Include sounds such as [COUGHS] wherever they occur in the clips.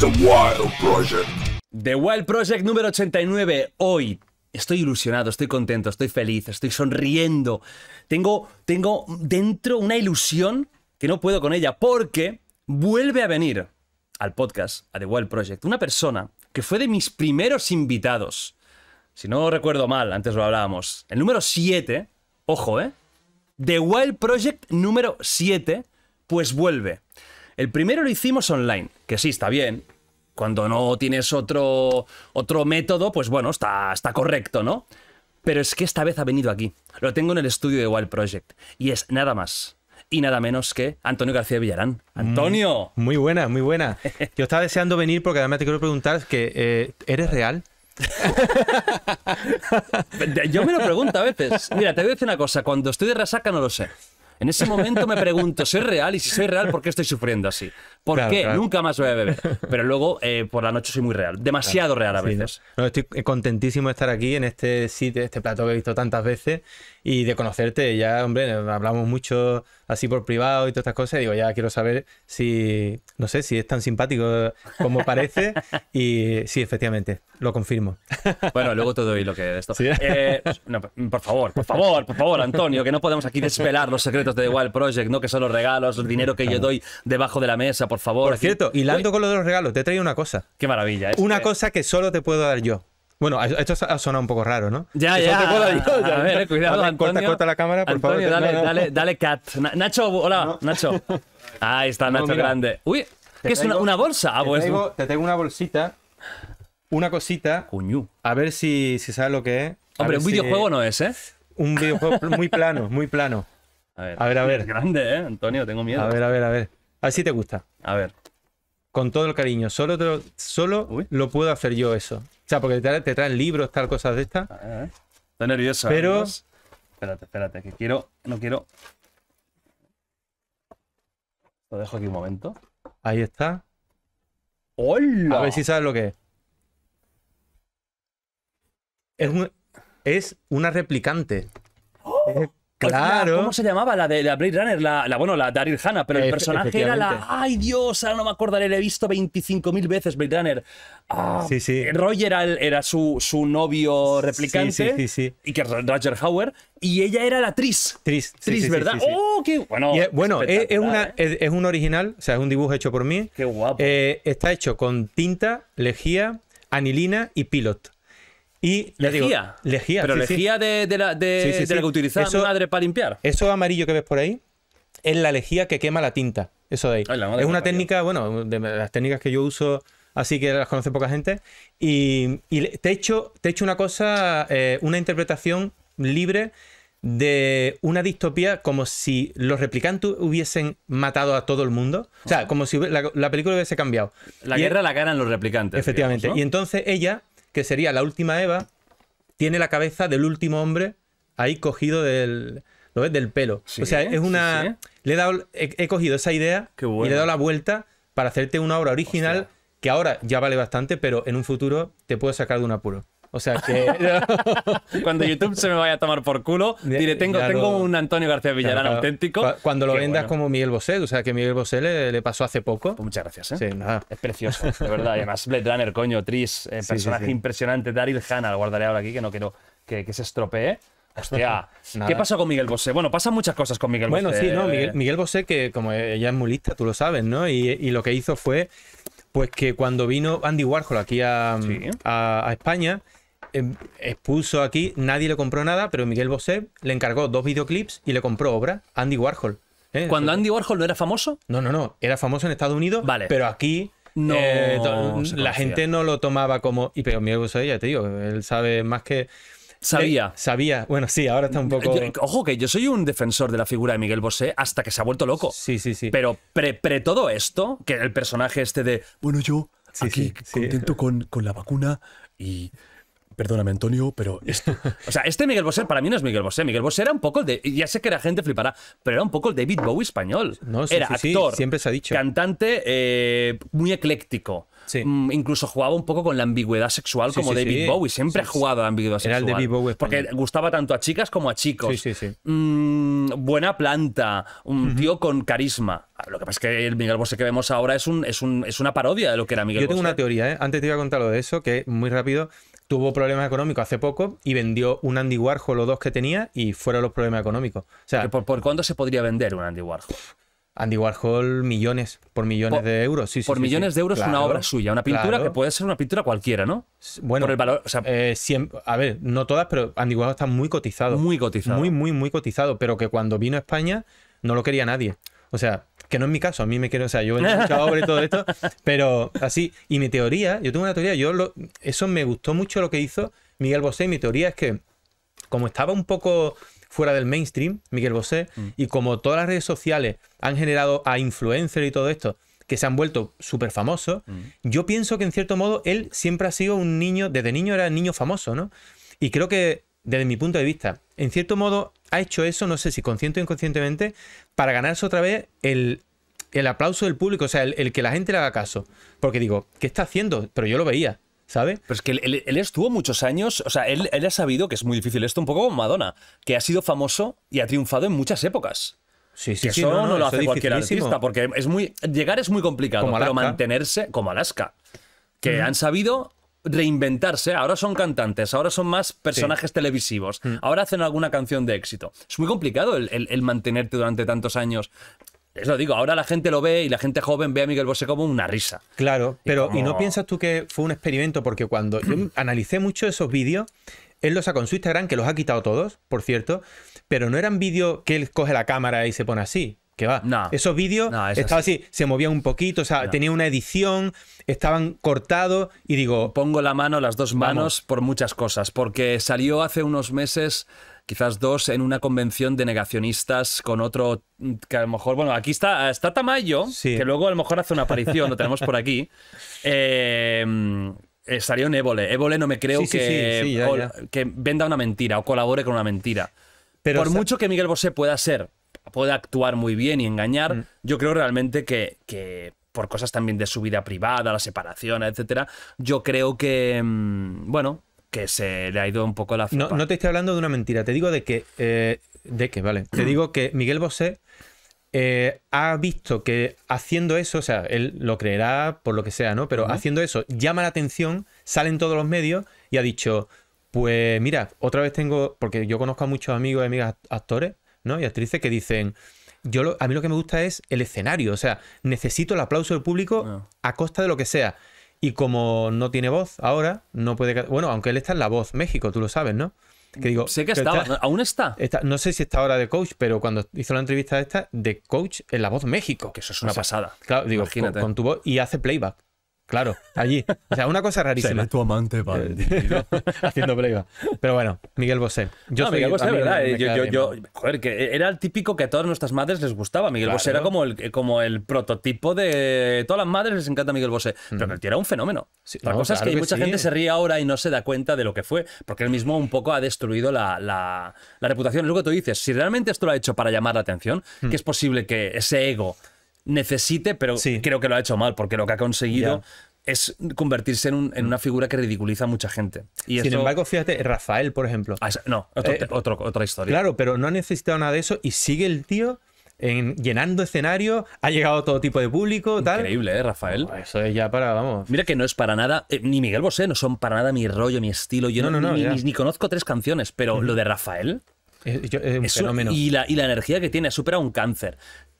The Wild Project. The Wild Project número 89. Hoy estoy ilusionado, estoy contento, estoy feliz, estoy sonriendo. Tengo, tengo dentro una ilusión que no puedo con ella porque vuelve a venir al podcast, a The Wild Project, una persona que fue de mis primeros invitados. Si no recuerdo mal, antes lo hablábamos. El número 7, ojo, ¿eh? The Wild Project número 7, pues vuelve. El primero lo hicimos online, que sí, está bien. Cuando no tienes otro, otro método, pues bueno, está, está correcto, ¿no? Pero es que esta vez ha venido aquí. Lo tengo en el estudio de Wild Project. Y es nada más y nada menos que Antonio García Villarán. Mm, ¡Antonio! muy buena, muy buena. Yo estaba deseando venir porque además te quiero preguntar que eh, ¿eres real? [LAUGHS] Yo me lo pregunto a veces. Mira, te voy a decir una cosa. Cuando estoy de resaca no lo sé. En ese momento me pregunto, ¿soy real? Y si soy real, ¿por qué estoy sufriendo así? ¿Por qué? Nunca más voy a beber. Pero luego, eh, por la noche soy muy real. Demasiado real a veces. estoy contentísimo de estar aquí en este sitio, este plato que he visto tantas veces y de conocerte. Ya, hombre, hablamos mucho así por privado y todas estas cosas. digo, ya quiero saber si, no sé, si es tan simpático como parece. y sí, efectivamente, lo confirmo. Bueno, luego te doy lo que de esto. Eh, por favor, por favor, por favor, Antonio, que no podemos aquí desvelar los secretos de The Wild Project, ¿no? Que son los regalos, el dinero que yo doy debajo de la mesa, por favor. Por cierto, hilando con lo de los regalos, te he una cosa. Qué maravilla. es Una cosa que solo te puedo dar yo. Bueno, esto ha sonado un poco raro, ¿no? Ya, ya. A ver, cuidado, Antonio. Corta, corta la cámara, por favor. Dale, dale, dale, cat. Nacho, hola, Nacho. [LAUGHS] Ahí está, Nacho Grande. Uy, ¿qué es una, bolsa? Ah, te pues tengo, una bolsita, una cosita. Coño. A ver si, si sabes lo que es. Hombre, un videojuego no es, ¿eh? Un videojuego muy plano, [LAUGHS] muy plano. A ver, a ver. [LAUGHS] Grande, ¿eh? Antonio, tengo miedo. A ver, a ver, a ver. ¿Así te gusta. A ver. Con todo el cariño. Solo, solo lo puedo hacer yo eso. O sea, porque te traen, te libros, tal, cosas de estas. estoy nerviosa. Pero. Espérate, espérate, que quiero. No quiero. Lo dejo aquí un momento. Ahí está. ¡Hola! A ver si sabes lo que es. Es, una replicante. ¡Oh! ¿Cómo se llamaba la de la Blade Runner? La, la bueno, la Daryl Hannah, pero el personaje era la. ¡Ay, Dios! Ahora no me acordaré, le he visto 25.000 veces Blade Runner. Ah, sí, sí. Roger era, su, novio replicante. Sí, sí, Y que Roger Hauer. Y ella era la Tris. Tris. Tris, ¿verdad? ¡Oh, qué bueno! Es, bueno, es, una, ¿eh? un original, o sea, es un dibujo hecho por mí. ¡Qué guapo! Eh, está hecho con tinta, lejía, anilina y pilot. Y lejía. lejía. Pero lejía De, de, la, de, la, que utilizaba su madre para limpiar. Eso amarillo que ves por ahí es la lejía que quema la tinta. Eso de ahí. es una técnica, bueno, de las técnicas que yo uso, así que las conoce poca gente. Y, te, he hecho, te hecho una cosa, eh, una interpretación libre de una distopía como si los replicantes hubiesen matado a todo el mundo. O sea, como si la, película hubiese cambiado. La guerra e la ganan los replicantes. Efectivamente. Y entonces ella que sería la última Eva, tiene la cabeza del último hombre ahí cogido del, del pelo. o sea, es una... Le he, he, cogido esa idea y le he dado la vuelta para hacerte una obra original que ahora ya vale bastante, pero en un futuro te puedo sacar de un apuro. O sea que [LAUGHS] cuando YouTube se me vaya a tomar por culo, diré, tengo, tengo un Antonio García Villarán auténtico. cuando lo vendas como Miguel Bosé, o sea que Miguel Bosé le, pasó hace poco. Pues muchas gracias. ¿eh? Sí, nada. Es precioso, de verdad. Y además Blade Runner, coño, Tris, eh, personaje impresionante. Daryl Hannah, lo guardaré ahora aquí, que no quiero que, se estropee. Hostia, [LAUGHS] ¿qué pasó con Miguel Bosé? Bueno, pasan muchas cosas con Miguel Bosé. Bueno, sí, ¿no? Eh. Miguel, Bosé, que como ella es muy lista, tú lo sabes, ¿no? Y, lo que hizo fue, pues que cuando vino Andy Warhol aquí a España, Em, expuso aquí, nadie le compró nada, pero Miguel Bosé le encargó dos videoclips y le compró obra, Andy Warhol. ¿eh? ¿Cuando Andy Warhol no era famoso? No, no, no, era famoso en Estados Unidos, vale. pero aquí no eh, la gente no lo tomaba como... Y pero Miguel Bosé, ya te digo, él sabe más que... Sabía. Eh, sabía. Bueno, sí, ahora está un poco. ojo, que yo soy un defensor de la figura de Miguel Bosé hasta que se ha vuelto loco. Sí, sí, sí. Pero pre, pre todo esto, que el personaje este de, bueno, yo aquí contento Con, con la vacuna y Perdóname, Antonio, pero o sea, este Miguel Bosé para mí no es Miguel Bosé. Miguel Bosé era un poco el de. Ya sé que la gente flipará, pero era un poco el David Bowie español. No, era actor. siempre se ha dicho. Cantante eh, muy ecléctico. Mm, incluso jugaba un poco con la ambigüedad sexual como David Bowie. Siempre ha jugado la ambigüedad sexual. Era el David Bowie español. Porque gustaba tanto a chicas como a chicos. Sí, sí, sí. Mm, buena planta, un tío con carisma. Ah, lo que pasa es que el Miguel Bosé que vemos ahora es, un, es, una parodia de lo que era Miguel Bosé. Yo tengo una teoría, ¿eh? Antes te iba a contar lo de eso, que muy rápido tuvo problemas económicos hace poco y vendió un Andy Warhol o dos que tenía y fueron los problemas económicos. O sea, ¿Por, por cuándo se podría vender un Andy Warhol? Andy Warhol millones, por millones de euros. por millones de euros una obra suya, una pintura que puede ser una pintura cualquiera, ¿no? Bueno, eh, a ver, no todas, pero Andy Warhol está muy cotizado. Muy cotizado. Muy, muy, muy cotizado, pero que cuando vino a España no lo quería nadie. O sea, que no es mi caso, a mí me quiero, o sea, yo he [LAUGHS] escuchado obra todo esto, pero así, y mi teoría, yo tengo una teoría, yo eso me gustó mucho lo que hizo Miguel Bosé, y mi teoría es que como estaba un poco fuera del mainstream, Miguel Bosé, mm. y como todas las redes sociales han generado a influencers y todo esto, que se han vuelto súper famosos, mm. yo pienso que en cierto modo él siempre ha sido un niño, desde niño era niño famoso, ¿no? Y creo que desde mi punto de vista, en cierto modo ha hecho eso, no sé si consciente o inconscientemente, para ganarse otra vez el, aplauso del público, o sea, el, que la gente le haga caso. Porque digo, ¿qué está haciendo? Pero yo lo veía. ¿Sabes? Pero es que él, estuvo muchos años, o sea, él, ha sabido que es muy difícil esto, un poco como Madonna, que ha sido famoso y ha triunfado en muchas épocas. Sí, sí, sí, eso no, lo hace cualquier artista, porque es muy, llegar es muy complicado, pero mantenerse como Alaska, que han sabido reinventarse. Ahora son cantantes, ahora son más personajes televisivos, mm. ahora hacen alguna canción de éxito. Es muy complicado el, mantenerte durante tantos años. lo digo, ahora la gente lo ve y la gente joven ve a Miguel Bosé como una risa. Claro, pero y, no piensas tú que fue un experimento? Porque cuando yo [CLEARS THROAT] analicé mucho esos vídeos, él los sacó en su Instagram, que los ha quitado todos, por cierto, pero no eran vídeos que él coge la cámara y se pone así que va. Esos vídeos así, se movían un poquito, o sea, tenía una edición, estaban cortados y digo... Pongo la mano, las dos manos, por muchas cosas, porque salió hace unos meses quizás dos, en una convención de negacionistas con otro que a lo mejor, bueno, aquí está, está Tamayo, que luego a lo mejor hace una aparición, lo tenemos por aquí. [LAUGHS] Eh, eh, salió en Évole. Évole no me creo que, que venda una mentira o colabore con una mentira. Pero, por mucho que Miguel Bosé pueda ser puede actuar muy bien y engañar. Mm. Yo creo realmente que, por cosas también de su vida privada, la separación, etcétera, yo creo que, mm, bueno, que se le ha ido un poco la no, no, te estoy hablando de una mentira, te digo de que, eh, de que, vale, te [CLEARS THROAT] digo que Miguel Bosé eh, ha visto que haciendo eso, o sea, él lo creerá por lo que sea, ¿no? Pero haciendo eso llama la atención, salen todos los medios y ha dicho, pues mira, otra vez tengo, porque yo conozco a muchos amigos y amigas actores ¿no? Y actrices que dicen, yo a mí lo que me gusta es el escenario, o sea, necesito el aplauso del público ah. a costa de lo que sea. Y como no tiene voz ahora, no puede... Bueno, aunque él está en La Voz México, tú lo sabes, ¿no? Que digo, sé que, está, aún está. No sé si está ahora de coach, pero cuando hizo la entrevista esta, de coach en La Voz México. Que eso es una pasada. Claro, digo, con, tu voz y hace playback. Claro, allí. O sea, una cosa [LAUGHS] rarísima. Seré tu amante, [LAUGHS] padre. [LAUGHS] Haciendo brega. Pero bueno, Miguel Bosé. Yo no, Miguel Bosé, ¿verdad? Eh, joder, que era el típico que a todas nuestras madres les gustaba. Miguel Bosé era como el, eh, como el prototipo de. Todas las madres les encanta Miguel Bosé. Mm. Pero el era un fenómeno. la cosa es que, hay mucha gente se ríe ahora y no se da cuenta de lo que fue, porque él mismo un poco ha destruido la, reputación. Es lo que tú dices. Si realmente esto lo ha hecho para llamar la atención, mm. que es posible que ese ego necesite, pero creo que lo ha hecho mal, porque lo que ha conseguido es convertirse en, una figura que ridiculiza a mucha gente. Sin embargo, fíjate, Rafael, por ejemplo. Ah, no, eh, otra historia. Claro, pero no ha necesitado nada de eso y sigue el tío. llenando escenario, ha llegado todo tipo de público, Increíble, ¿eh, Rafael? eso es ya para, vamos. Mira que no es para nada, eh, ni Miguel Bosé, no son para nada mi rollo, mi estilo. Yo no, ni, conozco tres canciones, pero lo de Rafael. Es, un fenómeno. Y la, y la energía que tiene, supera un cáncer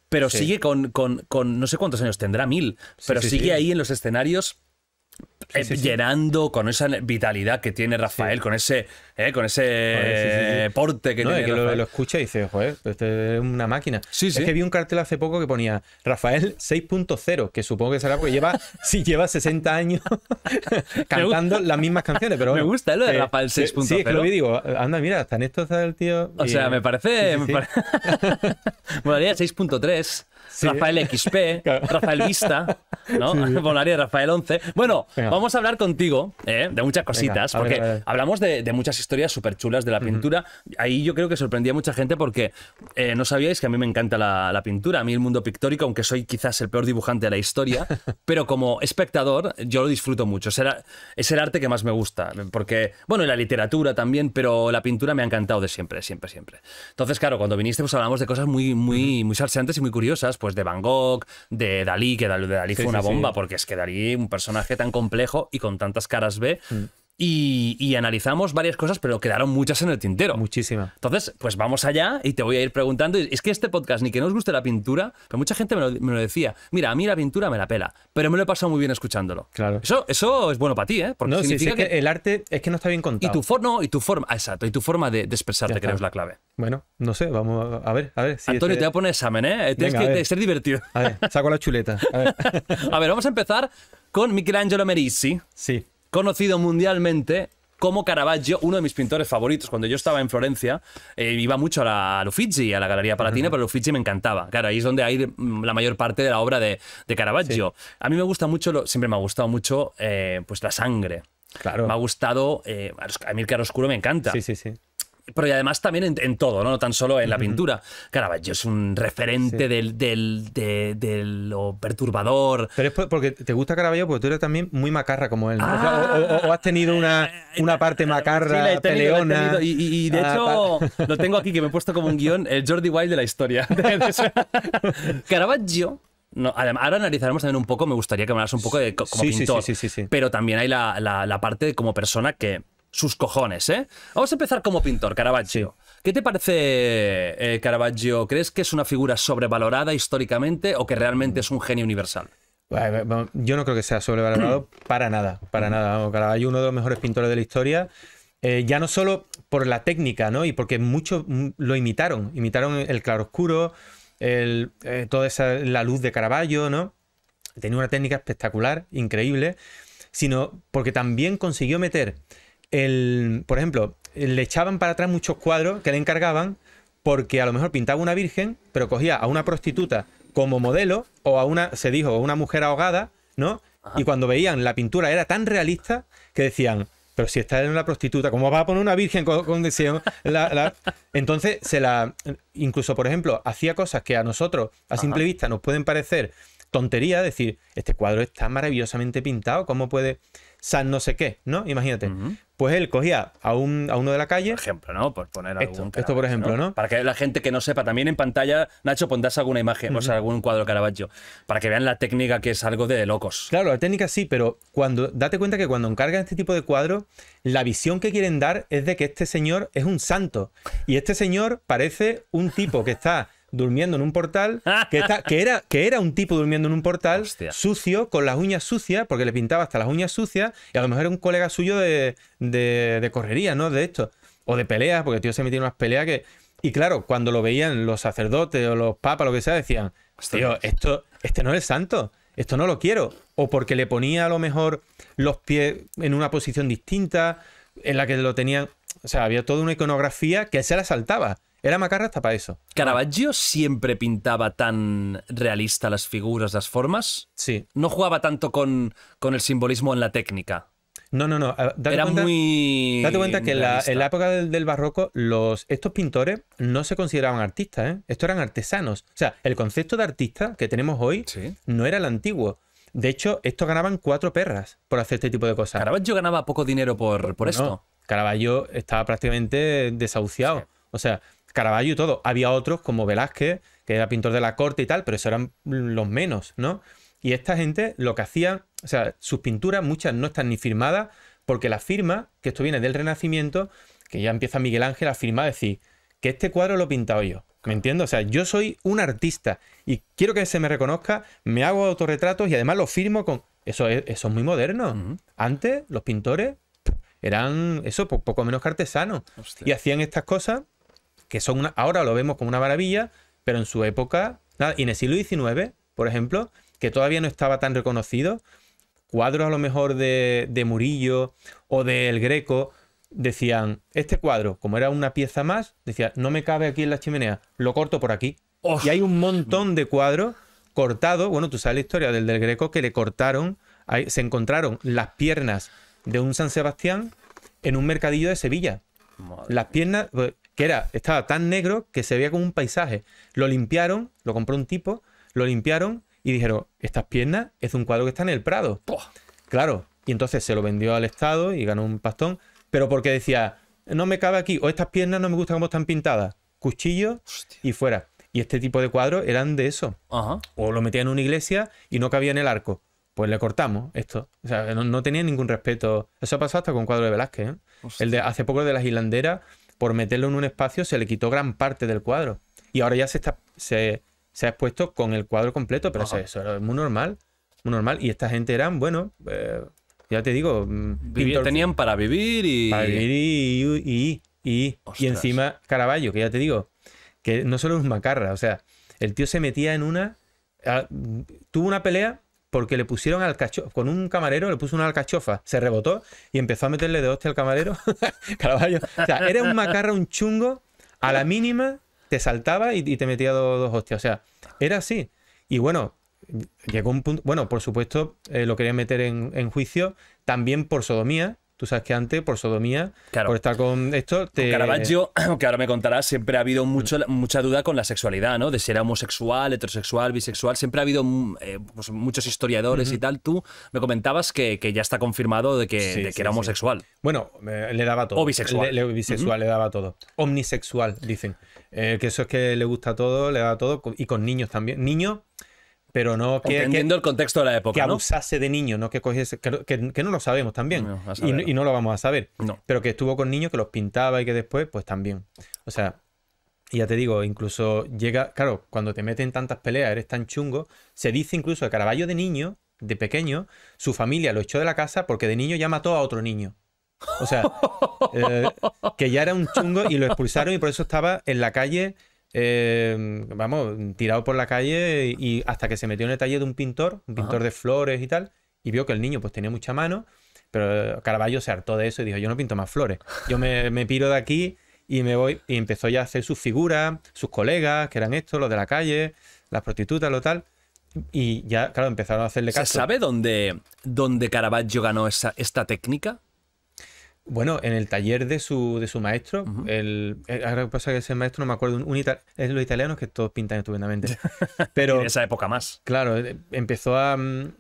pero sigue con, con, con, no sé cuántos años tendrá, mil, pero sigue ahí en los escenarios eh, llenando con esa vitalidad que tiene Rafael, eh, con ese con ese eh, porte que tiene. Lo, escucha y dice, joder, este es una máquina. es que vi un cartel hace poco que ponía Rafael 6.0, que supongo que será porque lleva, si [LAUGHS] lleva 60 años [LAUGHS] cantando las mismas canciones. Pero me gusta lo de Rafael 6.0. Sí, es que lo vi digo, anda, mira, hasta en esto está tío. o sea, me parece. Me pare... 6.3. [LAUGHS] Rafael XP, [LAUGHS] Rafael Vista, ¿no? [LAUGHS] Rafael 11. Bueno, vamos a hablar contigo ¿eh? de muchas cositas, porque hablamos de, muchas historias súper chulas de la pintura. Ahí yo creo que sorprendía a mucha gente porque eh, no sabíais que a mí me encanta la, pintura, a mí el mundo pictórico, aunque soy quizás el peor dibujante de la historia, [LAUGHS] pero como espectador yo lo disfruto mucho. Es el, arte que más me gusta, porque, bueno, y la literatura también, pero la pintura me ha encantado de siempre, siempre, siempre. Entonces, claro, cuando viniste, pues hablamos de cosas muy, muy, muy salseantes y muy curiosas pues de Van Gogh, de Dalí, que Dalí, de Dalí fue una bomba, porque es que Dalí, un personaje tan complejo y con tantas caras B. Mm. Y, analizamos varias cosas, pero quedaron muchas en el tintero. Muchísimas. Entonces, pues vamos allá y te voy a ir preguntando. Es que este podcast, ni que no os guste la pintura, pero mucha gente me lo, decía. Mira, a mí la pintura me la pela, pero me lo he pasado muy bien escuchándolo. Claro. Eso, eso es bueno para ti, ¿eh? Porque significa que, el arte es que no está bien contado. Y tu forma, y tu forma, exacto, y tu forma de, de expresarte, creo, es la clave. Bueno, no sé, vamos a ver, a ver. Antonio, te voy a poner examen, ¿eh? Tienes que ser divertido. A ver, saco la chuleta. A ver. [LAUGHS] a ver, vamos a empezar con Michelangelo Merisi. Sí conocido mundialmente como Caravaggio, uno de mis pintores favoritos. Cuando yo estaba en Florencia, eh, iba mucho a, la, a a la Galería Palatina, pero pero Uffizi me encantaba. Claro, ahí es donde hay mm, la mayor parte de la obra de, Caravaggio. A mí me gusta mucho, lo, siempre me ha gustado mucho, eh, pues la sangre. Claro. Me ha gustado, eh, a mí el claro oscuro me encanta. Sí, sí, sí pero además también en, todo, no tan solo en la pintura. Caravaggio es un referente del, de, lo perturbador. Pero es porque te gusta Caravaggio porque tú eres también muy macarra como él. o, has tenido una, ah, eh, una parte eh, macarra, sí, Y, y, de ah, hecho, lo tengo aquí que me he puesto como un guión, el Jordi Wild de la historia. [LAUGHS] Caravaggio no, ahora analizaremos también un poco, me gustaría que hablaras un poco de como pintor, pero también hay la, parte como persona que sus cojones, ¿eh? Vamos a empezar como pintor, Caravaggio. ¿Qué te parece eh, Caravaggio? ¿Crees que es una figura sobrevalorada históricamente o que realmente es un genio universal? Yo no creo que sea sobrevalorado [CLEARS THROAT] para nada, para nada. Caravaggio, uno de los mejores pintores de la historia, eh, ya no solo por la técnica, ¿no? Y porque muchos mm, lo imitaron, imitaron el claroscuro, eh, toda esa, la luz de Caravaggio, ¿no? Tenía una técnica espectacular, increíble, sino porque también consiguió meter por ejemplo, le echaban para atrás muchos cuadros que le encargaban porque a lo mejor pintaba una virgen, pero cogía a una prostituta como modelo o a una, se dijo, una mujer ahogada, ¿no? Y cuando veían la pintura era tan realista que decían, pero si esta era una prostituta, ¿cómo va a poner una virgen con, Entonces, se la. Incluso, por ejemplo, hacía cosas que a nosotros, a simple vista, nos pueden parecer tontería, decir, este cuadro está maravillosamente pintado, ¿cómo puede. San no sé qué, ¿no? Imagínate. Pues él cogía a, uno de la calle. Por ejemplo, ¿no? Por poner esto, algún esto por ejemplo, ¿no? Para que la gente que no sepa, también en pantalla, Nacho, pondrás alguna imagen, o sea, algún cuadro Caravaggio, para que vean la técnica que es algo de locos. Claro, la técnica sí, pero cuando date cuenta que cuando encargan este tipo de cuadro, la visión que quieren dar es de que este señor es un santo. Y este señor parece un tipo que está durmiendo en un portal, que, era, que era un tipo durmiendo en un portal, sucio, con las uñas sucias, porque le pintaba hasta las uñas sucias, y a lo mejor era un colega suyo de, correría, ¿no? De esto. O de peleas, porque el tío se metía en unas peleas que... Y claro, cuando lo veían los sacerdotes o los papas, lo que sea, decían, tío, esto, este no es el santo, esto no lo quiero. O porque le ponía a lo mejor los pies en una posición distinta, en la que lo tenían... O sea, había toda una iconografía que se la saltaba. Era macarra hasta para eso. ¿Caravaggio siempre pintaba tan realista las figuras, las formas? Sí. No jugaba tanto con, con el simbolismo en la técnica. No, no, no. Ah, era cuenta, muy. Date cuenta que en la época del, barroco, estos pintores no se consideraban artistas, ¿eh? Estos eran artesanos. O sea, el concepto de artista que tenemos hoy no era el antiguo. De hecho, estos ganaban cuatro perras por hacer este tipo de cosas. Caravaggio ganaba poco dinero por, por no, esto. Caravaggio estaba prácticamente desahuciado. O sea, Caravaggio y todo. Había otros como Velázquez, que era pintor de la corte y tal, pero eso eran los menos, ¿no? Y esta gente lo que hacía, o sea, sus pinturas muchas no están ni firmadas, porque la firma, que esto viene del Renacimiento, que ya empieza Miguel Ángel a firmar, decir, que este cuadro lo he pintado yo. ¿Me entiendo? O sea, yo soy un artista y quiero que se me reconozca, me hago autorretratos y además lo firmo con... Eso es, eso es muy moderno. Antes los pintores eran eso, poco menos que artesanos. Y hacían estas cosas que son una, ahora lo vemos como una maravilla, pero en su época, y en el siglo XIX, por ejemplo, que todavía no estaba tan reconocido, cuadros a lo mejor de, Murillo o del Greco, decían, este cuadro, como era una pieza más, decía, no me cabe aquí en la chimenea, lo corto por aquí. Y hay un montón de cuadros cortados, bueno, tú sabes la historia del del Greco, que le cortaron, ahí, se encontraron las piernas de un San Sebastián en un mercadillo de Sevilla. las piernas, pues, que era, estaba tan negro que se veía como un paisaje. Lo limpiaron, lo compró un tipo, lo limpiaron y dijeron, estas piernas es un cuadro que está en el Prado. Claro, y entonces se lo vendió al Estado y ganó un pastón, pero porque decía, no me cabe aquí, o estas piernas no me gustan como están pintadas, cuchillo y fuera. Y este tipo de cuadros eran de eso. Ajá. O lo metían en una iglesia y no cabía en el arco. Pues le cortamos esto. O sea, no, tenía ningún respeto. Eso ha pasado hasta con cuadro de Velázquez. ¿eh? El de hace poco de las hilanderas por meterlo en un espacio se le quitó gran parte del cuadro. Y ahora ya se está se, ha expuesto con el cuadro completo, pero eso, es muy normal, muy normal. Y esta gente eran, bueno, eh, ya te digo, mm, tenían para vivir y... y... Y, encima Caravaggio, que ya te digo, que no solo es macarra, o sea, el tío se metía en una... Ah, tuvo una pelea porque le pusieron al cachofa Con un camarero le puso una alcachofa, se rebotó y empezó a meterle de hostia al camarero. [LAUGHS] O sea, era un macarra, un chungo, a la mínima te saltaba y, te metía dos, hostias. O sea, era así. Y bueno, llegó un punto. Bueno, por supuesto, eh, lo querían meter en juicio también por sodomía Tú sabes que antes, por sodomía, por estar con esto, te... Caravaggio, [CLEARS THROAT] que ahora me contarás, siempre ha habido mucho, mucha duda con la sexualidad, ¿no? De si era homosexual, heterosexual, bisexual. Siempre ha habido mm, eh, pues, muchos historiadores y tal. Tú me comentabas que, ya está confirmado de que, era homosexual. Bueno, eh, le daba todo. O bisexual. Le, bisexual, le daba todo. Omnisexual, dicen. Eh, que eso es que le gusta todo, le da todo. Y con niños también. Niños pero no que, Entendiendo el contexto de la época que abusase de niño, no que cogiese que, no lo sabemos también y, no, lo vamos a saber pero que estuvo con niños que los pintaba y que después pues también o sea ya te digo incluso llega claro cuando te meten tantas peleas eres tan chungo se dice incluso que Caraballo de niño de pequeño su familia lo echó de la casa porque de niño ya mató a otro niño o sea eh, que ya era un chungo y lo expulsaron y por eso estaba en la calle Em, vamos, tirado por la calle y hasta que se metió en el taller de un pintor, un pintor de flores y tal, y vio que el niño pues tenía mucha mano, pero Caravaggio se hartó de eso y dijo, yo no pinto más flores, yo me, piro de aquí y me voy, y empezó ya a hacer sus figuras, sus colegas, que eran estos, los de la calle, las prostitutas, lo tal. Y ya, claro, empezaron a hacerle caso. ¿Se sabe dónde, dónde Caravaggio ganó esa, esta técnica? Bueno, en el taller de su, de su maestro, el, eh, pasa que ese maestro, no me acuerdo, un, un es los italianos que todos pintan estupendamente. [LAUGHS] Pero, en esa época más. Claro, eh, empezó a, mm,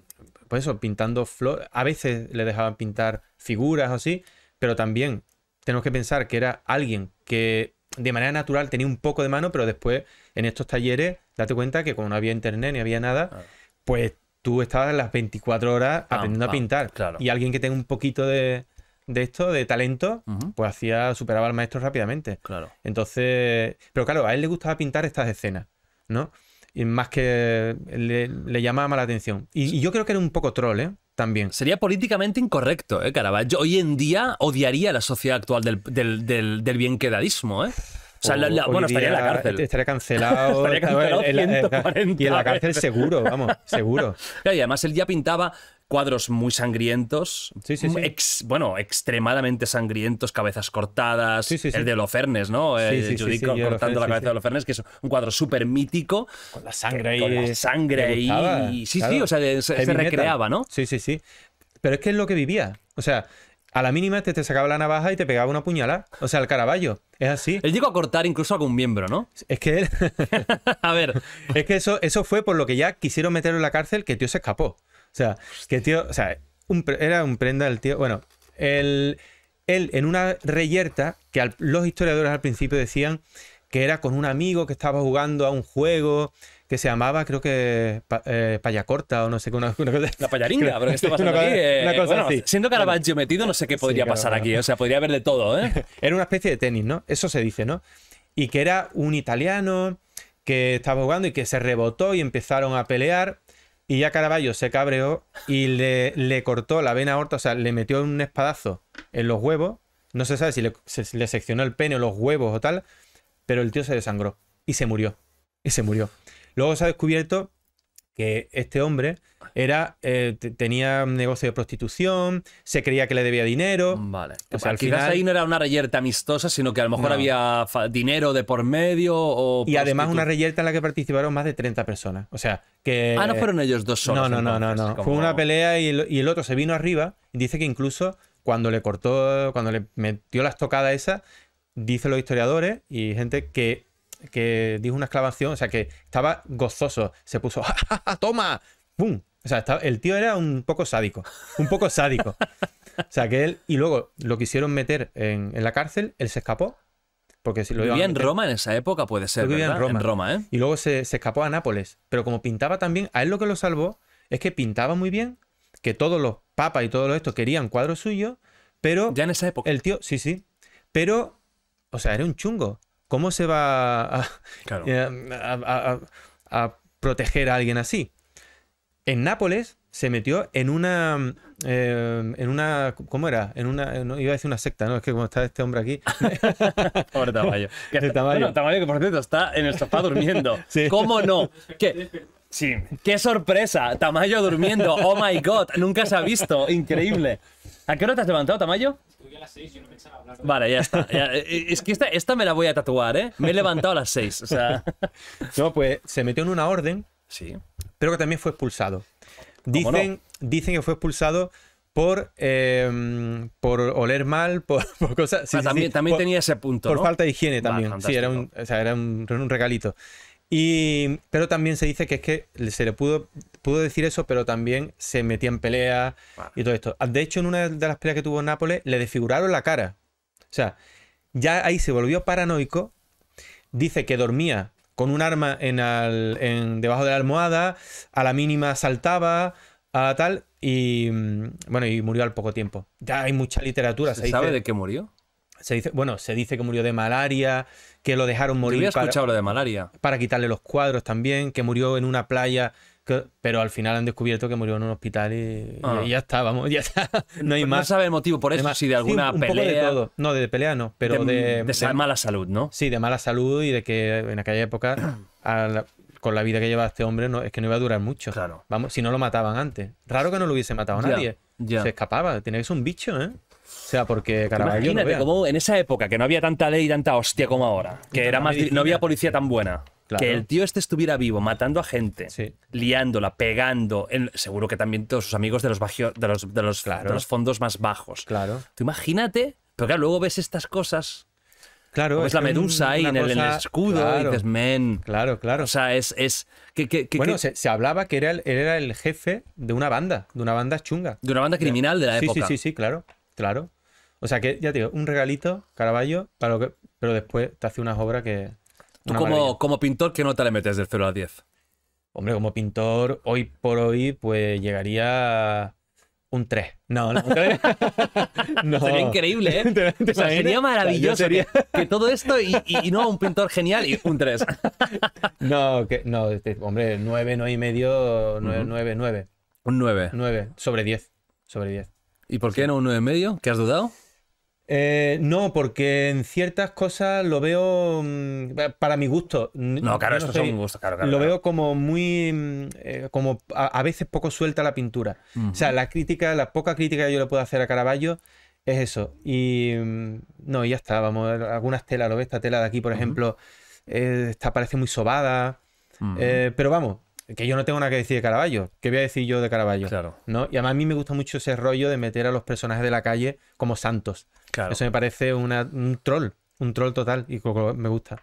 pues eso, pintando flores. A veces le dejaban pintar figuras o así, pero también tenemos que pensar que era alguien que de manera natural tenía un poco de mano, pero después en estos talleres, date cuenta que como no había internet ni había nada, ah. pues tú estabas las 24 horas aprendiendo a pintar. Claro. Y alguien que tenga un poquito de de esto, de talento, pues hacía, superaba al maestro rápidamente. Claro. Entonces, pero claro, a él le gustaba pintar estas escenas, ¿no? Y más que le, llamaba la atención. Y, yo creo que era un poco troll, ¿eh? También. Sería políticamente incorrecto, ¿eh, Caravaggio? Hoy en día odiaría la sociedad actual del, del, del, bienquedadismo, ¿eh? O sea, bueno, estaría en la cárcel. Estaría cancelado. [LAUGHS] estaría [LAUGHS] cancelado [LAUGHS] y en la cárcel seguro, vamos, seguro. y además él ya pintaba cuadros muy sangrientos. bueno, extremadamente sangrientos, cabezas cortadas. El de Holofernes, ¿no? Eh, el Judico cortando la cabeza de Holofernes, que es un cuadro súper mítico. Con la sangre y sangre Y, sí, sí, o sea, se, recreaba, ¿no? Sí, sí, sí. Pero es que es lo que vivía. O sea, a la mínima te, te sacaba la navaja y te pegaba una puñalada. O sea, el caraballo. Es así. Él llegó a cortar incluso algún miembro, ¿no? Es que [LAUGHS] a ver. [LAUGHS] Es que eso, eso fue por lo que ya quisieron meterlo en la cárcel, que el tío se escapó. O sea, que tío, o sea, era un prenda el tío. Bueno, el, él en una reyerta que los historiadores al principio decían que era con un amigo que estaba jugando a un juego que se llamaba, creo que Payacorta eh, o no sé qué. la payaringa, [LAUGHS] pero que está una aquí. Eh, siendo Caravaggio metido, no sé qué podría pasar aquí. O sea, podría haber de todo, ¿eh? [LAUGHS] Era una especie de tenis, ¿no? Eso se dice, ¿no? Y que era un italiano que estaba jugando y que se rebotó y empezaron a pelear. Y ya Caraballo se cabreó y le, le, cortó la vena aorta, o sea, le metió un espadazo en los huevos. No se sabe si le, le seccionó el pene o los huevos o tal, pero el tío se desangró y se murió. Y se murió. Luego se ha descubierto que este hombre era eh, tenía un negocio de prostitución, se creía que le debía dinero. Vale. O sea, quizás ahí no era una reyerta amistosa, sino que a lo mejor había dinero de por medio Y además una reyerta en la que participaron más de 30 personas. O sea, que Ah, no fueron ellos dos solos. No, no, no, no, Fue una pelea y el, otro se vino arriba y dice que incluso cuando le cortó, cuando le metió la estocada esa, dicen los historiadores y gente que que dijo una exclamación, o sea, que estaba gozoso, se puso, ¡Ja, toma, ¡Bum! O sea, el tío era un poco sádico, un poco sádico. o sea, que él, y luego lo quisieron meter en, la cárcel, él se escapó. Porque si lo vivía en Roma en esa época, puede ser. Vivía en Roma. ¿eh? Y luego se, se escapó a Nápoles. Pero como pintaba también, a él lo que lo salvó es que pintaba muy bien, que todos los papas y todos estos querían cuadros suyos, pero. Ya en esa época. El tío, sí, sí. Pero, o sea, era un chungo. ¿cómo se va eh, a, proteger a alguien así? En Nápoles se metió en una. Eh, en una. ¿Cómo era? En una. iba a decir una secta, ¿no? Es que como está este hombre aquí. [LAUGHS] Pobre Tamayo. [LAUGHS] Este Tamayo. que por cierto está en el sofá durmiendo. [LAUGHS] ¿Cómo no? Sí. ¡Qué sorpresa! Tamayo durmiendo. ¡Oh my god! Nunca se ha visto. Increíble. ¿A qué hora te has levantado, Tamayo? Estuve a las 6 yo no pensaba hablar. Vale, ya está. Eh, eh, es que esta, esta, me la voy a tatuar, ¿eh? Me he levantado a las seis. O sea... [LAUGHS] No, pues se metió en una orden. Sí. Pero que también fue expulsado. Dicen, dicen que fue expulsado por, em, por oler mal, [LAUGHS] por, cosas. Ah, también, también tenía ese punto. Por falta de higiene también. sí, era un, un, regalito. pero también se dice que es que se le pudo pudo decir eso, pero también se metía en pelea y todo esto. De hecho, en una de las peleas que tuvo en Nápoles, le desfiguraron la cara. O sea, ya ahí se volvió paranoico. Dice que dormía con un arma en, debajo de la almohada, a la mínima saltaba, a tal, y mm, bueno, y murió al poco tiempo. Ya hay mucha literatura. ¿Se, sabe de qué murió? Se dice, bueno, se dice que murió de malaria, que lo dejaron morir. de malaria. Para quitarle los cuadros también, que murió en una playa pero al final han descubierto que murió en un hospital y, ah. ya está, vamos, [LAUGHS] ya está. No hay más. No sabe el motivo por eso, si de alguna pelea. No, de pelea no, pero de, de, mala salud, ¿no? Sí, de mala salud y de que en aquella época, [CLEARS THROAT] con la vida que llevaba este hombre, es que no iba a durar mucho. Claro. Vamos, si no lo mataban antes. Raro que no lo hubiese matado a nadie. Se escapaba, tiene que ser un bicho, ¿eh? O sea, porque Caravaggio Imagínate, como en esa época que no había tanta ley y tanta hostia como ahora, que era más, no había policía tan buena. Que el tío este estuviera vivo, matando a gente, liándola, pegando. seguro que también todos sus amigos de los, de los, fondos más bajos. Claro. Tú imagínate, pero claro, luego ves estas cosas Claro, es la medusa ahí en, el escudo claro, y dices, men. Claro, claro. O sea, es. que, bueno, se, hablaba que era el, era el jefe de una banda, de una banda chunga. De una banda criminal de la época. Sí, sí, sí, claro. Claro. O sea, que ya te digo, un regalito, Caraballo, pero después te hace unas obras que. Tú como, como, pintor, ¿qué nota le metes del 0 al 10? Hombre, como pintor, hoy por hoy, pues llegaría un 3. No, no. [LAUGHS] no. Sería increíble, ¿eh? [LAUGHS] sería maravilloso Que, todo esto y, y, no un pintor genial y un 3. [LAUGHS] no, no, este, hombre, 9, 9 y medio, 9, 9, 9. Un 9. 9, sobre 10. Sobre 10. ¿Y por qué no un 9 y medio? ¿Qué has dudado? Eh, no, porque en ciertas cosas lo veo mm, para mi gusto. No, claro, eso es gusto. Lo veo como muy. Mm, eh, como a, veces poco suelta la pintura. O sea, la crítica, la poca crítica que yo le puedo hacer a Caravaggio es eso. Y. Mm, no, ya está, vamos. Eh, algunas telas, lo ves, esta tela de aquí, por ejemplo, eh, parece muy sobada. pero vamos, que yo no tengo nada que decir de Caravaggio. ¿Qué voy a decir yo de Caravaggio? Claro. ¿no? Y además a mí me gusta mucho ese rollo de meter a los personajes de la calle como santos. Eso me parece un troll, un troll total y me gusta.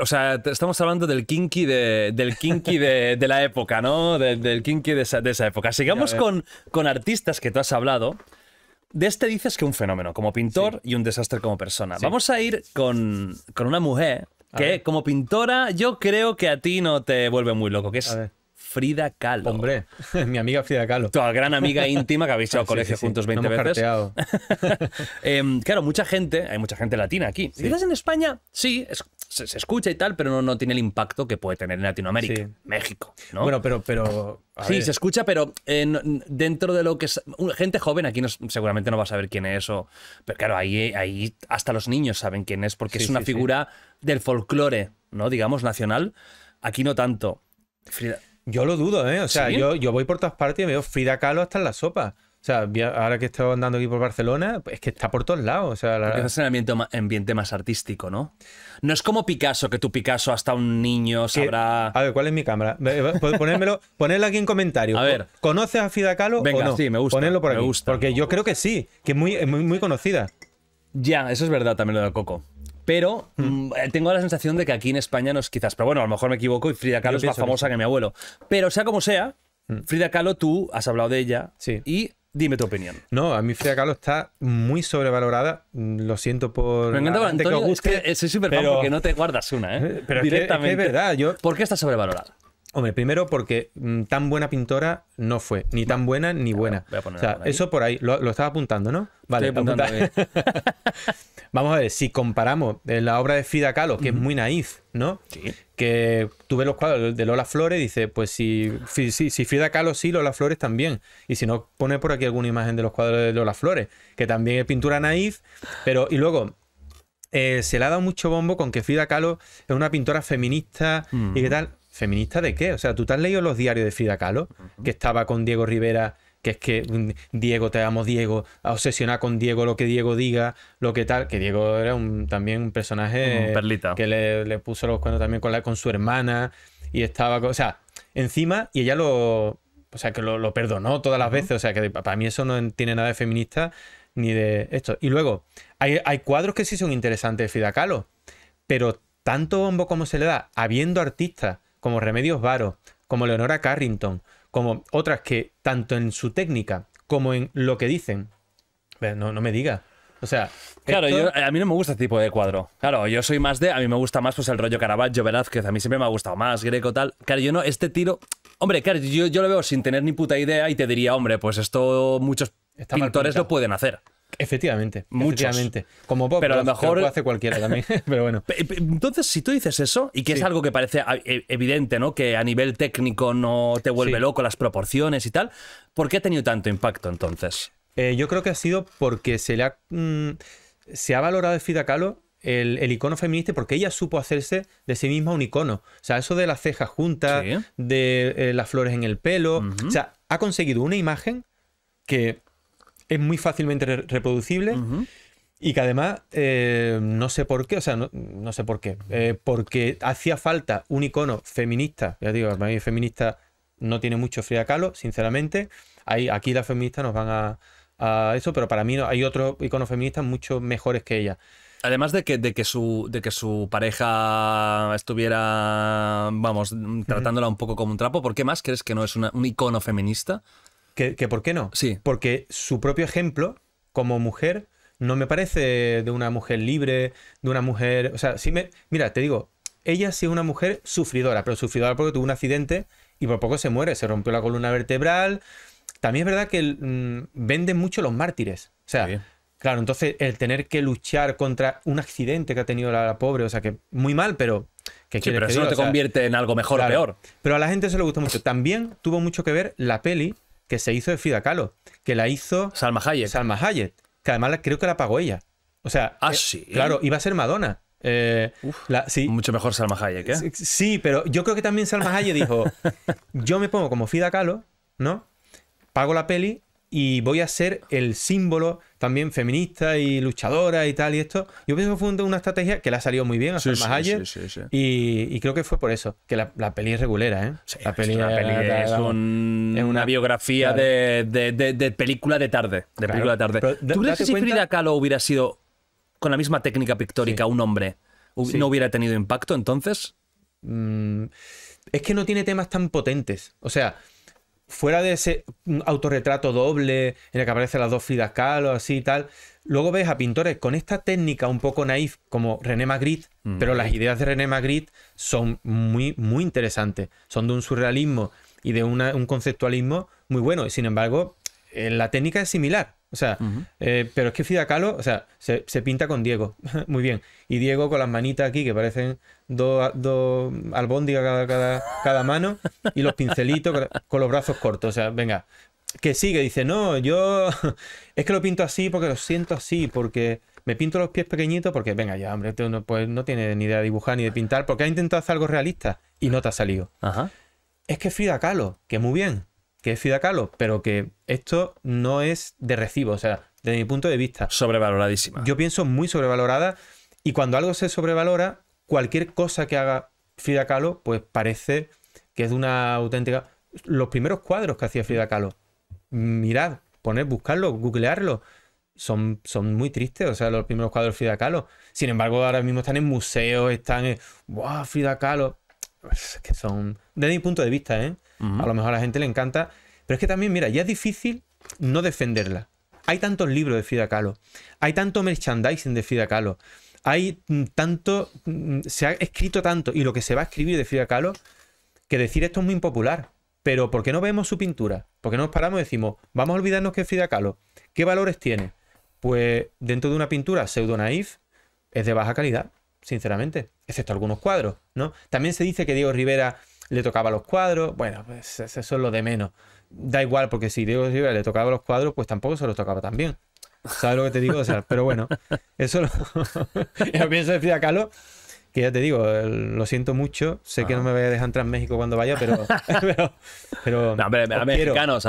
o sea, estamos hablando del kinky de, del kinky de, la época, ¿no? Del, kinky de esa, época. Sigamos con, con artistas que tú has hablado. De este dices que un fenómeno como pintor y un desastre como persona. Vamos a ir con, con una mujer que como pintora yo creo que a ti no te vuelve muy loco, que es Frida Kahlo. Hombre, [LAUGHS] mi amiga Frida Kahlo. Tu gran amiga [LAUGHS] íntima que habéis ido al colegio juntos 20 no veces. [LAUGHS] Em, claro, mucha gente, hay mucha gente latina aquí. Quizás en España sí, se, escucha y tal, pero no, tiene el impacto que puede tener en Latinoamérica, México. ¿no? Bueno, pero... pero sí, se escucha, pero eh, dentro de lo que es... Gente joven aquí seguramente no va a saber quién es, o, pero claro, ahí, ahí hasta los niños saben quién es, porque es una figura del folclore, ¿no? digamos, nacional. Aquí no tanto. Frida, yo lo dudo, ¿eh? O sea, yo, yo voy por todas partes y veo Frida Kahlo hasta en la sopa. O sea, ahora que estoy andando aquí por Barcelona, es que está por todos lados. O sea, la... es un ambiente, más artístico, ¿no? No es como Picasso, que tu Picasso hasta un niño sabrá. A ver, ¿cuál es mi cámara? Eh, ponérmelo, [LAUGHS] ponerlo aquí en comentario. A ver. ¿Conoces a Frida Kahlo? o no? sí, me gusta. por aquí. Me gusta. Porque yo creo que sí, que es muy, muy, muy conocida. Ya, eso es verdad también lo de Coco. Pero hmm. mm, eh, tengo la sensación de que aquí en España no es quizás. Pero bueno, a lo mejor me equivoco y Frida Kahlo es más famosa que, mi abuelo. Pero sea como sea, hmm. Frida Kahlo, tú has hablado de ella. Y Dime tu opinión. No, a mí Frida Kahlo está muy sobrevalorada. Mm, lo siento por. Me encanta, Antonio, que os es eh, soy súper pero... porque no te guardas una, ¿eh? [LAUGHS] Directamente. Es, verdad. Yo... ¿Por qué está sobrevalorada? Hombre, primero porque mm, tan buena pintora no fue, ni tan buena ni buena. eso por ahí, lo, estaba apuntando, ¿no? Vale, Estoy apuntando [LAUGHS] Vamos a ver, si comparamos eh, la obra de Frida Kahlo, que es muy naíz, ¿no? Sí. Que tú ves los cuadros de Lola Flores, dice, pues si, si, si, Frida Kahlo sí, Lola Flores también. Y si no, pone por aquí alguna imagen de los cuadros de Lola Flores, que también es pintura naif, pero y luego eh, se le ha dado mucho bombo con que Frida Kahlo es una pintora feminista y qué tal. ¿Feminista de qué? O sea, tú te has leído los diarios de Frida Kahlo, que estaba con Diego Rivera que es que mm, Diego, te amo Diego, a obsesionar con Diego lo que Diego diga, lo que tal, que Diego era un, también un personaje perlita. que le, puso los cuernos también con, su hermana y estaba, o sea, encima y ella lo, o sea, que lo, perdonó todas las veces, o sea, que para mí eso no tiene nada de feminista ni de esto. Y luego, hay, hay cuadros que sí son interesantes de Frida pero tanto bombo como se le da, habiendo artistas como Remedios Varo, como Leonora Carrington, como otras que tanto en su técnica como en lo que dicen, no, no me diga. O sea, claro, a mí no me gusta este tipo de cuadro. Claro, yo soy más de, a mí me gusta más pues el rollo Caravaggio, Velázquez, a mí siempre me ha gustado más, Greco tal. Claro, yo no, este tiro, hombre, claro, yo, lo veo sin tener ni puta idea y te diría, hombre, pues esto muchos pintores lo pueden hacer. Efectivamente, muchos. Como Bob, pero a lo mejor hace cualquiera también. [LAUGHS] pero bueno. Entonces, si tú dices eso y que es algo que parece e, evidente, ¿no? Que a nivel técnico no te vuelve loco las proporciones y tal, ¿por qué ha tenido tanto impacto entonces? Eh, yo creo que ha sido porque se le ha mm, se ha valorado el Frida Kahlo el, icono feminista porque ella supo hacerse de sí misma un icono. O sea, eso de las cejas juntas, de eh, las flores en el pelo, o sea, ha conseguido una imagen que es muy fácilmente reproducible. Y que además, eh, no sé por qué, o sea, no, sé por qué, eh, porque hacía falta un icono feminista, ya digo, para mí feminista no tiene mucho Frida calo, sinceramente, aquí las feministas nos van a, eso, pero para mí no, hay otros icono feministas mucho mejores que ella. Además de que, de que, su, de que su pareja estuviera, vamos, tratándola un poco como un trapo, ¿por qué más crees que no es un icono feminista? Que, por qué no. Sí. Porque su propio ejemplo, como mujer, no me parece de una mujer libre, de una mujer. O sea, si me. Mira, te digo, ella sí es una mujer sufridora, pero sufridora porque tuvo un accidente y por poco se muere. Se rompió la columna vertebral. También es verdad que mm, venden mucho los mártires. O sea, claro, entonces el tener que luchar contra un accidente que ha tenido la, pobre, o sea, que muy mal, pero que sí, pero eso no te convierte en algo mejor o peor. Pero a la gente se le gustó mucho. También tuvo mucho que ver la peli que se hizo de Frida Kahlo, que la hizo Salma Hayek. Salma Hayek, que además creo que la pagó ella. O sea, ah, eh, sí. claro, iba a ser Madonna. Eh, mucho mejor Salma Hayek, ¿eh? Sí, pero yo creo que también Salma Hayek dijo: [LAUGHS] Yo me pongo como Fida Kahlo, ¿no? Pago la peli y voy a ser el símbolo también feminista y luchadora y tal y esto. Yo pienso que fue una estrategia que le ha salido muy bien a sí, sí, y, creo que fue por eso, que la, peli es regulera, ¿eh? la peli, es una, peli es una biografía de, película de tarde. De película tarde. ¿Tú crees que si Frida Kahlo hubiera sido con la misma técnica pictórica un hombre, no hubiera tenido impacto entonces? Mm, es que no tiene temas tan potentes. O sea, fuera de ese autorretrato doble en el que aparecen las dos Frida Kahlo, así y tal, luego ves a pintores con esta técnica un poco naif como René Magritte, mm. pero las ideas de René Magritte son muy, muy interesantes, son de un surrealismo y de un conceptualismo muy bueno, y sin embargo, eh, la técnica es similar. O sea, eh, pero es que Frida Kahlo, o sea, se, pinta con Diego, [LAUGHS] muy bien. Y Diego con las manitas aquí, que parecen dos do albóndigas cada, cada, mano, y los pincelitos con, los brazos cortos. O sea, venga, que sigue, dice, no, yo [LAUGHS] es que lo pinto así porque lo siento así, porque me pinto los pies pequeñitos, porque venga ya, hombre, pues no tiene ni idea de dibujar ni de pintar, porque ha intentado hacer algo realista y no te ha salido. Ajá. Es que Frida Kahlo, que muy bien, que es Frida Kahlo, pero que esto no es de recibo, o sea, desde mi punto de vista. Sobrevaloradísima. Yo pienso muy sobrevalorada y cuando algo se sobrevalora, cualquier cosa que haga Frida Kahlo, pues parece que es de una auténtica... Los primeros cuadros que hacía Frida Kahlo, mirad, poner, buscarlo, googlearlo. Son, son, muy tristes, o sea, los primeros cuadros de Frida Kahlo. Sin embargo, ahora mismo están en museos, están en. ¡Wow! Frida Kahlo que son, desde mi punto de vista, ¿eh? a lo mejor a la gente le encanta, pero es que también, mira, ya es difícil no defenderla. Hay tantos libros de Frida Kahlo, hay tanto merchandising de Frida Kahlo, hay mm, tanto, mm, se ha escrito tanto y lo que se va a escribir de Frida Kahlo, que decir esto es muy impopular. Pero ¿por qué no vemos su pintura? ¿Por qué no nos paramos y decimos, vamos a olvidarnos que es Frida Kahlo? ¿Qué valores tiene? Pues dentro de una pintura pseudo naif es de baja calidad sinceramente, excepto algunos cuadros, ¿no? También se dice que Diego Rivera le tocaba los cuadros, bueno, pues eso es lo de menos. Da igual, porque si Diego Rivera le tocaba los cuadros, pues tampoco se los tocaba tan bien. ¿Sabes lo que te digo? O sea, pero bueno, eso lo... [LAUGHS] pienso decir a calo. que ya te digo, lo siento mucho, sé que no ah. me voy a dejar entrar en México cuando vaya, pero... [LAUGHS] pero, no, hombre, a mexicanos,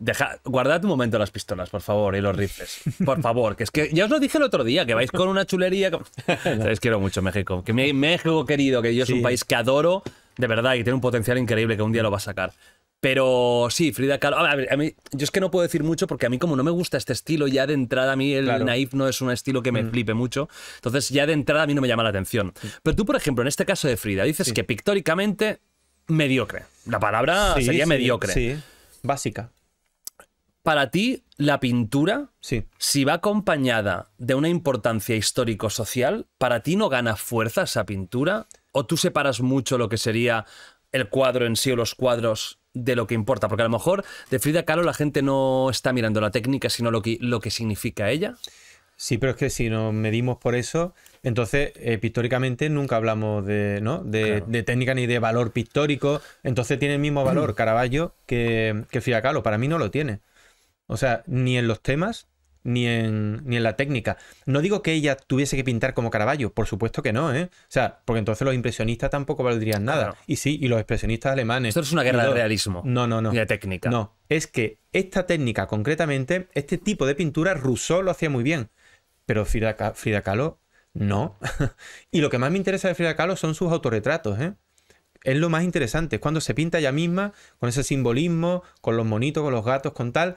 Deja, guardad un momento las pistolas, por favor, y los rifles. Por favor, que es que ya os lo dije el otro día, que vais con una chulería. [LAUGHS] quiero mucho México. Que México querido, que yo es un país que adoro, de verdad, y tiene un potencial increíble que un día lo va a sacar. Pero sí, Frida Kahlo. A yo es que no puedo decir mucho porque a mí, como no me gusta este estilo, ya de entrada a mí el naif no es un estilo que me mm. flipe mucho. Entonces, ya de entrada a mí no me llama la atención. Pero tú, por ejemplo, en este caso de Frida, dices que pictóricamente mediocre. La palabra sería mediocre. Sí, básica para ti, la pintura, si va acompañada de una importancia histórico-social, ¿para ti no gana fuerza esa pintura? ¿O tú separas mucho lo que sería el cuadro en sí o los cuadros de lo que importa? Porque a lo mejor de Frida Kahlo la gente no está mirando la técnica, sino lo que, lo que significa ella. Sí, pero es que si nos medimos por eso, entonces históricamente eh, pictóricamente nunca hablamos de, técnica ni de valor pictórico. Entonces tiene el mismo valor [CLEARS THROAT] Caravaggio que Frida Kahlo. Para mí no lo tiene. O sea, ni en los temas, ni en, ni en la técnica. No digo que ella tuviese que pintar como Caravaggio, por supuesto que no, ¿eh? O sea, porque entonces los impresionistas tampoco valdrían nada. Y sí, y los expresionistas alemanes. Esto es una guerra de realismo. No, no, no. Y de técnica. No, es que esta técnica concretamente, este tipo de pintura, Rousseau lo hacía muy bien, pero Frida, Frida Kahlo no. [LAUGHS] y lo que más me interesa de Frida Kahlo son sus autorretratos, ¿eh? es lo más interesante, es cuando se pinta ella misma con ese simbolismo, con los monitos, con los gatos, con tal.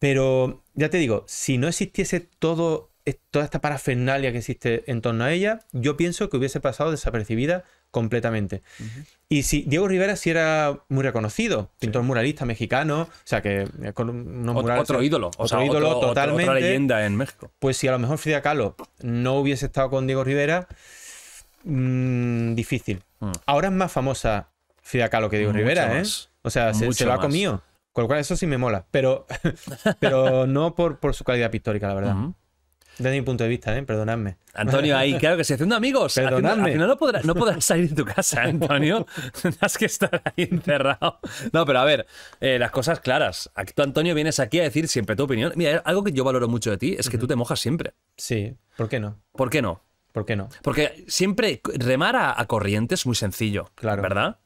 Pero ya te digo, si no existiese todo, toda esta parafernalia que existe en torno a ella, yo pienso que hubiese pasado desapercibida completamente. Y si Diego Rivera sí era muy reconocido, pintor muralista mexicano, o sea que con unos otro ídolo, sea, ídolo totalmente. Otra leyenda en México. Pues si a lo mejor Frida Kahlo no hubiese estado con Diego Rivera, mm, difícil. Mm. Ahora es más famosa Frida Kahlo que Diego Rivera, ¿eh? O sea, se, se lo ha comido. Con lo cual eso sí me mola, pero, [LAUGHS] pero no por, por su calidad pictórica, la verdad. Desde mi punto de vista, ¿eh? perdonadme. Antonio, ahí, claro que sí, haciendo amigos. Perdonadme. Al final no podrás, salir de tu casa, ¿eh, Antonio. [LAUGHS] Tendrás que estar ahí encerrado. No, pero a ver, eh, las cosas claras. tú, Antonio, vienes aquí a decir siempre tu opinión. Mira, algo que yo valoro mucho de ti es que tú te mojas siempre. Sí, ¿por qué no? ¿Por qué no? ¿Por qué no? Porque siempre remar a, corriente es muy sencillo. ¿Verdad?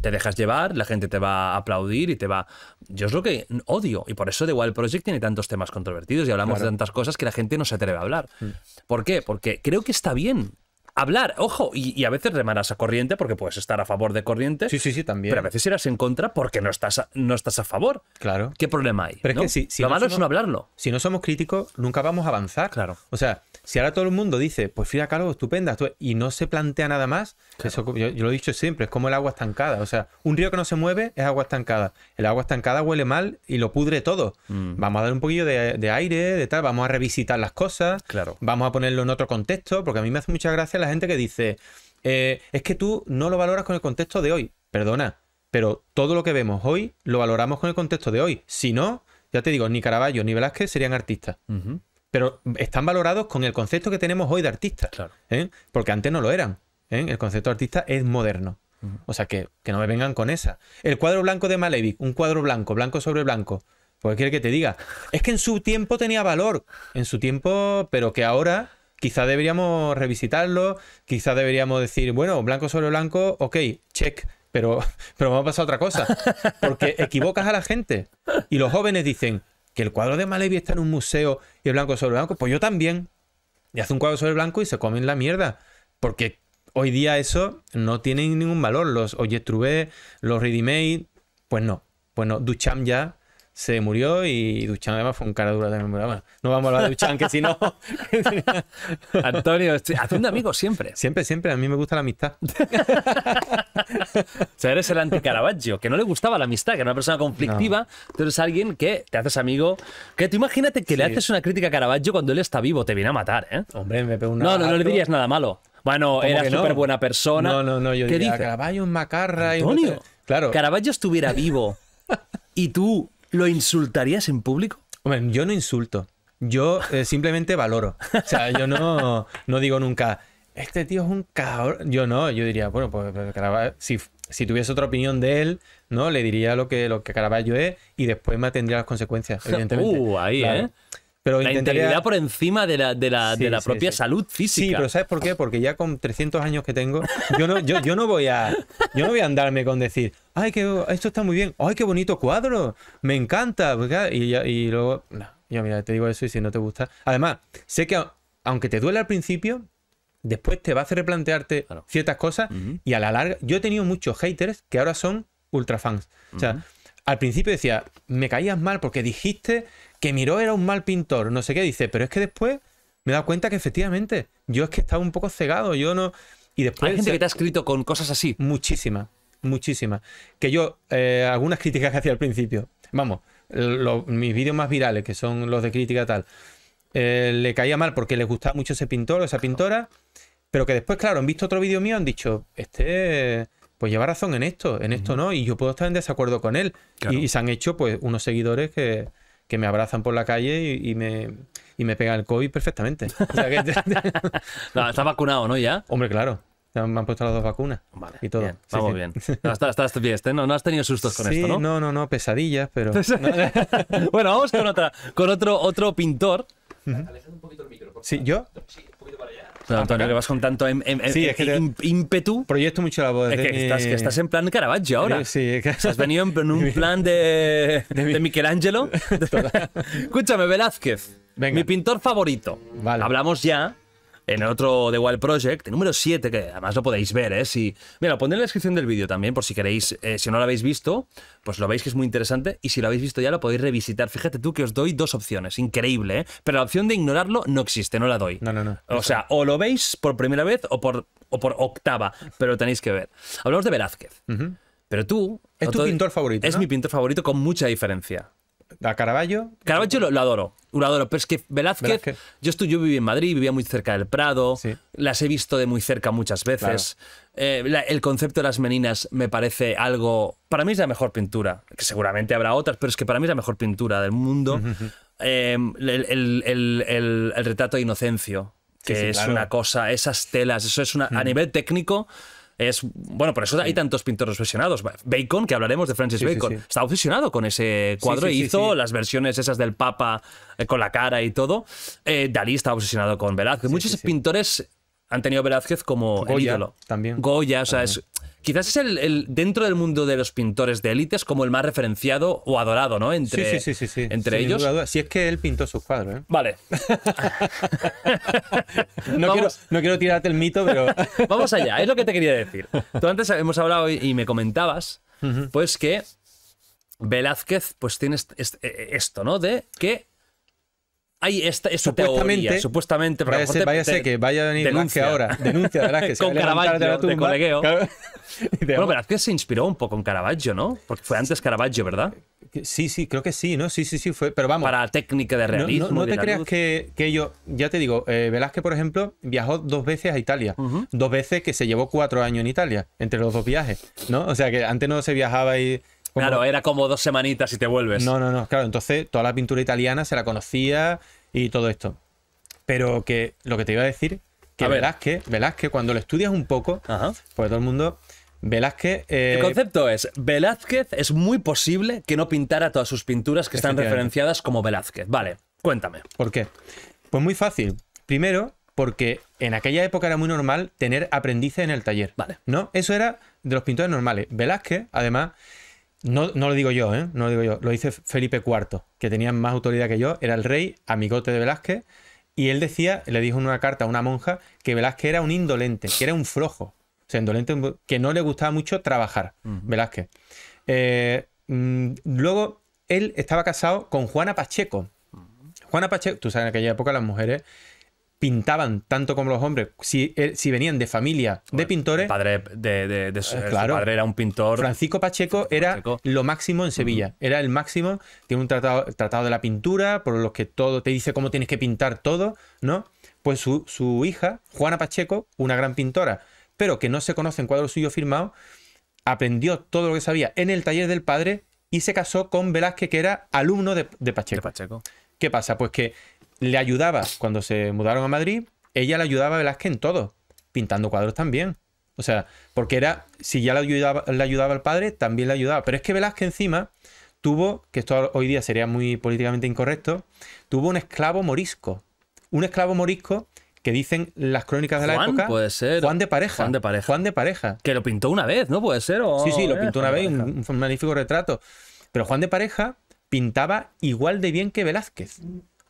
Te dejas llevar, la gente te va a aplaudir y te va yo es lo que odio. Y por eso The Wild Project tiene tantos temas controvertidos y hablamos de tantas cosas que la gente no se atreve a hablar. Mm. ¿Por qué? Porque creo que está bien hablar, ojo, y, a veces remarás a corriente porque puedes estar a favor de corriente. Sí, sí, sí, también. Pero a veces irás en contra porque no estás a, no estás a favor. Claro. ¿Qué problema hay? Pero es que si, si Lo malo es no hablarlo. Si no somos críticos, nunca vamos a avanzar. Claro. O sea, si ahora todo el mundo dice, pues fíjate algo estupenda, y no se plantea nada más, eso, yo, lo he dicho siempre, es como el agua estancada. O sea, un río que no se mueve es agua estancada. El agua estancada huele mal y lo pudre todo. Mm. Vamos a dar un poquillo de, de aire, de tal, vamos a revisitar las cosas. Claro. Vamos a ponerlo en otro contexto, porque a mí me hace mucha gracia la gente que dice, eh, es que tú no lo valoras con el contexto de hoy. Perdona, pero todo lo que vemos hoy lo valoramos con el contexto de hoy. Si no, ya te digo, ni Caravaggio ni Velázquez serían artistas. Pero están valorados con el concepto que tenemos hoy de artista. ¿eh? Porque antes no lo eran. ¿eh? El concepto artista es moderno. O sea, que, no me vengan con esa. El cuadro blanco de Malevich, un cuadro blanco, blanco sobre blanco. porque pues, quiere que te diga, es que en su tiempo tenía valor, en su tiempo, pero que ahora Quizá deberíamos revisitarlo, quizá deberíamos decir, bueno, blanco sobre blanco, ok, check, pero, [LAUGHS] pero a pasar a otra cosa, porque [LAUGHS] equivocas a la gente. Y los jóvenes dicen que el cuadro de Malevi está en un museo y el blanco sobre blanco, pues yo también. Y hace un cuadro sobre blanco y se comen la mierda, porque hoy día eso no tiene ningún valor. Los Oye Trouvé, los Readymade, pues no, pues no, Duchamp ya se murió y Duchamp además fue un cara dura también. Bueno, no vamos a hablar de Duchamp, que si no... [LAUGHS] Antonio, haciendo amigos siempre. Siempre, siempre. A mí me gusta la amistad. [LAUGHS] o sea, eres el anti-Caravaggio, que no le gustaba la amistad, que era una persona conflictiva. Tú eres alguien que te haces amigo... Que tú imagínate que le haces una crítica a Caravaggio cuando él está vivo. Te viene a matar, ¿eh? Hombre, me pego una... No, no, le dirías nada malo. Bueno, era súper buena persona. No, no, no. Yo diría, Caravaggio macarra... y... Claro. Caravaggio estuviera vivo [LAUGHS] y tú ¿Lo insultarías en público? Hombre, yo no insulto. Yo eh, simplemente valoro. O sea, yo no, no digo nunca, este tío es un cabrón. Yo no, yo diría, bueno, pues, pues Caravaggio, si, tuviese otra opinión de él, ¿no? Le diría lo que, lo que Caravaggio es y después me atendría las consecuencias, [LAUGHS] uh, evidentemente. Uh, ahí, ¿eh? la integridad por encima de la, de la, propia salud física. Sí, pero ¿sabes por qué? Porque ya con 300 años que tengo, yo no, yo, no, voy, a, yo voy a andarme con decir, ay, que esto está muy bien, ay, qué bonito cuadro, me encanta. Pues, y, y luego, yo mira, te digo eso y si no te gusta. Además, sé que aunque te duele al principio, después te va a hacer replantearte ciertas cosas y a la larga, yo he tenido muchos haters que ahora son ultrafans. O sea, al principio decía, me caías mal porque dijiste que Miró era un mal pintor, no sé qué dice, pero es que después me he dado cuenta que efectivamente yo es que estaba un poco cegado, yo no... Y después, Hay gente que te ha escrito con cosas así. Muchísimas, muchísimas. Que yo, eh, algunas críticas que hacía al principio, vamos, mis vídeos más virales, que son los de crítica tal, eh, le caía mal porque les gustaba mucho ese pintor o esa pintora, pero que después, claro, han visto otro vídeo mío, han dicho, este pues lleva razón en esto, en esto no, y yo puedo estar en desacuerdo con él. y, se han hecho pues unos seguidores que, que me abrazan por la calle y, me, y me pega el COVID perfectamente. [LAUGHS] [LAUGHS] no, estás vacunado, ¿no? Ya. Hombre, claro. Ya me han puesto las dos vacunas vale, y todo. Bien, vamos bien. [LAUGHS] No, estás, este, No, no, has tenido sustos con esto, ¿no? No, no, no, pesadillas, pero. bueno, vamos con otra, con otro, otro pintor. un poquito el micro. Sí, ¿yo? Sí, un poquito para allá. Antonio, que vas con tanto ímpetu. Proyecto mucho la voz. Es que, de... estás, que estás en plan Caravaggio ahora. Sí, es que... Has venido en, [LAUGHS] un plan de, de, de Michelangelo. [LAUGHS] [LAUGHS] Escúchame, Velázquez. Venga. Mi pintor favorito. Vale. Hablamos ya en el otro The Wild Project, el número 7, que además lo podéis ver, ¿eh? Si, mira, lo pondré en la descripción del vídeo también, por si queréis, eh, si no lo habéis visto, pues lo veis que es muy interesante, y si lo habéis visto ya lo podéis revisitar. Fíjate tú que os doy dos opciones, increíble, ¿eh? Pero la opción de ignorarlo no existe, no la doy. No, no, no. O sea, o lo veis por primera vez o por, por octava, pero lo tenéis que ver. Hablamos de Velázquez. Pero tú... Es tu pintor favorito. Es mi pintor favorito con mucha diferencia. ¿A Caravaggio? Caravaggio lo, adoro, lo adoro, pero es que Velázquez, Yo, estoy, yo viví en Madrid, vivía muy cerca del Prado, las he visto de muy cerca muchas veces. Eh, el concepto de las meninas me parece algo, para mí es la mejor pintura, que seguramente habrá otras, pero es que para mí es la mejor pintura del mundo. Eh, el, retrato de Inocencio, que es una cosa, esas telas, eso es una, a nivel técnico es, bueno, por eso hay tantos pintores obsesionados. Bacon, que hablaremos de Francis Bacon, está obsesionado con ese cuadro e hizo las versiones esas del Papa eh, con la cara y todo. Eh, Dalí está obsesionado con Velázquez. Muchos pintores han tenido Velázquez como Goya, ídolo. También. Goya, o sea, es quizás es el, dentro del mundo de los pintores de élites como el más referenciado o adorado, ¿no? Entre, sí, sí, sí, entre ellos. si es que él pintó sus cuadros, ¿eh? Vale. [LAUGHS] no, quiero, tirarte el mito, pero. [LAUGHS] Vamos allá, es lo que te quería decir. Tú antes hemos hablado y, me comentabas, pues que Velázquez pues tiene esto, ¿no? De que hay supuestamente, supuestamente, vaya, ser, que vaya a venir denuncia. ahora, denuncia, [LAUGHS] con Caravaggio, de, [LAUGHS] Pero bueno, Velázquez se inspiró un poco en Caravaggio, ¿no? Porque fue antes Caravaggio, ¿verdad? Sí, sí, creo que sí, ¿no? Sí, sí, sí, fue, pero vamos. Para la técnica de realismo. No, te creas que, que, yo, ya te digo, eh, Velázquez, por ejemplo, viajó dos veces a Italia, dos veces que se llevó cuatro años en Italia, entre los dos viajes, ¿no? O sea que antes no se viajaba y Claro, era como dos semanitas y te vuelves. No, no, no, claro. Entonces, toda la pintura italiana se la conocía y todo esto. Pero que lo que te iba a decir, que Velázquez, Velázquez, cuando lo estudias un poco, pues todo el mundo. Velázquez. Eh, el concepto es: Velázquez es muy posible que no pintara todas sus pinturas que están referenciadas como Velázquez. Vale, cuéntame. ¿Por qué? Pues muy fácil. Primero, porque en aquella época era muy normal tener aprendices en el taller. Vale. ¿No? Eso era de los pintores normales. Velázquez, además, no, lo digo yo, ¿eh? No lo digo yo. Lo dice Felipe IV, que tenía más autoridad que yo, era el rey, amigote de Velázquez, y él decía, le dijo en una carta a una monja, que Velázquez era un indolente, que era un flojo. O sea, indolente, que no le gustaba mucho trabajar, Velázquez. Eh, mm, luego, él estaba casado con Juana Pacheco. Juana Pacheco, tú sabes, en aquella época las mujeres pintaban tanto como los hombres, si, eh, venían de familia de pintores. padre de, su, eh, claro, padre era un pintor. Francisco Pacheco era lo máximo en Sevilla, era el máximo. Tiene un tratado, tratado de la pintura, por los que todo te dice cómo tienes que pintar todo, ¿no? Pues su, hija, Juana Pacheco, una gran pintora, pero que no se conoce en cuadros suyos firmados, aprendió todo lo que sabía en el taller del padre y se casó con Velázquez, que era alumno de, De Pacheco. ¿Qué pasa? Pues que le ayudaba cuando se mudaron a Madrid, ella le ayudaba a Velázquez en todo, pintando cuadros también. O sea, porque era, si ya le ayudaba, el al padre, también le ayudaba. Pero es que Velázquez encima tuvo, que esto hoy día sería muy políticamente incorrecto, tuvo un esclavo morisco. Un esclavo morisco que dicen las crónicas de la época. Puede ser. Juan de pareja. Juan de pareja. Juan de pareja. Que lo pintó una vez, ¿no? Puede ser. O... Sí, sí, lo pintó una vez, un magnífico retrato. Pero Juan de pareja pintaba igual de bien que Velázquez.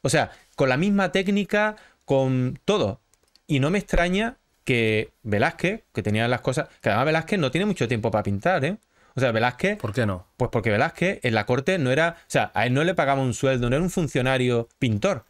O sea, con la misma técnica, con todo. Y no me extraña que Velázquez, que tenía las cosas. Que además Velázquez no tiene mucho tiempo para pintar, ¿eh? O sea, Velázquez. ¿Por qué no? Pues porque Velázquez en la corte no era. O sea, a él no le pagaba un sueldo, no era un funcionario pintor.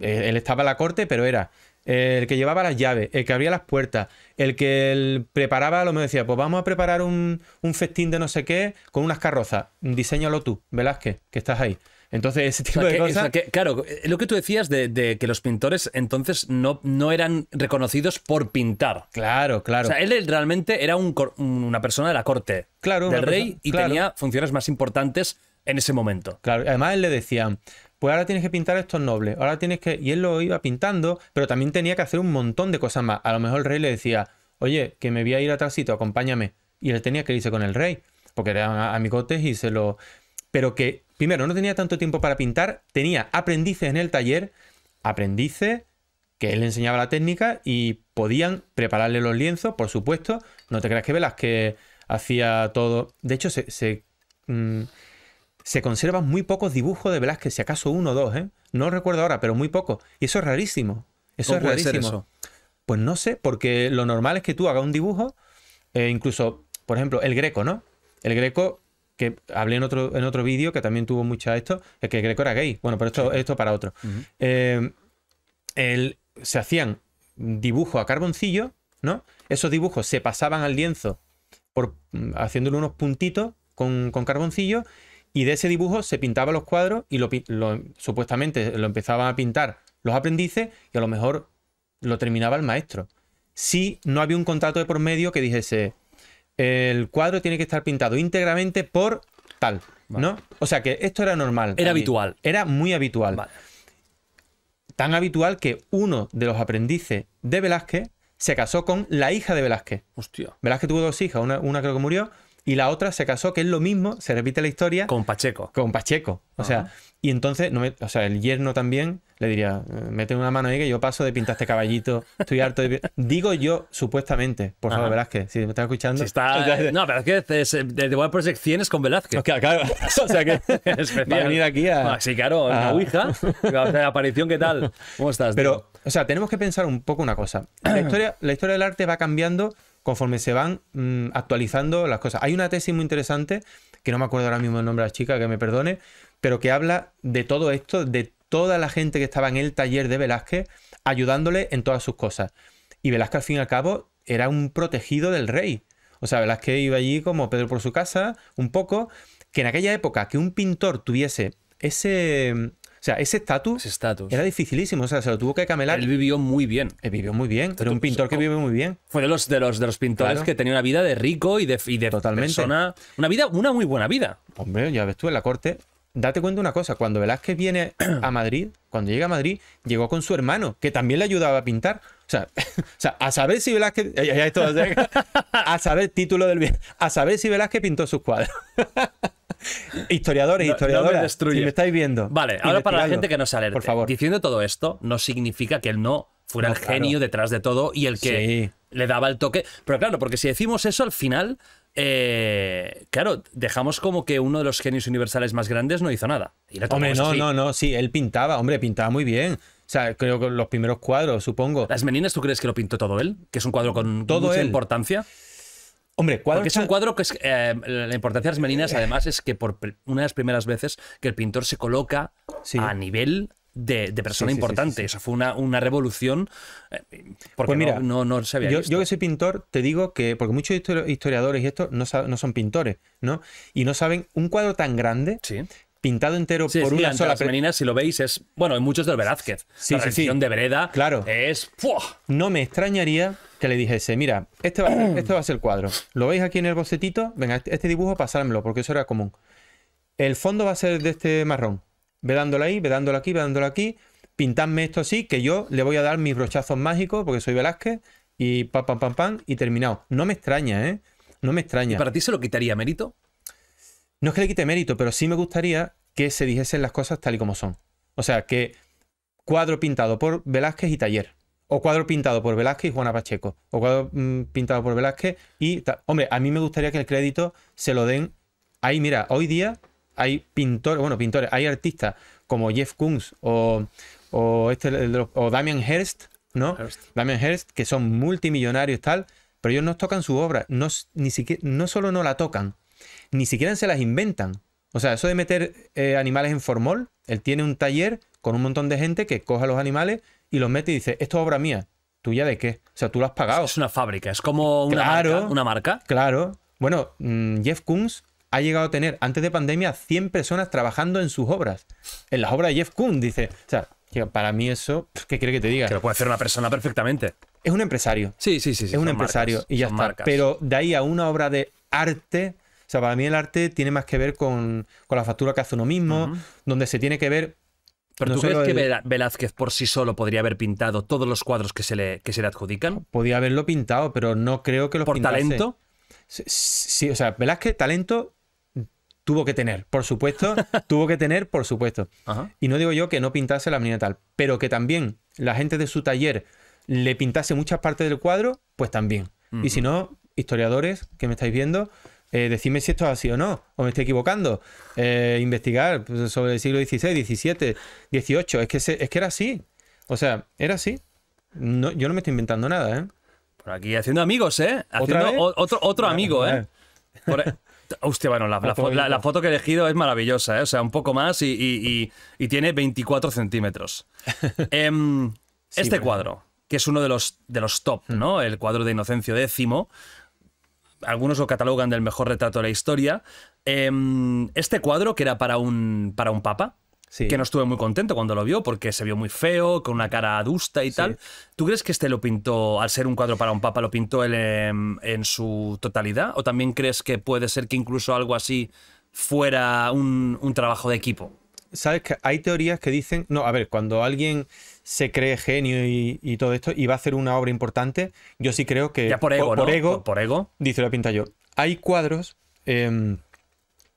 Eh, él estaba en la corte, pero era el que llevaba las llaves, el que abría las puertas, el que preparaba, lo me decía, pues vamos a preparar un, un, festín de no sé qué con unas carrozas, diseñalo tú, Velázquez, que estás ahí. Entonces, ese tipo de cosas... claro, eh, lo que tú decías de, que los pintores entonces no, no eran reconocidos por pintar. Claro, claro. O sea, él realmente era una persona de la corte claro, del rey y tenía funciones más importantes en ese momento. Claro, además él le decía, pues ahora tienes que pintar estos nobles, ahora tienes que... Y él lo iba pintando, pero también tenía que hacer un montón de cosas más. A lo mejor el rey le decía, oye, que me voy a ir a tal acompáñame. Y él tenía que irse con el rey, porque eran amigotes y se lo... Pero que primero, no tenía tanto tiempo para pintar, tenía aprendices en el taller, aprendices que él enseñaba la técnica y podían prepararle los lienzos, por supuesto. No te creas que velas que hacía todo. De hecho, se, mm, se, conservan muy pocos dibujos de Velázquez, si acaso uno o dos, ¿eh? No recuerdo ahora, pero muy pocos. Y eso es rarísimo. Eso ¿Cómo es puede eso? Pues no sé, porque lo normal es que tú hagas un dibujo, eh, incluso, por ejemplo, el Greco, ¿no? El Greco que hablé en otro, en otro vídeo que también tuvo mucho esto, es que Greco era gay. Bueno, pero esto, esto para otro. Eh, se hacían dibujos a carboncillo, ¿no? Esos dibujos se pasaban al lienzo por, haciéndole unos puntitos con, carboncillo y de ese dibujo se pintaban los cuadros y supuestamente lo empezaban a pintar los aprendices y a lo mejor lo terminaba el maestro. Si no había un contrato de por medio que dijese, el cuadro tiene que estar pintado íntegramente por tal, ¿no? O sea que esto era normal. Era habitual. Era muy habitual. Tan habitual que uno de los aprendices de Velázquez se casó con la hija de Velázquez. Hostia. Velázquez tuvo dos hijas, una, creo que murió y la otra se casó, que es lo mismo, se repite la historia. Con Pacheco. Con Pacheco. O sea, y entonces, no o sea, el yerno también le diría, eh, mete una mano ahí que yo paso de pintar este caballito, estoy harto de... Digo yo, supuestamente, por favor, Velázquez, si me estás escuchando... [LAUGHS] No, Velázquez, es, de igual proyecciones con Velázquez. [LAUGHS] [LAUGHS] O sea que va a venir aquí a... Ah, sí, claro, a... la ouija, la aparición, ¿qué tal? ¿Cómo estás? Pero, o sea, tenemos que pensar un poco una cosa. La [CLEARS THROAT] historia, la historia del arte va cambiando conforme se van mm, actualizando las cosas. Hay una tesis muy interesante, que no me acuerdo ahora mismo el nombre de la chica, que me perdone, pero que habla de todo esto, de toda la gente que estaba en el taller de Velázquez ayudándole en todas sus cosas. Y Velázquez, al fin y al cabo, era un protegido del rey. O sea, Velázquez iba allí como Pedro por su casa, un poco. Que en aquella época, que un pintor tuviese ese, o sea, ese estatus era dificilísimo. O sea, se lo tuvo que camelar. Él vivió muy bien. Él vivió muy bien. Era un pintor que vive muy bien. Fue de los, de los, de los pintores que tenía una vida de rico y de, persona. Una vida, una muy buena vida. Hombre, ya ves tú, en la corte date cuenta una cosa, cuando Velázquez viene a Madrid, [CLEARS THROAT] cuando llega a Madrid, llegó con su hermano, que también le ayudaba a pintar. O sea, [LAUGHS] a saber si Velázquez... Eh, eh, [LAUGHS] a saber título del... a saber si Velázquez pintó sus cuadros. [LAUGHS] Historiadores, historiadores historiadoras, me estáis viendo. Vale, ahora para la gente que no sale, por favor. Diciendo todo esto, no significa que él no fuera el genio detrás de todo y el que le daba el toque. Pero claro, porque si decimos eso al final, eh, claro, dejamos como que uno de los genios universales más grandes no hizo nada. no hombre, no, no, sí, él pintaba, hombre, pintaba muy bien. O sea, creo que los primeros cuadros, supongo. ¿Las meninas tú crees que lo pintó todo él? Que es un cuadro con todo mucha importancia. Hombre, cuadro. Porque es un cuadro que es, eh, la importancia de las meninas, además, es que por una de las primeras veces que el pintor se coloca a nivel de, persona importante. Eso fue una, revolución. Eh, porque pues mira, no, no, se yo, yo que soy pintor, te digo que, porque muchos historiadores y esto no, son pintores, ¿no? Y no saben un cuadro tan grande pintado entero por una sola si lo veis, es. Bueno, en muchos del Velázquez. Sí, la de Vereda claro. es. No me extrañaría que le dijese: Mira, este va, a ser, este va a ser el cuadro. ¿Lo veis aquí en el bocetito? Venga, este, este dibujo, pasármelo, porque eso era común. El fondo va a ser de este marrón ve ahí, ve aquí, ve aquí, pintadme esto así, que yo le voy a dar mis brochazos mágicos, porque soy Velázquez, y pam, pam, pam, pam, y terminado. No me extraña, ¿eh? No me extraña. para ti se lo quitaría mérito? No es que le quite mérito, pero sí me gustaría que se dijesen las cosas tal y como son. O sea, que cuadro pintado por Velázquez y Taller. O cuadro pintado por Velázquez y Juana Pacheco. O cuadro mm, pintado por Velázquez y... Hombre, a mí me gustaría que el crédito se lo den... Ahí, mira, hoy día hay pintores, bueno, pintores, hay artistas como Jeff Koons o, o, este, o Damian Hirst, ¿no? Damian Hirst, que son multimillonarios tal, pero ellos no tocan su obra, no, ni no solo no la tocan, ni siquiera se las inventan. O sea, eso de meter eh, animales en formol, él tiene un taller con un montón de gente que coja los animales y los mete y dice, esto es obra mía, ¿tuya de qué? O sea, tú lo has pagado. Es una fábrica, es como una, una marca. Claro. Bueno, mm, Jeff Koons ha llegado a tener, antes de pandemia, 100 personas trabajando en sus obras. En las obras de Jeff Koons, dice. O sea, para mí eso, ¿qué quiere que te diga? Que lo puede hacer una persona perfectamente. Es un empresario. Sí, sí, sí. es un empresario y ya está. Pero de ahí a una obra de arte, o sea, para mí el arte tiene más que ver con, la factura que hace uno mismo, donde se tiene que ver ¿Pero tú crees que Velázquez por sí solo podría haber pintado todos los cuadros que se le, que se le adjudican? Podía haberlo pintado, pero no creo que los ¿Por talento? sí, o sea, Velázquez, talento tuvo que tener, por supuesto, [LAUGHS] tuvo que tener, por supuesto. Y no digo yo que no pintase la manera tal, pero que también la gente de su taller le pintase muchas partes del cuadro, pues también. Y si no, historiadores que me estáis viendo, eh, decidme si esto es así o no, o me estoy equivocando. Eh, investigar sobre el siglo XVI, XVII, XVIII, es que, es que era así. O sea, era así. No, yo no me estoy inventando nada, ¿eh? Por aquí haciendo amigos, ¿eh? otro, otro amigo, ¿eh? E- [LAUGHS] Hostia, bueno, la, foto que he elegido es maravillosa, ¿eh? o sea, un poco más y, tiene 24 centímetros. [LAUGHS] Em, este cuadro, que es uno de los, de los top, mm. ¿no? El cuadro de Inocencio X. Algunos lo catalogan del mejor retrato de la historia. Em, este cuadro, que era para un, para un papa, que no estuve muy contento cuando lo vio porque se vio muy feo, con una cara adusta y tal. ¿Tú crees que este lo pintó, al ser un cuadro para un papa, lo pintó él en, su totalidad? ¿O también crees que puede ser que incluso algo así fuera un, trabajo de equipo? sabes que hay teorías que dicen, no, a ver, cuando alguien se cree genio y, todo esto y va a hacer una obra importante, yo sí creo que ya por ego, por, ¿no? por, ego, por, ego, dice la pinta yo. Hay cuadros em,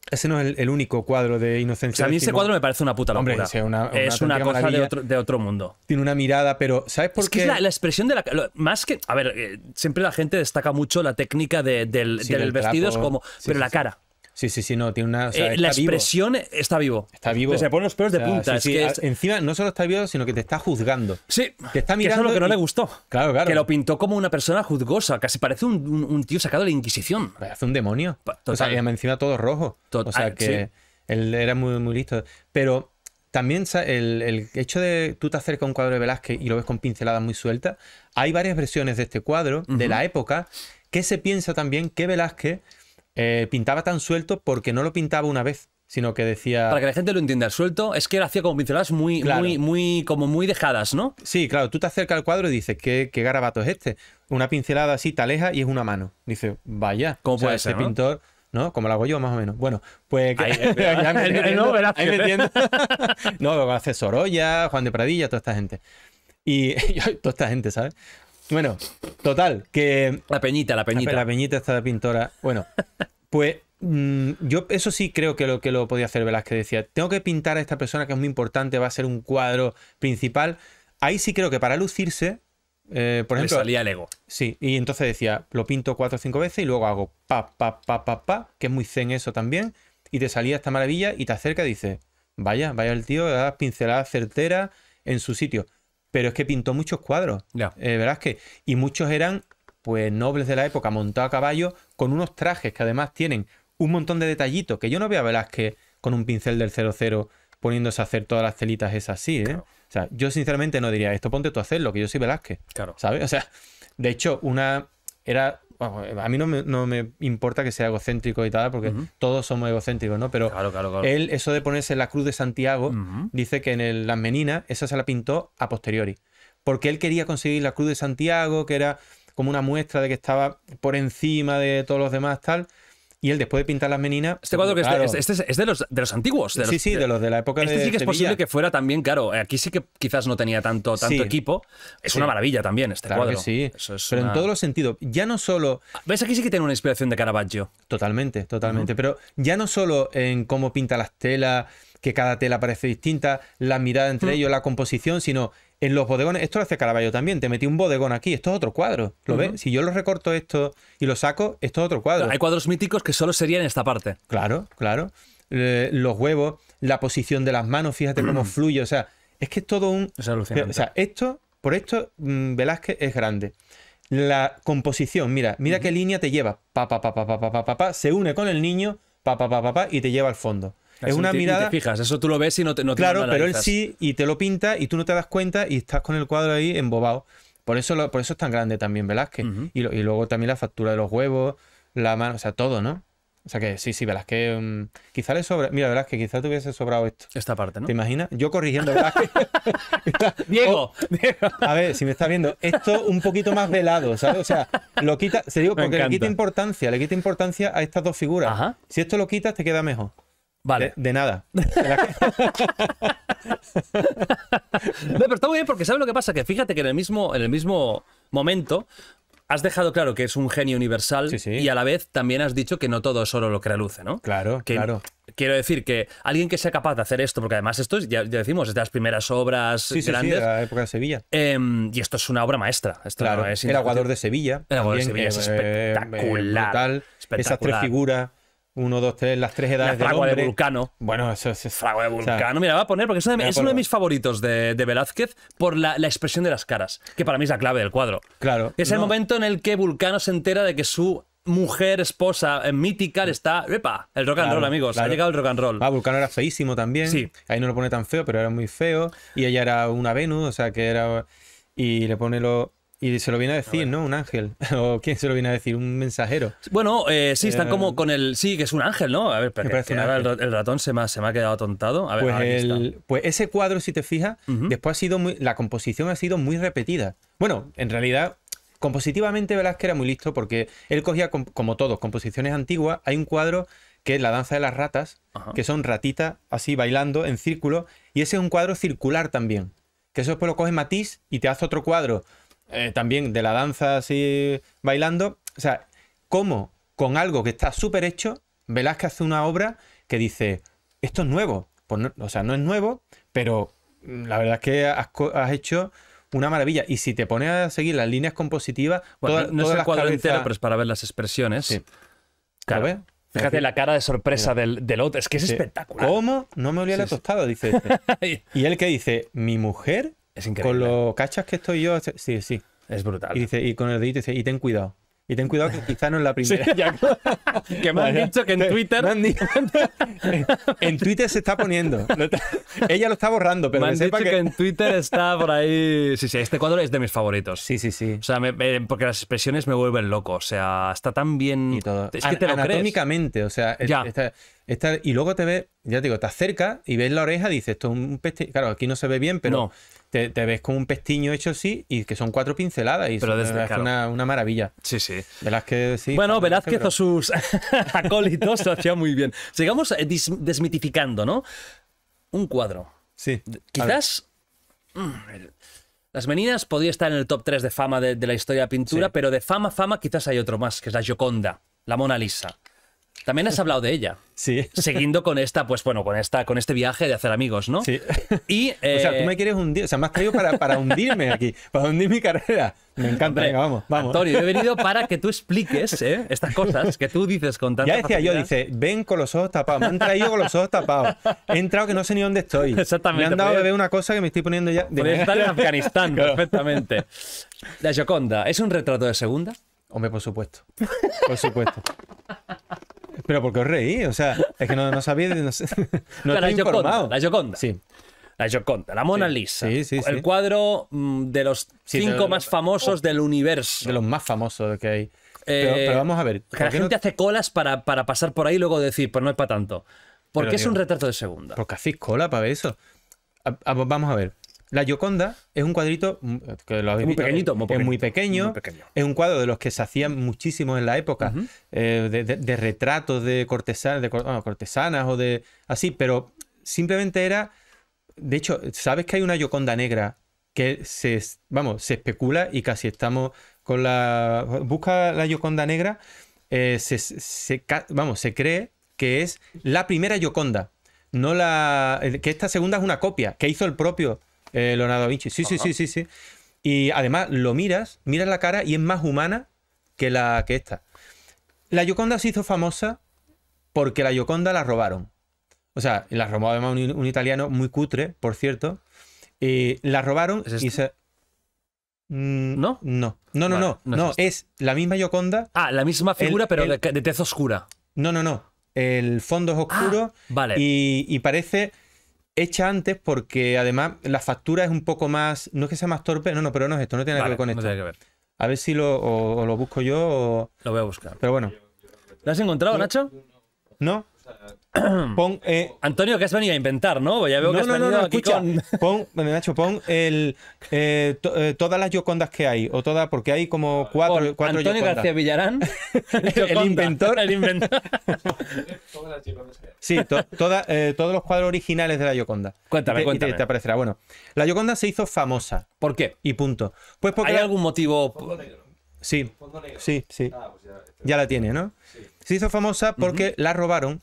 ese no es el, único cuadro de Inocencia. a mí ese cuadro me parece una puta locura. es una, cosa de otro, de otro, mundo. Tiene una mirada, pero ¿sabes por es qué? Que es la, la, expresión de la. más que. A ver, eh, siempre la gente destaca mucho la técnica del, del, vestido, es como. pero la cara. Sí, sí, sí, no, tiene una. Eh, la expresión está vivo. Está vivo. se pone los pelos de punta. Encima, no solo está vivo, sino que te está juzgando. Sí. que está mirando. Que eso es lo que no le gustó. Claro, claro. Que lo pintó como una persona juzgosa. Casi parece un, tío sacado de la Inquisición. Hace un demonio. O sea, encima todo rojo. O sea, que él era muy, muy listo. Pero también el, hecho de tú te acercas a un cuadro de Velázquez y lo ves con pinceladas muy sueltas, hay varias versiones de este cuadro, de la época, que se piensa también que Velázquez eh, pintaba tan suelto porque no lo pintaba una vez, sino que decía... Para que la gente lo entienda, suelto es que lo hacía como pinceladas muy, muy, muy, como muy dejadas, ¿no? Sí, claro, tú te acercas al cuadro y dices, ¿qué, garabato es este? Una pincelada así, te aleja y es una mano. Dice, vaya, ¿cómo puede este ser? Este pintor... ¿no? Como lo hago yo, más o menos. Bueno, pues. Ahí, [LAUGHS] [LAUGHS] no, ahí no, lo hace Sorolla, Juan de Pradilla, toda esta gente. Y [LAUGHS] toda esta gente, ¿sabes? Bueno, total, que... La peñita, la peñita. La, peñita está de pintora. Bueno, pues mm, yo eso sí creo que lo, que lo podía hacer que Decía, tengo que pintar a esta persona que es muy importante, va a ser un cuadro principal. Ahí sí creo que para lucirse, eh, por ejemplo... salía el ego. Sí, y entonces decía, lo pinto cuatro o cinco veces y luego hago pa, pa, pa, pa, pa, que es muy zen eso también, y te salía esta maravilla y te acerca y dice vaya, vaya el tío, las pinceladas certera en su sitio pero es que pintó muchos cuadros. Eh, que. Y muchos eran, pues, nobles de la época, montados a caballo, con unos trajes que además tienen un montón de detallitos. Que yo no veo a Velázquez con un pincel del 00 poniéndose a hacer todas las celitas esas así, ¿eh? O sea, yo sinceramente no diría, esto ponte tú a hacerlo, que yo soy Velázquez. Claro. ¿Sabes? O sea, de hecho, una. Era bueno, eh, a mí no me, importa que sea egocéntrico y tal, porque todos somos egocéntricos, ¿no? Pero él, eso de ponerse la cruz de Santiago, dice que en las meninas, esa se la pintó a posteriori. Porque él quería conseguir la cruz de Santiago, que era como una muestra de que estaba por encima de todos los demás, tal y él después de pintar las meninas. Este cuadro que es, de, este, este es, de, los, de los antiguos. De los, sí, sí, de los de la época este sí que es posible que fuera también, claro. Eh, aquí sí que quizás no tenía tanto, tanto equipo. Es una maravilla también este cuadro. Que sí. pero en todos los sentidos. Ya no solo. Ah, ¿Ves? Aquí sí que tiene una inspiración de Caravaggio. Totalmente, totalmente. Pero ya no solo en cómo pinta las telas, que cada tela parece distinta, la mirada entre ellos, la composición, sino en los bodegones, esto lo hace Caraballo también, te metí un bodegón aquí, esto es otro cuadro, ¿lo ves? Si yo lo recorto esto y lo saco, esto es otro cuadro. hay cuadros míticos que solo serían esta parte. Claro, claro. los huevos, la posición de las manos, fíjate cómo fluye, o sea, es que es todo un... Es O sea, esto, por esto Velázquez es grande. La composición, mira, mira qué línea te lleva, se une con el niño, papá papá papá y te lleva al fondo. Es una mirada. Te fijas, eso tú lo ves y no te. No claro, pero él sí y te lo pinta y tú no te das cuenta y estás con el cuadro ahí embobado. Por eso, por eso es tan grande también Velázquez. y, luego también la factura de los huevos, la mano, o sea, todo, ¿no? O sea que sí, sí, Velázquez. Mm, quizá le sobra. Mira, Velázquez, quizá te hubiese sobrado esto. Esta parte, ¿no? ¿Te imaginas? Yo corrigiendo Velázquez. [LAUGHS] [LAUGHS] Diego, A ver, si me estás viendo, esto un poquito más velado, ¿sabes? O sea, lo quita. Se digo, porque le quita importancia, le quita importancia a estas dos figuras. Ajá. Si esto lo quitas, te queda mejor. Vale. De, nada. [LAUGHS] pero está muy bien porque ¿sabes lo que pasa? Que fíjate que en el mismo, en el mismo momento has dejado claro que es un genio universal y a la vez también has dicho que no todo es lo crea luce, ¿no? Claro, claro. Quiero decir que alguien que sea capaz de hacer esto, porque además esto, ya, ya decimos, es de las primeras obras grandes. de la época de Sevilla. Em, y esto es una obra maestra. es el aguador de Sevilla. El aguador de Sevilla es eh, espectacular. Eh, espectacular. tres figuras uno, dos, tres, las tres edades la del de Vulcano. Bueno, eso es. Fragua de Vulcano. Mira, va a poner, porque es uno de, mis favoritos de, Velázquez por la, expresión de las caras, que para mí es la clave del cuadro. Claro. Es el momento en el que Vulcano se entera de que su mujer, esposa, eh, mítica, está. ¡Epa! El rock and roll, amigos. Ha llegado el rock and roll. Ah, Vulcano era feísimo también. Sí. Ahí no lo pone tan feo, pero era muy feo. Y ella era una Venus, o sea que era. Y le pone lo. Y se lo viene a decir, ah, ¿no? Un ángel. [LAUGHS] ¿O quién se lo viene a decir? Un mensajero. Bueno, eh, sí, eh, están como con el. Sí, que es un ángel, ¿no? A ver, pero que, el, ratón se me, ha, quedado tontado. Pues, ah, pues, ese cuadro, si te fijas, después ha sido muy. La composición ha sido muy repetida. Bueno, en realidad, compositivamente Velázquez era muy listo porque él cogía, como todos, composiciones antiguas. Hay un cuadro que es La danza de las ratas, que son ratitas así bailando en círculo. Y ese es un cuadro circular también. Que eso después lo coge Matisse y te hace otro cuadro eh, también de la danza así bailando. O sea, cómo con algo que está súper hecho, Velázquez hace una obra que dice, esto es nuevo. Pues o sea, no es nuevo, pero mm, la verdad es que has, hecho una maravilla. Y si te pones a seguir las líneas compositivas, no es el cuadro entero, pero es para ver las expresiones. Sí. Claro. Fíjate la cara de sorpresa del, otro. Es que es espectacular. ¿Cómo? No me olía la tostada, dice este. [LAUGHS] y él que dice, mi mujer con lo cachas que estoy yo, sí, sí. Es brutal. Y, dice, y con el dedito dice, y ten cuidado. Y ten cuidado que quizá no es la [LAUGHS] primera. [LAUGHS] que me han dicho que en [LAUGHS] Twitter. en Twitter se está poniendo. Ella lo está borrando, pero me han que... en Twitter está por ahí. Sí, sí, este cuadro es de mis favoritos. Sí, sí, sí. O sea, porque las expresiones me vuelven loco. O sea, está tan bien. Y todo. Es que te anatómicamente, o sea, ya. y luego te ves, ya te digo, te acercas y ves la oreja, y dices, esto es un peste. Claro, aquí no se ve bien, pero no te, ves con un pestiño hecho así y que son cuatro pinceladas y es una, maravilla. Sí, sí. Velázquez, sí. Bueno, Velázquez o sus [LAUGHS] acólitos lo hacía muy bien. Sigamos eh, desmitificando, ¿no? Un cuadro. Sí. Quizás. Mm, las Meninas podría estar en el top 3 de fama de, la historia de pintura, pero de fama, fama, quizás hay otro más, que es la Gioconda, la Mona Lisa. También has hablado de ella. Sí. Siguiendo con esta, pues bueno, con esta, con este viaje de hacer amigos, ¿no? Sí. Y, [LAUGHS] O sea, tú eh, me quieres hundir, o sea, me has traído para, para hundirme aquí, para hundir mi carrera. Me encanta, venga, vamos, vamos. Antonio, he venido para que tú expliques ¿eh? estas cosas que tú dices con tanta Ya decía yo, dice, ven con los ojos tapados, me han traído con los ojos tapados, he entrado que no sé ni dónde estoy. [LAUGHS] Exactamente. Me han dado a beber una cosa que me estoy poniendo ya... De estar en Afganistán, [LAUGHS] perfectamente. La Joconda, ¿es un retrato de segunda? Hombre, por supuesto, por supuesto. Pero porque os reí, o sea, es que no, no sabía, no, [LAUGHS] no la, la Yoconda. Sí. La Gioconda, la Mona Lisa. el cuadro mm, de los cinco más famosos del universo. De los más famosos que hay. Pero, eh, vamos a ver. Que la gente hace colas para, pasar por ahí y luego decir, pues no es para tanto. Porque es un retrato de segunda. Porque hacéis cola para eso. vamos a ver. La Gioconda es un cuadrito mm, muy, muy pequeño, Es un cuadro de los que se hacían muchísimo en la época, eh, de, retratos de cortesanas, o de así, pero simplemente era. De hecho, ¿sabes que hay una Gioconda negra que se, vamos, se especula y casi estamos con la. Busca la Gioconda negra, eh, se, vamos, se cree que es la primera Gioconda no la. que esta segunda es una copia que hizo el propio eh, Leonardo da Vinci. Sí, sí, sí, sí, sí. Y además lo miras, miras la cara y es más humana que la que esta. La Yoconda se hizo famosa porque la Yoconda la robaron. O sea, la robó además un, italiano muy cutre, por cierto. la robaron y se. Mm, ¿No? No, no, no, no. es, la misma Yoconda. Ah, la misma figura, pero de, tez oscura. No, no, no. El fondo es oscuro. Ah, vale. y parece hecha antes porque además la factura es un poco más. No es que sea más torpe, no, no, pero no es esto, no tiene nada que ver con no esto. Que ver. A ver si lo, busco yo o. Lo voy a buscar. Pero bueno. ¿Lo has encontrado, Nacho? No. [COUGHS] Eh, Antonio, que has venido a inventar, no? Ya veo no, que has no, venido no, no, escucha, [LAUGHS] pon, Nacho, pon el, eh, eh, todas las yocondas que hay, o todas, porque hay como cuatro, pon, Antonio García Villarán, [LAUGHS] [LAUGHS] el inventor. El inventor. sí, to, todos los cuadros originales de la yoconda. Cuéntame, cuéntame. te, aparecerá. Bueno, la yoconda se hizo famosa. ¿Por qué? Y punto. Pues porque ¿Hay algún motivo...? Sí, sí, ah, sí. Pues ya, ya, la este- tiene, ¿no? Se hizo famosa porque la robaron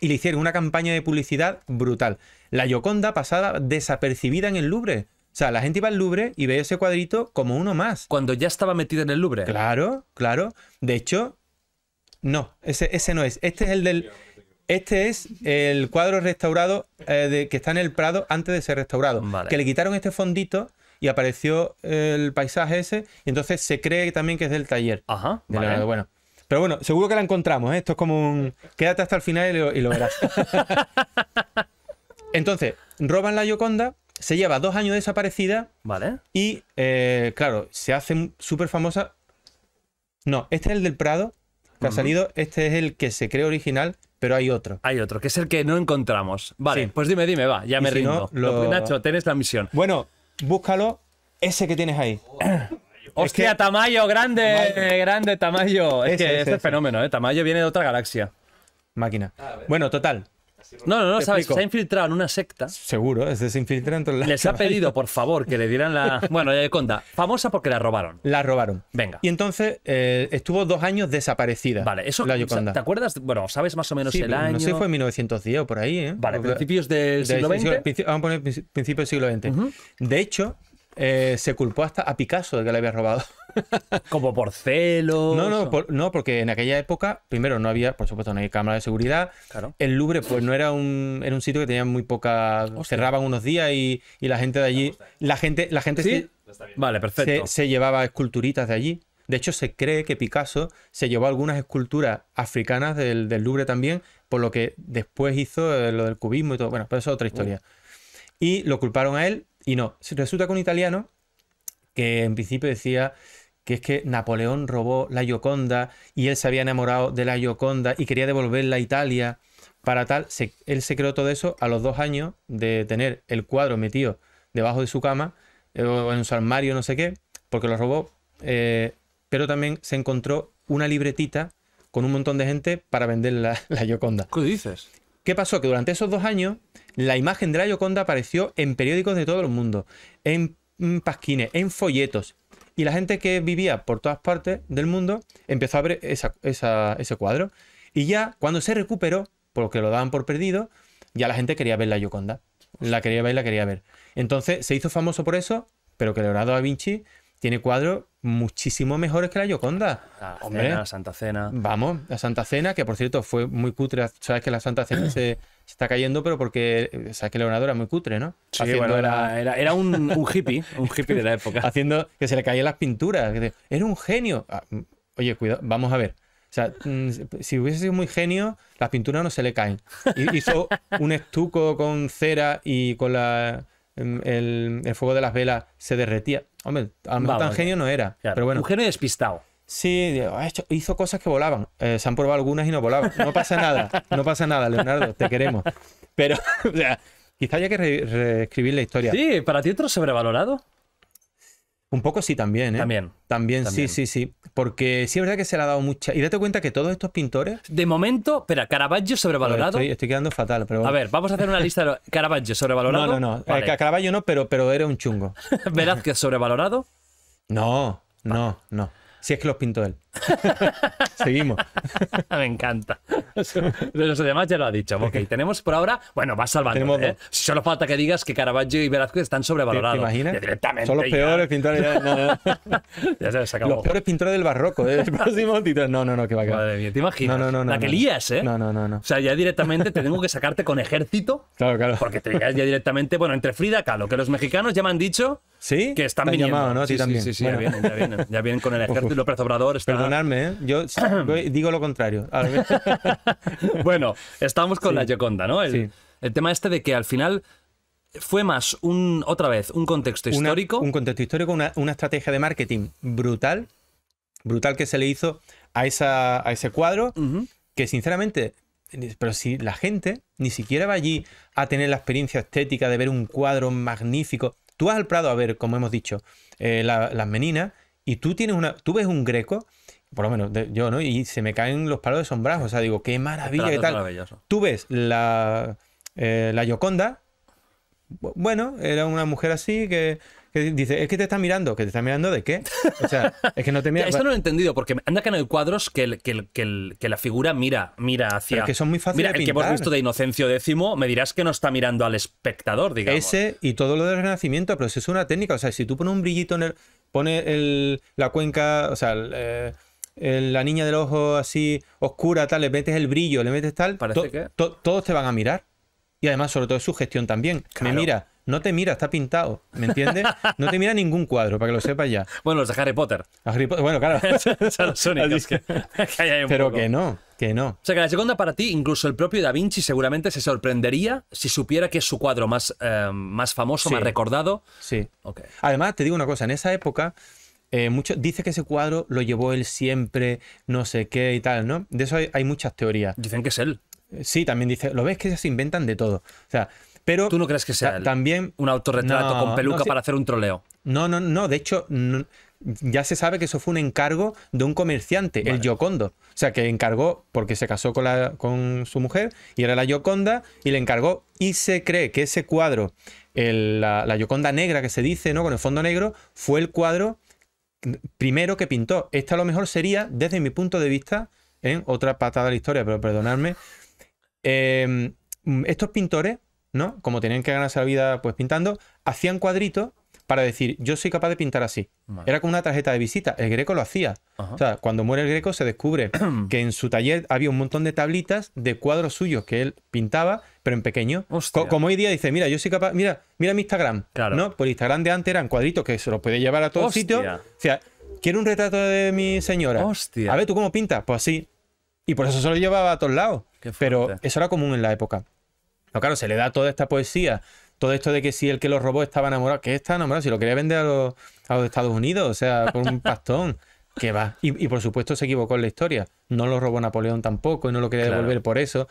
y le hicieron una campaña de publicidad brutal. La Yoconda pasada desapercibida en el Louvre. O sea, la gente iba al Louvre y veía ese cuadrito como uno más. Cuando ya estaba metida en el Louvre. Claro, claro. De hecho, no, ese, no es. Este es el del. Este es el cuadro restaurado eh, de, que está en el Prado antes de ser restaurado. Que le quitaron este fondito y apareció el paisaje ese. Y entonces se cree también que es del taller. Ajá. bueno. Pero bueno, seguro que la encontramos, ¿eh? Esto es como un... Quédate hasta el final y lo, verás. [LAUGHS] Entonces, roban la Yoconda, se lleva dos años desaparecida. Vale. Y, eh, claro, se hace súper famosa. No, este es el del Prado, que ha salido. Este es el que se cree original, pero hay otro. Hay otro, que es el que no encontramos. Vale, pues dime, dime, va, ya me rindo. Nacho, tenés la misión. Bueno, búscalo ese que tienes ahí. [COUGHS] Hostia, Tamayo, grande, grande Tamayo. Es ese, que este fenómeno, ¿eh? Tamayo viene de otra galaxia. Máquina. Ah, bueno, total. No, no, no, sabes, se ha infiltrado en una secta. Seguro, se infiltrado en Les ha pedido, por favor, que le dieran la. [LAUGHS] Bueno, la Conda, famosa porque la robaron. La robaron. Venga. Y entonces eh, estuvo dos años desaparecida. Vale, eso. La Yoconda. ¿Te acuerdas? Bueno, sabes más o menos el año. No sé, fue en 1910 o por ahí, ¿eh? Vale, principios del siglo XX. vamos a poner principios del siglo XX. De hecho, eh, se culpó hasta a Picasso de que le había robado. [LAUGHS] Como por celos. No, no, no, porque en aquella época, primero, no había, por supuesto, no hay cámara de seguridad. Claro. El Louvre, pues no era un, era un sitio que tenía muy poca. Cerraban unos días y, la gente de allí. La gente, la gente ¿Sí? se, vale, perfecto. Se, llevaba esculturitas de allí. De hecho, se cree que Picasso se llevó algunas esculturas africanas del, Louvre también, por lo que después hizo eh, lo del cubismo y todo. Bueno, pero eso es otra historia. Y lo culparon a él y no, resulta que un italiano que en principio decía que es que Napoleón robó la Gioconda y él se había enamorado de la Gioconda y quería devolverla a Italia para tal. él se creó todo eso a los dos años de tener el cuadro metido debajo de su cama eh, o en su armario, no sé qué, porque lo robó. Eh, pero también se encontró una libretita con un montón de gente para vender la, [LAUGHS] la ¿Qué dices? ¿Qué pasó? Que durante esos dos años la imagen de la Yoconda apareció en periódicos de todo el mundo, en mm, pasquines, en folletos. Y la gente que vivía por todas partes del mundo empezó a ver ese cuadro. Y ya cuando se recuperó, porque lo daban por perdido, ya la gente quería ver la Yoconda. La quería ver, la quería ver. Entonces se hizo famoso por eso, pero que Leonardo da Vinci tiene cuadros muchísimo mejores que la Yoconda. Hombre, la Santa Cena. Vamos, la Santa Cena, que por cierto fue muy cutre. Sabes que la Santa Cena [CLEARS THROAT] se está cayendo, pero porque ¿sabes que Leonardo era muy cutre, ¿no? Sí, bueno, era, un, hippie, un hippie de la [LAUGHS] época. Haciendo que se le caían las pinturas. era un genio. Ah, mm, oye, cuidado, vamos a ver. O sea, mm, si hubiese sido muy genio, las pinturas no se le caen. Hizo un estuco con cera y con la, mm, el, fuego de las velas se derretía. Hombre, a lo tan genio no era. pero bueno. Un genio despistado. Sí, ah, hizo cosas que volaban. Eh, se han probado algunas y no volaban. No pasa nada, no pasa nada, Leonardo, te queremos. Pero, [LAUGHS] o sea, quizá haya que reescribir la historia. Sí, ¿para ti otro sobrevalorado? Un poco sí también, ¿eh? También. También, sí, sí, sí. Porque sí es verdad que se le ha dado mucha... Y date cuenta que todos estos pintores... De momento, espera, Caravaggio sobrevalorado. Estoy, estoy quedando fatal, pero... A ver, vamos a hacer una lista de... [LAUGHS] Caravaggio sobrevalorado. No, no, no. Eh, Caravaggio no, pero, pero era un chungo. [LAUGHS] ¿Verdad es sobrevalorado. No, no, no. Si es que los pintó él. [LAUGHS] Seguimos. [LAUGHS] Me encanta. De los demás ya lo ha dicho. Ok, [LAUGHS] tenemos por ahora. Bueno, va salvando. ¿eh? Solo falta que digas que Caravaggio y Velázquez están sobrevalorados. ¿Te, imaginas? Son los peores pintores. Los peores pintores del barroco. ¿eh? No, no, no, va ¿te imaginas? La que lías, ¿eh? No, no, no, O sea, ya directamente te tengo que sacarte con ejército. Claro, claro. Porque te ya directamente. Bueno, entre Frida Kahlo, que los mexicanos ya me han dicho. ¿Sí? Que están viniendo. Sí, sí, sí, ya, vienen, ya vienen, con el ejército. López Obrador está perdonadme, ¿eh? [CLEARS THROAT] yo digo lo contrario. [LAUGHS] bueno, estamos con la Gioconda, ¿no? El, el tema este de que al final fue más un, otra vez, un contexto histórico. Una, un contexto histórico, una, una, estrategia de marketing brutal, brutal que se le hizo a, esa, a ese cuadro, que sinceramente, pero si la gente ni siquiera va allí a tener la experiencia estética de ver un cuadro magnífico. Tú vas al Prado a ver, como hemos dicho, eh, las meninas, y tú tienes una, tú ves un greco por lo menos yo, ¿no? Y se me caen los palos de sombra, O sea, digo, qué maravilla, qué tal. Tú ves la, eh, la Yoconda. Bueno, era una mujer así que, dice, es que te está mirando. ¿Que te está mirando de qué? O sea, es que no te [LAUGHS] mira. Esto no lo he entendido, porque anda que en el cuadros que, que, la figura mira, mira hacia. que son muy fáciles. Mira, el que hemos visto de Inocencio X, me dirás que no está mirando al espectador, digamos. Ese y todo lo del Renacimiento, pero eso es una técnica. O sea, si tú pones un brillito en el. Pone el, la cuenca, o sea, el... Eh, la niña del ojo así oscura, tal, le metes el brillo, le metes tal, Parece que... todos te van a mirar. Y además, sobre todo, es su gestión también. Me mira, no te mira, está pintado, ¿me entiendes? No te mira ningún cuadro, para que lo sepas ya. [LAUGHS] Bueno, los de Harry Potter. bueno, claro. [LAUGHS] Son los [LAUGHS] únicos que, que hay un Pero que no, que no. O sea, que la segunda para ti, incluso el propio Da Vinci seguramente se sorprendería si supiera que es su cuadro más, eh, más famoso, más recordado. Sí. Además, te digo una cosa, en esa época eh, dice que ese cuadro lo llevó él siempre, no sé qué y tal, ¿no? De eso hay, muchas teorías. Dicen que es él. Eh, sí, también dice, lo ves que se inventan de todo. O sea, pero... ¿Tú no crees que sea También... Un autorretrato con peluca para hacer un troleo. No, no, no, de hecho... ya se sabe que eso fue un encargo de un comerciante, el Yocondo. O sea, que encargó porque se casó con, su mujer y era la Yoconda y le encargó. Y se cree que ese cuadro, la, la negra que se dice, ¿no? Con el fondo negro, fue el cuadro primero que pintó. Esta a lo mejor sería, desde mi punto de vista, en otra patada de la historia, pero perdonadme, em, estos pintores, ¿no? Como tenían que ganarse la vida pues pintando, hacían cuadritos para decir, yo soy capaz de pintar así. Era como una tarjeta de visita. El Greco lo hacía. O sea, cuando muere el Greco se descubre [CLEARS THROAT] que en su taller había un montón de tablitas de cuadros suyos que él pintaba, pero en pequeño. como hoy día dice, mira, yo soy capaz, mira, mira mi Instagram. Claro. ¿No? Por pues Instagram de antes eran cuadritos que se los puede llevar a todo sitio. O sea, quiero un retrato de mi señora. Hostia. A ver, ¿tú cómo pintas? Pues así. Y por eso se lo llevaba a todos lados. Pero eso era común en la época. No, claro, se le da toda esta poesía todo esto de que si el que lo robó estaba enamorado, que está enamorado, si lo quería vender a los, a los Estados Unidos, o sea, por un pastón. [LAUGHS] Que va. Y, por supuesto se equivocó en la historia. No lo robó Napoleón tampoco y no lo quería devolver por eso.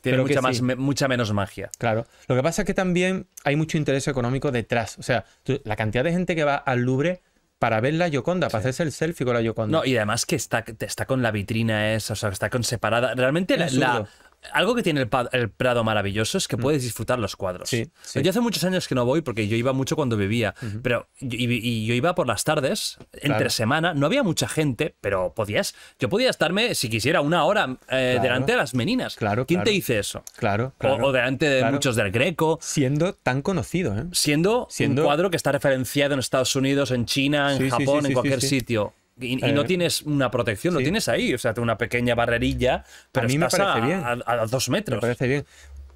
Tiene mucha, más, mucha menos magia. Claro. Lo que pasa es que también hay mucho interés económico detrás. O sea, la cantidad de gente que va al Louvre para ver la Yoconda, para hacerse el selfie con la Yoconda. No, y además que está, está con la vitrina esa, o sea, está con separada. Realmente la, algo que tiene el, Prado maravilloso es que mm. puedes disfrutar los cuadros. Yo hace muchos años que no voy porque yo iba mucho cuando vivía, pero y, yo iba por las tardes, entre semana, no había mucha gente, pero podías, yo podía estarme si quisiera una hora eh, delante de las meninas. ¿Quién te dice eso? Claro, o, delante de muchos del Greco. Siendo tan conocido, ¿eh? Siendo, un cuadro que está referenciado en Estados Unidos, en China, en Japón, en cualquier sitio. Y, no tienes una protección, lo tienes ahí. O sea, una pequeña barrerilla, pero a mí me parece bien. A, a, dos metros. Me parece bien.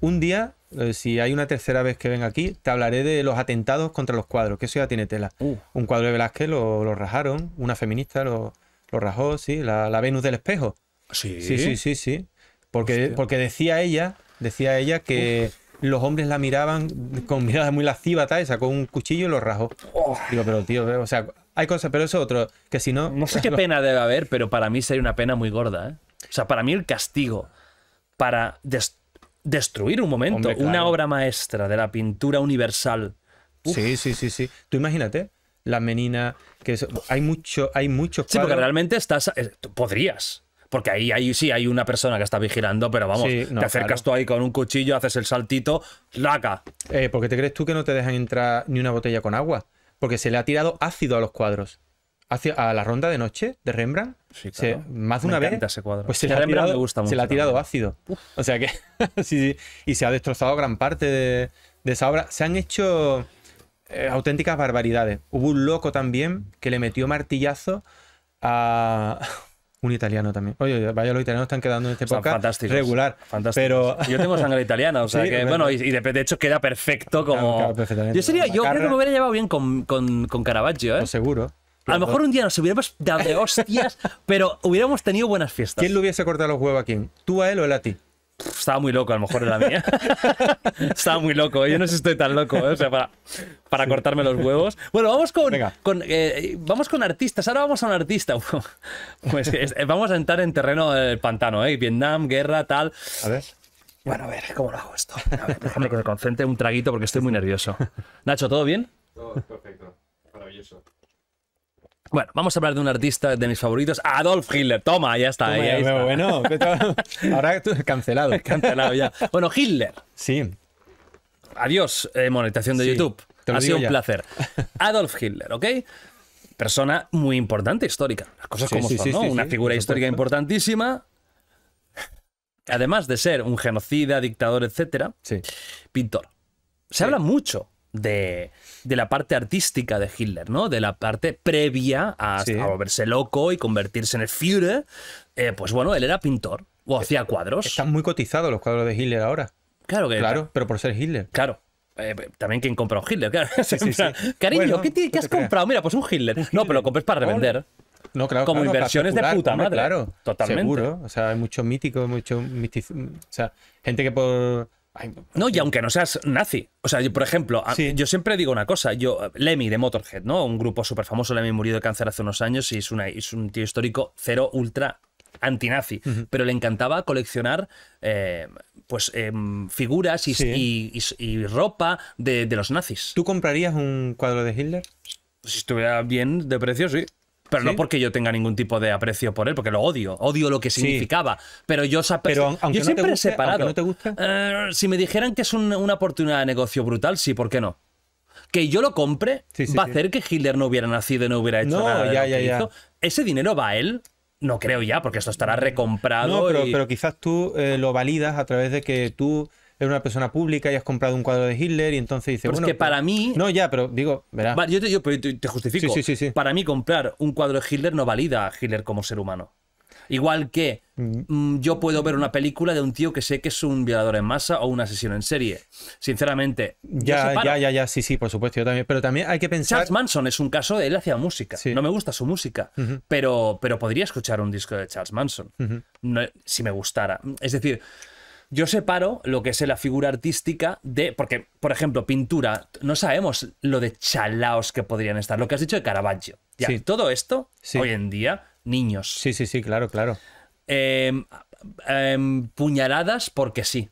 Un día, eh, si hay una tercera vez que venga aquí, te hablaré de los atentados contra los cuadros, que eso ya tiene tela. Uh. Un cuadro de Velázquez lo, rajaron, una feminista lo, lo rajó, sí, la, la, Venus del espejo. Sí, sí, sí, sí. sí. Porque, porque decía ella, decía ella que... los hombres la miraban con mirada muy lascivas y sacó un cuchillo y lo rajó. Oh. Digo, pero tío, o sea, hay cosas, pero es otro, que si no... No sé qué [LAUGHS] pena debe haber, pero para mí sería una pena muy gorda. ¿eh? O sea, para mí el castigo para destruir un momento, una obra maestra de la pintura universal. Sí, sí, sí, sí. Tú imagínate, la menina que hay mucho, hay muchos. Sí, porque realmente estás, eh, podrías. Porque ahí, sí hay una persona que está vigilando, pero vamos, te acercas tú ahí con un cuchillo, haces el saltito, laca. Eh, porque te crees tú que no te dejan entrar ni una botella con agua porque se le ha tirado ácido a los cuadros. Hacia, a la ronda de noche de Rembrandt. Sí, claro. más de una vez. pues se, le ha, tirado, se le ha tirado ácido. O sea que. [LAUGHS] sí, Y se ha destrozado gran parte de, esa obra. Se han hecho eh, auténticas barbaridades. Hubo un loco también que le metió martillazo a un italiano también. Oye, vaya, los italianos están quedando en este podcast Fantástico. regular. Fantástico. Pero... Yo tengo sangre italiana, o sea que, bueno, y, de, hecho queda perfecto como. yo sería, yo creo que me hubiera llevado bien con, con, Caravaggio, ¿eh? Pues seguro. A lo mejor un día nos hubiéramos dado de hostias, [LAUGHS] pero hubiéramos tenido buenas fiestas. ¿Quién le hubiese cortado los huevos a quién? ¿Tú a él o él a ti? estaba muy loco, a lo mejor era mía. [LAUGHS] estaba muy loco, ¿eh? yo no sé si estoy tan loco, ¿eh? o sea, para, cortarme los huevos. Bueno, vamos con, con eh, vamos con artistas, ahora vamos a un artista. [LAUGHS] pues vamos a entrar en terreno del pantano, ¿eh? Vietnam, guerra, tal. A ver. Bueno, a ver, ¿cómo lo hago esto? déjame que me concentre un traguito porque estoy muy nervioso. [LAUGHS] Nacho, ¿todo bien? Todo perfecto, maravilloso. Bueno, vamos a hablar de un artista de mis favoritos, Adolf Hitler. Toma, ya está. Bueno, [LAUGHS] ahora cancelado. [LAUGHS] Cancelado ya. Bueno, Hitler. Sí. Adiós, eh, monetización de YouTube. Ha sido un placer. [LAUGHS] Adolf Hitler, ¿ok? Persona muy importante, histórica. Las cosas como son, ¿no? Una figura histórica importantísima. Además de ser un genocida, dictador, etcétera, pintor. Se habla mucho de, la parte artística de Hitler, ¿no? De la parte previa a, volverse loco y convertirse en el Führer. Eh, pues bueno, él era pintor o eh, hacía cuadros. Están muy cotizados los cuadros de Hitler ahora. Claro que. Claro, pero por ser Hitler. Claro. Eh, también quien compra un Hitler, claro. Cariño, ¿qué, has comprado? Mira, pues un Hitler. No, pero lo compras para revender. No, claro, Como inversiones de puta madre. Claro, totalmente. Seguro. O sea, hay mucho mítico mucho mítico, O sea, gente que por no, y aunque no seas nazi. O sea, por ejemplo, yo siempre digo una cosa. Yo, Lemmy de Motorhead, ¿no? Un grupo súper famoso. Lemmy murió de cáncer hace unos años y es, un tío histórico cero ultra antinazi. Pero le encantaba coleccionar eh, pues eh, figuras y, ropa de los nazis. ¿Tú comprarías un cuadro de Hitler? Si estuviera bien de precio, sí. Pero no porque yo tenga ningún tipo de aprecio por él, porque lo odio. Odio lo que significaba. Pero yo, siempre he separado. Eh, si me dijeran que es una oportunidad de negocio brutal, sí, ¿por qué no? Que yo lo compre va a hacer que Hitler no hubiera nacido y no hubiera hecho nada. Ese dinero va a él. No creo ya, porque esto estará recomprado. No, pero, quizás tú eh, lo validas a través de que tú eres una persona pública y has comprado un cuadro de Hitler y entonces dices, bueno, que pues para mí... No, ya, pero digo, verás. Yo te, justifico. Sí, sí, sí, para mí comprar un cuadro de Hitler no valida a Hitler como ser humano. Igual que mm. Mm, yo puedo ver una película de un tío que sé que es un violador en masa o una sesión en serie. Sinceramente. Ya, ya, ya, ya, sí, sí, por supuesto, yo también. Pero también hay que pensar. Charles Manson es un caso, él hacía música. No me gusta su música, pero, pero podría escuchar un disco de Charles Manson si me gustara. Es decir yo separo lo que es la figura artística de. Porque, por ejemplo, pintura, no sabemos lo de chalaos que podrían estar. Lo que has dicho de Caravaggio. Todo esto, hoy en día, niños. Sí, sí, sí, claro, claro. Em, em, puñaladas porque sí.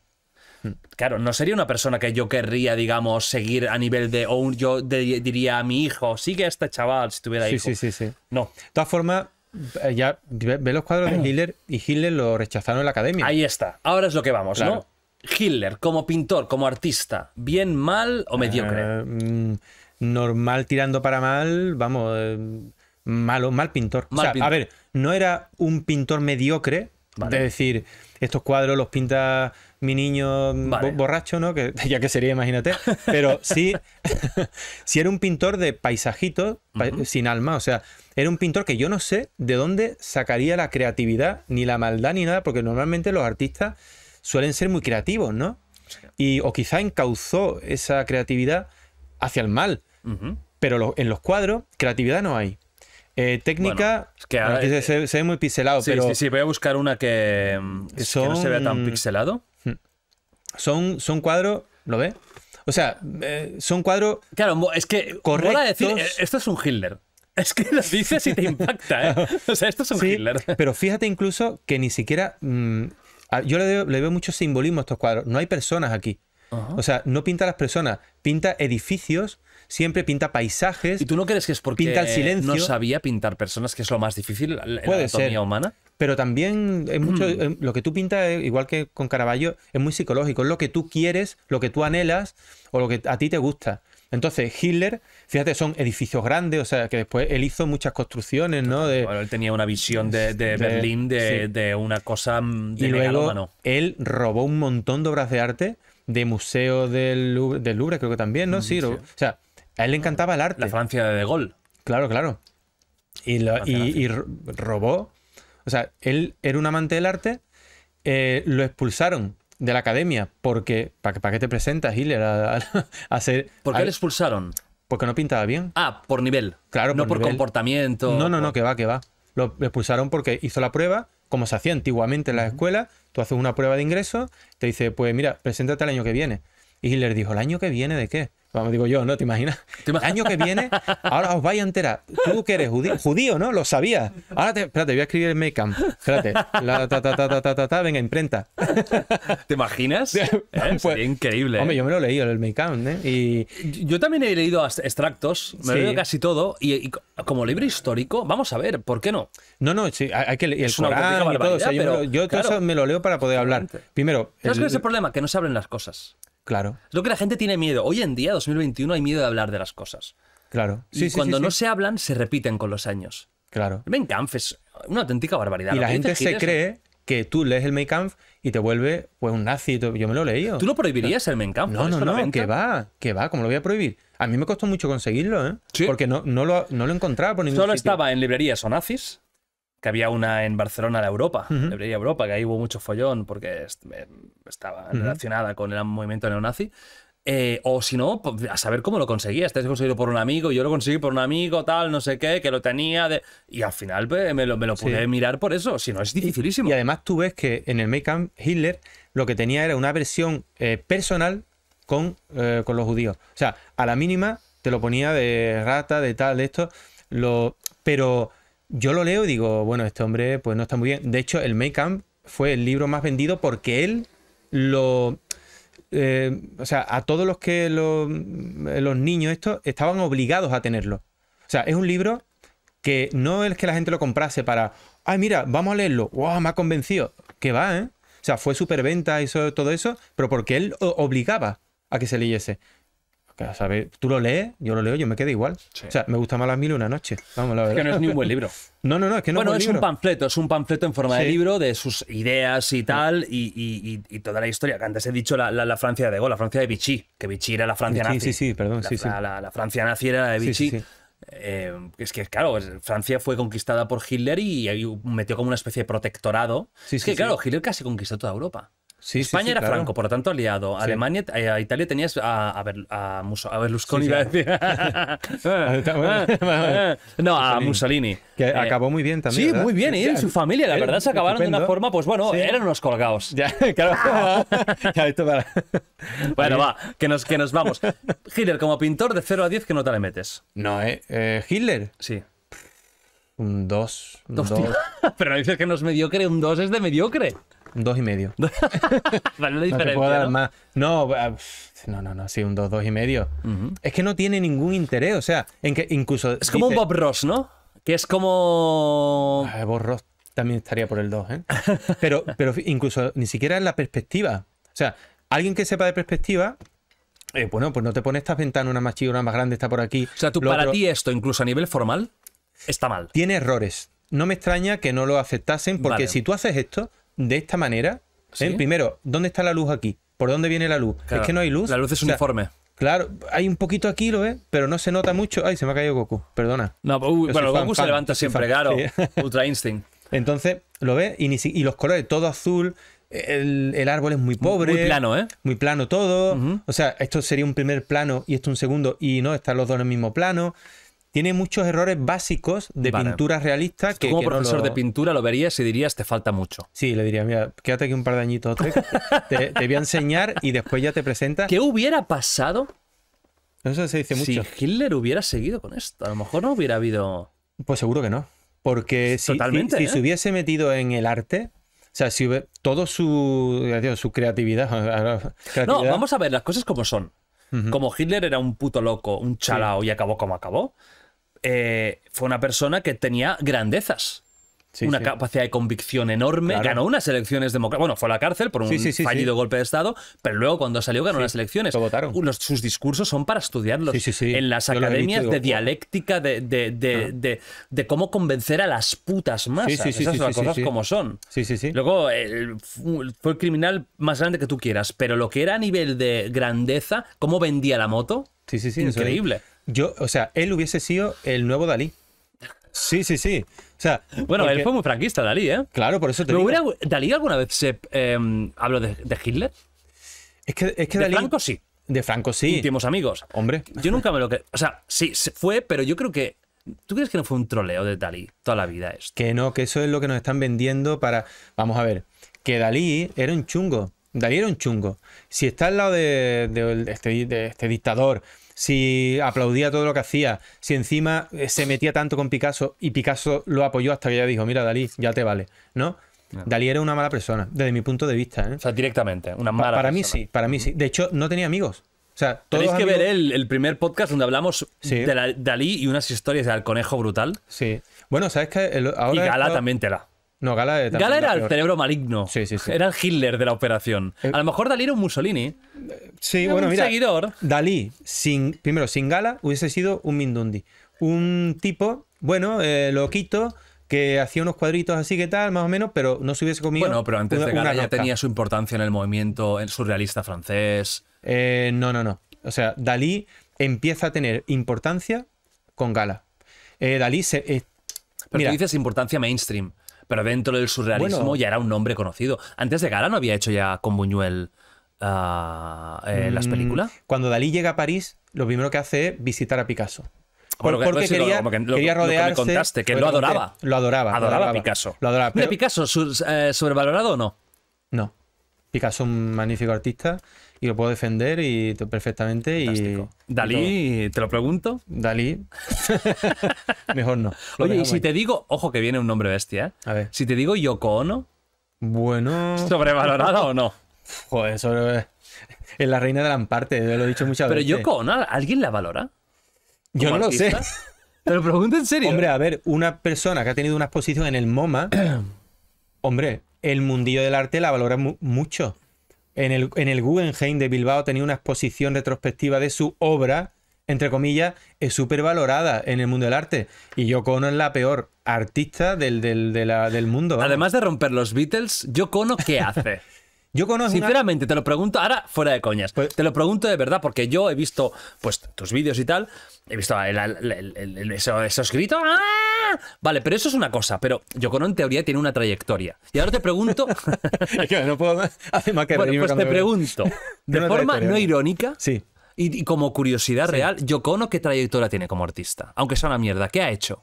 Hmm. Claro, no sería una persona que yo querría, digamos, seguir a nivel de. O yo diría a mi hijo, sigue a este chaval si tuviera sí, Sí, sí, sí. No. De todas formas, eh, ya ve, los cuadros de [CLEARS THROAT] Hitler y Hitler lo rechazaron en la academia. Ahí está. Ahora es lo que vamos, ¿no? Hitler, como pintor, como artista, ¿bien, mal o mediocre? Eh, mm, normal tirando para mal, vamos, eh, malo, mal pintor. o sea, A ver, no era un pintor mediocre, es decir, estos cuadros los pinta mi niño borracho, ¿no? Que, [LAUGHS] ya que sería, imagínate. Pero sí, si [LAUGHS] era un pintor de paisajitos, sin alma, o sea, era un pintor que yo no sé de dónde sacaría la creatividad, ni la maldad, ni nada, porque normalmente los artistas suelen ser muy creativos, ¿no? Y, o quizá encauzó esa creatividad hacia el mal. Pero en los cuadros, creatividad no hay. Eh, técnica. que, eh, se, ve muy pixelado, sí, pero. Sí, voy a buscar una que, mm, no se vea tan pixelado. Hmm. Son, cuadros. ¿Lo ve O sea, eh, son cuadros. Claro, es que. corre Decir, esto es un Hitler. Es que lo dices y te impacta, ¿eh? [LAUGHS] O sea, esto es un sí, Pero fíjate incluso que ni siquiera. Mm, yo le veo, mucho simbolismo a estos cuadros. No hay personas aquí. O sea, no pinta las personas, pinta edificios, siempre pinta paisajes. ¿Y tú no crees que es porque pinta el silencio? no sabía pintar personas, que es lo más difícil en la Puede ser. humana? Pero también es mucho, mm. em, lo que tú pintas, igual que con Caravaggio, es muy psicológico. Es lo que tú quieres, lo que tú anhelas o lo que a ti te gusta. Entonces, Hitler, fíjate, son edificios grandes, o sea, que después él hizo muchas construcciones, ¿no? él tenía una visión de, Berlín, de, una cosa mm, de y luego, Él robó un montón de obras de arte de museos del Louvre, creo que también, ¿no? Mm, sí, o sea, a él le encantaba el arte. La Francia de De Gaulle. Claro, claro. Y, robó. O sea, él era un amante del arte, eh, lo expulsaron de la academia, porque ¿para, para qué te presentas, Hitler? A, hacer, ¿Por qué le expulsaron? Porque no pintaba bien. Ah, por nivel. Claro, no por, comportamiento. No, no, no, que va, que va. Lo, expulsaron porque hizo la prueba, como se hacía antiguamente en las escuelas. Tú haces una prueba de ingreso, te dice, pues mira, preséntate el año que viene. Y Hitler dijo, ¿el año que viene de qué? Vamos, digo yo, ¿no? ¿Te imaginas? El año que viene, ahora os vais a enterar. Tú que eres judío, ¿no? Lo sabías. Ahora espérate, voy a escribir el make Espérate. La, ta, ta, ta, ta, ta, ta, venga, imprenta. ¿Te imaginas? [LAUGHS] Eh, es pues, increíble. Hombre, ¿eh? yo me lo he leído, el make ¿eh? Y... Yo también he leído extractos, me lo he leído casi todo, y, como libro histórico, vamos a ver, ¿por qué no? No, no, sí, hay que leer el Corán y todo. yo, pero, yo todo eso me lo leo para poder hablar. Primero. ¿Sabes el, cuál es el problema? Que no se abren las cosas. Claro. Es lo que la gente tiene miedo. Hoy en día, 2021, hay miedo de hablar de las cosas. Claro. Sí, y cuando no se hablan, se repiten con los años. Claro. El Mein Kampf es una auténtica barbaridad. Y la, gente se cree que tú lees el Mein Kampf y te vuelve pues un nazi. Yo me lo he leído. ¿Tú lo prohibirías el Mein Kampf? No, no, no, que va, que va, ¿cómo lo voy a prohibir. A mí me costó mucho conseguirlo, ¿eh? Sí. Porque no, no, lo, no lo encontraba por ningún Solo estaba en librerías o nazis que había una en Barcelona la Europa, uh Europa, que ahí hubo mucho follón porque estaba relacionada con el movimiento neonazi. Eh, o si no, pues, a saber cómo lo conseguía Te este has conseguido por un amigo, yo lo conseguí por un amigo, tal, no sé qué, que lo tenía. De... Y al final pues, me, lo, pude mirar por eso. Si no, es dificilísimo. Y, además tú ves que en el Make Hitler lo que tenía era una versión eh, personal con, eh, con, los judíos. O sea, a la mínima te lo ponía de rata, de tal, de esto. Lo... Pero yo lo leo y digo, bueno, este hombre pues no está muy bien. De hecho, el Make Camp fue el libro más vendido porque él lo... Eh, o sea, a todos los que los niños estos estaban obligados a tenerlo. O sea, es un libro que no es que la gente lo comprase para, ay, mira, vamos a leerlo, wow, me ha convencido. Que va, ¿eh? O sea, fue superventa, y todo eso, pero porque él obligaba a que se leyese. Tú lo lees, yo lo leo, yo me queda igual. O sea, me gusta más las mil una noche. Vamos, Es que no es ni un buen libro. [LAUGHS] No, no, no, es que no bueno, es, un panfleto, es un panfleto en forma de libro de sus ideas y tal, y, toda la historia. Que antes he dicho la, la, Francia de Gaulle, la Francia de Vichy, que Vichy era la Francia nazi. Sí, sí, perdón, la, sí, La, Francia nazi era la de Vichy. Eh, es que, claro, Francia fue conquistada por Hitler y, ahí metió como una especie de protectorado. es que, claro, Hitler casi conquistó toda Europa. España era Franco, por lo tanto aliado. Alemania, eh, a Italia tenías a, Berlusconi. no, a Mussolini. Que eh, acabó muy bien también. Sí, muy bien. ¿eh? Y su familia, la verdad, se acabaron de una forma, pues bueno, eran unos colgados. Ya, [LAUGHS] [LAUGHS] bueno, va, que nos, que nos vamos. Hitler, como pintor, de 0 a 10, no nota le metes? No, ¿eh? eh hitler Sí. Un 2. Dos, [LAUGHS] Pero no dices que no es mediocre, un 2 es de mediocre. Dos y medio. vale, no ¿no? No, no, sí, un 2, dos, dos y medio. Es que no tiene ningún interés, o sea, en que incluso... Es como Bob Ross, ¿no? Que es como... Ah, Bob Ross también estaría por el 2, ¿eh? [LAUGHS] Pero, pero incluso ni siquiera en la perspectiva. O sea, alguien que sepa de perspectiva eh, bueno, pues no te pones estas ventanas, una más chica, una más grande, está por aquí. O sea, tú, para ti esto, incluso a nivel formal, está mal. Tiene errores. No me extraña que no lo aceptasen, porque si tú haces esto, de esta manera. Primero, ¿dónde está la luz aquí? ¿Por dónde viene la luz? es que no hay luz. La luz es uniforme. claro, hay un poquito aquí, lo ves, pero no se nota mucho. Ay, se me ha caído Goku, perdona. No, uh, bueno, Goku se levanta siempre, claro. [LAUGHS] Ultra Instinct. Entonces, lo ves, y, los colores, todo azul, el, árbol es muy pobre. Muy plano, ¿eh? Muy plano todo. O sea, esto sería un primer plano y esto un segundo, y no, están los dos en el mismo plano tiene muchos errores básicos de pintura realista que. como profesor de pintura lo verías y dirías, te falta mucho. Sí, le diría, mira, quédate aquí un par de añitos, te, voy a enseñar y después ya te presentas. ¿Qué hubiera pasado? Eso se dice mucho. Si Hitler hubiera seguido con esto, a lo mejor no hubiera habido. Pues seguro que no. Porque si, ¿eh? se hubiese metido en el arte, o sea, si todo su, su creatividad, [LAUGHS] No, vamos a ver las cosas como son. Como Hitler era un puto loco, un chalao y acabó como acabó. Eh, fue una persona que tenía grandezas. una capacidad de convicción enorme. Ganó unas elecciones democráticas. Bueno, fue a la cárcel por un fallido golpe de Estado, pero luego cuando salió ganó unas elecciones. sus discursos son para estudiarlos en las academias de dialéctica, de, de, ah. de, de, cómo convencer a las putas masas. Esas son las cosas como son. Luego, fue el criminal más grande que tú quieras, pero lo que era a nivel de grandeza, cómo vendía la moto, sí, increíble. Yo, o sea, él hubiese sido el nuevo Dalí. Sí, sí, sí. sea, bueno, él fue muy franquista, Dalí, ¿eh? Claro, por eso te digo. ¿Dalí alguna vez se em, habló de, Hitler? Es que, es que de Franco sí. De Franco sí. Últimos amigos. Hombre. Yo nunca me lo que O sea, sí, fue, pero yo creo que ¿Tú crees que no fue un troleo de Dalí toda la vida esto? Que no, que eso es lo que nos están vendiendo para. Vamos a ver, que Dalí era un chungo. Dalí era un chungo. Si está al lado este, de este, dictador si aplaudía todo lo que hacía, si encima eh, se metía tanto con Picasso y Picasso lo apoyó hasta que ella dijo, mira Dalí, ya te vale, ¿no? Dalí era una mala persona, desde mi punto de vista. ¿eh? O sea, directamente, una mala persona. Para mí sí, para mí sí. De hecho, no tenía amigos. O sea, Tenéis que ver ¿eh? el, primer podcast donde hablamos de Dalí y unas historias del conejo brutal. Sí. Bueno, sabes que ahora. Y Gala también te la. No, Gala, era el cerebro maligno. Sí, sí, sí. Era el Hitler de la operación. Eh, a lo mejor Dalí era un Mussolini. Sí, bueno, un seguidor. Dalí, sin, primero, sin Gala, hubiese sido un Mindundi. Un tipo, bueno, eh, loquito, que hacía unos cuadritos así que tal, más o menos, pero no se hubiese comido. Bueno, pero antes de Gala ya tenía su importancia en el movimiento surrealista francés. Eh, no, no, no. O sea, Dalí empieza a tener importancia con Gala. Dalí se. pero mira, tú dices importancia mainstream pero dentro del surrealismo ya era un nombre conocido. Antes de Gala no había hecho ya con Buñuel ah, eh, mm, las películas. Cuando Dalí llega a París, lo primero que hace es visitar a Picasso. porque, quería, que, lo, rodearse. que contaste, que lo adoraba. Lo adoraba. Adoraba, a Picasso. Lo adoraba. Picasso, eh, ¿sobrevalorado o no? No. Picasso, un magnífico artista y lo puedo defender y perfectamente. Y, Dalí, ¿te lo pregunto? Dalí, [LAUGHS] mejor no. Oye, y si te digo, ojo que viene un nombre bestia, ¿eh? A ver. Si te digo Yoko Ono. Bueno. [LAUGHS] ¿Sobrevalorada o no? Joder, sobre... es la reina de la amparte, lo he dicho muchas veces. Pero Yoko Ono, ¿alguien la valora? Yo no lo sé. Te lo pregunto en serio. Hombre, a ver, una persona que ha tenido una exposición en el MoMA, [CLEARS THROAT] hombre, el mundillo del arte la valora mucho en el, Guggenheim de Bilbao tenía una exposición retrospectiva de su obra, entre comillas, es súper valorada en el mundo del arte. Y yo cono es la peor artista del, del, del mundo. Además de romper los Beatles, yo cono ¿qué hace? [LAUGHS] Yo conozco. Sinceramente, te lo pregunto ahora fuera de coñas. Pues- te lo pregunto de verdad, porque yo he visto pues tus vídeos y tal. He visto el, el, ¡ah! Vale, pero eso es una cosa. Pero Yoko en teoría tiene una trayectoria. Y ahora te pregunto. [LAUGHS] más que Pues te pregunto. [LAUGHS] de forma no irónica. Y, como curiosidad real, Yocono, ¿qué trayectoria tiene como artista? Aunque sea una mierda, ¿qué ha hecho?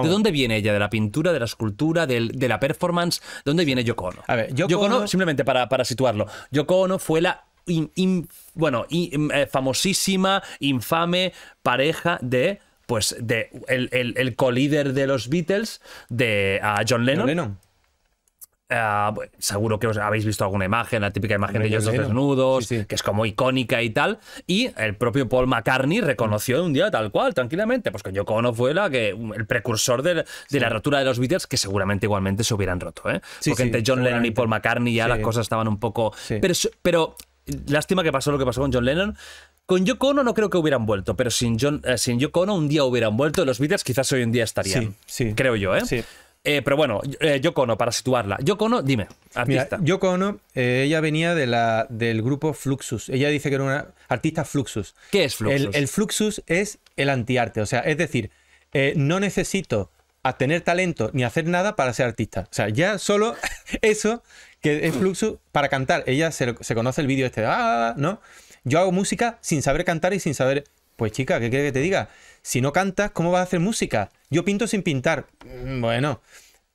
¿De dónde viene ella? ¿De la pintura, de la escultura, del, de la performance? dónde viene Yoko Ono? A ver, Yoko, Ono, simplemente para, para situarlo, Yoko Ono fue la bueno, mm, eh, famosísima, infame pareja de pues de el, el, de los Beatles, de John Lennon. John Lennon Ah, pues, seguro que os habéis visto alguna imagen, la típica imagen de ellos dos desnudos, que es como icónica y tal. Y el propio Paul McCartney reconoció un día tal cual, tranquilamente, pues que Yoko Ono fue el precursor de, la rotura de los Beatles, que seguramente igualmente se hubieran roto. ¿eh? Porque entre John Lennon y Paul McCartney ya las cosas estaban un poco... Pero, pero lástima que pasó lo que pasó con John Lennon. Con Yoko Ono no creo que hubieran vuelto, pero sin, John, eh, sin Yoko un día hubieran vuelto. Los Beatles quizás hoy en día estarían. Creo yo, ¿eh? Sí. Eh, pero bueno, eh, yo cono para situarla. Yo dime, artista. Mira, cono, eh, ella venía de la, del grupo Fluxus. Ella dice que era una artista Fluxus. ¿Qué es Fluxus? El, Fluxus es el antiarte. O sea, es decir, no necesito a tener talento ni hacer nada para ser artista. O sea, ya solo [LAUGHS] eso que es Fluxus para cantar. Ella se, conoce el vídeo este, ah, ah, ah, ¿no? Yo hago música sin saber cantar y sin saber... Pues chica, ¿qué quieres que te diga? Si no cantas, ¿cómo vas a hacer música? Yo pinto sin pintar. Mm, bueno.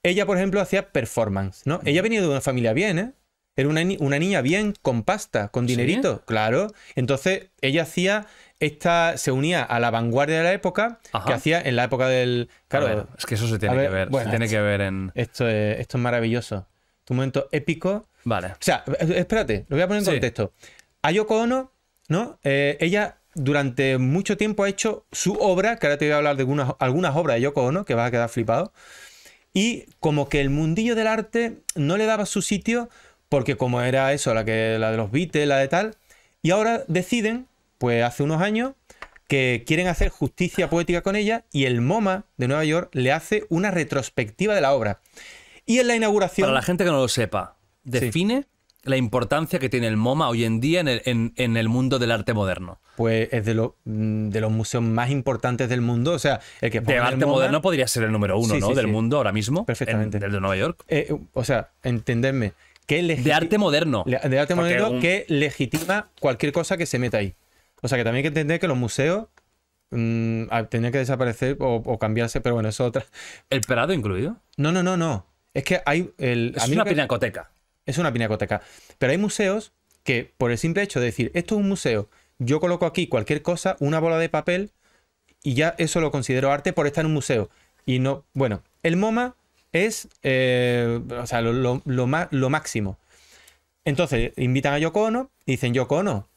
Ella, por ejemplo, hacía performance, ¿no? Ella venía de una familia bien, ¿eh? Era una, niña bien, con pasta, con dinerito, claro. Entonces, ella hacía esta se unía a la vanguardia de la época que hacía en la época del claro es que eso se tiene que ver se tiene que ver en esto es, esto es maravilloso tu momento épico vale o sea eh, espérate lo voy a poner en contexto Ayoko Ono no eh, ella durante mucho tiempo ha hecho su obra, que ahora te voy a hablar de algunas, obras de Yoko Ono, que vas a quedar flipado, y como que el mundillo del arte no le daba su sitio, porque como era eso, la, que, la de los Beatles, la de tal, y ahora deciden, pues hace unos años, que quieren hacer justicia poética con ella, y el MoMA de Nueva York le hace una retrospectiva de la obra. Y en la inauguración... Para la gente que no lo sepa, define... la importancia que tiene el MoMA hoy en día en el, mundo del arte moderno pues es de, mm, de los museos más importantes del mundo. O sea, el que de arte moderno podría ser el número uno, ¿no? del mundo ahora mismo. Perfectamente. el de Nueva York. Eh, o sea, entenderme. de arte moderno. de arte moderno que legitima cualquier cosa que se meta ahí. O sea, que también hay que entender que los museos mm, tendrían que desaparecer o, cambiarse, pero bueno, eso otra. ¿El Prado incluido? No, no, no, no. Es que hay. El, es una pinacoteca. Es una pinacoteca. Pero hay museos que, por el simple hecho de decir, esto es un museo yo coloco aquí cualquier cosa, una bola de papel, y ya eso lo considero arte por estar en un museo. Y no, bueno, el MoMA es eh, o sea, lo, lo, lo, máximo. Entonces, invitan a Yokono y dicen, Yokono Ono,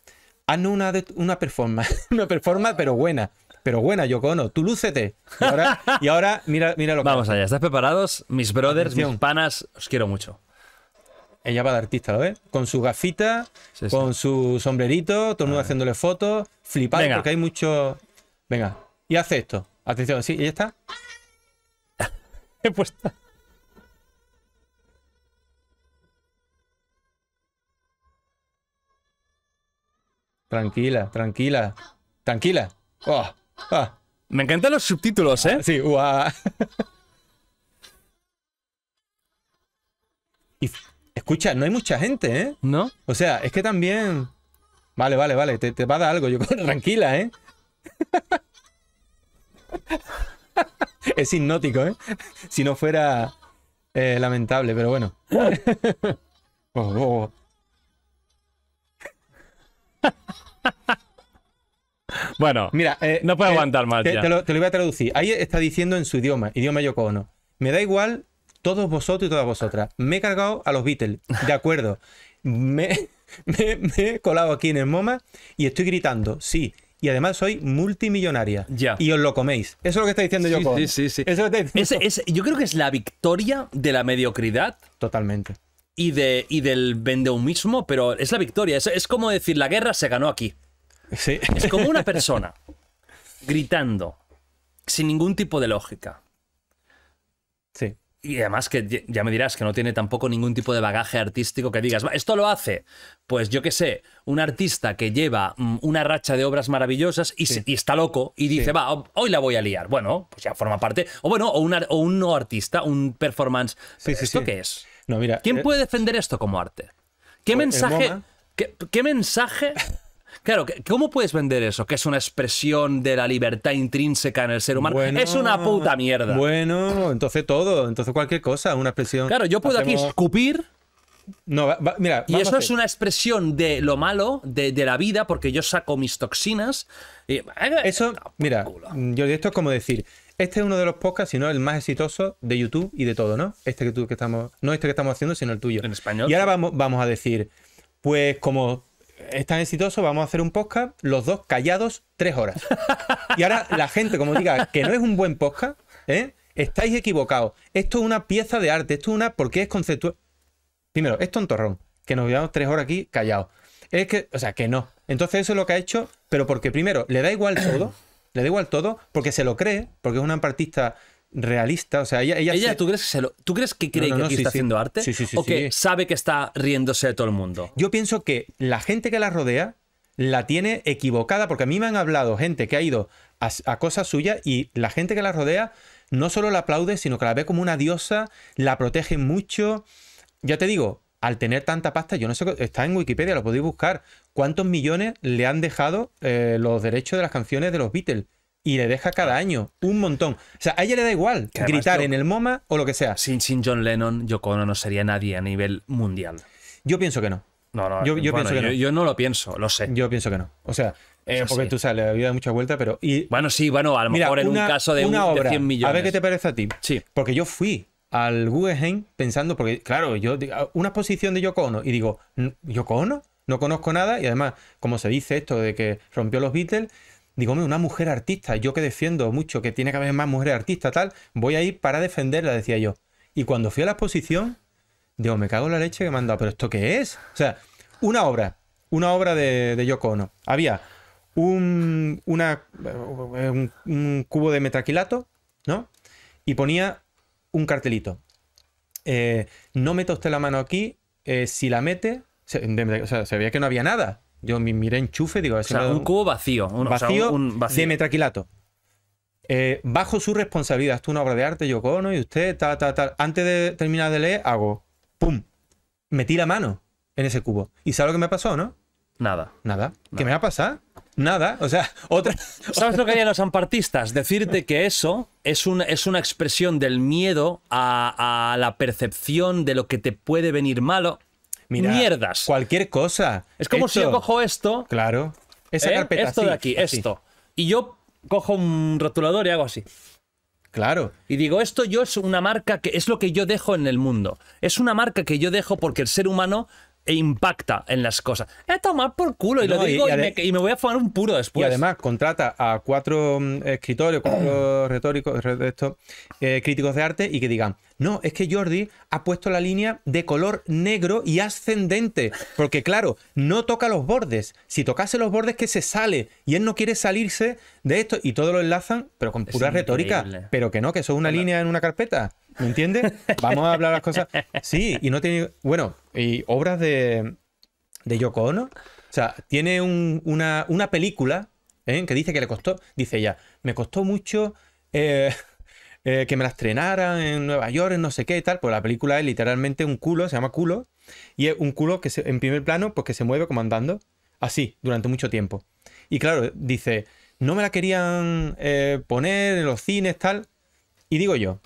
haznos una, una performance, [LAUGHS] una performance pero buena. Pero buena, Yokono tú lúcete. Y ahora, y ahora mira, mira lo que... Vamos allá, ¿estás preparados? Mis brothers, mis panas, os quiero mucho ella va de artista, ¿lo ves? Con su gafitas, con su sombrerito, todo el mundo ah. haciéndole fotos, flipando porque hay mucho. Venga, y hace esto. Atención, sí, ¿Ya está. [LAUGHS] He puesto. Tranquila, tranquila, tranquila. Oh, oh. Me encantan los subtítulos, ¿eh? Sí, guau. [LAUGHS] y Escucha, no hay mucha gente, ¿eh? ¿No? O sea, es que también... Vale, vale, vale, te, va a dar algo, yo [LAUGHS] tranquila, ¿eh? [LAUGHS] es hipnótico, ¿eh? Si no fuera eh, lamentable, pero bueno. [LAUGHS] Oh, oh, oh. bueno, mira, eh, no puedo eh, aguantar más. Te, ya. Te, lo, voy a traducir. Ahí está diciendo en su idioma, idioma Yoko Me da igual todos vosotros y todas vosotras. Me he cargado a los Beatles, de acuerdo. Me, he colado aquí en el MoMA y estoy gritando, sí. Y además soy multimillonaria. Ya. Y os lo coméis. Eso es lo que está diciendo yo, yo. Sí, sí, sí. yo creo que es la victoria de la mediocridad. Totalmente. Y, de, y del vendeumismo, pero es la victoria. Es, es como decir, la guerra se ganó aquí. Sí. Es como una [LAUGHS] persona gritando sin ningún tipo de lógica y además que ya me dirás que no tiene tampoco ningún tipo de bagaje artístico que digas, esto lo hace, pues yo qué sé, un artista que lleva mm, una racha de obras maravillosas y, está loco y dice, va, hoy la voy a liar. Bueno, pues ya forma parte. O bueno, o, una, o un no artista, un performance. ¿Esto qué es? No, mira, ¿Quién eh, puede defender esto como arte? ¿Qué mensaje, qué mensaje [LAUGHS] Claro, ¿cómo puedes vender eso? Que es una expresión de la libertad intrínseca en el ser humano. es una puta mierda. Bueno, entonces todo, entonces cualquier cosa, una expresión. Claro, yo puedo aquí escupir. No, mira, y eso es una expresión de lo malo de, la vida, porque yo saco mis toxinas. Eh, eso, mira, yo esto es como decir, este es uno de los podcasts, si no el más exitoso de YouTube y de todo, ¿no? Este que tú que estamos, no este que estamos haciendo, sino el tuyo. En español. Y ahora vamos a decir, pues como es tan exitoso, vamos a hacer un podcast, los dos callados, tres horas. Y ahora la gente, como diga, que no es un buen podcast, ¿eh? estáis equivocados. Esto es una pieza de arte, esto es una. porque es conceptual. Primero, es tontorrón, que nos llevamos tres horas aquí callados. Es que, o sea, que no. Entonces, eso es lo que ha hecho, pero porque primero, le da igual todo, le da igual todo, porque se lo cree, porque es un ampartista realista. O sea, ella. ¿tú, crees que se ¿Tú crees que cree que aquí está haciendo arte? Sí, ¿O que sabe que está riéndose de todo el mundo? Yo pienso que la gente que la rodea la tiene equivocada, porque a mí me han hablado gente que ha ido a, cosas suyas y la gente que la rodea no solo la aplaude, sino que la ve como una diosa, la protege mucho. Ya te digo, al tener tanta pasta, yo no sé, está en Wikipedia, lo podéis buscar, cuántos millones le han dejado eh, los derechos de las canciones de los Beatles y le deja cada año un montón. O sea, a ella le da igual gritar en el MoMA o lo que sea. Sin, John Lennon, Yoko Ono no sería nadie a nivel mundial. Yo pienso que no. No, no, yo, pienso que no. Yo, no lo pienso, lo sé. Yo pienso que no. O sea, eh, porque tú sabes, le había mucha vuelta, pero. bueno, sí, bueno, a lo mejor en un caso de, una obra, millones. A ver qué te parece a ti. Sí. Porque yo fui al Guggenheim pensando, porque claro, yo una exposición de Yoko Ono y digo, ¿Yoko Ono? No conozco nada y además, como se dice esto de que rompió los Beatles, digo, una mujer artista, yo que defiendo mucho que tiene que haber más mujeres artistas, tal, voy a ir para defenderla, decía yo. Y cuando fui a la exposición, digo, me cago en la leche que me han dado, pero ¿esto qué es? O sea, una obra, una obra de, de Yoko Ono. Había un, una, eh, un, cubo de metraquilato, ¿no? Y ponía un cartelito. Eh, no meta usted la mano aquí, eh, si la mete, o sea, se veía que no había nada. Yo miré enchufe, digo, un cubo vacío, un vacío, un, vacío. de metraquilato. Eh, bajo su responsabilidad, esto es una obra de arte, yo cono y usted, tal, tal, tal. Antes de terminar de leer, hago, ¡pum! Metí la mano en ese cubo. ¿Y sabe lo que me pasó, no? Nada. Nada. ¿Qué me va a pasar? Nada. O sea, [LAUGHS] otra. ¿Sabes lo que harían los ampartistas? Decirte que eso es una, es una expresión del miedo a, a la percepción de lo que te puede venir malo mierdas. Cualquier cosa. Es como si yo cojo esto. Claro. Esa ¿eh? carpeta. Esto de aquí, esto. Y yo cojo un rotulador y hago así. Claro. Y digo, esto yo es una marca que es lo que yo dejo en el mundo. Es una marca que yo dejo porque el ser humano e impacta en las cosas. He tomado por culo, y lo digo, y, me, voy a fumar un puro después. Y además contrata a cuatro mm, escritores, cuatro [CLEARS THROAT] retóricos, estos, eh, críticos de arte, y que digan, no, es que Jordi ha puesto la línea de color negro y ascendente, porque claro, no toca los bordes. Si tocase los bordes, que se sale, y él no quiere salirse de esto, y todo lo enlazan, pero con pura retórica, pero que no, que eso es una línea en una carpeta. ¿Me entiendes? Vamos a hablar las cosas. Sí, y no tiene. Bueno, y obras de, de Yoko Ono. O sea, tiene una, película ¿eh? que dice que le costó. Dice ella, me costó mucho. Eh, eh, que me la estrenaran en Nueva York, no sé qué y tal. Pues la película es literalmente un culo, se llama culo. Y es un culo que en primer plano, pues que se mueve como andando. Así, durante mucho tiempo. Y claro, dice, no me la querían poner en los cines, tal. Y digo yo,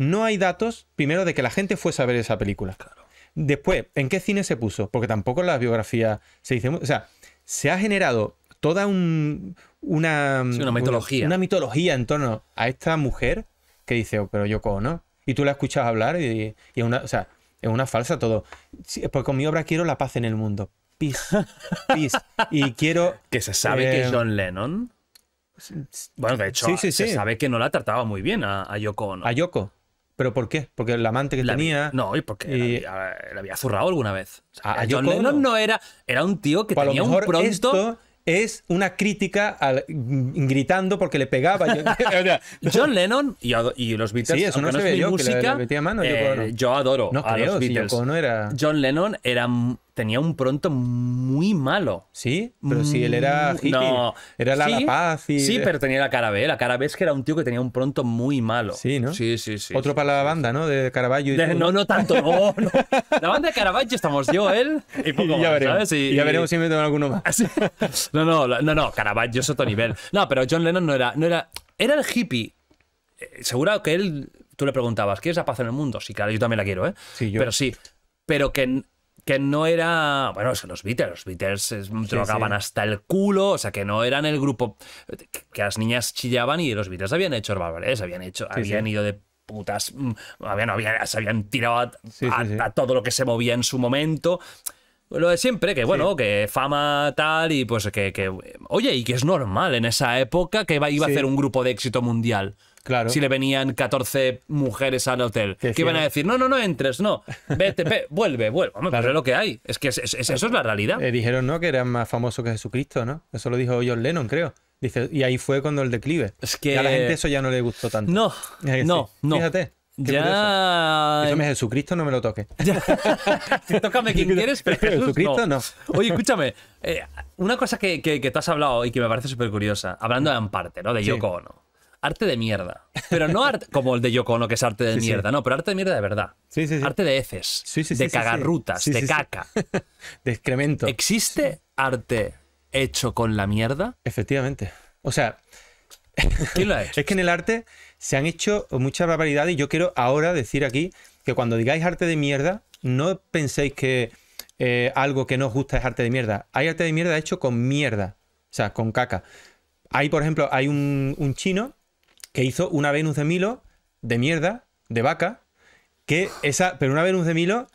no hay datos, primero, de que la gente fuese a ver esa película. Claro. Después, ¿en qué cine se puso? Porque tampoco la biografía se dice... O sea, se ha generado toda una, una, mitología. en torno a esta mujer que dice, oh, pero Yoko no. Y tú la escuchas hablar y, una, o sea, es una falsa todo. pues con mi obra quiero la paz en el mundo. Peace. [LAUGHS] Y quiero. Que se sabe que es eh, John Lennon. Bueno, de hecho, se sabe que no la trataba muy bien a, Yoko Ono. A Yoko. ¿Pero por qué? Porque el amante que tenía. No, y porque y... había zurrado alguna vez. Ah, ah, John Lennon no era. Era un tío que pues tenía un pronto. Esto es una crítica mm, gritando porque le pegaba. [LAUGHS] John Lennon y, y, los Beatles. Sí, eso no, se ve yo, música, que le, metía mano. yo, eh, yo adoro a los Beatles. era... John Lennon era tenía un pronto muy malo. Sí, pero si él era mm, hippie, no. era la, la paz y... Sí, pero tenía la cara B. La cara B es que era un tío que tenía un pronto muy malo. Sí, ¿no? Sí, sí, sí. Otro para la banda, ¿no? De Caravaggio y No, no tanto, no, [LAUGHS] La banda de Caravaggio estamos yo, él y poco más, ya veremos, ¿sabes? Y, ya veremos si me toman alguno más. [LAUGHS] No, no, no, no, Caravaggio es otro nivel. No, pero John Lennon no era... No era, era el hippie. Eh, seguro que él... Tú le preguntabas, ¿quieres la paz en el mundo? Sí, claro, yo también la quiero, ¿eh? Sí, yo. Pero sí, pero que que no era. Bueno, que los Beatles, los Beatles drogaban hasta el culo, o sea, que no eran el grupo. Que las niñas chillaban y los Beatles habían hecho barbaridades, habían hecho. habían ido de putas. Mm, habían, se habían tirado a, todo lo que se movía en su momento lo de siempre, que bueno, que fama tal y pues que, Oye, y que es normal en esa época que iba, a hacer un grupo de éxito mundial. Si le venían 14 mujeres al hotel, que iban a decir, no, no, no entres, no, vete, ve, vuelve, vuelve. claro. pero lo que hay, es que eso es la realidad. Eh, dijeron, ¿no? Que eran más famoso que Jesucristo, ¿no? Eso lo dijo John Lennon, creo. Dice, y ahí fue cuando el declive. Es que... a la gente eso ya no le gustó tanto. No, [LAUGHS] no, Fíjate. ya. Eso Jesucristo, no me lo toque. [LAUGHS] [LAUGHS] Tócame quien quieres, pero Jesucristo no. Oye, escúchame. Eh, una cosa que, te has hablado y que me parece súper curiosa, hablando de Amparte, ¿no? De Yoko Ono arte de mierda. Pero no arte, como el de Yoko que es arte de mierda, no, pero arte de mierda de verdad. Sí, arte de heces, de cagarrutas, de caca. [LAUGHS] de excremento. ¿Existe arte hecho con la mierda? Efectivamente. O sea, [LAUGHS] es que en el arte se han hecho muchas barbaridades y yo quiero ahora decir aquí que cuando digáis arte de mierda, no penséis que eh, algo que no os gusta es arte de mierda. Hay arte de mierda hecho con mierda, o sea, con caca. Hay, por ejemplo, hay un chino que hizo una Venus de Milo de mierda, de vaca, que esa, pero una Venus de Milo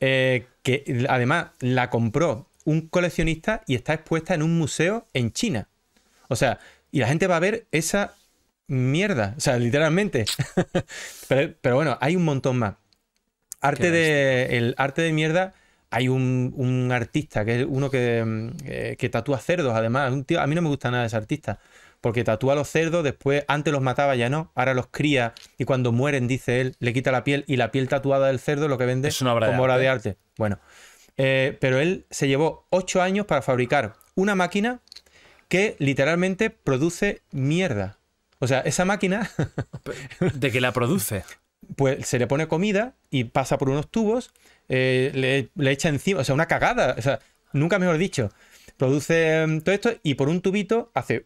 eh, que además la compró un coleccionista y está expuesta en un museo en China. O sea, y la gente va a ver esa mierda, o sea, literalmente. [LAUGHS] pero, bueno, hay un montón más. Arte de, el arte de mierda, hay un, un artista, que es uno que, mm, eh, que, tatúa cerdos, además. a mí no me gusta nada ese artista porque tatúa los cerdos, después antes los mataba, ya no, ahora los cría y cuando mueren, dice él, le quita la piel y la piel tatuada del cerdo lo que vende es como obra de arte. Bueno, eh, pero él se llevó ocho años para fabricar una máquina que literalmente produce mierda. O sea, esa máquina... [LAUGHS] ¿De qué la produce? Pues se le pone comida y pasa por unos tubos, eh, le, le echa encima, o sea, una cagada, o sea, nunca mejor dicho. Produce em, todo esto y por un tubito hace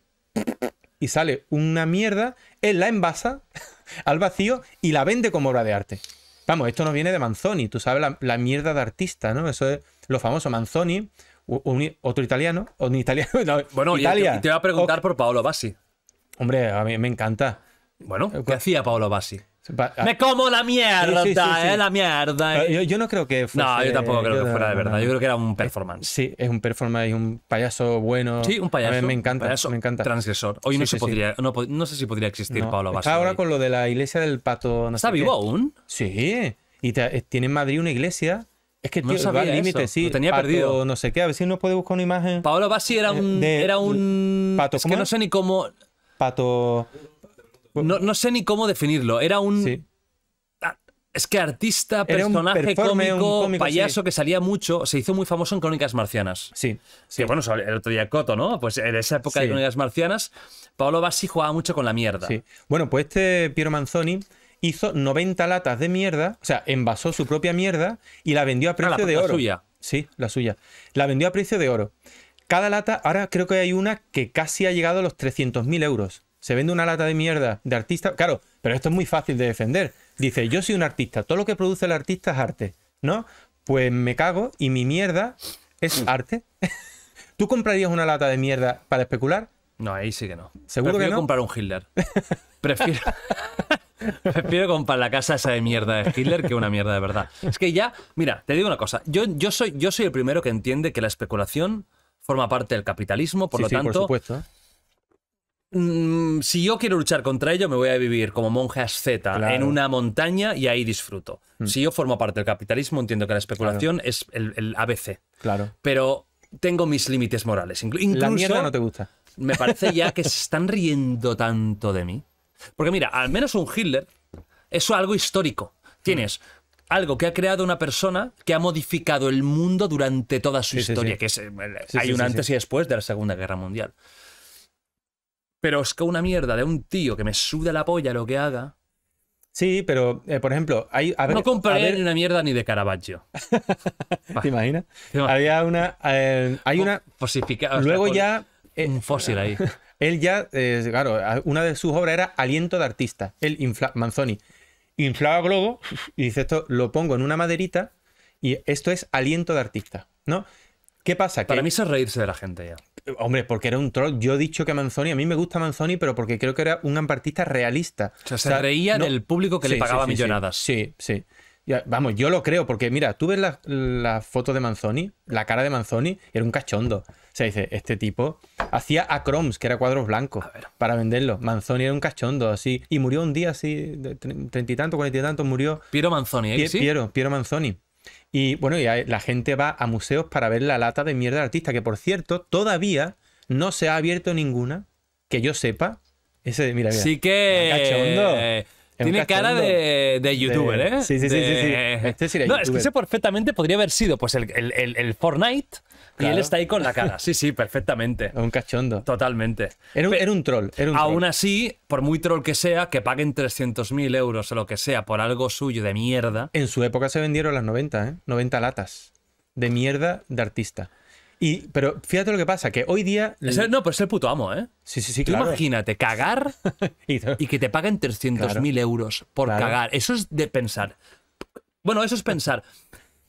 y sale una mierda, él la envasa [LAUGHS] al vacío y la vende como obra de arte. Vamos, esto no viene de Manzoni, tú sabes la, mierda de artista, ¿no? Eso es lo famoso. Manzoni, otro italiano, un italiano. [LAUGHS] bueno, Italia. y te, va a preguntar por Paolo Bassi. Hombre, a mí me encanta. Bueno, ¿qué hacía Paolo Bassi? Ah. Me como la mierda, eh, la mierda. Eh. Yo, no creo que fuese... No, yo tampoco creo que fuera de verdad. Yo creo que era un performance. Sí, es un performance y un payaso bueno. Sí, un payaso. me encanta, payaso me encanta. Transgresor. Hoy no se podría, no, sé si podría existir Paolo Pablo ahora con lo de la iglesia del pato. ¿Está vivo aún? Sí. Y eh, tiene en Madrid una iglesia. Es que no sabía límite, sí. Lo tenía perdido. No sé qué, a ver si nos puede buscar una imagen. Pablo Bassi era un. era un. Pato, es que no sé ni cómo. Pato. No, sé ni cómo definirlo. Era un. Ah, es que artista, personaje cómico, payaso que salía mucho, se hizo muy famoso en Crónicas Marcianas. Sí. sí. bueno, el otro día Coto, ¿no? Pues en esa época de Crónicas Marcianas, Paolo Bassi jugaba mucho con la mierda. Bueno, pues este Piero Manzoni hizo 90 latas de mierda, o sea, envasó su propia mierda y la vendió a ah, precio de oro. La suya. Sí, la suya. La vendió a precio de oro. Cada lata, ahora creo que hay una que casi ha llegado a los 300.000 euros se vende una lata de mierda de artista. Claro, pero esto es muy fácil de defender. Dice, yo soy un artista, todo lo que produce el artista es arte, ¿no? Pues me cago y mi mierda es mm. arte. [LAUGHS] ¿Tú comprarías una lata de mierda para especular? No, ahí sí que no. ¿Seguro que no? comprar un Hitler. [LAUGHS] Prefiero... comprar la casa esa de mierda de Hitler que una mierda de verdad. Es que ya, mira, te digo una cosa. Yo, yo, soy, yo soy el primero que entiende que la especulación forma parte del capitalismo, por lo tanto, Mm, si yo quiero luchar contra ello, me voy a vivir como monje asceta en una montaña y ahí disfruto. Mm. Si yo formo parte del capitalismo, entiendo que la especulación es el, ABC. Claro. Pero tengo mis límites morales. Incluso, la mierda no te gusta. Me parece ya que [LAUGHS] se están riendo tanto de mí. Porque mira, al menos un Hitler es algo histórico. Tienes algo que ha creado una persona que ha modificado el mundo durante toda su historia, que hay un antes y después de la Segunda Guerra Mundial. Pero es que una mierda de un tío que me suda la polla lo que haga. Sí, pero, eh, por ejemplo, hay. A ver, no compraré ni una mierda ni de Caravaggio. [LAUGHS] ¿Te imaginas? [LAUGHS] Había una. Eh, hay una. Fosificado. Luego ya. Eh, un fósil ahí. [LAUGHS] Él ya, claro, una de sus obras era Aliento de Artista, el infla, Manzoni. Inflaba globo y dice esto, lo pongo en una maderita y esto es Aliento de Artista, ¿no? ¿Qué pasa? Para mí es reírse de la gente ya. Hombre, porque era un troll. Yo he dicho que Manzoni, a mí me gusta Manzoni, pero porque creo que era un ampartista realista. O sea, se reía del público que le pagaba millonadas. Sí, sí. vamos, yo lo creo, porque mira, tú ves las la foto de Manzoni, la cara de Manzoni, era un cachondo. O sea, dice, este tipo hacía acroms, que era cuadros blancos, para venderlo. Manzoni era un cachondo, así. Y murió un día así, treinta y tanto, cuarenta y tanto, murió. Piero Manzoni, ¿eh? ¿sí? Piero, Piero Manzoni. Y bueno, y la gente va a museos para ver la lata de mierda artista, que por cierto, todavía no se ha abierto ninguna, que yo sepa. Ese, mira, mira. Sí que... Tiene cara de, youtuber, ¿eh? Sí, sí, sí. sí, este no, es que ese perfectamente podría haber sido pues el, el, el, Fortnite y él está ahí con la cara. Sí, sí, perfectamente. [LAUGHS] Un cachondo. Totalmente. Era un, troll. aún así, por muy troll que sea, que paguen 300.000 euros o lo que sea por algo suyo de mierda. En su época se vendieron las 90, ¿eh? 90 latas de mierda de artista pero fíjate lo que pasa, que hoy día... no, pero es el puto amo, ¿eh? Sí, sí, sí, claro. Imagínate, cagar [LAUGHS] y que te paguen 300.000 euros por cagar. Eso es de pensar. Bueno, eso es pensar.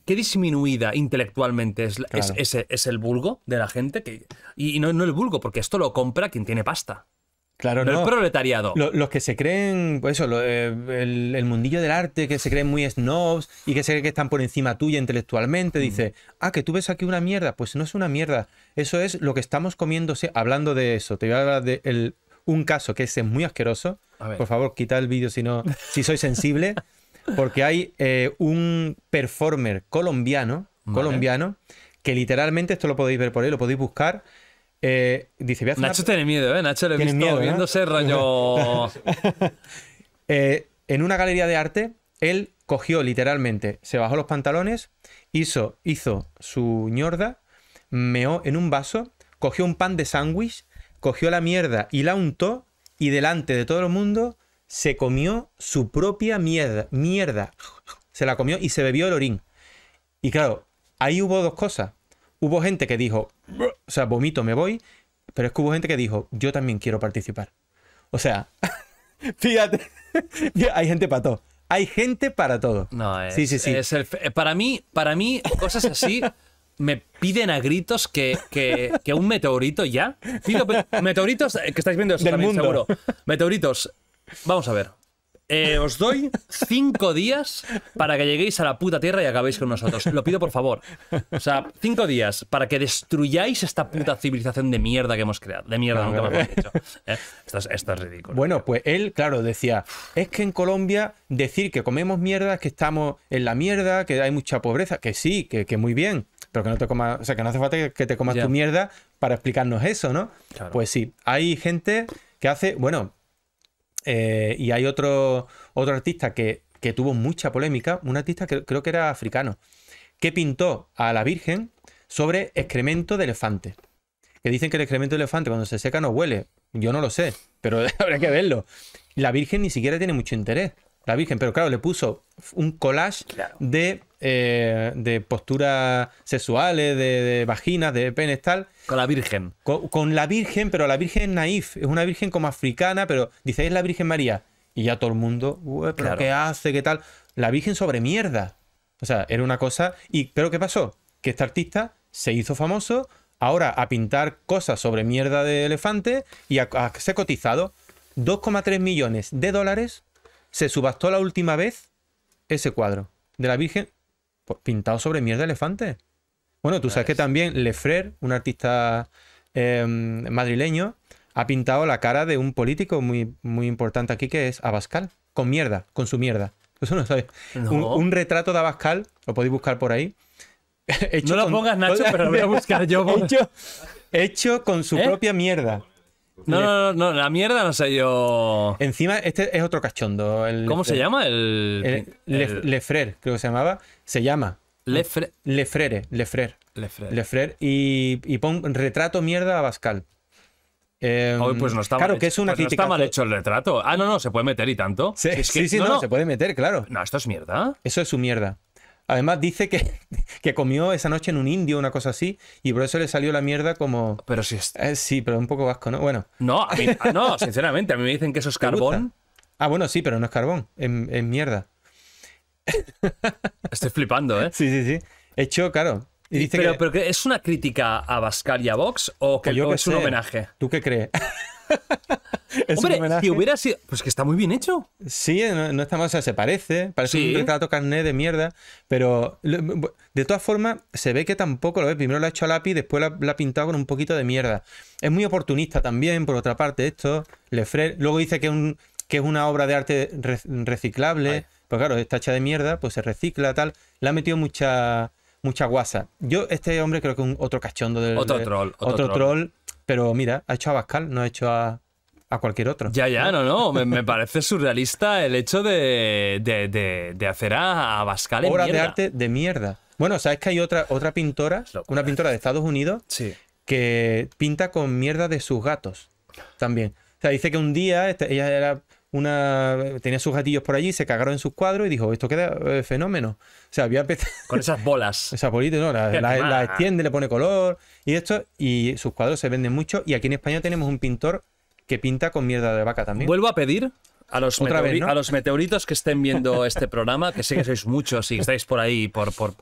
Qué disminuida intelectualmente es, es, el vulgo de la gente. Que, y, no, no el vulgo, porque esto lo compra quien tiene pasta. Claro, no. El proletariado. los que se creen, pues eso, eh, el, mundillo del arte, que se creen muy snobs y que se creen que están por encima tuya intelectualmente, dice, ah, que tú ves aquí una mierda. Pues no es una mierda. Eso es lo que estamos comiéndose. Hablando de eso, te voy a hablar de un caso que es muy asqueroso. Por favor, quita el vídeo si no, si soy sensible. [LAUGHS] Porque hay eh, un performer colombiano, colombiano, que literalmente, esto lo podéis ver por ahí, lo podéis buscar eh, Nacho tiene miedo, ¿eh? Nacho lo he viéndose [LAUGHS] eh, en una galería de arte, él cogió literalmente, se bajó los pantalones, hizo, hizo su ñorda, meó en un vaso, cogió un pan de sándwich, cogió la mierda y la untó, y delante de todo el mundo se comió su propia mierda. Mierda. Se la comió y se bebió el orín. Y claro, ahí hubo dos cosas hubo gente que dijo, o sea, vomito, me voy, pero es que hubo gente que dijo, yo también quiero participar. O sea, [LAUGHS] fíjate, [LAUGHS] hay gente para todo. Hay gente para todo. No, es, sí, sí, sí. para mí, para mí, cosas así [LAUGHS] me piden a gritos que, que, un meteorito ya. meteoritos eh, que estáis viendo eso Del mundo. Meteoritos, vamos a ver. Eh, os doy cinco días para que lleguéis a la puta tierra y acabéis con nosotros. Lo pido por favor. O sea, cinco días para que destruyáis esta puta civilización de mierda que hemos creado. De mierda, nunca ¿eh? esto, es, ridículo. Bueno, pues él, claro, decía: es que en Colombia decir que comemos mierda es que estamos en la mierda, que hay mucha pobreza. Que sí, que, muy bien. Pero que no te comas, o sea, que no hace falta que te comas tu mierda para explicarnos eso, ¿no? Pues sí, hay gente que hace, bueno, eh, y hay otro, otro artista que, tuvo mucha polémica, un artista que creo que era africano, que pintó a la Virgen sobre excremento de elefante. Que dicen que el excremento de elefante cuando se seca no huele. Yo no lo sé, pero [LAUGHS] habrá que verlo. La Virgen ni siquiera tiene mucho interés. La Virgen, pero claro, le puso un collage de, eh, de posturas sexuales, de, de vaginas, de penes, tal con la Virgen. Con, la Virgen, pero la Virgen naif. Es una Virgen como africana, pero dice, es la Virgen María. Y ya todo el mundo, ¿qué hace? ¿Qué tal? La Virgen sobre mierda. O sea, era una cosa. Y, ¿Pero qué pasó? Que este artista se hizo famoso, ahora a pintar cosas sobre mierda de elefante y a, a cotizado. 2,3 millones de dólares se subastó la última vez ese cuadro de la Virgen pintado sobre mierda de elefante. Bueno, tú sabes que también Lefrer, un artista em, madrileño, ha pintado la cara de un político muy, muy importante aquí que es Abascal, con mierda, con su mierda. [LAUGHS] Eso no sabes. Un, retrato de Abascal, lo podéis buscar por ahí. [LAUGHS] no lo pongas, Nacho, pero lo voy a buscar yo. [LAUGHS] hecho, con su ¿Eh? propia mierda. No, no, no, la mierda no sé yo. Encima, este es otro cachondo. ¿Cómo se llama? El, creo que se llamaba. Se llama. Lefrere, Lefrere, Lefrer. Lefrer. Y, y pon retrato mierda a Bascal. Em, pues no está claro, mal que es una pues crítica está mal hecho el retrato. Ah, no, no, se puede meter y tanto. Sí, sí, no, se puede meter, claro. No, esto es mierda. Eso es su mierda. Además dice que, [LAUGHS] que comió esa noche en un indio, una cosa así, y por eso le salió la mierda como... Pero si es... Eh, sí, pero un poco vasco, ¿no? Bueno. No, [LAUGHS] ah, no, sinceramente, a mí me dicen que eso es carbón. Ah, bueno, sí, pero no es carbón, es mierda. [LAUGHS] Estoy flipando, ¿eh? Sí, sí, sí. Hecho, claro. pero, pero ¿es una crítica a Bascal y a Vox o, que, es un homenaje? ¿Tú qué crees? [LAUGHS] Hombre, si hubiera sido. Pues que está muy bien hecho. Sí, eh, no, está o se parece. ¿eh? Parece un retrato carné de mierda. Pero de todas formas, se ve que tampoco lo ve. Primero lo ha hecho a lápiz, después lo ha pintado con un poquito de mierda. Es muy oportunista también, por otra parte, esto. Luego dice que, es una obra de arte reciclable. Pues claro, esta hecha de mierda, pues se recicla, tal. Le ha metido mucha, mucha guasa. Yo, este hombre, creo que es otro cachondo del. Otro troll. Otro, troll. Pero mira, ha hecho a Bascal, no ha hecho a, a cualquier otro. Ya, ya, no, no. Me, parece surrealista el hecho de, de, hacer a, Bascal en Obras de arte de mierda. Bueno, ¿sabes que hay otra, otra pintora? Una ¿eh? pintora de Estados Unidos sí. que pinta con mierda de sus gatos también. O sea, dice que un día este, ella era una tenía sus gatillos por allí, se cagaron en sus cuadros y dijo, esto queda eh, fenómeno. O sea, había Con esas bolas. [LAUGHS] esas bolitas, ¿no? Las, extiende, le pone color y esto, y sus cuadros se venden mucho. Y aquí en España tenemos un pintor que pinta con mierda de vaca también. Vuelvo a pedir a los, a los meteoritos que estén viendo [LAUGHS] este programa, que sé que sois muchos y estáis por ahí, por, por,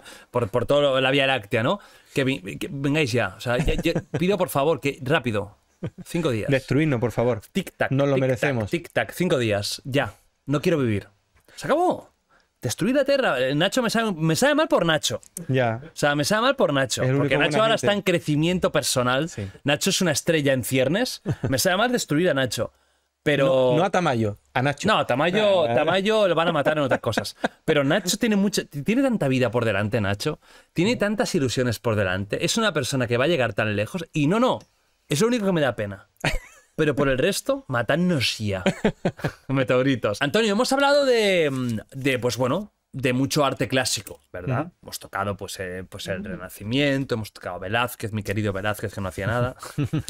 por, toda la Vía Láctea, ¿no? Que, vengáis ya. O sea, pido por favor que rápido, Cinco días. Destruirnos, por favor. Tic-tac. No lo merecemos. Tic-tac, cinco días. Ya. No quiero vivir. Se acabó. Destruir la tierra eh, Nacho me sabe, me sabe mal por Nacho. Ya. O sea, me sabe mal por Nacho. Porque Nacho ahora está en crecimiento personal. Nacho es una estrella en ciernes. [LAUGHS] Me sabe mal destruir a Nacho. Pero... No, a Tamayo, a Nacho. No, a Tamayo, [LAUGHS] Tamayo lo van a matar en otras cosas. Pero Nacho tiene mucha, tiene tanta vida por delante, Nacho. Tiene tantas ilusiones por delante. Es una persona que va a llegar tan lejos. Y no, no. Es lo único que me da pena. Pero por el resto, matadnos ya. [LAUGHS] Meteoritos. Antonio, hemos hablado de, mm, de, pues bueno, de mucho arte clásico, ¿verdad? Hemos tocado pues, eh, pues el Renacimiento, hemos tocado Velázquez, mi querido Velázquez que no hacía nada.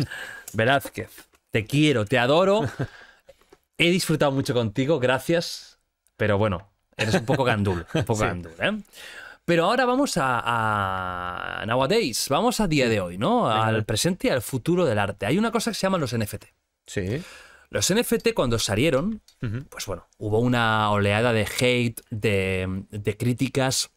[LAUGHS] Velázquez, te quiero, te adoro. He disfrutado mucho contigo, gracias. Pero bueno, eres un poco gandul, un poco gandul, ¿eh? Pero ahora vamos a, a, nowadays, vamos a día de mm. hoy, ¿no? Al presente y al futuro del arte. Hay una cosa que se llama los NFT. Sí. Los NFT cuando salieron, pues bueno, hubo una oleada de hate, de, críticas,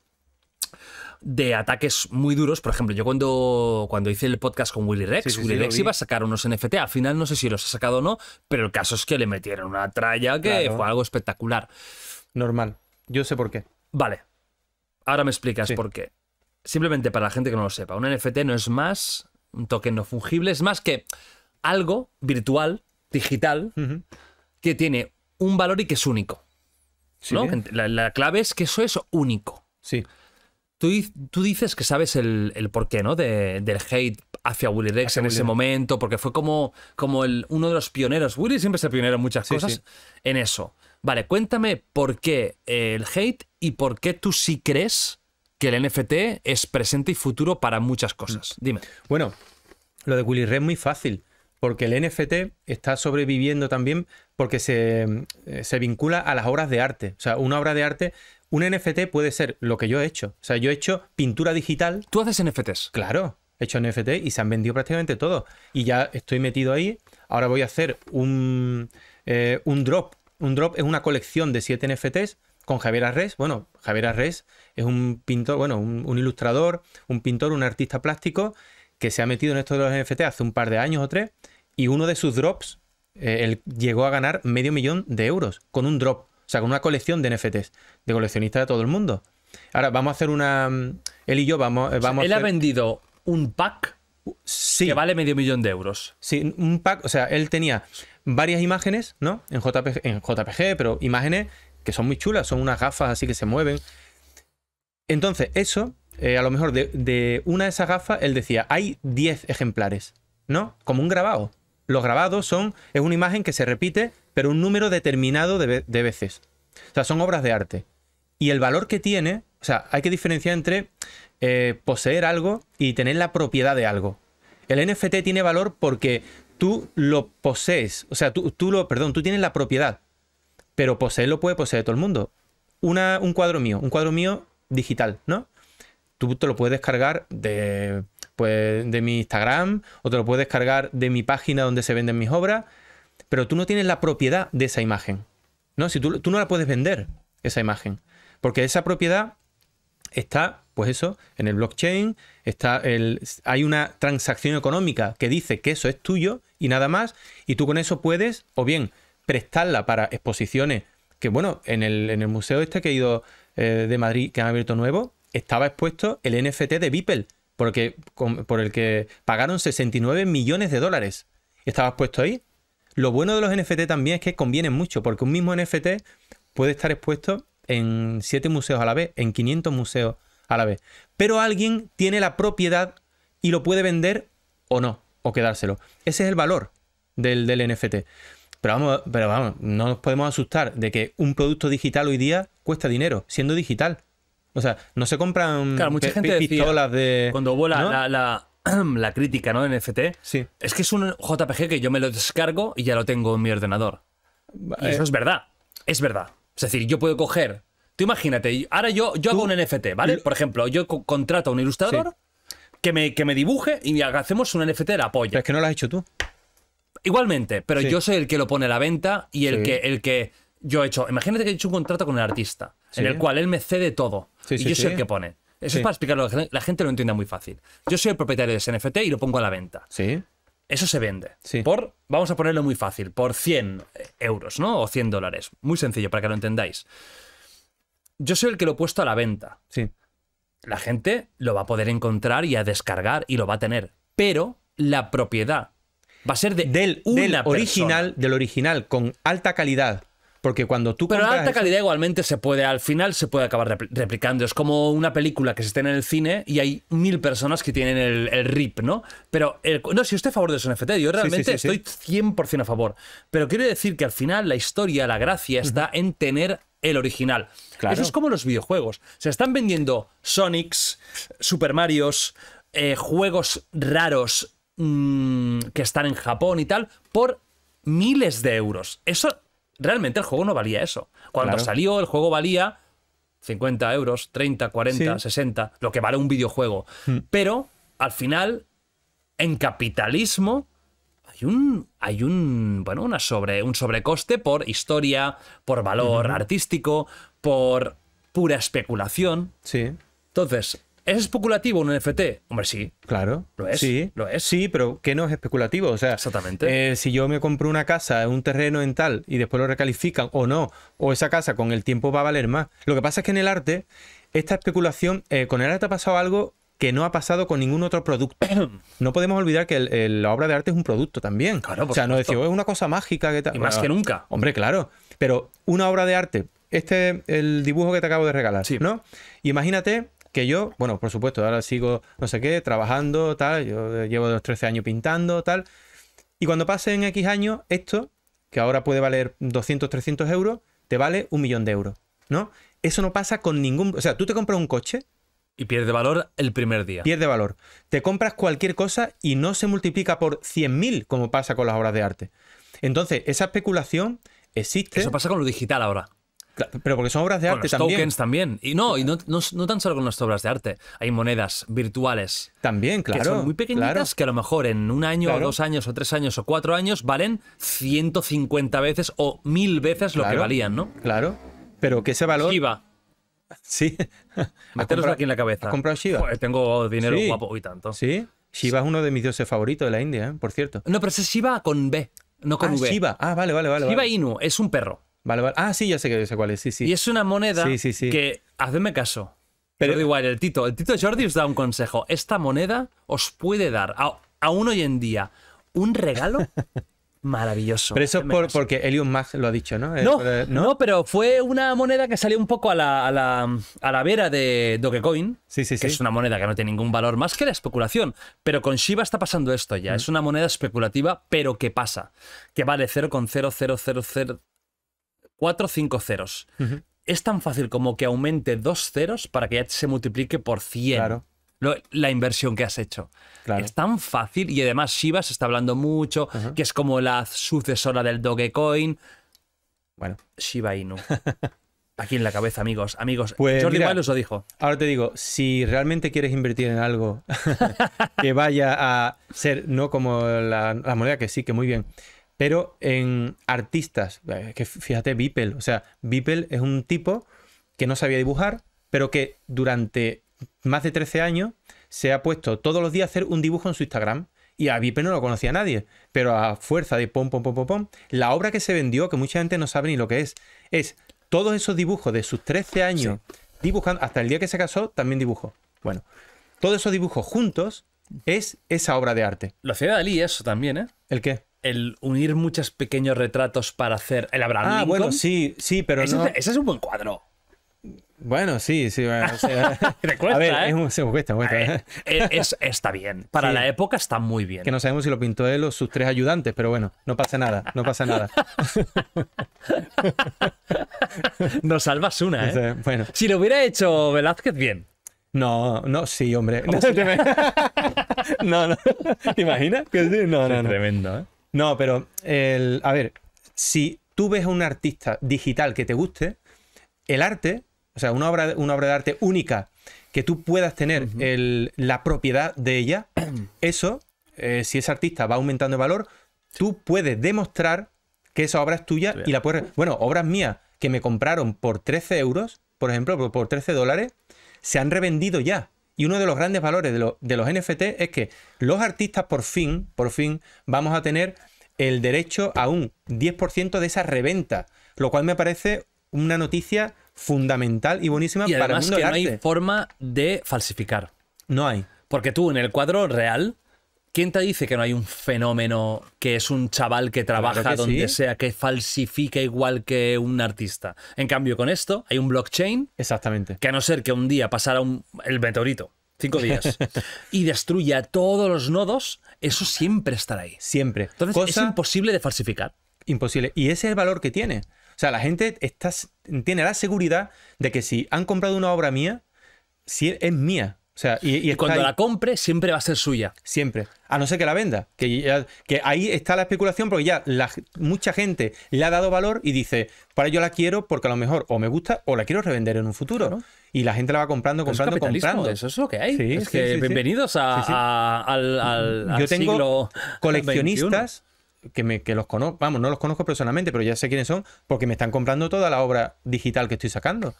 de ataques muy duros. Por ejemplo, yo cuando, cuando hice el podcast con Willy Rex, Willy Rex iba a sacar unos NFT. Al final no sé si los ha sacado o no, pero el caso es que le metieron una tralla que fue algo espectacular. Normal. Yo sé por qué. Vale. Ahora me explicas por qué. Simplemente para la gente que no lo sepa, un NFT no es más un token no fungible, es más que algo virtual, digital, que tiene un valor y que es único. La, clave es que eso es único. Sí. Tú, dices que sabes el, por porqué, ¿no? del hate hacia Willy Rex en ese momento, porque fue como, como uno de los pioneros. Willy siempre es el pionero en muchas cosas, en eso. Vale, cuéntame por qué el hate y por qué tú sí crees que el NFT es presente y futuro para muchas cosas. Mm. Dime. Bueno, lo de Willy es muy fácil, porque el NFT está sobreviviendo también porque eh, se, vincula a las obras de arte. O sea, una obra de arte un NFT puede ser lo que yo he hecho. O sea, yo he hecho pintura digital. ¿Tú haces NFTs? Claro, he hecho NFT y se han vendido prácticamente todo. Y ya estoy metido ahí. Ahora voy a hacer un, eh, un drop un drop es una colección de siete NFTs con Javier Arres. Bueno, Javier Arres es un pintor, bueno, un, ilustrador, un pintor, un artista plástico que se ha metido en esto de los NFTs hace un par de años o tres y uno de sus drops, eh, él llegó a ganar medio millón de euros con un drop, o sea, con una colección de NFTs, de coleccionistas de todo el mundo. Ahora, vamos a hacer una... Mm, él y yo vamos, eh, vamos Él ha vendido un pack que vale medio millón de euros. Sí, un pack, o sea, él tenía varias imágenes, ¿no? En JPG, en pero imágenes que son muy chulas, son unas gafas así que se mueven. Entonces, eso, eh, a lo mejor de, una de esas gafas, él decía, hay 10 ejemplares, ¿no? Como un grabado. Los grabados son, es una imagen que se repite, pero un número determinado de, de veces. O sea, son obras de arte. Y el valor que tiene, o sea, hay que diferenciar entre eh, poseer algo y tener la propiedad de algo. El NFT tiene valor porque tú lo posees, o sea, tú, lo, perdón, tú tienes la propiedad, pero poseerlo puede poseer todo el mundo. un cuadro mío, un cuadro mío digital, ¿no? Tú te lo puedes descargar de, pues, de mi Instagram o te lo puedes descargar de mi página donde se venden mis obras, pero tú no tienes la propiedad de esa imagen, ¿no? Si tú, tú no la puedes vender, esa imagen, porque esa propiedad está, pues eso, en el blockchain, está el, hay una transacción económica que dice que eso es tuyo y nada más, y tú con eso puedes o bien prestarla para exposiciones, que bueno, en el, en el museo este que he ido eh, de Madrid, que han abierto nuevo, estaba expuesto el NFT de Beeple, por el que pagaron 69 millones de dólares. Estaba expuesto ahí. Lo bueno de los NFT también es que convienen mucho, porque un mismo NFT puede estar expuesto en 7 museos a la vez, en 500 museos a la vez. Pero alguien tiene la propiedad y lo puede vender o no, o quedárselo. Ese es el valor del, del NFT. Pero vamos, pero vamos, no nos podemos asustar de que un producto digital hoy día cuesta dinero, siendo digital. O sea, no se compran mucha gente pistolas de. Cuando hubo la, [CLEARS THROAT] crítica, ¿no? De NFT. Sí. Es que es un JPG que yo me lo descargo y ya lo tengo en mi ordenador. eso eh, es verdad. Es verdad. Es decir, yo puedo coger. Tú imagínate, ahora yo, yo hago un NFT, ¿vale? Por ejemplo, yo contrato a un ilustrador que, me, que me dibuje y hacemos un NFT de apoyo Pero es que no lo has hecho tú. Igualmente, pero yo soy el que lo pone a la venta y el que. El que yo he hecho, imagínate que he hecho un contrato con un artista, en el cual él me cede todo. y yo soy el que pone. Eso es para explicarlo, la gente lo entienda muy fácil. Yo soy el propietario de ese NFT y lo pongo a la venta. Sí. Eso se vende. Por, vamos a ponerlo muy fácil, por 100 euros, ¿no? O 100 dólares. Muy sencillo para que lo entendáis. Yo soy el que lo he puesto a la venta. Sí. La gente lo va a poder encontrar y a descargar y lo va a tener. Pero la propiedad va a ser de original, del original, con alta calidad, porque cuando tú. Pero la alta calidad igualmente se puede, al final se puede acabar replicando. Es como una película que se está en el cine y hay mil personas que tienen el, RIP, ¿no? Pero. no, si usted a favor de los NFT, yo realmente estoy 100% a favor. Pero quiero decir que al final la historia, la gracia está en tener el original. Eso es como los videojuegos. Se están vendiendo Sonics, Super Marios, eh, juegos raros mm, que están en Japón y tal, por miles de euros. Eso realmente el juego no valía eso. Cuando salió, el juego valía 50 euros, 30, 40, 60, lo que vale un videojuego. Hmm. Pero al final, en capitalismo, hay un, hay un, bueno, una sobre, un sobrecoste por historia, por valor artístico, por pura especulación. Sí. Entonces, ¿Es especulativo un NFT? Hombre, sí. Claro. Lo es. Sí, lo es. Sí, pero ¿qué no es especulativo? O sea, Exactamente. Eh, si yo me compro una casa, un terreno en tal, y después lo recalifican o no, o esa casa con el tiempo va a valer más. Lo que pasa es que en el arte, esta especulación, eh, con el arte ha pasado algo que no ha pasado con ningún otro producto. [COUGHS] No podemos olvidar que la obra de arte es un producto también. Claro, por o sea, no decimos, es una cosa mágica. Que tal. Y más que nunca. Hombre, claro. Pero una obra de arte, este el dibujo que te acabo de regalar, ¿no? imagínate que yo, bueno, por supuesto, ahora sigo, no sé qué, trabajando, tal, yo eh, llevo 13 años pintando, tal. Y cuando pasen X años, esto, que ahora puede valer 200, 300 euros, te vale un millón de euros, ¿no? Eso no pasa con ningún... O sea, tú te compras un coche... Y pierde valor el primer día. Pierde valor. Te compras cualquier cosa y no se multiplica por 100.000 como pasa con las obras de arte. Entonces, esa especulación existe. Eso pasa con lo digital ahora. Pero porque son obras de arte con también. tokens también. Y no, y no, tan solo con las obras de arte. Hay monedas virtuales. También, claro. son muy pequeñitas que a lo mejor en un año, o dos años, o tres años, o cuatro años valen 150 veces o mil veces lo que valían, ¿no? Claro. Pero que ese valor. Shiva. Sí. [LAUGHS] Meteroslo aquí en la cabeza. ¿Has comprado Shiva? tengo dinero guapo y tanto. Sí. Shiva es uno de mis dioses favoritos de la India, ¿eh? por cierto. No, pero ese es Shiva con B, no con ah, V. Shiva. Ah, vale, vale, vale. Shiva Inu es un perro. Ah, sí, ya sé, que, cuál es. Sí, sí. Y es una moneda que, hazme caso. Pero igual el Tito, el Tito Jordi os da un consejo. Esta moneda os puede dar, a, aún hoy en día, un regalo [LAUGHS] maravilloso. Pero eso es porque Elion Mag lo ha dicho, ¿no? Eh, eh, no, no pero fue una moneda que salió un poco a la, vera de Dogecoin, sí, sí, que es una moneda que no tiene ningún valor más que la especulación. Pero con Shiba está pasando esto ya. Mm. Es una moneda especulativa, pero ¿qué pasa. Que vale 0,0000... 4 5 ceros. Es tan fácil como que aumente dos ceros para que ya se multiplique por 100. la inversión que has hecho. Es tan fácil y además Shiba se está hablando mucho, que es como la sucesora del Dogecoin. Bueno. Shiba Inu. [LAUGHS] Aquí en la cabeza, amigos. Amigos, pues Jordi lo dijo. Ahora te digo, si realmente quieres invertir en algo [LAUGHS] que vaya a ser, no como la moneda que sí, que muy bien, pero en artistas. Eh, que fíjate, Vipel O sea, Vipel es un tipo que no sabía dibujar, pero que durante más de 13 años se ha puesto todos los días a hacer un dibujo en su Instagram. Y a Beeple no lo conocía nadie, pero a fuerza de pom, pom, pom, pom, pom, la obra que se vendió, que mucha gente no sabe ni lo que es, es todos esos dibujos de sus 13 años dibujando, hasta el día que se casó, también dibujó. Bueno, todos esos dibujos juntos es esa obra de arte. Lo hacía Dalí eso también, ¿eh? ¿El qué? el unir muchos pequeños retratos para hacer el Abraham ah, bueno, sí, sí, pero ese, no... es un buen cuadro. Bueno, sí, sí. [LAUGHS] a ver, ¿eh? es, un ¿eh? e, está bien. Para la época está muy bien. Que no sabemos si lo pintó él o sus tres ayudantes, pero bueno, no pasa nada, no pasa nada. [LAUGHS] Nos salvas una, ¿eh? bueno. Si lo hubiera hecho Velázquez, bien. No, no, sí, hombre. No, oh, [LAUGHS] no, no. ¿Te imaginas? No, no, no. Tremendo, ¿eh? No, pero el, a ver, si tú ves a un artista digital que te guste, el arte, o sea, una obra, una obra de arte única que tú puedas tener la propiedad de ella, [CLEARS THROAT] eso, eh, si ese artista va aumentando de valor, tú puedes demostrar que esa obra es tuya y la puedes... Bueno, obras mías que me compraron por 13 euros, por ejemplo, por 13 dólares, se han revendido ya. Y uno de los grandes valores de, los NFT es que los artistas por fin, por fin, vamos a tener el derecho a un 10% de esa reventa, lo cual me parece una noticia fundamental y buenísima y para el mundo que no hay forma de falsificar. No hay. Porque tú en el cuadro real ¿Quién te dice que no hay un fenómeno que es un chaval que trabaja donde sea, que falsifica igual que un artista? En cambio, con esto hay un blockchain. Exactamente. Que a no ser que un día pasara el meteorito, cinco días, [LAUGHS] y destruya todos los nodos, eso siempre estará ahí. Siempre. Entonces es imposible de falsificar. Imposible. Y ese es el valor que tiene. O sea, la gente tiene la seguridad de que si han comprado una obra mía, si es mía, o sea, y, cuando la compre, siempre va a ser suya. Siempre a no ser que la venda. Que, que ahí está la especulación porque ya mucha gente le ha dado valor y dice, para yo la quiero porque a lo mejor o me gusta o la quiero revender en un futuro. Y la gente la va comprando, comprando, comprando. Eso es lo que hay. que bienvenidos al, al, Yo tengo coleccionistas. que, me, que los conozco, vamos, no los conozco personalmente, pero ya sé quiénes son, porque me están comprando toda la obra digital que estoy sacando.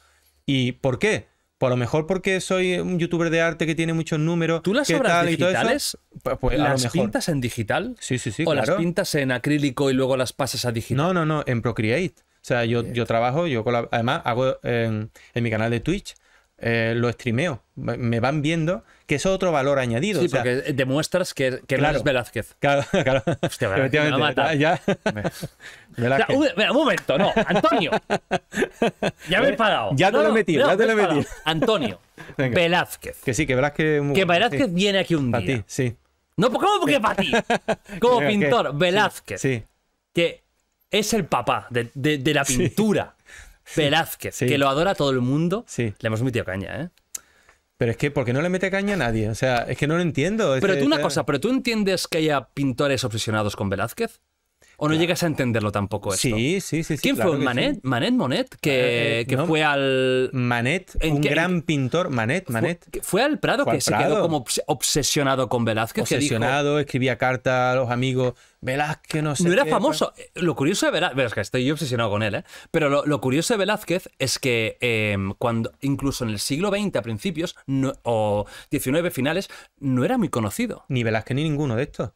¿Y por qué? A lo mejor porque soy un youtuber de arte que tiene muchos números. ¿Tú las obras digitales? Pues, pues, ¿Las pintas en digital? Sí, sí, sí. ¿O las pintas en acrílico y luego las pasas a digital? No, no, no, en Procreate. O sea, yo, yo trabajo, yo además hago en, mi canal de Twitch, eh, lo streameo, me van viendo, que es otro valor añadido. Sí, porque demuestras que, que claro, eres Velázquez. Claro, [LAUGHS] claro. Hostia, me mata. Ya, ya. [LAUGHS] O un, momento, no, Antonio. Ya me he parado. [LAUGHS] Eh, ya te lo he metido, ya te lo he metido. Antonio, Velázquez. Que sí, que Velázquez... que Velázquez viene aquí un día. Para ti, sí. No, ¿cómo? Porque para ti. Como pintor, Velázquez. Sí, Que es el papá de la pintura. Velázquez, que lo adora todo el mundo, sí. le hemos metido caña, ¿eh? Pero es que, ¿por qué no le mete caña a nadie? O sea, es que no lo entiendo. Pero este tú una cosa, ¿pero tú entiendes que haya pintores obsesionados con Velázquez? O no llegas a entenderlo tampoco esto. Sí, sí, sí. ¿Quién fue? ¿Manet? ¿Manet Monet? Que, eh, eh, fue al... Manet, un gran pintor. Manet, Manet. Fue, al Prado que se quedó como obsesionado con Velázquez. Obsesionado, escribía cartas a los amigos. Velázquez, no sé. No era famoso. Eh, lo curioso de Velázquez, es que estoy em, obsesionado con él, ¿eh? Pero lo, curioso de Velázquez es que cuando, incluso en el siglo XX a principios o XIX finales, no era muy conocido. Ni Velázquez ni ninguno de estos.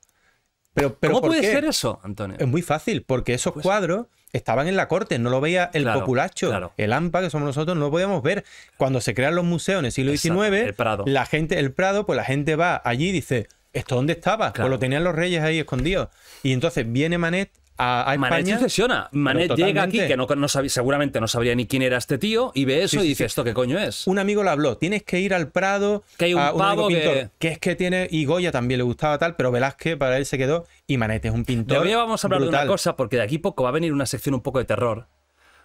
¿Cómo puede ser eso, Antonio? Es muy fácil, porque esos pues cuadros estaban en la corte, no lo veía el populacho, el AMPA, que somos nosotros, no lo podíamos ver. Cuando se crean los museos en el siglo XIX, el Prado. la gente, el Prado, pues la gente va allí y dice, ¿esto dónde estaba? Pues lo tenían los reyes ahí escondidos. Y entonces viene Manet a, Manet España, Manet llega aquí, que no, seguramente no sabría ni quién era este tío, y ve eso y dice, ¿esto qué coño es? Un amigo le habló, tienes que ir al Prado, que hay un, pavo que... es que tiene, y Goya también le gustaba tal, pero Velázquez para él se quedó, y Manet es un pintor. hoy vamos a hablar de una cosa, porque de aquí poco va a venir una sección un poco de terror,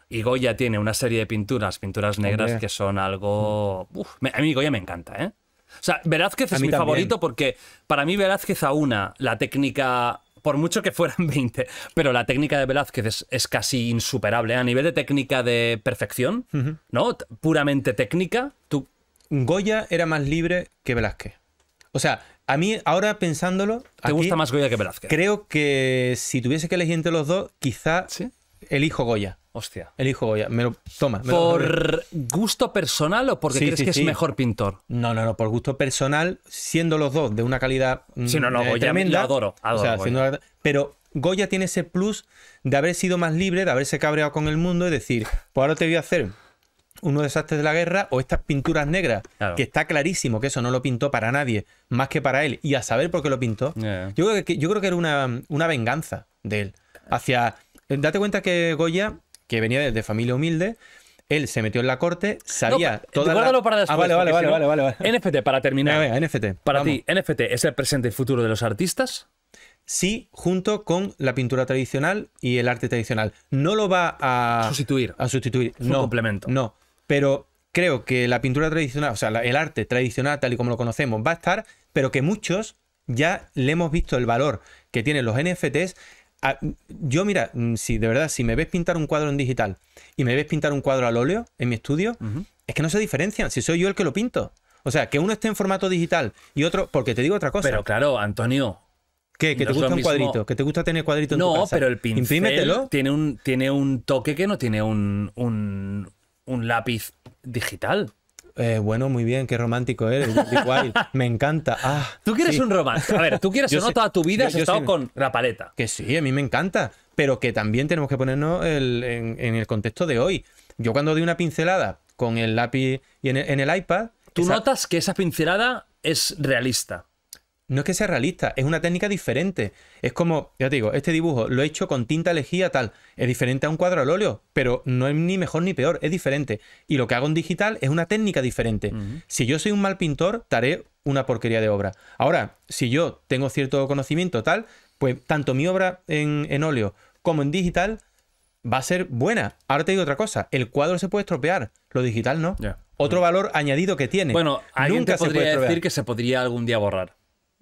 y Goya tiene una serie de pinturas, pinturas negras, que son algo... a mí Goya me encanta, ¿eh? O sea, Velázquez es mi favorito porque para mí Velázquez una la técnica por mucho que fueran 20, [LAUGHS] pero la técnica de Velázquez es, casi insuperable. A nivel de técnica de perfección, ¿no? Puramente técnica, tú... Goya era más libre que Velázquez. O sea, a mí ahora pensándolo... Te gusta más Goya que Velázquez. Creo que si tuviese que elegir entre los dos, quizá elijo Goya hostia, hijo Goya, me lo, toma. ¿Por gusto personal o porque crees que es mejor pintor? No, no, no, por gusto personal, siendo los dos de una calidad mm, sí, no, no, eh, Goya, Lo adoro, pero Goya tiene ese plus de haber sido más libre, de haberse cabreado con el mundo y decir, pues ahora te voy a hacer unos desastres de la guerra o estas pinturas negras, que está clarísimo que eso no lo pintó para nadie, más que para él, y a saber por qué lo pintó. Yo, creo que, yo creo que era una, una venganza de él. Hacia. Date cuenta que Goya que venía desde familia humilde. Él se metió en la corte, sabía toda la... para después, ah, vale, vale, vale, vale, vale, NFT, para terminar. NFT. Para ti, ¿NFT es el presente y futuro de los artistas? Sí, junto con la pintura tradicional y el arte tradicional. No lo va a... Sustituir. A sustituir. no, complemento. No, pero creo que la pintura tradicional, o sea, el arte tradicional tal y como lo conocemos va a estar, pero que muchos ya le hemos visto el valor que tienen los NFTs Ah, yo mira, mm, si de verdad, si me ves pintar un cuadro en digital y me ves pintar un cuadro al óleo en mi estudio, es que no se diferencian, si soy yo el que lo pinto. O sea, que uno esté en formato digital y otro, porque te digo otra cosa. Pero claro, Antonio, ¿Qué? ¿Que te gusta un cuadrito? ¿Que te gusta tener cuadrito en no, tu casa? pero el pincel Tiene, un, tiene un toque que no tiene un, un lápiz digital. Eh, bueno, muy bien, qué romántico eres, [LAUGHS] Me encanta. Ah, tú quieres un romance. A ver, tú quieres [LAUGHS] o no, toda tu vida has estado con la paleta. Que sí, a mí me encanta. Pero que también tenemos que ponernos en, el contexto de hoy. Yo cuando doy una pincelada con el lápiz y en el, iPad. Tú notas que esa pincelada es realista no es que sea realista, es una técnica diferente. Es como, ya te digo, este dibujo lo he hecho con tinta lejía tal, es diferente a un cuadro al óleo, pero no es ni mejor ni peor, es diferente. Y lo que hago en digital es una técnica diferente. Si yo soy un mal pintor, daré haré una porquería de obra. Ahora, si yo tengo cierto conocimiento tal, pues tanto mi obra en, óleo como en digital va a ser buena. Ahora te digo otra cosa, el cuadro se puede estropear, lo digital no. Otro mm. valor añadido que tiene. Bueno, Nunca te podría decir que se podría algún día borrar.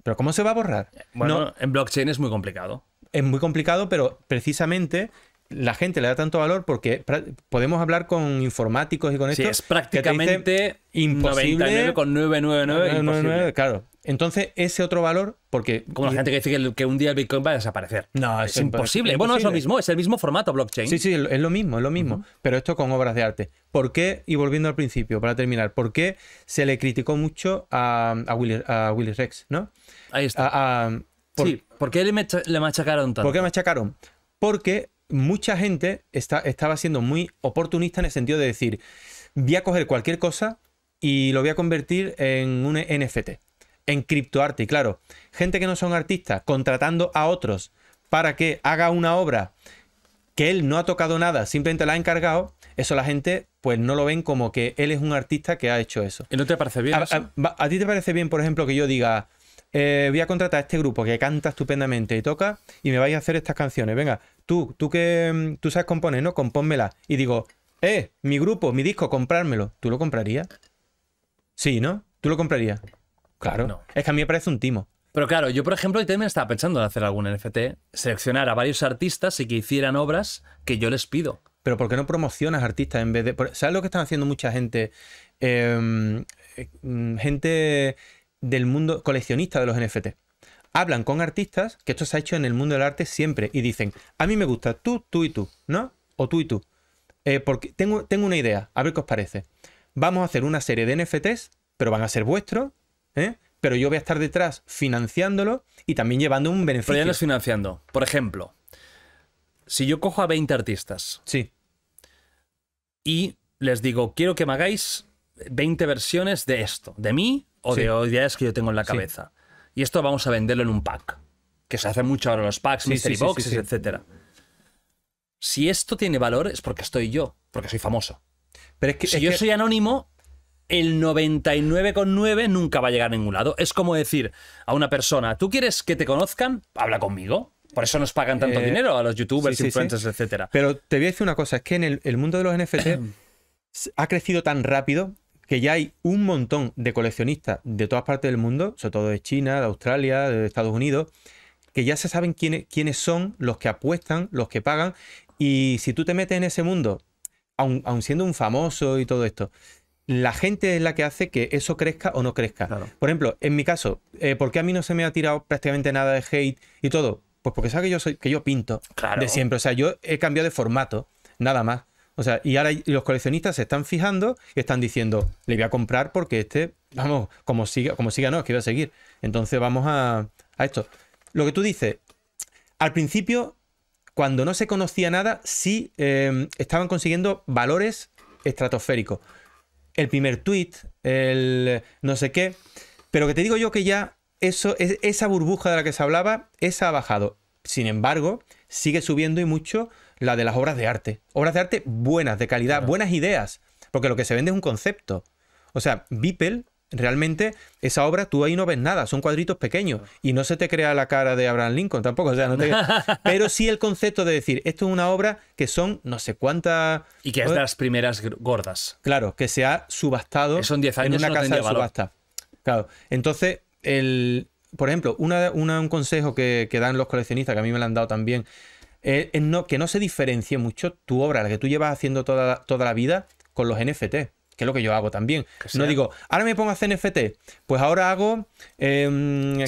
¿Pero cómo se va a borrar? Bueno, en blockchain es muy complicado. Es muy complicado, pero precisamente la gente le da tanto valor porque podemos hablar con informáticos y con esto. Sí, es prácticamente imposible. 99,999. imposible. claro, entonces, ese otro valor, porque. Como la gente que dice que, un día el Bitcoin va a desaparecer. No, es, imposible. Bueno, es lo mismo, es el mismo formato blockchain. Sí, sí, es lo mismo, es lo mismo. Pero esto con obras de arte. ¿Por qué, y volviendo al principio, para terminar, por qué se le criticó mucho a, a, Willy, Rex, ¿no? Ahí está. por, sí, ¿por qué le, machacaron tanto? ¿Por qué machacaron? Porque mucha gente está, estaba siendo muy oportunista en el sentido de decir, voy a coger cualquier cosa y lo voy a convertir en un NFT en criptoarte. Y claro, gente que no son artistas, contratando a otros para que haga una obra que él no ha tocado nada, simplemente la ha encargado, eso la gente pues no lo ven como que él es un artista que ha hecho eso. ¿Y no te parece bien? A, ti te parece bien, por ejemplo, que yo diga, eh, voy a contratar a este grupo que canta estupendamente y toca y me vais a hacer estas canciones. Venga, tú, tú que mm, tú sabes componer, ¿no? Compónmela. Y digo, eh, mi grupo, mi disco, comprármelo. ¿Tú lo comprarías? Sí, ¿no? ¿Tú lo comprarías? Claro. Es que a mí me parece un timo. Pero claro, yo por ejemplo, hoy también estaba pensando en hacer algún NFT, seleccionar a varios artistas y que hicieran obras que yo les pido. Pero ¿por qué no promocionas artistas en vez de... ¿Sabes lo que están haciendo mucha gente? Em, eh, mm, gente del mundo coleccionista de los NFT. Hablan con artistas, que esto se ha hecho en el mundo del arte siempre, y dicen, a mí me gusta tú, tú y tú, ¿no? O tú y tú. Eh, porque tengo, tengo una idea, a ver qué os parece. Vamos a hacer una serie de NFTs, pero van a ser vuestros, ¿eh? pero yo voy a estar detrás financiándolo y también llevando un beneficio. Pero ya no es financiando. Por ejemplo, si yo cojo a 20 artistas. Sí. Y les digo, quiero que me hagáis 20 versiones de esto, de mí o de ideas que yo tengo en la cabeza. Y esto vamos a venderlo en un pack, que se hace mucho ahora los packs, mystery boxes, etc. Si esto tiene valor es porque estoy yo, porque soy famoso. Pero es que, si yo soy anónimo, el 99,9 nunca va a llegar a ningún lado. Es como decir a una persona, ¿tú quieres que te conozcan? Habla conmigo. Por eso nos pagan tanto eh, dinero a los youtubers, influencers, etcétera. Pero te voy a decir una cosa, es que en el, mundo de los NFT [CLEARS THROAT] ha crecido tan rápido que ya hay un montón de coleccionistas de todas partes del mundo, sobre todo de China, de Australia, de Estados Unidos, que ya se saben quiénes, quiénes son los que apuestan, los que pagan. Y si tú te metes en ese mundo, aun, aun siendo un famoso y todo esto, la gente es la que hace que eso crezca o no crezca. Por ejemplo, en mi caso, eh, ¿por qué a mí no se me ha tirado prácticamente nada de hate y todo? Pues porque sabe que yo soy, que yo pinto de siempre. O sea, yo he cambiado de formato, nada más. O sea, y ahora los coleccionistas se están fijando y están diciendo, le voy a comprar porque este, vamos, como siga, como siga, no, es que iba a seguir. Entonces vamos a, esto. Lo que tú dices, al principio, cuando no se conocía nada, sí eh, estaban consiguiendo valores estratosféricos el primer tweet, el no sé qué. Pero que te digo yo que ya eso, esa burbuja de la que se hablaba, esa ha bajado. Sin embargo, sigue subiendo y mucho la de las obras de arte. Obras de arte buenas, de calidad, buenas ideas. Porque lo que se vende es un concepto. O sea, Beeple realmente esa obra tú ahí no ves nada, son cuadritos pequeños y no se te crea la cara de Abraham Lincoln tampoco, o no [LAUGHS] pero sí el concepto de decir, esto es una obra que son no sé cuántas... Y que es de las primeras gordas. Claro, que se ha subastado Son 10 años en una casa de subasta. Claro, entonces, el... por ejemplo, una, un consejo que, que dan los coleccionistas, que a mí me lo han dado también, es, no, que no se diferencie mucho tu obra, la que tú llevas haciendo toda, toda la vida, con los NFT que es lo que yo hago también. No digo, ahora me pongo a hacer NFT, pues ahora hago, em,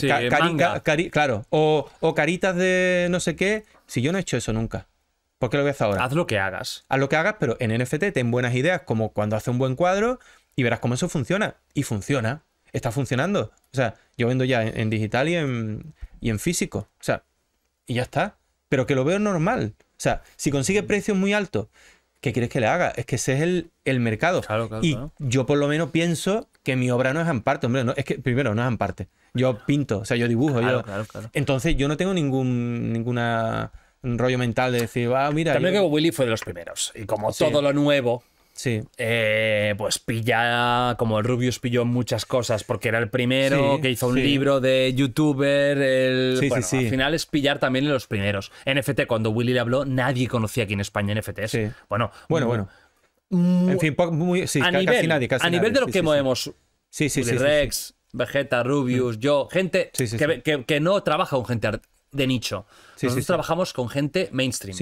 claro, o, caritas de no sé qué, si yo no he hecho eso nunca. ¿Por qué lo voy a hacer ahora? Haz lo que hagas. Haz lo que hagas, pero en NFT ten buenas ideas, como cuando hace un buen cuadro, y verás cómo eso funciona. Y funciona, está funcionando. O sea, yo vendo ya en, digital y en, y en físico. O sea, y ya está. Pero que lo veo normal. O sea, si consigue precios muy altos, ¿qué quieres que le haga? Es que ese es el, el mercado. y yo por lo menos pienso que mi obra no es amparte, hombre, no, es que primero no es parte. Yo pinto, o sea, yo dibujo. Yo... Entonces yo no tengo ningún, ninguna rollo mental de decir, ah, mira. También que Willy fue de los primeros. Y como todo lo nuevo, Sí. Eh, pues pilla, como el Rubius pilló muchas cosas, porque era el primero que hizo un libro de youtuber. El, al final es pillar también en los primeros. NFT, cuando Willy le habló, nadie conocía aquí en España NFTs. Bueno, bueno, en fin, a nivel, casi nadie, a nivel de lo que movemos, sí, sí, Willy Rex, Vegeta, Rubius, mm. yo, gente que, no trabaja con gente de nicho. Nosotros trabajamos con gente mainstream.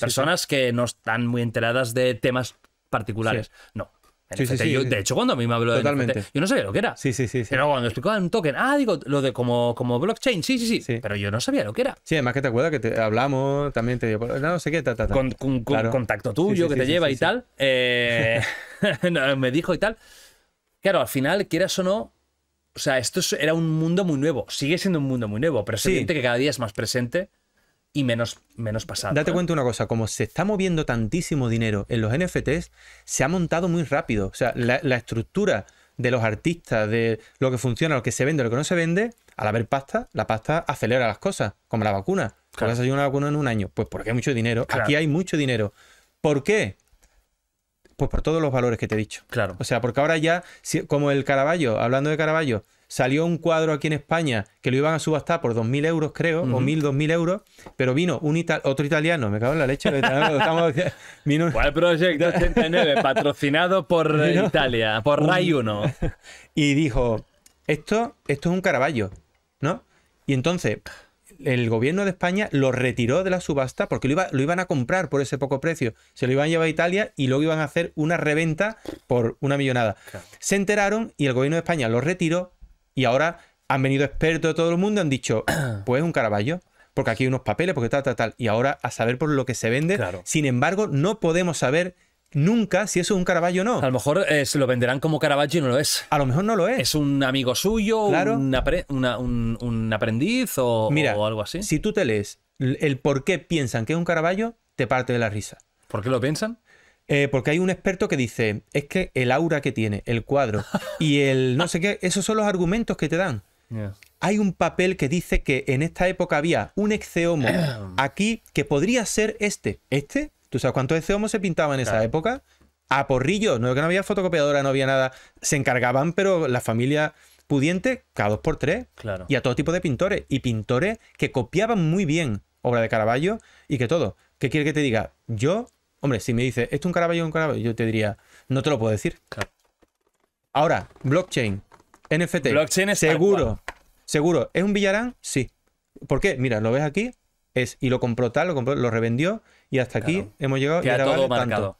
Personas que no están muy enteradas de temas particulares. No. de hecho, cuando a mí me habló de yo no sabía lo que era. Sí, sí, sí. Pero cuando explicaban token, ah, digo, lo de como, como blockchain, sí, sí, sí, Pero yo no sabía lo que era. Sí, además que te acuerdas que te hablamos, también te digo, no sé qué, ta, ta, ta. Con, contacto tuyo que te lleva y tal. me dijo y tal. Claro, al final, quieras o no, o sea, esto era un mundo muy nuevo. Sigue siendo un mundo muy nuevo, pero es evidente que cada día es más presente y menos, menos pasado. Date ¿eh? cuenta una cosa, como se está moviendo tantísimo dinero en los NFTs, se ha montado muy rápido. O sea, la, estructura de los artistas, de lo que funciona, lo que se vende, lo que no se vende, al haber pasta, la pasta acelera las cosas, como la vacuna. Claro. ¿Por una vacuna en un año? Pues porque hay mucho dinero. Aquí hay mucho dinero. ¿Por qué? Pues por todos los valores que te he dicho. Claro. O sea, porque ahora ya, como el Caraballo, hablando de Caraballo, salió un cuadro aquí en España que lo iban a subastar por 2.000 euros, creo, o 1.000, 2.000 euros, pero vino otro italiano, me cago en la leche, estamos, [LAUGHS] vino ¿Cuál Project 89? [LAUGHS] patrocinado por eh, Italia, por Rai 1. [LAUGHS] y dijo, esto, esto es un caraballo, ¿no? Y entonces el gobierno de España lo retiró de la subasta porque lo, iban a comprar por ese poco precio. Se lo iban a llevar a Italia y luego iban a hacer una reventa por una millonada. Se enteraron y el gobierno de España lo retiró y ahora han venido expertos de todo el mundo, han dicho, [CLEARS THROAT] pues un caraballo, porque aquí hay unos papeles, porque tal, tal, tal. Y ahora a saber por lo que se vende. Sin embargo, no podemos saber nunca si eso es un caraballo o no. A lo mejor eh, se lo venderán como Caravaggio y no lo es. A lo mejor no lo es. Es un amigo suyo, un, aprendiz o, Mira, o, algo así. Si tú te lees el por qué piensan que es un caraballo te parte de la risa. ¿Por qué lo piensan? Eh, porque hay un experto que dice, es que el aura que tiene, el cuadro y el no sé qué, esos son los argumentos que te dan. Hay un papel que dice que en esta época había un exceomo [CLEARS THROAT] aquí que podría ser este. ¿Este? ¿Tú sabes cuántos exceomos se pintaban en esa época? A porrillo, no, que no había fotocopiadora, no había nada. Se encargaban, pero la familia pudiente, cada dos por tres. Claro. Y a todo tipo de pintores. Y pintores que copiaban muy bien obra de Caravaggio y que todo. ¿Qué quiere que te diga? Yo Hombre, si me dice, ¿esto es un caraballo o un caraballo? Yo te diría, no te lo puedo decir. Claro. Ahora, blockchain, NFT. Blockchain es seguro. Seguro. ¿Es un Villarán? Sí. ¿Por qué? Mira, lo ves aquí. Es, y lo compró tal, lo compró, lo revendió y hasta aquí hemos llegado y ahora todo marcado.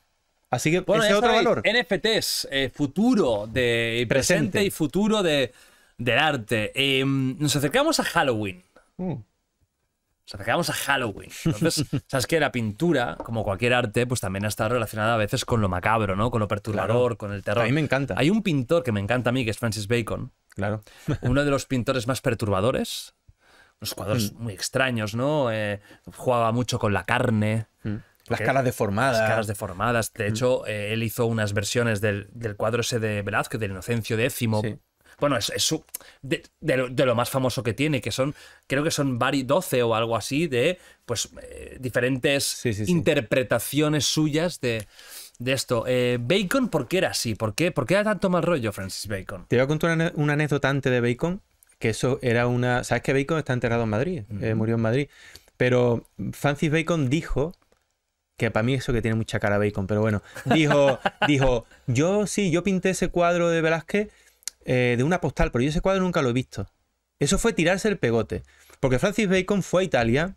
Así que bueno, es otro valor. NFTs, eh, futuro de presente. y futuro de, del arte. Em, nos acercamos a Halloween. Mm. O te quedamos a Halloween. Entonces, [LAUGHS] sabes que la pintura, como cualquier arte, pues también está relacionada a veces con lo macabro, ¿no? Con lo perturbador, con el terror. A mí me encanta. Hay un pintor que me encanta a mí, que es Francis Bacon. Claro. [LAUGHS] uno de los pintores más perturbadores. Unos cuadros mm. muy extraños, ¿no? Eh, jugaba mucho con la carne. Mm. Las caras deformadas. Las caras deformadas. De mm. hecho, eh, él hizo unas versiones del, del, cuadro ese de Velázquez, del Inocencio X, sí. Bueno, es, de, lo, más famoso que tiene, que son, creo que son vari 12 o algo así, de pues eh, diferentes interpretaciones suyas de, de esto. Eh, Bacon, ¿por qué era así? ¿Por qué, ¿Por era tanto mal rollo Francis Bacon? Te voy a contar una, anécdota antes de Bacon, que eso era una... ¿Sabes que Bacon está enterrado en Madrid? Eh, murió en Madrid. Pero Francis Bacon dijo que para mí eso que tiene mucha cara Bacon, pero bueno, dijo, [LAUGHS] dijo, yo sí, yo pinté ese cuadro de Velázquez eh, de una postal, pero yo ese cuadro nunca lo he visto. Eso fue tirarse el pegote. Porque Francis Bacon fue a Italia,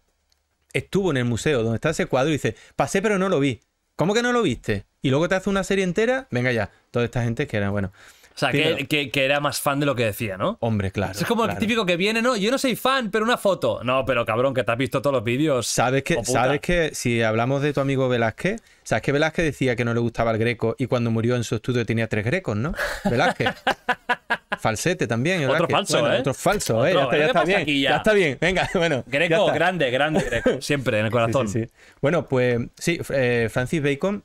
estuvo en el museo donde está ese cuadro y dice, pasé pero no lo vi. ¿Cómo que no lo viste? Y luego te hace una serie entera, venga ya, toda esta gente que era bueno. O sea, que, era más fan de lo que decía, ¿no? Hombre, claro. Es como el típico que viene, ¿no? Yo no soy fan, pero una foto. No, pero cabrón, que te has visto todos los vídeos. ¿Sabes que, oh, ¿sabes que si hablamos de tu amigo Velázquez, sabes que Velázquez decía que no le gustaba el greco y cuando murió en su estudio tenía tres grecos, ¿no? Velázquez. [LAUGHS] Falsete también. Otro falso, ¿eh? Otro falso, ¿eh? ya, está, bien, ya. está, bien. Venga, [LAUGHS] bueno. Greco, grande, grande Siempre en el [LAUGHS] corazón. Sí, Bueno, pues sí, eh, Francis Bacon,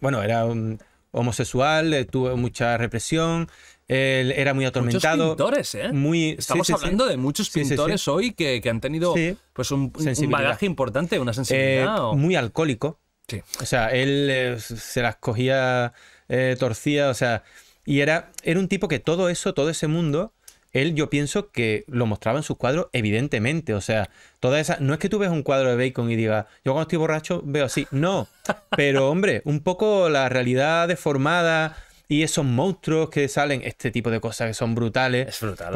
bueno, era un homosexual, eh, tuvo mucha represión, era muy atormentado. Muchos pintores, ¿eh? Estamos hablando de muchos pintores hoy que, que, han tenido pues un, bagaje importante, una sensibilidad. Eh, muy alcohólico. Sí. O sea, él eh, se las cogía torcía, o sea, y era, era un tipo que todo eso, todo ese mundo, él yo pienso que lo mostraba en sus cuadros evidentemente, o sea, toda esa no es que tú ves un cuadro de Bacon y digas, yo cuando estoy borracho veo así, no, pero hombre, un poco la realidad deformada y esos monstruos que salen, este tipo de cosas que son brutales. Es brutal.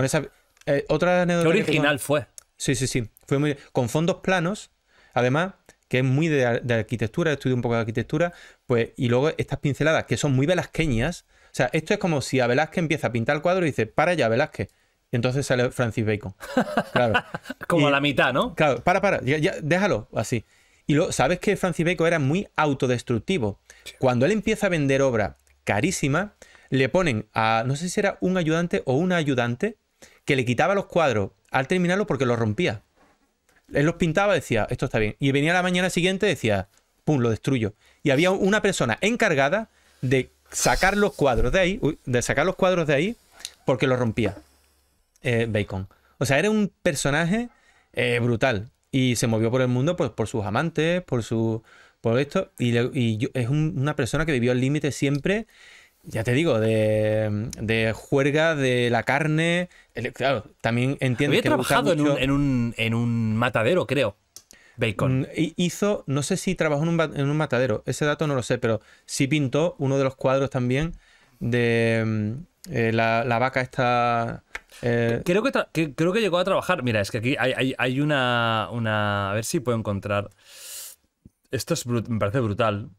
Eh, otra anécdota Qué original fue. Sí, sí, sí, fue muy con fondos planos, además que es muy de, arquitectura, estudio un poco de arquitectura, pues y luego estas pinceladas que son muy velasqueñas, o sea, esto es como si a Velázquez empieza a pintar el cuadro y dice, para ya, Velázquez entonces sale Francis Bacon. [LAUGHS] Claro. Como a la mitad, ¿no? Claro, para, para, déjalo así. Y lo, sabes que Francis Bacon era muy autodestructivo. Cuando él empieza a vender obra carísima, le ponen a, no sé si era un ayudante o una ayudante, que le quitaba los cuadros al terminarlo porque los rompía. Él los pintaba, decía, esto está bien. Y venía la mañana siguiente, decía, pum, lo destruyo. Y había una persona encargada de sacar los cuadros de ahí, de sacar los cuadros de ahí porque los rompía. Eh, Bacon. O sea, era un personaje eh, brutal y se movió por el mundo pues, por sus amantes, por su por esto. Y, es una persona que vivió al límite siempre, ya te digo, de, de juerga, de la carne. claro, también entiendo Había trabajado en, un, en, un, matadero, creo. Bacon. Mm, hizo, no sé si trabajó en un, en un matadero, ese dato no lo sé, pero sí pintó uno de los cuadros también de mm, eh, la, la, vaca está... Eh, creo, que creo que llegó a trabajar. Mira, es que aquí hay, hay, una, una, A ver si puedo encontrar. Esto es me parece brutal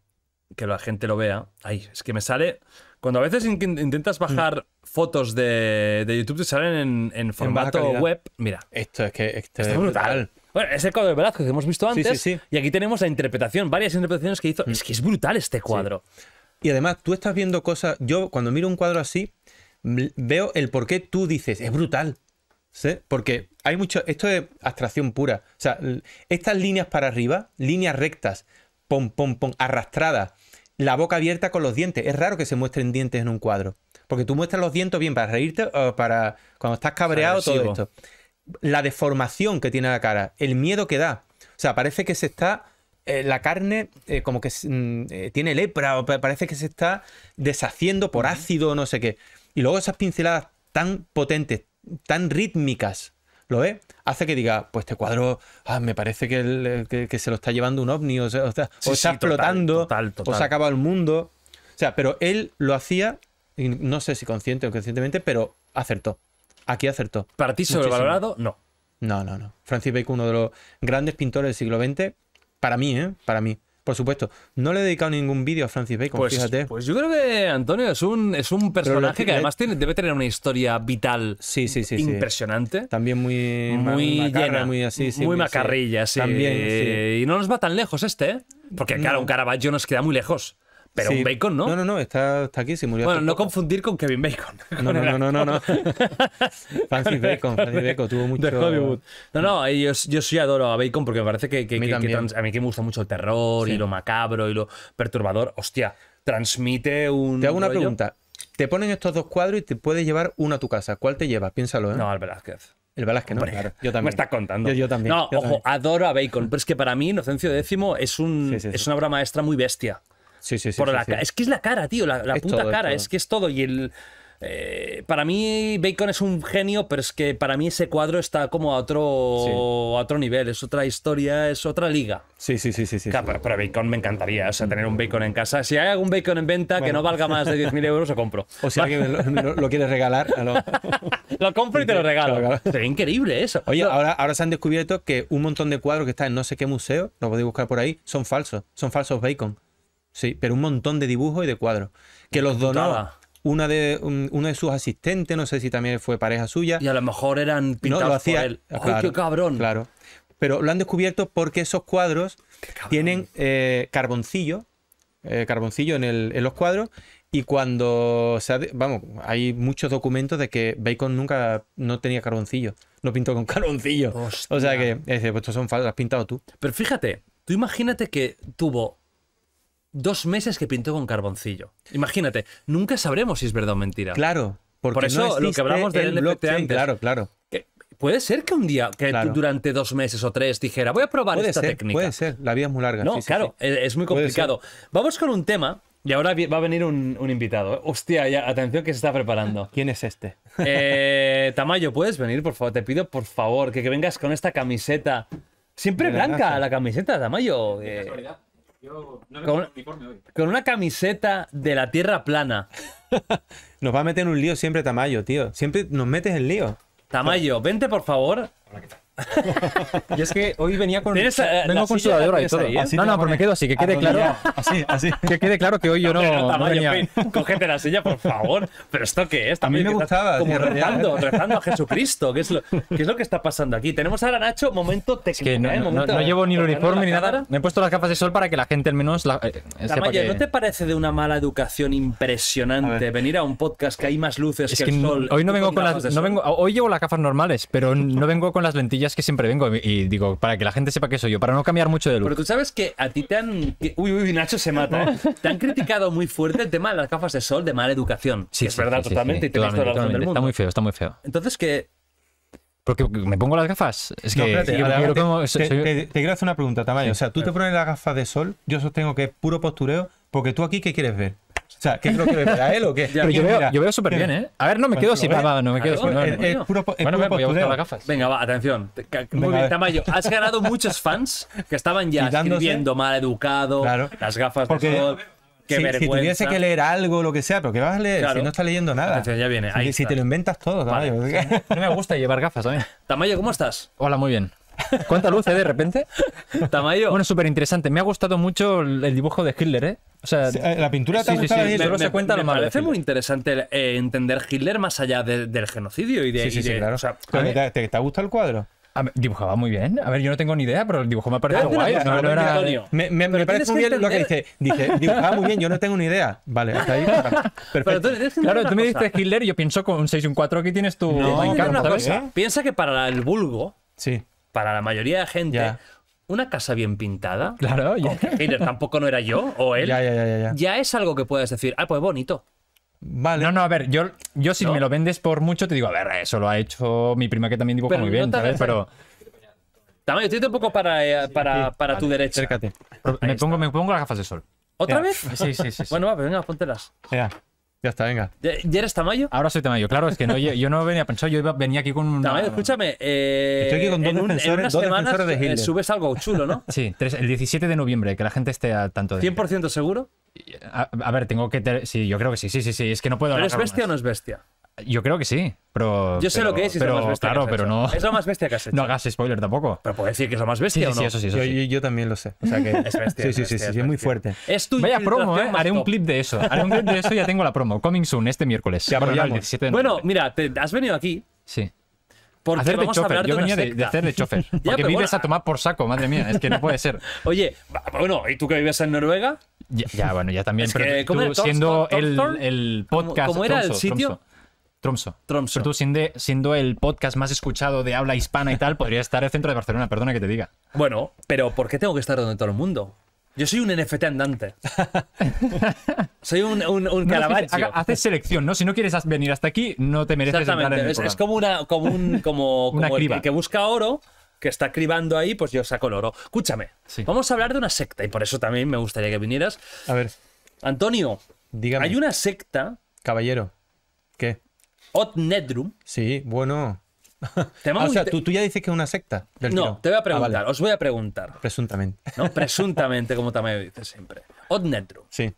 que la gente lo vea. Ay, es que me sale. Cuando a veces intentas mm. bajar fotos de, de, YouTube, te salen en, formato web. Mira. Esto es que es brutal. Bueno, es el cuadro de Velázquez que hemos visto antes. Y aquí tenemos la interpretación, varias interpretaciones que hizo. Mm. Es que es brutal este cuadro. Y además, tú estás viendo cosas. Yo, cuando miro un cuadro así, mm, veo el por qué tú dices, es brutal. Porque hay mucho. Esto es abstracción pura. O sea, estas líneas para arriba, líneas rectas, pom, pom, pom, arrastradas, la boca abierta con los dientes. Es raro que se muestren dientes en un cuadro. Porque tú muestras los dientes bien para reírte o para. Cuando estás cabreado, todo esto. La deformación que tiene la cara, el miedo que da. O sea, parece que se está eh, la carne eh, como que mm, eh, tiene lepra o parece que se está deshaciendo por ácido o no sé qué. Y luego esas pinceladas tan potentes, tan rítmicas, ¿lo ve Hace que diga, pues este cuadro, ah, me parece que, se lo está llevando un ovni, o, sea, o está, explotando, o se acaba el mundo. O sea, pero él lo hacía, no sé si consciente o inconscientemente, pero acertó. Aquí acertó. ¿Para ti sobrevalorado? No. No, no, no. Francis Bacon, uno de los grandes pintores del siglo XX, para mí, ¿eh? Para mí. Por supuesto. No le he dedicado ningún vídeo a Francis Bacon, pues, fíjate. Pues yo creo que Antonio es un, es un personaje que, además tiene, debe tener una historia vital sí, sí, sí, impresionante. También muy, muy llena, muy así. muy macarrilla, sí. También, Y no nos va tan lejos este, ¿eh? Porque, claro, un Caravaggio nos queda muy lejos. Pero un bacon, ¿no? No, no, no, está, está aquí, se murió. Bueno, no confundir con Kevin Bacon. [LAUGHS] No, no, no, no, no. no. [LAUGHS] Francis Bacon, Francis Bacon tuvo mucho. De Hollywood. No, no, eh, yo, yo sí adoro a Bacon porque me parece que, a, mí que, a mí que me gusta mucho el terror y lo macabro y lo perturbador. Hostia, transmite un. Te hago una pregunta. Te ponen estos dos cuadros y te puedes llevar uno a tu casa. ¿Cuál te llevas? Piénsalo, ¿eh? No, al Velázquez. El Velázquez, no, claro. Yo también. Me estás contando. Yo, también. No, ojo, adoro a Bacon, pero es que para mí Inocencio X es, un, es una obra maestra muy bestia. Sí, sí, sí. Es que es la cara, tío, la, puta cara, es, que es todo. Y el. Eh, para mí Bacon es un genio, pero es que para mí ese cuadro está como a otro, otro nivel, es otra historia, es otra liga. Sí, sí, sí, sí. Pero, Bacon me encantaría, o sea, tener un Bacon en casa. Si hay algún Bacon en venta que no valga más de 10.000 euros, lo compro. O si alguien lo, lo, quiere regalar, ah, [LAUGHS] lo... compro y te lo [LAUGHS] regalo. Sería increíble eso. Oye, ahora, ahora se han descubierto que un montón de cuadros que están en no sé qué museo, lo podéis buscar por ahí, son falsos, son falsos Bacon. Sí, pero un montón de dibujos y de cuadros. Que los donaba una de, uno de sus asistentes, no sé si también fue pareja suya. Y a lo mejor eran pintados por él. qué cabrón! Claro. Pero lo han descubierto porque esos cuadros tienen eh, carboncillo, eh, carboncillo en, los cuadros. Y cuando vamos, hay muchos documentos de que Bacon nunca no tenía carboncillo, no pintó con [LAUGHS] carboncillo. O sea que, pues estos son falsos, has pintado tú. Pero fíjate, tú imagínate que tuvo dos meses que pintó con carboncillo. Imagínate, nunca sabremos si es verdad o mentira. Claro. Porque Por eso lo que hablamos del NFT Claro, claro. puede ser que un día, que durante dos meses o tres dijera, voy a probar esta técnica. Puede ser, la vida es muy larga. No, claro, Es, muy complicado. Vamos con un tema. Y ahora va a venir un, invitado. Hostia, atención que se está preparando. [LAUGHS] ¿Quién es este? Eh, Tamayo, ¿puedes venir, por favor? Te pido, por favor, que, vengas con esta camiseta. Siempre blanca la camiseta, Tamayo con, con una camiseta de la tierra plana. [LAUGHS] nos va a meter en un lío siempre Tamayo, tío. Siempre nos metes en lío. Tamayo, vente por favor y es que hoy venía con. Eh, vengo con sudadera y todo. No, no, pero me quedo así, que quede ah, claro. Así, así. [LAUGHS] Que quede claro que hoy yo no. cógete la silla, por favor. Pero esto qué es. También me gustaba. rezando, a Jesucristo. ¿Qué es, lo, ¿Qué es lo que está pasando aquí? Tenemos ahora, Nacho, momento técnico. que ¿eh? no, llevo ni el uniforme ni nada. Me he puesto las gafas de sol para que la gente al menos. La, eh, ¿no te parece de una mala educación impresionante venir a un podcast que hay más luces que, el sol? Hoy no vengo con las. hoy llevo las gafas normales, pero no vengo con las lentillas es que siempre vengo y digo, para que la gente sepa que soy yo, para no cambiar mucho de look. Pero tú sabes que a ti te han. Uy, uy, Nacho se mata, ¿eh? Te han criticado muy fuerte el tema de las gafas de sol de mala educación. Sí, es verdad, totalmente, Está muy feo, está muy feo. Entonces, que. Porque me pongo las gafas. Es que. te- quiero hacer una pregunta, Tamayo. o sea, tú te pones las gafas de sol, yo sostengo que es puro postureo, porque tú aquí, ¿qué quieres ver? O sea, ¿qué lo que ve para él o qué? Pero [LAUGHS] yo, veo, yo veo súper bien, ¿eh? A ver, no me pues quedo sin no me quedo así. Es, puro, voy a buscar las gafas. Venga, va, atención. Muy bien, Tamayo. Has ganado [LAUGHS] muchos fans que estaban ya escribiendo mal educado, las gafas de sol. si, si, tuviese que leer algo, o lo que sea, pero ¿qué vas a leer si no estás leyendo nada? ya viene. Ahí si, si, te lo inventas todo, vale. No me gusta llevar gafas también. Tamayo, ¿cómo estás? Hola, muy bien. ¿Cuánta luz, eh, de repente? Tamayo. Bueno, súper interesante. Me ha gustado mucho el dibujo de Hitler, ¿eh? O sea, eh, la pintura te sí, ha gustado sí, sí. Me, se cuenta lo parece muy interesante eh, entender Hitler más allá del genocidio y de... Sí, sí, sí. claro. O sea, ¿te, te, ha gustado el cuadro? dibujaba muy bien. A ver, yo no tengo ni idea, pero el dibujo me ha parecido guay. No, era... me, me, parece muy bien lo que dice. Dice, dibujaba muy bien, yo no tengo ni idea. Vale, está ahí. Perfecto. [LAUGHS] Pero tú, claro, tú me dices Hitler y yo pienso con un 6 y un 4 aquí tienes tu... ¿eh? Piensa que para el vulgo, Sí para la mayoría de gente, una casa bien pintada, claro, ya. tampoco no era yo o él, ya, es algo que puedes decir, ah, pues bonito. Vale. No, no, a ver, yo, yo si me lo vendes por mucho, te digo, a ver, eso lo ha hecho mi prima que también dibuja muy bien, no ¿sabes? Pero... Tamayo, estoy un poco para, eh, para, tu derecha. Acércate. Me pongo, las gafas de sol. ¿Otra vez? Sí, sí, sí, Bueno, va, venga, póntelas. Ya. Ya está, venga. ¿Ya, era eres Tamayo? Ahora soy Tamayo, claro, es que no, yo, no venía pensado, yo venía aquí con un. Tamayo, escúchame. Eh, Estoy aquí con dos, en semanas, eh, subes algo chulo, ¿no? [LAUGHS] Sí, el 17 de noviembre, que la gente esté al tanto de. ¿100% seguro? A, ver, tengo que. Sí, yo creo que sí, sí, sí, sí. Es que no puedo hablar. ¿Eres bestia o no es bestia? Yo creo que sí, pero... Yo sé lo que es y es lo más bestia Claro, pero no... Es lo más bestia que has hecho. [LAUGHS] No hagas spoiler tampoco. Pero puedes decir que es lo más bestia, Sí, no? sí, eso sí, eso sí. yo- también lo sé. O sea que. [LAUGHS] Es bestia, sí, sí, sí, sí, es muy fuerte. Vaya promo, ¿eh? Haré un clip de eso. Haré un clip de eso y ya tengo la promo. Coming soon, este miércoles. Ya Bueno, 17 de Bueno, mira, te, has venido aquí sí. porque Hacer de chofer. Yo venía de, hacer de chofer. Porque que vives a tomar por saco, madre mía. Es que no puede ser. [LAUGHS] Oye, bueno, ¿y tú que vivías en Noruega? Ya, bueno, ya también. pero siendo el, podcast. cómo era el sitio? Tromso. Tromso. tú, siendo, el podcast más escuchado de habla hispana y tal, [LAUGHS] podría estar el centro de Barcelona, perdona que te diga. Bueno, pero ¿por qué tengo que estar donde todo el mundo? Yo soy un NFT andante. [LAUGHS] soy un, un, Haces selección, ¿no? Si no quieres venir hasta aquí, no te mereces Exactamente. En el es, es, como una como un, [LAUGHS] como, que busca oro que está cribando ahí, pues yo saco el oro. Escúchame, vamos a hablar de una secta y por eso también me gustaría que vinieras. A ver. Antonio, dígame. Hay una secta. Caballero. Otnedrum. Sí, bueno. [LAUGHS] Ah, o sea, tú, ya dices que es una secta. no, te voy a ah, preguntar, os voy a preguntar. Presuntamente. No, [LAUGHS] presuntamente, como también dices siempre. Otnedrum. Sí.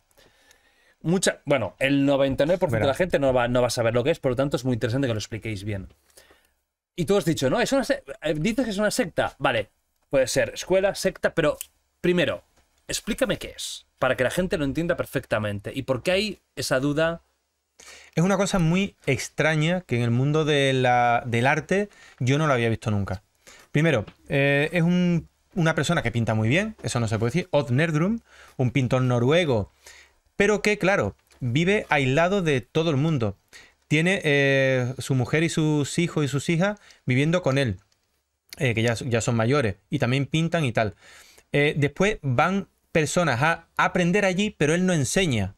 Mucha, bueno, el 99% de la gente no va, no a saber lo que es, por lo tanto es muy interesante que lo expliquéis bien. Y tú has dicho, no, es una eh, dices que es una secta. Vale, puede ser escuela, secta, pero primero, explícame qué es, para que la gente lo entienda perfectamente y por qué hay esa duda es una cosa muy extraña que en el mundo del arte yo no lo había visto nunca. Primero, eh, es una persona que pinta muy bien, eso no se puede decir, Odd Nerdrum, un pintor noruego, pero que, claro, vive aislado de todo el mundo. Tiene eh, su mujer y sus hijos y sus hijas viviendo con él, eh, que ya, son mayores, y también pintan y tal. después van personas a aprender allí, pero él no enseña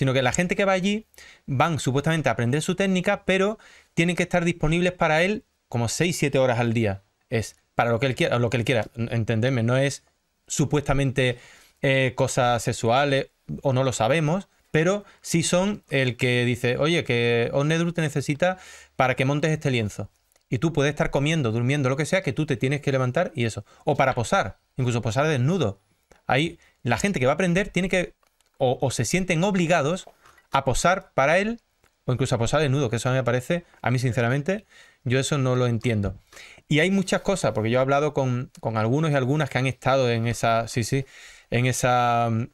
sino que la gente que va allí van supuestamente a aprender su técnica, pero tienen que estar disponibles para él como 6-7 horas al día. Es para lo que él quiera, lo que él quiera, entenderme, no es supuestamente eh, cosas sexuales o no lo sabemos, pero sí son el que dice, oye, que Onedru te necesita para que montes este lienzo. Y tú puedes estar comiendo, durmiendo, lo que sea, que tú te tienes que levantar y eso. O para posar, incluso posar desnudo. Ahí la gente que va a aprender tiene que o, se sienten obligados a posar para él o incluso a posar desnudo, que eso a mí me parece, a mí sinceramente, yo eso no lo entiendo. Y hay muchas cosas, porque yo he hablado con, algunos y algunas que han estado en esa, sí, sí, en esa mm,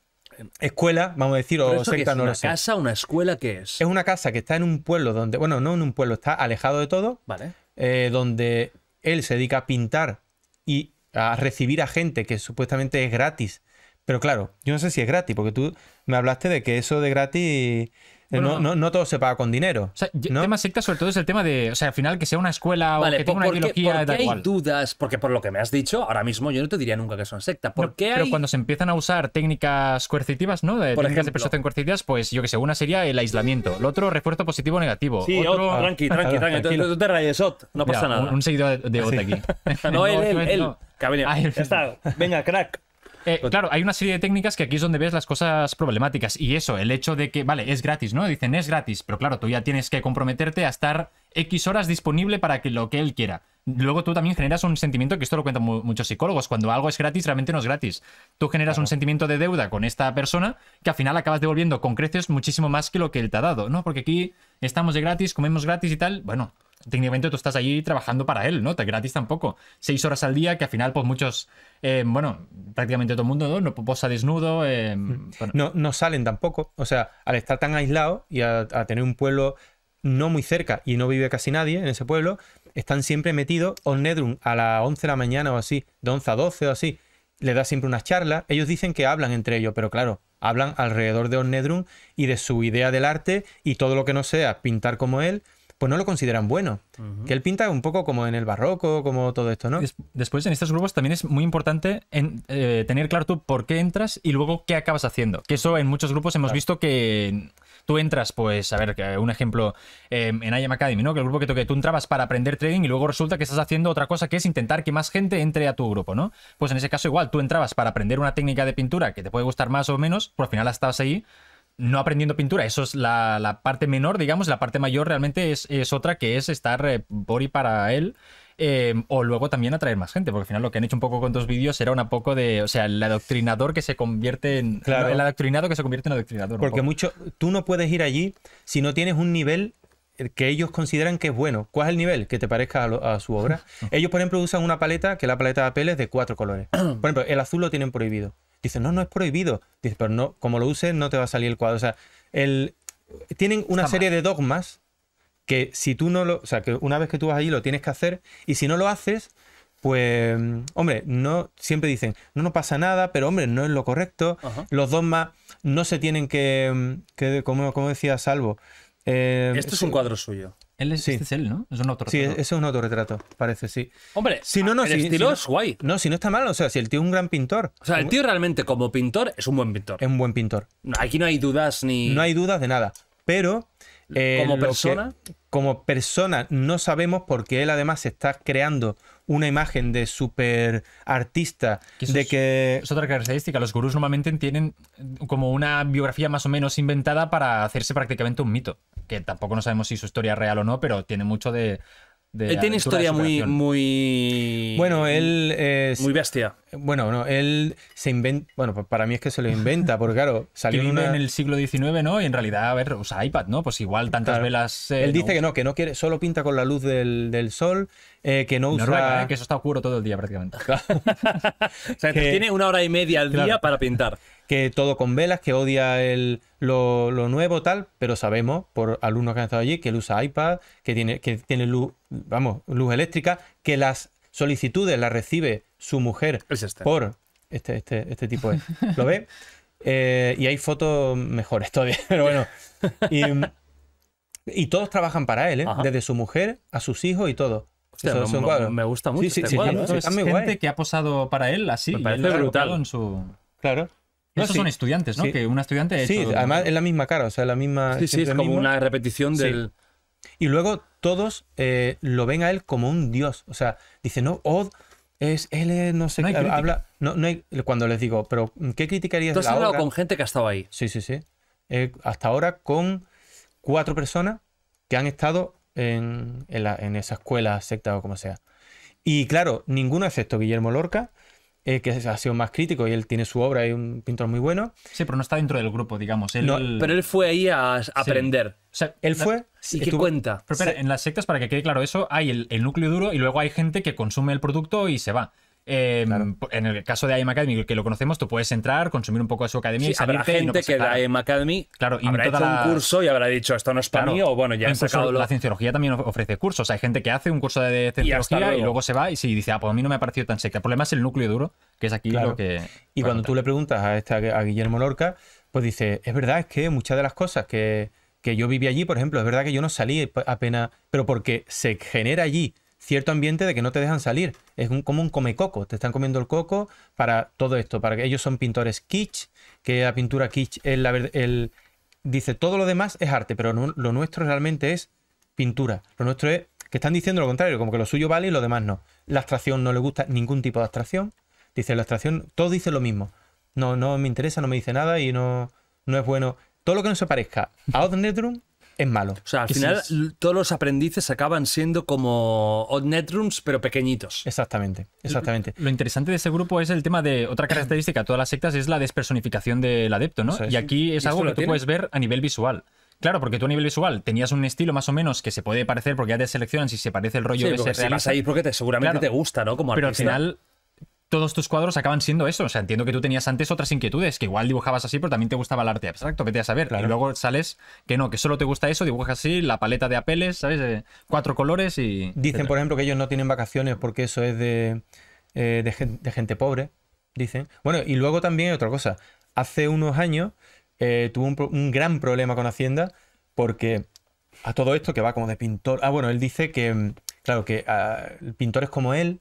escuela, vamos a decir, o secta es una casa, una escuela que es. Es una casa que está en un pueblo donde, bueno, no en un pueblo, está alejado de todo, vale. Eh, donde él se dedica a pintar y a recibir a gente que supuestamente es gratis pero claro, yo no sé si es gratis, porque tú me hablaste de que eso de gratis. Eh, no, no, todo se paga con dinero. O sea, El tema secta sobre todo es el tema de, o sea, al final que sea una escuela o que tenga una ideología de hay dudas? Porque por lo que me has dicho, ahora mismo yo no te diría nunca que son secta. ¿Por Pero cuando se empiezan a usar técnicas coercitivas, ¿no? De, técnicas de persuasión coercitivas, pues yo que sé, una sería el aislamiento, el otro refuerzo positivo o negativo. Sí, otro... tranqui, [LAUGHS] tranqui, tranqui. Tranquilo. Tú te rayes, no pasa nada. Un, seguidor de Ot aquí. [LAUGHS] [LAUGHS] no, él, él, él, Ya está, venga, crack. Eh, claro, hay una serie de técnicas que aquí es donde ves las cosas problemáticas. Y eso, el hecho de que, vale, es gratis, ¿no? Dicen, es gratis, pero claro, tú ya tienes que comprometerte a estar X horas disponible para que lo que él quiera. Luego tú también generas un sentimiento, que esto lo cuentan muchos psicólogos, cuando algo es gratis, realmente no es gratis. Tú generas un sentimiento de deuda con esta persona que al final acabas devolviendo con creces muchísimo más que lo que él te ha dado, ¿no? Porque aquí estamos de gratis, comemos gratis y tal. Bueno, técnicamente tú estás allí trabajando para él, ¿no? Gratis tampoco. Seis horas al día que al final, pues muchos, eh, bueno, prácticamente todo el mundo no, posa desnudo. Eh, mm. no, no salen tampoco. O sea, al estar tan aislado y a, tener un pueblo no muy cerca y no vive casi nadie en ese pueblo, están siempre metidos Nedrum a las 11 de la mañana o así, de 11 a 12 o así. Le da siempre unas charlas. Ellos dicen que hablan entre ellos, pero claro, hablan alrededor de Nedrum y de su idea del arte y todo lo que no sea pintar como él, pues no lo consideran bueno. Que él pinta un poco como en el barroco, como todo esto, ¿no? Después, en estos grupos también es muy importante eh, tener claro tú por qué entras y luego qué acabas haciendo. Que eso en muchos grupos hemos visto que tú entras, pues, a ver, un ejemplo em, en IAM Academy, ¿no? Que el grupo que, tú entrabas para aprender trading y luego resulta que estás haciendo otra cosa que es intentar que más gente entre a tu grupo, ¿no? Pues en ese caso, igual, tú entrabas para aprender una técnica de pintura que te puede gustar más o menos, pero pues al final estabas ahí no aprendiendo pintura. Eso es la, parte menor, digamos. La parte mayor realmente es, es otra que es estar eh, bori para él. Em, o luego también atraer más gente, porque al final lo que han hecho un poco con dos vídeos era un poco de, o sea, el adoctrinador que se convierte en, claro. el adoctrinado que se convierte en adoctrinador. Porque mucho, tú no puedes ir allí si no tienes un nivel eh, que ellos consideran que es bueno. ¿Cuál es el nivel que te parezca a, su obra? [LAUGHS] ellos, por ejemplo, usan una paleta, que la paleta de Apple es de cuatro colores. [CLEARS THROAT] Por ejemplo, el azul lo tienen prohibido. Dice, no, no es prohibido. Dice, pero no, como lo uses no te va a salir el cuadro. O sea, el, tienen una serie de dogmas que si tú no lo, o sea, que una vez que tú vas allí lo tienes que hacer y si no lo haces, pues, hombre, no siempre dicen, no no pasa nada, pero hombre, no es lo correcto. Los dogmas no se tienen que, que como, como decía Salvo. Eh, Esto es un cuadro suyo. Él es, Este es él, ¿no? Es un autorretrato. Sí, es un autorretrato, parece, sí. Hombre, si no, no, el estilo es guay. No, si no está mal, o sea, si el tío es un gran pintor. O sea, el tío realmente como pintor es un buen pintor. Es un buen pintor. Aquí no hay dudas ni... No hay dudas de nada, pero... Eh, como persona... como persona no sabemos porque él además está creando una imagen de súper artista, de que... Es otra característica, los gurús normalmente tienen como una biografía más o menos inventada para hacerse prácticamente un mito que tampoco no sabemos si su historia es real o no, pero tiene mucho de, él tiene historia muy, muy. Bueno, él. Es... Muy bestia. Bueno, él se inventa. Bueno, pues para mí es que se lo inventa, porque claro, [LAUGHS] salió. en el siglo XIX, ¿no? Y en realidad, a ver, usa iPad, ¿no? Pues igual tantas velas. Eh, él dice que no, que no quiere. Solo pinta con la luz del, sol, eh, que no usa. ¿eh? que eso está oscuro todo el día prácticamente. [LAUGHS] [LAUGHS] o sea, tiene una hora y media al día para pintar que todo con velas, que odia lo, nuevo, tal, pero sabemos por alumnos que han estado allí que él usa iPad, que tiene, que tiene luz, vamos, luz eléctrica, que las solicitudes las recibe su mujer por este, este, este tipo ¿Lo ve? [LAUGHS] Eh, y hay fotos mejores todavía, pero bueno. Y, todos trabajan para él, ¿eh? desde su mujer a sus hijos y todo. me, gusta mucho. gente que ha posado para él así. Me parece brutal. En su... Claro. No, son estudiantes, ¿no? Que una estudiante. es. sí, además es la misma cara, o sea, la misma. Sí, sí, es como una repetición del. Y luego todos eh, lo ven a él como un dios. O sea, dicen, no, Od es él, no sé qué. Habla. cuando les digo, pero ¿qué criticarías la Tú has hablado con gente que ha estado ahí. Sí, sí, sí. Eh, hasta ahora con cuatro personas que han estado en, en esa escuela, secta o como sea. Y claro, ninguno excepto Guillermo Lorca eh, que ha sido más crítico y él tiene su obra, y un pintor muy bueno. Sí, pero no está dentro del grupo, digamos. Él, Pero él fue ahí a aprender. O sea, él fue. ¿Y qué cuenta? Pero, en las sectas, para que quede claro eso, hay el núcleo duro y luego hay gente que consume el producto y se va. Em, en el caso de IM Academy, que lo conocemos, tú puedes entrar, consumir un poco de su academia y salir gente que de IM Academy claro, habrá hecho un curso y habrá dicho esto no es para mí o bueno, ya he sacado La cienciología también ofrece cursos. Hay gente que hace un curso de cienciología y, luego. se va y dice, ah, pues a mí no me ha parecido tan seca. El problema es el núcleo duro, que es aquí lo que... Y cuando tú le preguntas a, a Guillermo Lorca, pues dice, es verdad, es que muchas de las cosas que, que yo viví allí, por ejemplo, es verdad que yo no salí apenas, pero porque se genera allí cierto ambiente de que no te dejan salir. Es un, como un come coco, te están comiendo el coco para todo esto, para que ellos son pintores kitsch, que la pintura kitsch es la el, dice todo lo demás es arte, pero lo nuestro realmente es pintura. Lo nuestro es que están diciendo lo contrario, como que lo suyo vale y lo demás no. La abstracción no le gusta ningún tipo de abstracción. Dice la abstracción, todo dice lo mismo. No, no me interesa, no me dice nada y no, no es bueno. Todo lo que no se parezca a es malo. O sea, al final todos los aprendices acaban siendo como odd netrooms, pero pequeñitos. Exactamente, exactamente. Lo, interesante de ese grupo es el tema de otra característica de todas las sectas es la despersonificación del adepto, ¿no? y aquí es algo que tú puedes ver a nivel visual. Claro, porque tú a nivel visual tenías un estilo más o menos que se puede parecer porque ya te seleccionan si se parece el rollo de ese ahí porque te, seguramente te gusta, ¿no? Como pero al final todos tus cuadros acaban siendo eso. O sea, entiendo que tú tenías antes otras inquietudes, que igual dibujabas así, pero también te gustaba el arte abstracto, vete a saber. Y luego sales que no, que solo te gusta eso, dibujas así, la paleta de apeles, ¿sabes? de eh, cuatro colores y. Dicen, por ejemplo, que ellos no tienen vacaciones porque eso es de, eh, de, gente, pobre, dicen. Bueno, y luego también otra cosa. Hace unos años eh, tuvo un, gran problema con Hacienda porque a todo esto que va como de pintor. Ah, bueno, él dice que, mm, claro, que ah, pintores como él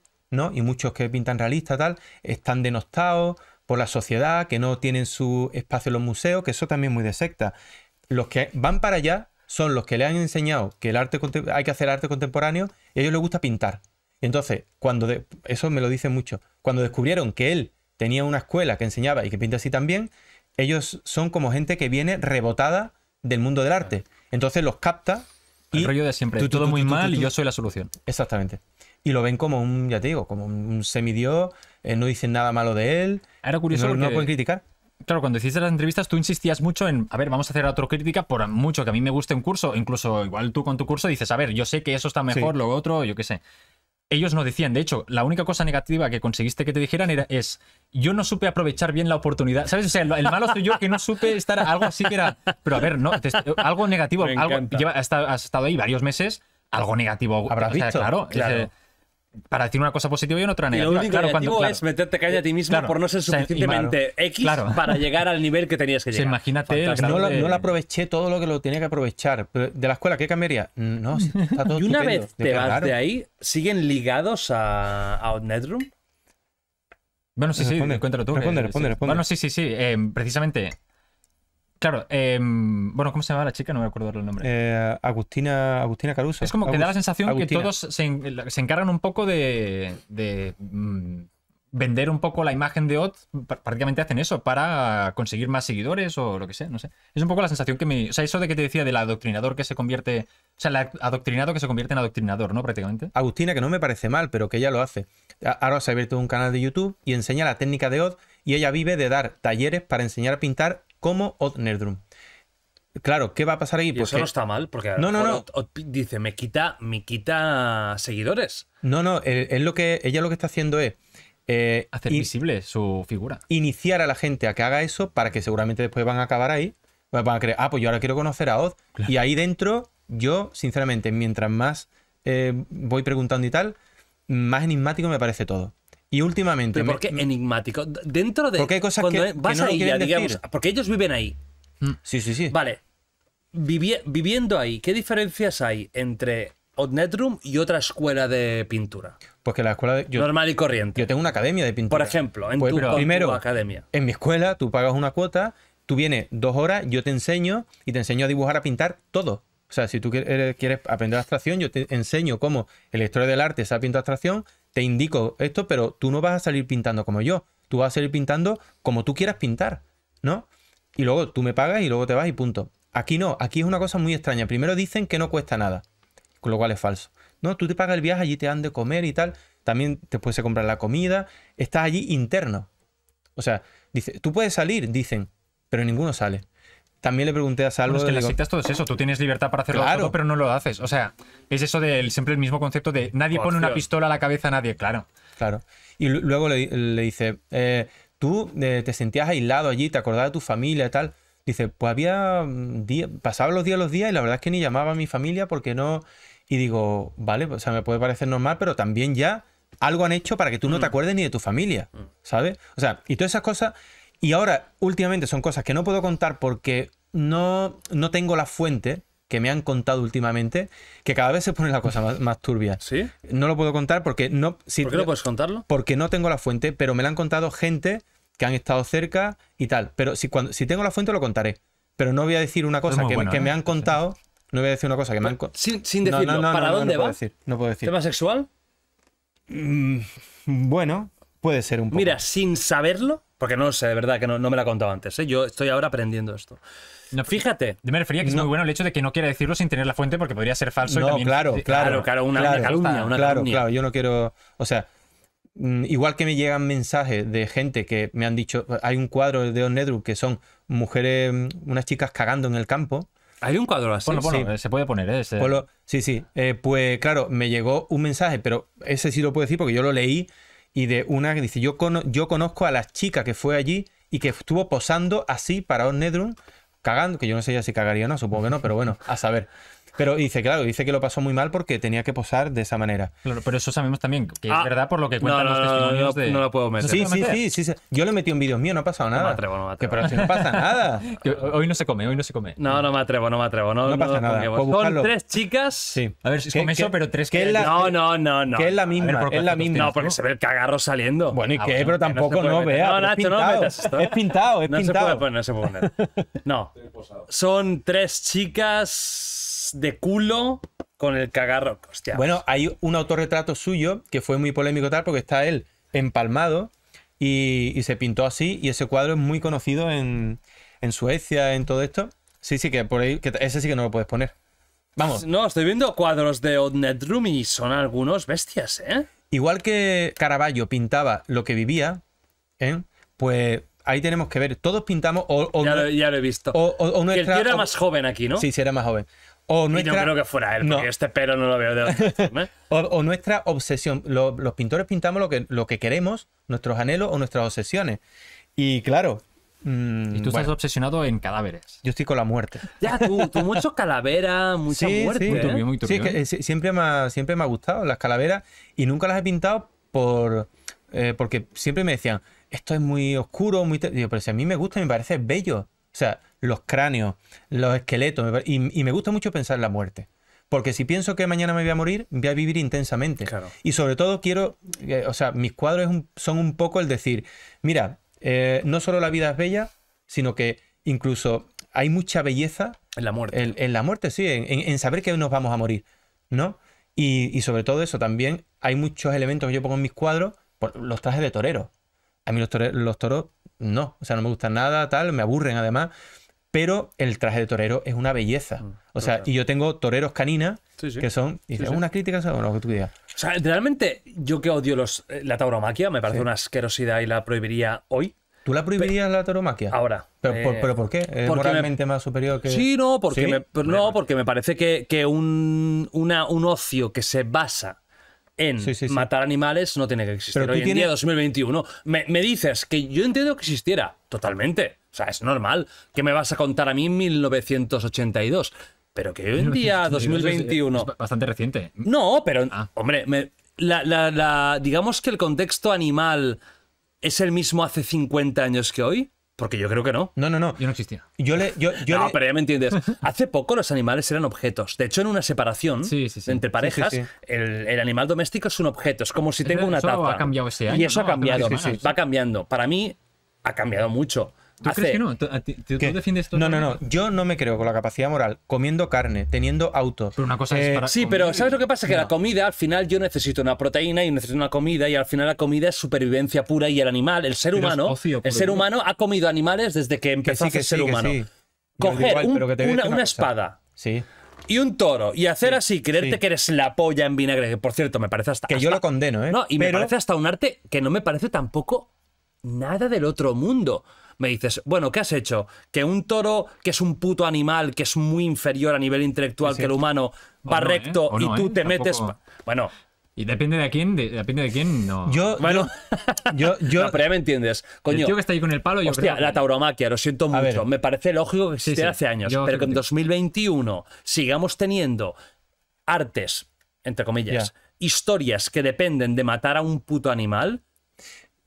y muchos que pintan realistas, tal, están denostados por la sociedad, que no tienen su espacio en los museos, que eso también es muy de secta. Los que van para allá son los que le han enseñado que el arte hay que hacer arte contemporáneo y a ellos les gusta pintar. Entonces, cuando eso me lo dicen mucho, cuando descubrieron que él tenía una escuela que enseñaba y que pinta así también, ellos son como gente que viene rebotada del mundo del arte. Entonces los capta y... El rollo de siempre, tú, todo muy mal y yo soy la solución. Exactamente y lo ven como un, ya te digo, como un semidio, eh, no dicen nada malo de él. Era curioso. No, pueden criticar. Claro, cuando hiciste las entrevistas tú insistías mucho en, a ver, vamos a hacer autocrítica por mucho que a mí me guste un curso, incluso igual tú con tu curso dices, a ver, yo sé que eso está mejor, lo otro, yo qué sé. Ellos no decían, de hecho, la única cosa negativa que conseguiste que te dijeran era, es, yo no supe aprovechar bien la oportunidad, ¿sabes? O sea, el, malo soy yo que no supe estar, algo así que era, pero a ver, no, algo negativo, algo, has, estado ahí varios meses, algo negativo. Habrás Claro, claro. Eh, para decir una cosa positiva y una otra negativa. lo único claro, cuando, es meterte calle a ti mismo por no ser suficientemente X para llegar al nivel que tenías que llegar. imagínate. No lo, aproveché todo lo que lo tenía que aprovechar. de la escuela, ¿qué cambiaría? No, está todo [LAUGHS] Y una vez te vas de ahí, ¿siguen ligados a, a Bueno, sí, eh, sí, cuéntalo tú. Responde, eh, responde, responde. Bueno, sí, sí, sí. Eh, precisamente, Claro, em, bueno, ¿cómo se llama la chica? No me acuerdo el nombre. Eh, Agustina, Agustina Caruso. Es como que da la sensación que todos se, encargan un poco de, mm, vender un poco la imagen de Odd. Prácticamente hacen eso para conseguir más seguidores o lo que sea, no sé. Es un poco la sensación que me. O sea, eso de que te decía del adoctrinador que se convierte. O sea, el adoctrinado que se convierte en adoctrinador, ¿no? Prácticamente. Agustina, que no me parece mal, pero que ella lo hace. Ahora se ha abierto un canal de YouTube y enseña la técnica de Odd y ella vive de dar talleres para enseñar a pintar como Nerdrum. Claro, ¿qué va a pasar ahí? Pues eso no está mal, porque no, no, no. dice, me quita, me quita seguidores. No, no, es lo que, ella lo que está haciendo es... Eh, Hacer visible su figura. Iniciar a la gente a que haga eso para que seguramente después van a acabar ahí. Pues van a creer, ah, pues yo ahora quiero conocer a Oz. Y ahí dentro, yo, sinceramente, mientras más eh, voy preguntando y tal, más enigmático me parece todo. Y últimamente. porque ¿Por qué enigmático? Dentro de. Porque hay cosas que, eh, vas digamos. Porque ellos viven ahí. Mm. Sí, sí, sí. Vale. viviendo ahí, ¿qué diferencias hay entre Odnetrum y otra escuela de pintura? Pues que la escuela de, normal y corriente. Yo tengo una academia de pintura. Por ejemplo, en pues, tu, academia. En mi escuela tú pagas una cuota, tú vienes dos horas, yo te enseño y te enseño a dibujar, a pintar todo. O sea, si tú quieres aprender abstracción, yo te enseño cómo el historia del arte sabe pintado abstracción, te indico esto, pero tú no vas a salir pintando como yo. Tú vas a salir pintando como tú quieras pintar, ¿no? Y luego tú me pagas y luego te vas y punto. Aquí no, aquí es una cosa muy extraña. Primero dicen que no cuesta nada, con lo cual es falso. No, tú te pagas el viaje, allí te han de comer y tal. También te puedes comprar la comida. Estás allí interno. O sea, dice, tú puedes salir, dicen, pero ninguno sale también le pregunté a Salvo. Bueno, es que todo eso, tú tienes libertad para hacerlo claro. todo, pero no lo haces. O sea, es eso del siempre el mismo concepto de nadie pone una pistola a la cabeza a nadie, claro. Claro. Y luego le, dice, eh, tú eh, te sentías aislado allí, te acordabas de tu familia y tal. Dice, pues había mm, pasaba los días los días y la verdad es que ni llamaba a mi familia porque no. Y digo, vale, o sea, me puede parecer normal, pero también ya algo han hecho para que tú no te mm. acuerdes ni de tu familia, mm. ¿sabes? O sea, y todas esas cosas y ahora, últimamente, son cosas que no puedo contar porque no, no tengo la fuente que me han contado últimamente, que cada vez se pone la cosa más, turbia. ¿Sí? No lo puedo contar porque no... Si, ¿Por qué no puedes contarlo? Porque no tengo la fuente, pero me la han contado gente que han estado cerca y tal. Pero si, cuando, si tengo la fuente lo contaré. Pero no voy a decir una cosa que, ¿eh? me han contado. No voy a decir una cosa que me han contado. Sin, sin, decirlo, ¿para dónde va? no puedo decir. ¿Tema sexual? Mm, bueno, puede ser un poco. Mira, sin saberlo, porque no sé, de verdad, que no, me la contaba antes. ¿eh? Yo estoy ahora aprendiendo esto. No, Fíjate. Yo me refería que es muy bueno el hecho de que no quiera decirlo sin tener la fuente porque podría ser falso. No, claro, claro, claro. una, claro, una calumnia, Claro, claro. Yo no quiero. O sea, mm, igual que me llegan mensajes de gente que me han dicho. Hay un cuadro de Onedru que son mujeres, mm, unas chicas cagando en el campo. Hay un cuadro así. Eh, se puede poner, ¿eh? Ese. Pues sí, sí. pues claro, me llegó un mensaje, pero ese sí lo puedo decir porque yo lo leí y de una que dice, yo, conozco a la chica que fue allí y que estuvo posando así para Ornedrum, cagando, que yo no sé ya si cagaría o no, supongo que no, pero bueno, a saber. Pero dice, claro, dice que lo pasó muy mal porque tenía que posar de esa manera. Claro, pero eso sabemos también, que es ah. verdad por lo que cuentan los testimonios no, no, de... No lo puedo meter. Sí, sí, sí, sí, Yo lo metí en vídeos míos, no ha pasado nada. No me atrevo, no me atrevo. pero si no pasa nada. [LAUGHS] que hoy no se come, hoy no se come. No, no me atrevo, no me atrevo. No, pasa nada. Pues Son tres chicas. Sí. A ver, si comeso, eso, pero tres que... Es la, no, no, no, no. Que es la misma, es la misma. No, porque se ve el cagarro saliendo. Bueno, ¿y ah, qué? Pero tampoco, no, vea. No, Nacho, no metas esto. Es ¿eh? pintado, es pintado. No no se puede poner. No. [LAUGHS] Son tres chicas de culo con el cagarro Bueno, hay un autorretrato suyo que fue muy polémico tal porque está él empalmado y, se pintó así y ese cuadro es muy conocido en, Suecia, en todo esto. Sí, sí, que por ahí, ese sí que no lo puedes poner. Vamos. No, estoy viendo cuadros de Odnet Room y son algunos bestias, ¿eh? Igual que Caravaggio pintaba lo que vivía, ¿eh? pues ahí tenemos que ver. Todos pintamos. ya, lo, he visto. O, que el era más joven aquí, ¿no? Sí, sí, era más joven. O creo que fuera él, porque este pero no lo veo de otra [LAUGHS] forma. o, nuestra obsesión. Los, pintores pintamos lo que, lo que queremos, nuestros anhelos o nuestras obsesiones. Y claro, mm, y tú estás obsesionado en cadáveres. Yo estoy con la muerte. Ya, tú, tú muchos calaveras, mucha muerte. Sí, sí siempre, me ha, siempre me ha gustado las calaveras y nunca las he pintado por eh, porque siempre me decían, esto es muy oscuro, muy... Digo, pero si a mí me gusta, me parece bello. O sea, los cráneos, los esqueletos. Y, me gusta mucho pensar en la muerte. Porque si pienso que mañana me voy a morir, voy a vivir intensamente. Y sobre todo quiero, eh, o sea, mis cuadros son un poco el decir, mira, eh, no solo la vida es bella, sino que incluso hay mucha belleza. En la muerte. En, la muerte, sí, en, saber que nos vamos a morir, ¿no? Y, sobre todo eso, también hay muchos elementos que yo pongo en mis cuadros, los trajes de torero. A mí los, toros, no, o sea, no me gustan nada, tal, me aburren además pero el traje de torero es una belleza. Mm, o sea, y yo tengo toreros caninas que son. Y críticas una crítica, o lo que tú digas. O sea, realmente yo que odio los, eh, la tauromaquia, me parece una asquerosidad y la prohibiría hoy. ¿Tú la prohibirías la tauromaquia? Ahora. ¿Pero, por, eh, qué? ¿Es moralmente más superior que.? Sí, no, porque, me, no, pues- porque me parece que, un, una, un ocio que se basa en matar animales no tiene que existir. Hoy en día 2021 me, me, dices que yo entiendo que existiera totalmente. O sea, es normal. que me vas a contar a mí en 1982? Pero que hoy en día, 2021. Es, bastante reciente. No, pero. Ah. Hombre, la, digamos que el contexto animal es el mismo hace 50 años que hoy. Porque yo creo que no. No, no, no. Yo no existía. Yo le, yo, yo no, pero ya me entiendes. Hace poco los animales eran objetos. De hecho, en una separación entre parejas, el, animal doméstico es un objeto. Es como si tengo una taza. ha cambiado ese año. Y eso ha cambiado. Va cambiando. Para mí, ha cambiado mucho. ¿Tú crees que no? ¿Tú, defiendes todo No, no, no. Yo no me creo con la capacidad moral comiendo carne, teniendo autos. una cosa eh, Sí, pero ¿sabes lo que pasa? Que la comida, al final, yo necesito una proteína y necesito una comida, y al final la comida es supervivencia pura. Y el animal, el ser humano, el ser humano ha comido animales desde que empezó que ser humano. Coger una, espada. Sí y un toro y hacer así, creerte que eres la polla en vinagre, que por cierto me parece hasta... Que yo lo condeno, ¿eh? No, y me parece hasta un arte que no me parece tampoco nada del otro mundo me dices, bueno, ¿qué has hecho? Que un toro, que es un puto animal, que es muy inferior a nivel intelectual que el humano, va ¿eh? recto y tú ¿eh? te metes... Bueno, y depende de quién, depende de quién, no. Yo, bueno, [LAUGHS] yo, pero ya me entiendes. Coño. El que está ahí con el palo, yo Hostia, la tauromaquia, lo siento mucho. Me parece lógico que existe hace años. pero que en 2021 sigamos teniendo artes, entre comillas, historias que dependen de matar a un puto animal.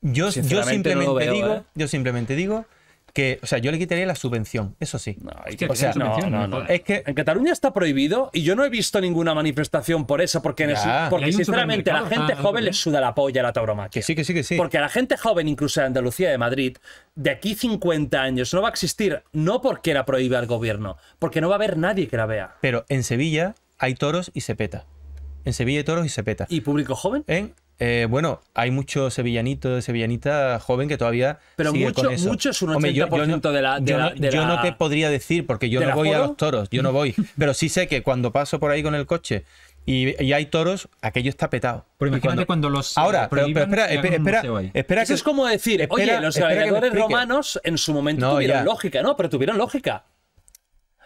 Yo, simplemente digo, ¿eh? yo simplemente digo que, o sea, yo le quitaría la subvención, eso sí. en Cataluña está prohibido y yo no he visto ninguna manifestación por eso, porque, en a sinceramente la gente joven le suda la ¿eh? polla a la tauromaquia. Que sí, que sí, que sí. Porque a la gente joven, incluso de Andalucía, de Madrid, de aquí 50 años no va a existir, no porque la prohíbe el gobierno, porque no va a haber nadie que la vea. Pero en Sevilla hay toros y se peta. En Sevilla hay toros y se peta. ¿Y público joven? En eh, bueno, hay mucho sevillanito, sevillanita joven que todavía. Pero sigue mucho, con eso. mucho es un 80% yo, de, la, yo no, te podría decir, porque yo no voy a los toros, yo no voy. [LAUGHS] Pero sí sé que cuando paso por ahí con el coche y, hay toros, aquello está petado. Pero cuando, los. Eh, Ahora, pero, espera, espera, espera, Eso es como decir, oye, los gladiadores romanos en su momento tuvieron lógica, ¿no? Pero tuvieron lógica.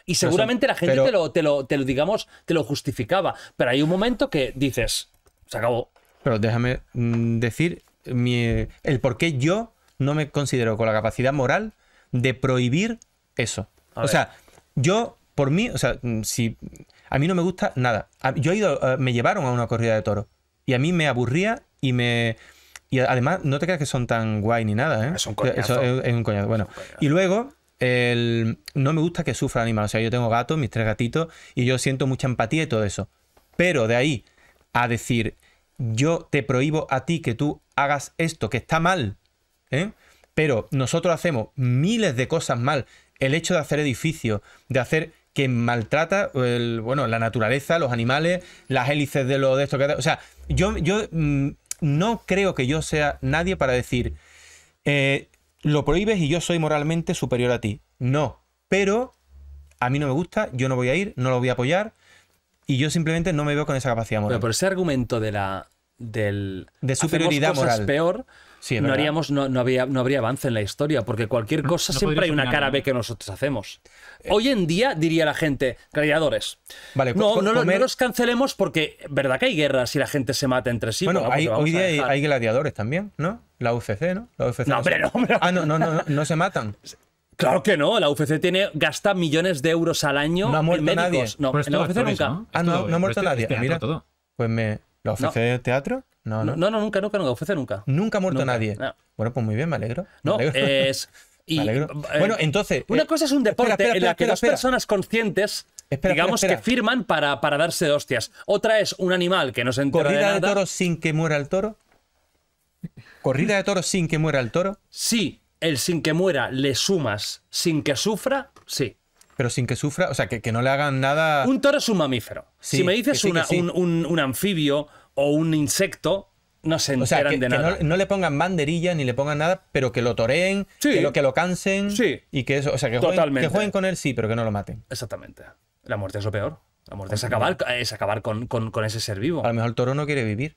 Y seguramente la gente te, lo, te lo, digamos, te lo justificaba. Pero hay un momento que dices, se acabó. Pero déjame mm, decir el por qué yo no me considero con la capacidad moral de prohibir eso. o sea, yo, por mí, o sea, mm, si a mí no me gusta nada. Yo he ido, eh, me llevaron a una corrida de toros y a mí me aburría y me... Y además, no te creas que son tan guay ni nada, ¿eh? Es un Eso es, un coñazo. Bueno, y luego, no me gusta que sufra animal. O sea, yo tengo gatos, mis tres gatitos, y yo siento mucha empatía y todo eso. Pero de ahí a decir, yo te prohíbo a ti que tú hagas esto, que está mal, ¿eh? pero nosotros hacemos miles de cosas mal. El hecho de hacer edificios, de hacer que maltrata bueno, la naturaleza, los animales, las hélices de lo de esto que... O sea, yo, yo mm, no creo que yo sea nadie para decir, eh, lo prohíbes y yo soy moralmente superior a ti. No, pero a mí no me gusta, yo no voy a ir, no lo voy a apoyar, y yo simplemente no me veo con esa capacidad moral. Pero por ese argumento de la. Del, de superioridad cosas moral. peor. no, haríamos, no, no, había, no habría avance en la historia, porque cualquier cosa siempre hay una cara B que nosotros hacemos. Hoy en día diría la gente, gladiadores, vale, no, no, los cancelemos porque, ¿verdad que hay guerras y la gente se mata entre sí? Bueno, hay, hoy día hay, gladiadores también, ¿no? La UCC, ¿no? no, pero no, Ah, no, no, no, no se matan. [LAUGHS] Claro que no, la UFC tiene, gasta millones de euros al año en médicos. Nadie. No, la UFC nunca. ¿no? Ah, no, ha muerto nadie. Mira, pues me. ¿La UFC de teatro? No, no. nunca, nunca, nunca. UFC nunca. Nunca ha muerto nadie. Bueno, pues muy bien, me alegro. No, [LAUGHS] eh, bueno, entonces. Eh, una cosa es un deporte en el que las personas conscientes, digamos que firman para, para darse hostias. Otra es un animal que no se entera. ¿Corrida de, de toros sin que muera el toro? ¿Corrida de toro sin que muera el toro? Sí, el sin que muera le sumas sin que sufra, sí. Pero sin que sufra, o sea, que, no le hagan nada. Un toro es un mamífero. si me dices un, anfibio o un insecto, no se enteran o sea, que, nada. no, le pongan banderilla ni le pongan nada, pero que lo toreen, que, lo, cansen. Sí. Y que eso, o sea, que jueguen, con él, sí, pero que no lo maten. Exactamente. La muerte es lo peor. La muerte pues es acabar, es acabar con, con, con, ese ser vivo. A lo mejor el toro no quiere vivir.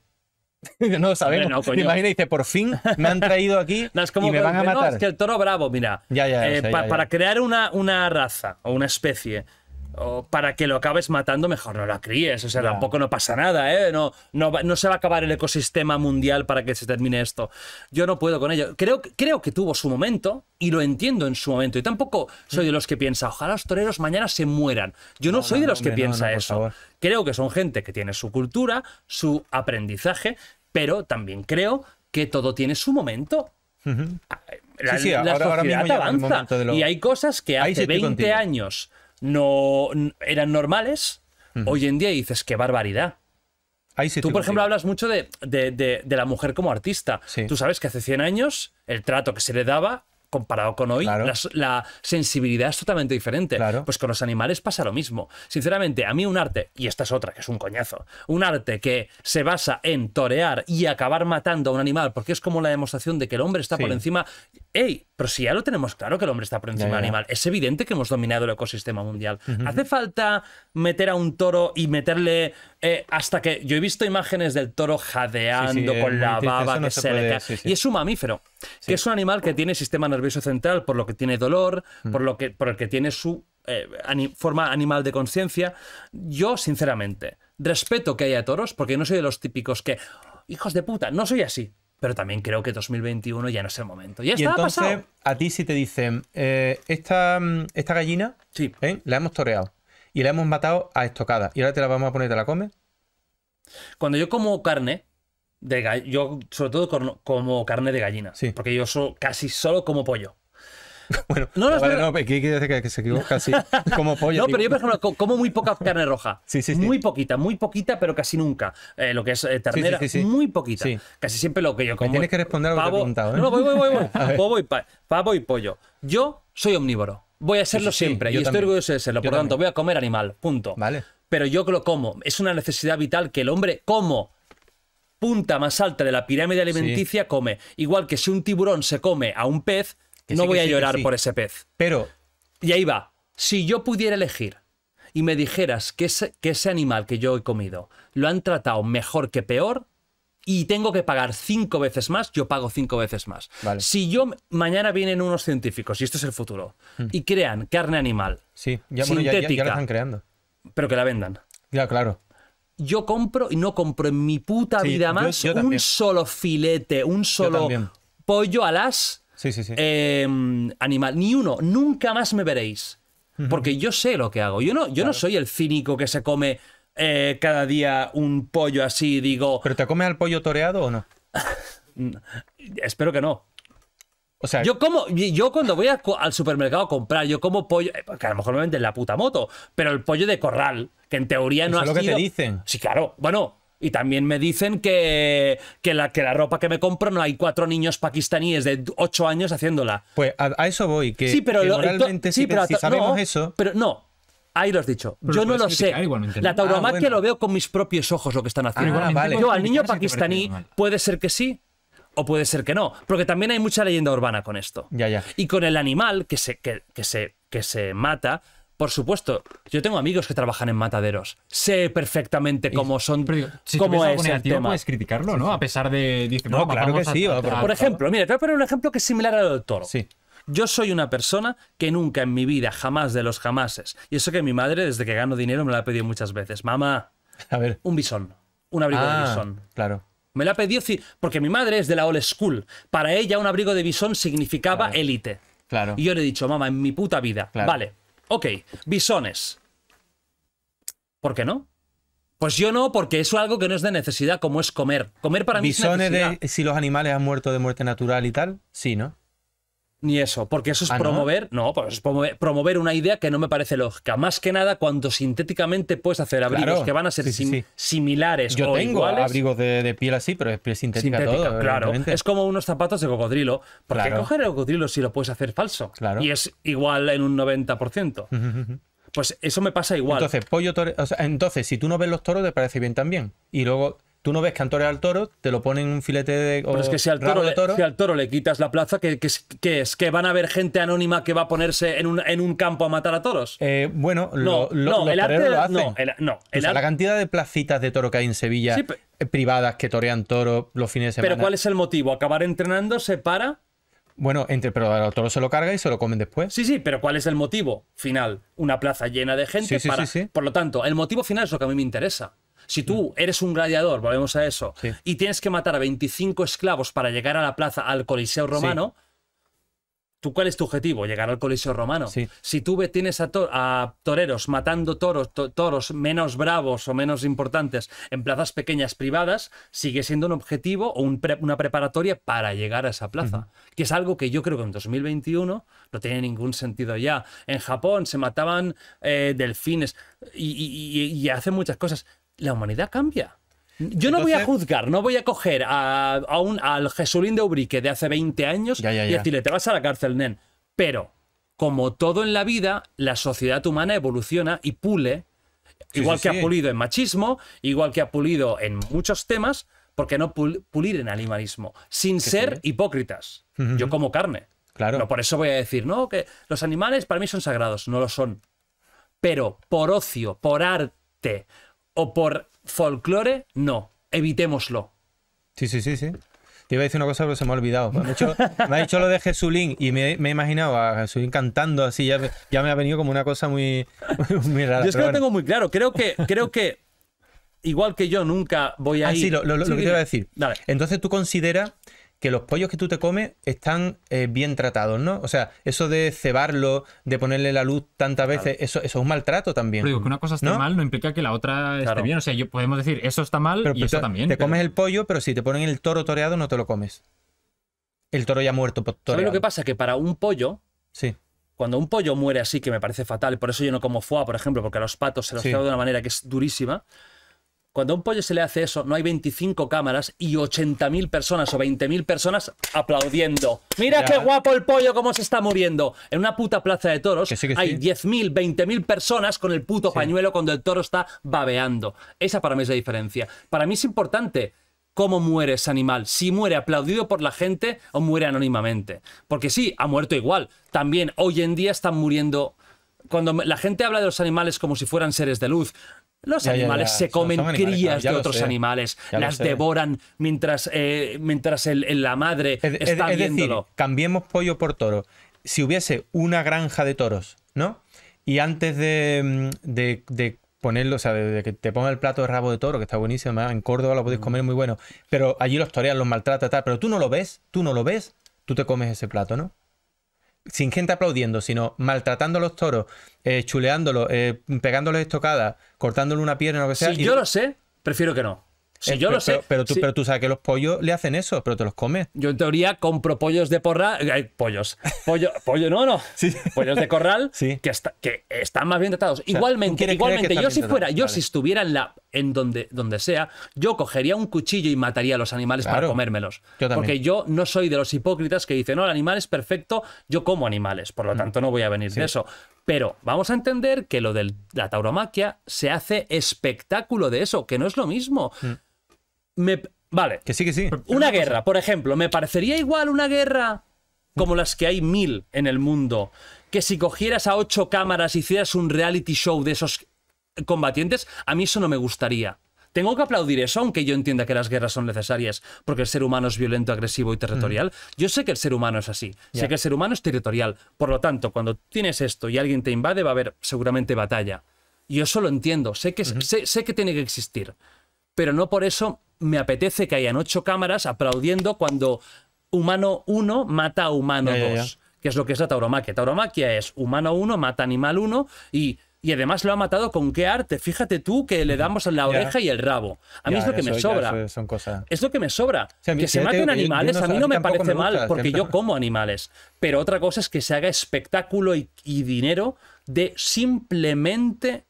[LAUGHS] no sabemos. No, [LAUGHS] dice, por fin me han traído aquí [LAUGHS] y me van a matar. es que el toro bravo, mira, eh, para crear una, una raza o una especie, para que lo acabes matando, mejor no la críes. O sea, tampoco no pasa nada, ¿eh? No, no, se va a acabar el ecosistema mundial para que se termine esto. Yo no puedo con ello. Creo, creo que tuvo su momento y lo entiendo en su momento. Y tampoco soy de los que piensa, ojalá los toreros mañana se mueran. Yo no, soy de los que piensa eso. Creo que son gente que tiene su cultura, su aprendizaje pero también creo que todo tiene su momento. sí, sociedad avanza. Y hay cosas que hace 20 años no eran normales, hoy en día dices, qué barbaridad. Tú, por ejemplo, hablas mucho de, de, la mujer como artista. Tú sabes que hace 100 años el trato que se le daba comparado con hoy, la, sensibilidad es totalmente diferente. Claro. Pues con los animales pasa lo mismo. Sinceramente, a mí un arte, y esta es otra, que es un coñazo, un arte que se basa en torear y acabar matando a un animal, porque es como la demostración de que el hombre está por encima, Ey, pero si ya lo tenemos claro que el hombre está por encima del animal, es evidente que hemos dominado el ecosistema mundial. ¿Hace falta meter a un toro y meterle eh, hasta que yo he visto imágenes del toro jadeando con la baba que se, le cae? y es un mamífero, que es un animal que tiene sistema nervioso central, por lo que tiene dolor, mm. por lo que, el que tiene su eh, forma animal de conciencia. Yo, sinceramente, respeto que haya toros, porque no soy de los típicos que, hijos de puta, no soy así pero también creo que 2021 ya no es el momento. y entonces, a ti si te dicen, eh, esta, mm, esta, gallina sí. ¿eh? la hemos toreado y la hemos matado a estocada y ahora te la vamos a poner, ¿te la comes? Cuando yo como carne, de yo sobre todo como carne de gallina, porque yo casi solo como pollo. [LAUGHS] Bueno, no, no, no, que, se equivoca así, [LAUGHS] como pollo. No, pero yo, por ejemplo, como muy poca carne roja. [LAUGHS] Sí, sí, Muy poquita, muy poquita, pero casi nunca. Eh, lo que es eh, ternera, muy poquita. Casi siempre lo que yo como. tienes que responder pavo, ¿eh? No, voy, voy, voy. voy. y pollo. Yo soy omnívoro. Voy a serlo siempre y estoy orgulloso de serlo. por lo tanto, voy a comer animal, punto. Vale. Pero yo lo como. Es una necesidad vital que el hombre como punta más alta de la pirámide alimenticia come. Igual que si un tiburón se come a un pez, no voy a llorar por ese pez. Pero. Y ahí va. Si yo pudiera elegir y me dijeras que ese, animal que yo he comido lo han tratado mejor que peor, y tengo que pagar cinco veces más, yo pago cinco veces más. Si yo mañana vienen unos científicos, y esto es el futuro, hmm. y crean carne animal, sí, ya, sintética, están creando. Pero que la vendan. Ya, claro. Yo compro y no compro en mi puta vida más un solo filete, un solo pollo al as... Sí, sí, sí. Em, animal, ni uno, nunca más me veréis. Porque yo sé lo que hago. Yo no, yo no soy el cínico que se come eh, cada día un pollo así digo. ¿Pero te comes al pollo toreado o no? [LAUGHS] Espero que no. O sea, yo como, yo cuando voy al supermercado a comprar, yo como pollo, eh, que a lo mejor me venden la puta moto, pero el pollo de corral, que en teoría no ha sido. Es lo que te dicen. Sí, claro. Bueno, y también me dicen que, que, la, que la ropa que me compro no hay cuatro niños pakistaníes de ocho años haciéndola. Pues a, eso voy, que, sí, pero moralmente, sí, pero sabemos eso. Pero no, Ahí lo has dicho. yo no lo sé. La ah, tauromaquia lo veo con mis propios ojos lo que están ah, haciendo. Yo al niño pakistaní puede ser que sí o puede ser que no. Porque también hay mucha leyenda urbana con esto. Ya, ya. Y con el animal que se, se, que se mata, por supuesto, yo tengo amigos que trabajan en mataderos. Sé perfectamente cómo son. si cómo es puedes criticarlo, ¿no? A pesar de. no, claro que sí. por ejemplo, mira, te voy a poner un ejemplo que es similar al del toro. Sí. Yo soy una persona que nunca en mi vida, jamás de los jamases, y eso que mi madre, desde que gano dinero, me lo ha pedido muchas veces. Mamá, [LAUGHS] a ver. un bisón, un abrigo de ah, bisón. Claro. Me la pedido porque mi madre es de la old school. Para ella un abrigo de bisón significaba élite. Claro. Y yo le he dicho, mamá, en mi puta vida. Vale Ok, bisones. ¿Por qué no? Pues yo no, porque eso es algo que no es de necesidad, como es comer. Comer para mí bisones de si los animales han muerto de muerte natural y tal? Sí, ¿no? Ni eso, porque eso es ah, promover, no, pues promover, una idea que no me parece lógica. Más que nada cuando sintéticamente puedes hacer abrigos que van a ser similares. Yo tengo abrigos de, piel así, pero es piel sintética, todo, Claro, es como unos zapatos de cocodrilo. ¿Por qué coger el cocodrilo si lo puedes hacer falso? Y es igual en un 90%. Pues eso me pasa igual. Entonces, pollo entonces, si tú no ves los toros, te parece bien también. Y luego Tú no ves que toreado al toro, te lo ponen un filete de. Pero es que si al toro, le, quitas la plaza, ¿qué, es? ¿Que van a haber gente anónima que va a ponerse en un, campo a matar a toros? Eh, bueno, el lo hacen. la cantidad de placitas de toro que hay en Sevilla, eh, privadas que torean toro los fines de semana. Pero ¿cuál es el motivo? ¿Acabar entrenándose para.? Bueno, entre, pero al toro se lo carga y se lo comen después. Sí, sí, pero ¿cuál es el motivo final? Una plaza llena de gente para. por lo tanto, el motivo final es lo que a mí me interesa. Si tú eres un gladiador, volvemos a eso, y tienes que matar a 25 esclavos para llegar a la plaza, al Coliseo Romano, ¿Tú cuál es tu objetivo? Llegar al Coliseo Romano. Si tú tienes a, toreros matando toros, toros menos bravos o menos importantes en plazas pequeñas privadas, sigue siendo un objetivo o una preparatoria para llegar a esa plaza. Que es algo que yo creo que en 2021 no tiene ningún sentido ya. En Japón se mataban eh, delfines y hacen muchas cosas la humanidad cambia. Yo no voy a juzgar, no voy a coger a, un, al Jesulín de Ubrique de hace 20 años y decirle, te vas a la cárcel, nen. Pero, como todo en la vida, la sociedad humana evoluciona y pule, igual que ha pulido en machismo, igual que ha pulido en muchos temas, porque no pulir en animalismo? Sin ser hipócritas. Yo como carne. Claro. No, por eso voy a decir, no, que los animales para mí son sagrados. No lo son. Pero por ocio, por arte, o por folclore, no. Evitémoslo. Sí, sí, sí, sí. Te iba a decir una cosa, pero se me ha olvidado. Me ha dicho lo de Jesulín y me, he imaginado a Jesulín cantando así. Ya, me ha venido como una cosa muy, [LAUGHS] rara. Yo es que lo tengo muy claro. Creo que, creo que, igual que yo, nunca voy a ah, ir. Sí, lo, lo, lo que te iba a decir. Entonces tú consideras que los pollos que tú te comes están eh, bien tratados, ¿no? O sea, eso de cebarlo, de ponerle la luz tantas veces, eso, es un maltrato también. Pero digo, que una cosa está mal no implica que la otra esté bien. O sea, yo podemos decir, eso está mal pero, y pues eso también. Te comes el pollo, pero si te ponen el toro toreado, no te lo comes. El toro ya muerto. Pues, ¿Sabes lo que pasa? Que para un pollo. Sí. Cuando un pollo muere así, que me parece fatal, por eso yo no como foie, por ejemplo, porque a los patos se los sí. de una manera que es durísima. Cuando a un pollo se le hace eso, no hay 25 cámaras y 80.000 personas o 20.000 personas aplaudiendo. Mira qué guapo el pollo, cómo se está muriendo. En una puta plaza de toros hay 10.000, 20.000 personas con el puto pañuelo cuando el toro está babeando. Esa para mí es la diferencia. Para mí es importante cómo muere ese animal. Si muere aplaudido por la gente o muere anónimamente. Porque sí, ha muerto igual. También hoy en día están muriendo cuando la gente habla de los animales como si fueran seres de luz, los animales se comen crías de otros animales, las devoran mientras, eh, mientras la madre está viéndolo. cambiemos pollo por toro. Si hubiese una granja de toros, ¿no? Y antes de, mm, de, ponerlo, o sea, de, que te ponga el plato de rabo de toro, que está buenísimo, en Córdoba lo podéis mm. comer muy bueno, pero allí los torean, los maltrata, tal, pero tú no lo ves, tú no lo ves, tú te comes ese plato, ¿no? sin gente aplaudiendo, sino maltratando a los toros, eh, chuleándolos, eh, pegándoles estocadas, cortándole una pierna o lo que sea. yo lo sé, prefiero que no. Eh, yo pero, lo sé. Pero, tú, sabes que los pollos le hacen eso, pero te los come. Yo en teoría compro pollos de porra. Eh, pollos. Pollo, [LAUGHS] pollo, no, no. Pollos de corral [LAUGHS] que, que están más bien tratados. igualmente, igualmente, yo si fuera, yo si estuviera en la en donde, donde sea, yo cogería un cuchillo y mataría a los animales para comérmelos. porque yo no soy de los hipócritas que dicen, no, el animal es perfecto, yo como animales, por lo mm. tanto no voy a venir de eso. Pero vamos a entender que lo de la tauromaquia se hace espectáculo de eso, que no es lo mismo. Mm vale. Que sí, que sí. Una guerra, por ejemplo, ¿me parecería igual una guerra como las que hay mil en el mundo? Que si cogieras a ocho cámaras y hicieras un reality show de esos combatientes, a mí eso no me gustaría. Tengo que aplaudir eso, aunque yo entienda que las guerras son necesarias, porque el ser humano es violento, agresivo y territorial. Mm. Yo sé que el ser humano es así, sé que el ser humano es territorial. Por lo tanto, cuando tienes esto y alguien te invade, va a haber seguramente batalla. Y yo eso lo entiendo, sé que, sé que tiene que existir, pero no por eso me apetece que hayan ocho cámaras aplaudiendo cuando humano uno mata a humano dos que es lo que es la tauromaquia. Tauromaquia es humano uno mata animal uno y, y, además lo ha matado con qué arte. Fíjate tú que le damos la oreja y el rabo. A mí es lo que me sobra. son Es lo que me sobra. que se maten animales a mí no me parece mal porque yo como animales. Pero otra cosa es que se haga espectáculo y dinero de simplemente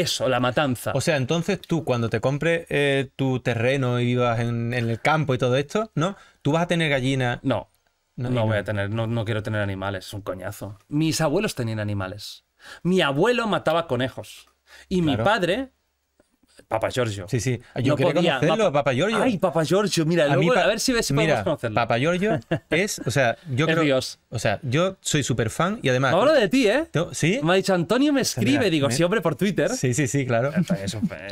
eso, la matanza. O sea, entonces tú cuando te compres eh, tu terreno y vivas en, el campo y todo esto, ¿no? ¿Tú vas a tener gallinas No, no, voy a tener, no, quiero tener animales, es un coñazo. Mis abuelos tenían animales. Mi abuelo mataba conejos. Y mi padre Papa Giorgio. Sí, sí. Yo no quería podía. conocerlo, Papa... Papa Giorgio. Ay, Papa Giorgio, mira, a, ver si, ves podemos conocerlo. Papa Giorgio [LAUGHS] es, o sea, yo creo... Dios. O sea, yo soy súper fan y además... Hablo de ti, ¿eh? ¿Sí? Me ha dicho, Antonio me escribe, digo, sí, hombre, por Twitter. Sí, sí, sí, claro.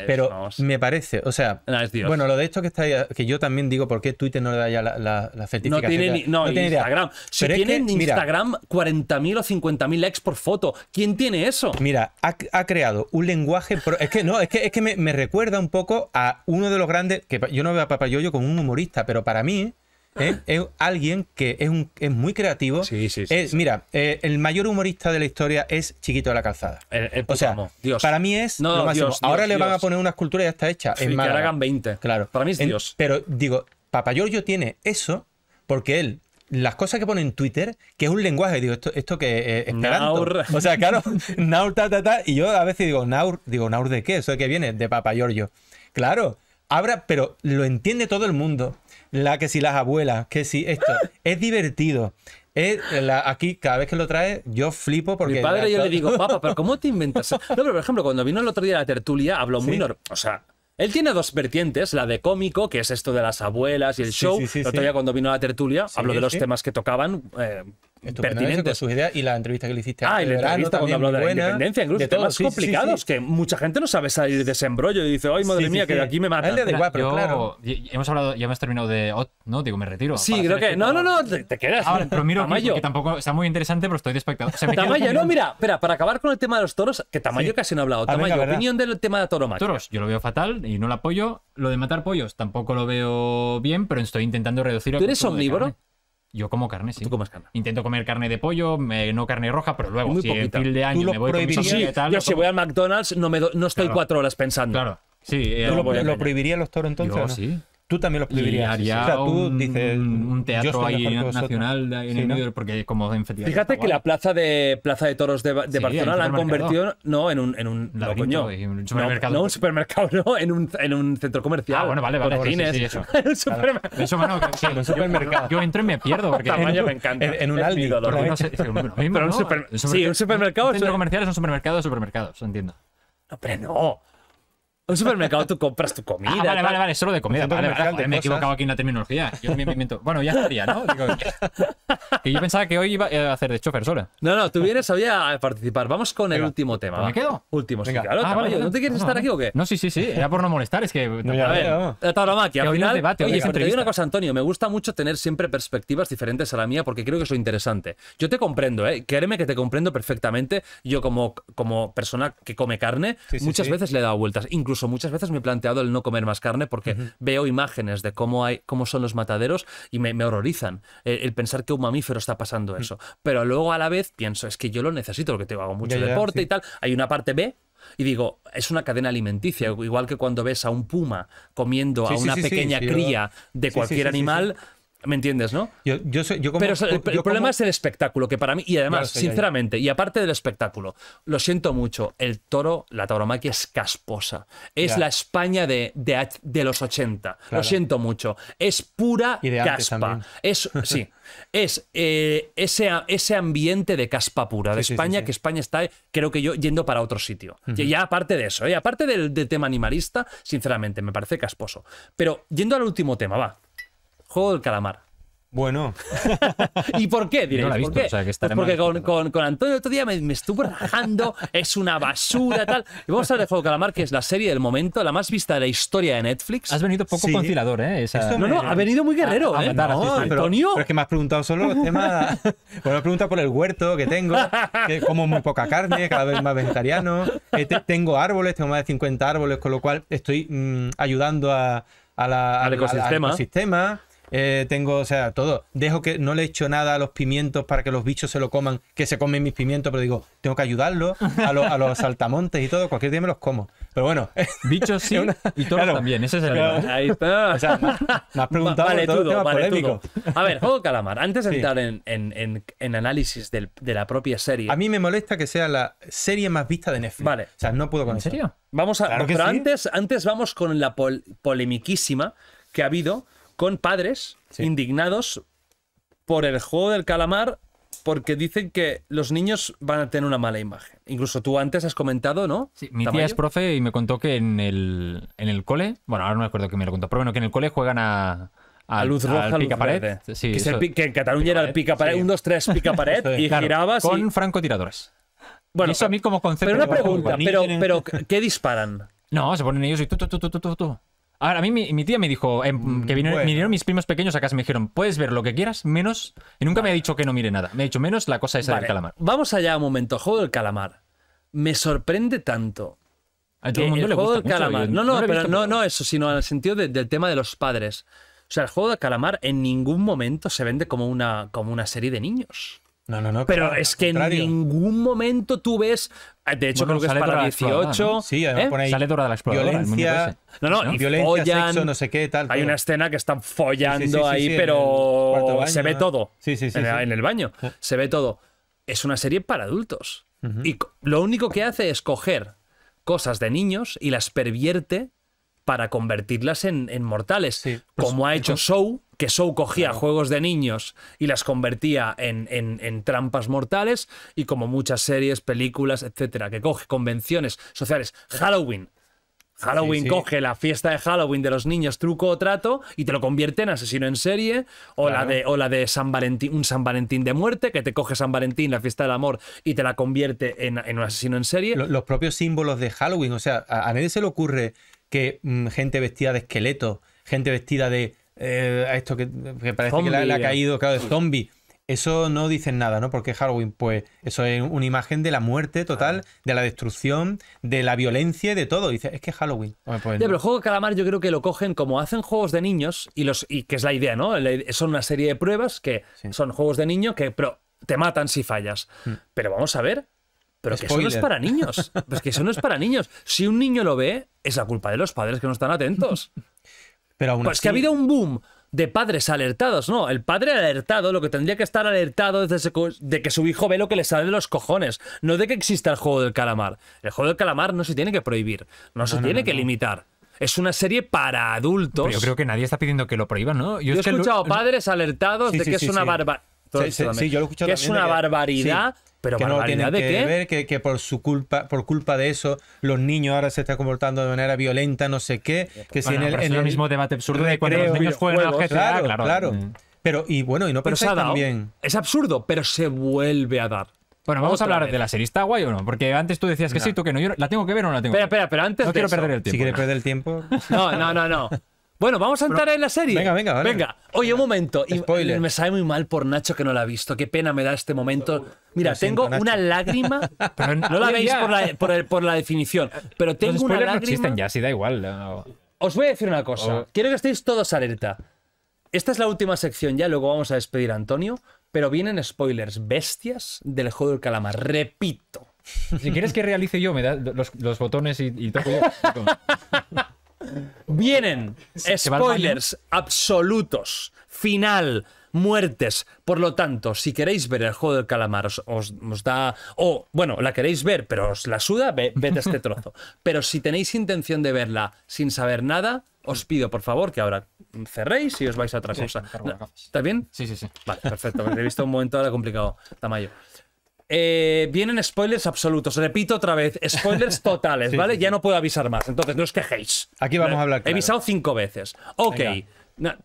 Pero me parece, o sea... No, es Dios. Bueno, lo de esto que está ahí, que yo también digo, ¿por qué Twitter no le da ya la, la, certificación? No tiene, ni, no, tiene Instagram. Si tiene tienen Instagram 40.000 o 50.000 likes por foto, ¿quién tiene eso? Mira, ha, creado un lenguaje... Es que no, es que, es que me, me recuerda un poco a uno de los grandes, que yo no veo a Papayoyo como un humorista, pero para mí ¿eh? ah. es alguien que es, es muy creativo. Sí, sí, es, eh, mira, eh, el mayor humorista de la historia es Chiquito de la Calzada. El, o sea, para mí es no, lo máximo. Ahora le van a poner una escultura y ya está hecha. en que hagan 20. Claro. Para mí es Dios. Pero digo, Papayoyo tiene eso porque él las cosas que pone en Twitter, que es un lenguaje, digo, esto, esto que eh, eh, es Naur. O sea, claro, [LAUGHS] Naur, ta, ta, ta. Y yo a veces digo, Naur, digo, Naur de qué? Eso de qué viene, de Papa Giorgio. Claro, habrá, pero lo entiende todo el mundo. La que si las abuelas, que si esto. [LAUGHS] es divertido. aquí, cada vez que lo trae, yo flipo porque. Mi padre, yo le digo, papá, pero ¿cómo te inventas? [LAUGHS] No, pero por ejemplo, cuando vino el otro día a la tertulia, habló muy normal. O sea, él tiene dos vertientes, la de cómico, que es esto de las abuelas y el show. Sí, sí, día cuando vino a la tertulia, hablo de los temas que tocaban, eh, pertinente. sus ideas y la entrevista que le hiciste Ah, y la entrevista cuando habló de la independencia, incluso de temas complicados que mucha gente no sabe salir de ese embrollo y dice, ay, madre mía, que de aquí me matan. claro. Hemos hablado, ya hemos terminado de... No, digo, me retiro. Sí, creo que... No, no, no, te quedas. Ahora, pero miro que tampoco está muy interesante, pero estoy despectado. Tamayo, no, mira, espera, para acabar con el tema de los toros, que Tamayo casi no ha hablado. Tamayo, opinión del tema de toromaquia. Toros, yo lo veo fatal y no lo apoyo. Lo de matar pollos tampoco lo veo bien, pero estoy intentando reducir... ¿Tú eres omnívoro? Yo como carne, sí. Tú comes Intento comer carne de pollo, no carne roja, pero luego, Muy si en fin de año me voy con si voy al McDonald's, no, me no estoy cuatro horas pensando. Claro. Sí, eh, lo, prohibiría los toros entonces? Yo, sí. Tú también lo prohibirías. o sea, tú dices, un, teatro ahí nacional en el medio, porque como en Fíjate que la plaza de Plaza de Toros de, de Barcelona la han convertido no en un en un, supermercado. No, no, un supermercado, no, en un, en un centro comercial. Ah, bueno, vale, vale, eso Sí, eso. [LAUGHS] un supermercado. Eso, yo, supermercado. Yo, entro y me pierdo porque tamaño me encanta. En, un Aldi, pero un supermercado, sí, un supermercado, un centro comercial es un supermercado de supermercados, entiendo. No, pero no un supermercado tú compras tu ah, comida. vale, vale, vale, solo de comida. Vale, me he equivocado aquí en la terminología. Yo me Bueno, ya estaría, ¿no? Digo, que yo pensaba que hoy iba eh, a hacer de chofer sola. No, no, tú vienes hoy a participar. Vamos con el último tema. ¿Me quedo? Último, claro. Ah, ¿No te quieres estar aquí o qué? No, sí, sí, sí. Era por no molestar, es que. [LAUGHS] No, a ver, la eh, Al final. Debate, oye, te digo una cosa, Antonio. Me gusta mucho tener siempre perspectivas diferentes a la mía porque creo que lo interesante. Yo te comprendo, ¿eh? Créeme que te comprendo perfectamente. Yo, como, como persona que come carne, muchas veces le he dado vueltas. Incluso muchas veces me he planteado el no comer más carne porque veo imágenes de cómo, hay, cómo son los mataderos y me, horrorizan eh, el, pensar que un mamífero está pasando eso. Pero luego a la vez pienso, es que yo lo necesito, porque te hago mucho deporte y tal. Hay una parte B y digo, es una cadena alimenticia, igual que cuando ves a un puma comiendo a una pequeña cría de cualquier animal, ¿Me entiendes, no? Yo, Pero el, problema es el espectáculo, que para mí, y además, sinceramente, y aparte del espectáculo, lo siento mucho, el toro, la tauromaquia es casposa. Es la España de, de, los 80. Lo siento mucho. Es pura caspa. Es, sí, [LAUGHS] es eh, ese, ese ambiente de caspa pura de España, que España está, creo que yo, yendo para otro sitio. Y ya aparte de eso, y ¿eh? aparte del tema animalista, sinceramente, me parece casposo. Pero yendo al último tema, va juego del calamar. Bueno. [LAUGHS] ¿Y por qué? Diréis, ¿por qué? Pues porque con, Antonio el otro día me, me estuvo rajando, es una basura, y tal. Y vamos a hablar de Juego Calamar, que es la serie del momento, la más vista de la historia de Netflix. Has venido poco conciliador, ¿eh? No, no, ha venido muy guerrero, ah, ¿eh? ah, Antonio. Pero es que me has preguntado solo el tema... [LAUGHS] bueno, me has preguntado por el huerto que tengo, que como muy poca carne, cada vez más vegetariano. tengo árboles, tengo más de 50 árboles, con lo cual estoy mm, ayudando a, la, Al ecosistema eh, tengo, o sea, todo. Dejo que no le echo nada a los pimientos para que los bichos se lo coman, que se comen mis pimientos, pero digo, tengo que ayudarlos a, a los [LAUGHS] saltamontes y todo, cualquier día me los como. Pero bueno. Bichos sí [LAUGHS] y todos también, ese es el Ahí está. O sea, me has [LAUGHS] preguntado vale, todo el vale polémico. A ver, Juego Calamar, antes de entrar en, en, en, análisis del, de la propia serie. A mí me molesta que sea la serie más vista de Netflix. Vale. O sea, no puedo con ¿En serio? Vamos a... pero antes, antes vamos con la polémiquísima que ha habido con padres indignados por el juego del calamar porque dicen que los niños van a tener una mala imagen. Incluso tú antes has comentado, ¿no? Sí, mi tía es profe y me contó que en el, en el cole, bueno, ahora no me acuerdo que me lo contó, pero bueno, que en el cole juegan a, a, luz roja, al pica pared. que, en Cataluña era el pica pared, un, dos, tres, pica pared [LAUGHS] y claro, girabas. Con francotiradores. Bueno, eso a mí como concepto. Pero una pregunta, pero, pero ¿qué disparan? No, se ponen ellos y tú, tú, tú, tú, tú, tú. Ahora, a mí mi, tía me dijo, em, mm, que vinieron, mis primos pequeños acá y me dijeron, puedes ver lo que quieras, menos... Y nunca me ha dicho que no mire nada. Me ha dicho, menos la cosa esa del calamar. Vamos allá un momento, juego del calamar. Me sorprende tanto. el juego del calamar. No, no, no pero no, eso, sino en el sentido del tema de los padres. O sea, el juego del calamar en ningún momento se vende como una, como una serie de niños. No, no, no. Pero es que en ningún momento tú ves. Eh, de hecho, creo que es para 18. Sí, ¿eh? Sale Dora la exploradora. Violencia, no, no, no sé qué, tal. Hay una escena que están follando ahí, pero se ve todo. Sí, sí, sí. En, el baño. Se ve todo. Es una serie para adultos. Y lo único que hace es coger cosas de niños y las pervierte para convertirlas en, mortales. Pues como ha hecho Show que Show cogía juegos de niños y las convertía en, en, trampas mortales, y como muchas series, películas, etcétera, que coge convenciones sociales. Halloween. Halloween coge la fiesta de Halloween de los niños, truco o trato, y te lo convierte en asesino en serie, o, la, de, de San Valentín, un San Valentín de muerte, que te coge San Valentín, la fiesta del amor, y te la convierte en, en un asesino en serie. Los, propios símbolos de Halloween, o sea, a, nadie se le ocurre que mm, gente vestida de esqueleto, gente vestida de eh, a esto que, parece que le, ha eh. caído, claro, de zombie. Eso no dicen nada, ¿no? Porque Halloween, pues, eso es una imagen de la muerte total, de la destrucción, de la violencia de todo. Dice, es que Halloween. Pues, pero el juego de calamar yo creo que lo cogen como hacen juegos de niños y los y que es la idea, ¿no? Son una serie de pruebas que son juegos de niños que pero te matan si fallas. Hmm. Pero vamos a ver, pero que eso no es para niños. [LAUGHS] Pues que eso no es para niños. Si un niño lo ve, es la culpa de los padres que no están atentos. Pero pues que ha habido un boom de padres alertados, ¿no? El padre alertado, lo que tendría que estar alertado es de, que su hijo ve lo que le sale de los cojones, no de que exista el juego del calamar. El juego del calamar no se tiene que prohibir, no, se tiene que limitar. Es una serie para adultos. yo creo que nadie está pidiendo que lo prohíban, ¿no? Yo, he escuchado padres alertados de que es una barbaridad. Sí, yo lo he escuchado que es una barbaridad pero que no tiene que ver, que, que, por su culpa, por culpa de eso, los niños ahora se están comportando de manera violenta, no sé qué. Que si en el, mismo debate absurdo de cuando los niños juegan a claro, claro. claro. Mm. Pero, y bueno, y no pero se ha dado, también. Es absurdo, pero se vuelve a dar. Bueno, vamos a hablar de la serie. ¿Está guay o no? Porque antes tú decías que sí, tú que no. Yo ¿La tengo que ver o no la tengo? Espera, espera, pero antes. No quiero perder el tiempo. Si quieres perder el tiempo. no, no, no, no. [LAUGHS] Bueno, vamos a entrar en la serie. Venga, venga, vale. Venga. Oye, un momento. Spoiler. Me sabe muy mal por Nacho que no la ha visto. Qué pena me da este momento. Mira, tengo una lágrima. [LAUGHS] no la veis por la, definición. Pero tengo una lágrima. No existen ya, sí, da igual. Os voy a decir una cosa. Oh. Quiero que estéis todos alerta. Esta es la última sección ya, luego vamos a despedir a Antonio. Pero vienen spoilers bestias del juego del calamar. Repito. Si quieres que realice yo, me da los, botones y, y toco [LAUGHS] Vienen [LAUGHS] spoilers absolutos, final, muertes. Por lo tanto, si queréis ver el juego del calamar, os, da. O, bueno, la queréis ver, pero os la suda, vete [LAUGHS] este trozo. Pero si tenéis intención de verla sin saber nada, os pido por favor que ahora cerréis y os vais a otra cosa. ¿Está bien? Sí, sí, sí. Vale, perfecto. Me he visto un momento ahora complicado, Tamayo. Eh, vienen spoilers absolutos. Repito otra vez, spoilers [LAUGHS] totales, ¿vale? Ya no puedo avisar más. Entonces, no os quejéis. Aquí vamos a hablar. He avisado cinco veces. Ok.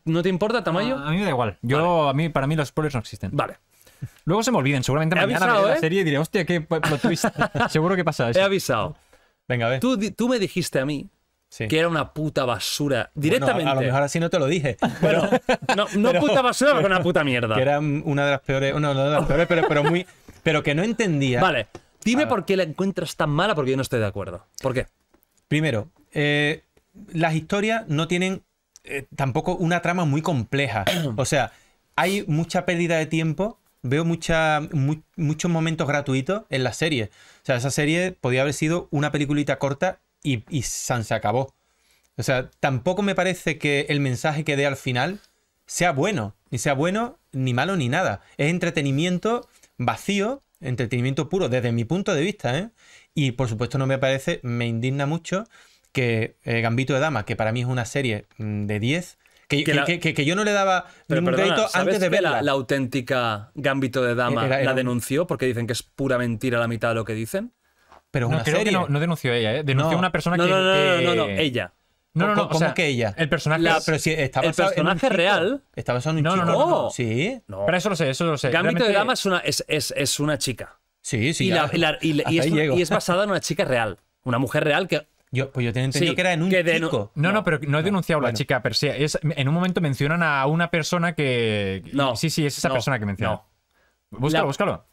¿No te importa, Tamayo? a mí me da igual. Yo, a mí, para mí los spoilers no existen. Vale. Luego se me olviden. Seguramente me mañana avisado, la ¿eh? serie y diré, hostia, qué [LAUGHS] twist. [LAUGHS] Seguro que pasa eso. He avisado. Venga, a Tú, me dijiste a mí que era una puta basura. Directamente. a, lo mejor así no te lo dije. Pero, no, no puta basura, pero una puta mierda. Que era una de las peores, no, de peores, pero, pero muy, pero que no entendía. Vale, dime por qué la encuentras tan mala, porque yo no estoy de acuerdo. ¿Por qué? Primero, eh, las historias no tienen eh, tampoco una trama muy compleja. [CLEARS THROAT] o sea, hay mucha pérdida de tiempo. Veo mucha, muchos momentos gratuitos en la serie. O sea, esa serie podía haber sido una peliculita corta y, se acabó. O sea, tampoco me parece que el mensaje que dé al final sea bueno. Ni sea bueno, ni malo, ni nada. Es entretenimiento vacío, entretenimiento puro, desde mi punto de vista, ¿eh? Y por supuesto no me parece, me indigna mucho que eh, Gambito de Dama, que para mí es una serie mm, de 10, que, que, yo no le daba ningún crédito antes de verla. La, auténtica Gambito de Dama la denunció porque dicen que es pura mentira la mitad de lo que dicen. Pero no, creo Que no, denunció ella, ¿eh? denunció a una persona que. No, no, no, no, ella. No, no, no. ¿Cómo que ella? El personaje, el personaje real. Está basado en un chico. No, no, no, Sí. No. Pero eso lo sé, eso lo sé. Gambito de Dama es una, es, es, una chica. Sí, sí. Y, y, es, basada en una chica real. Una mujer real que. Yo, pues yo tenía entendido que era en un que chico. No, no, pero no he denunciado a la chica per se. en un momento mencionan a una persona que. No. Sí, sí, es esa persona que menciona. Búscalo, búscalo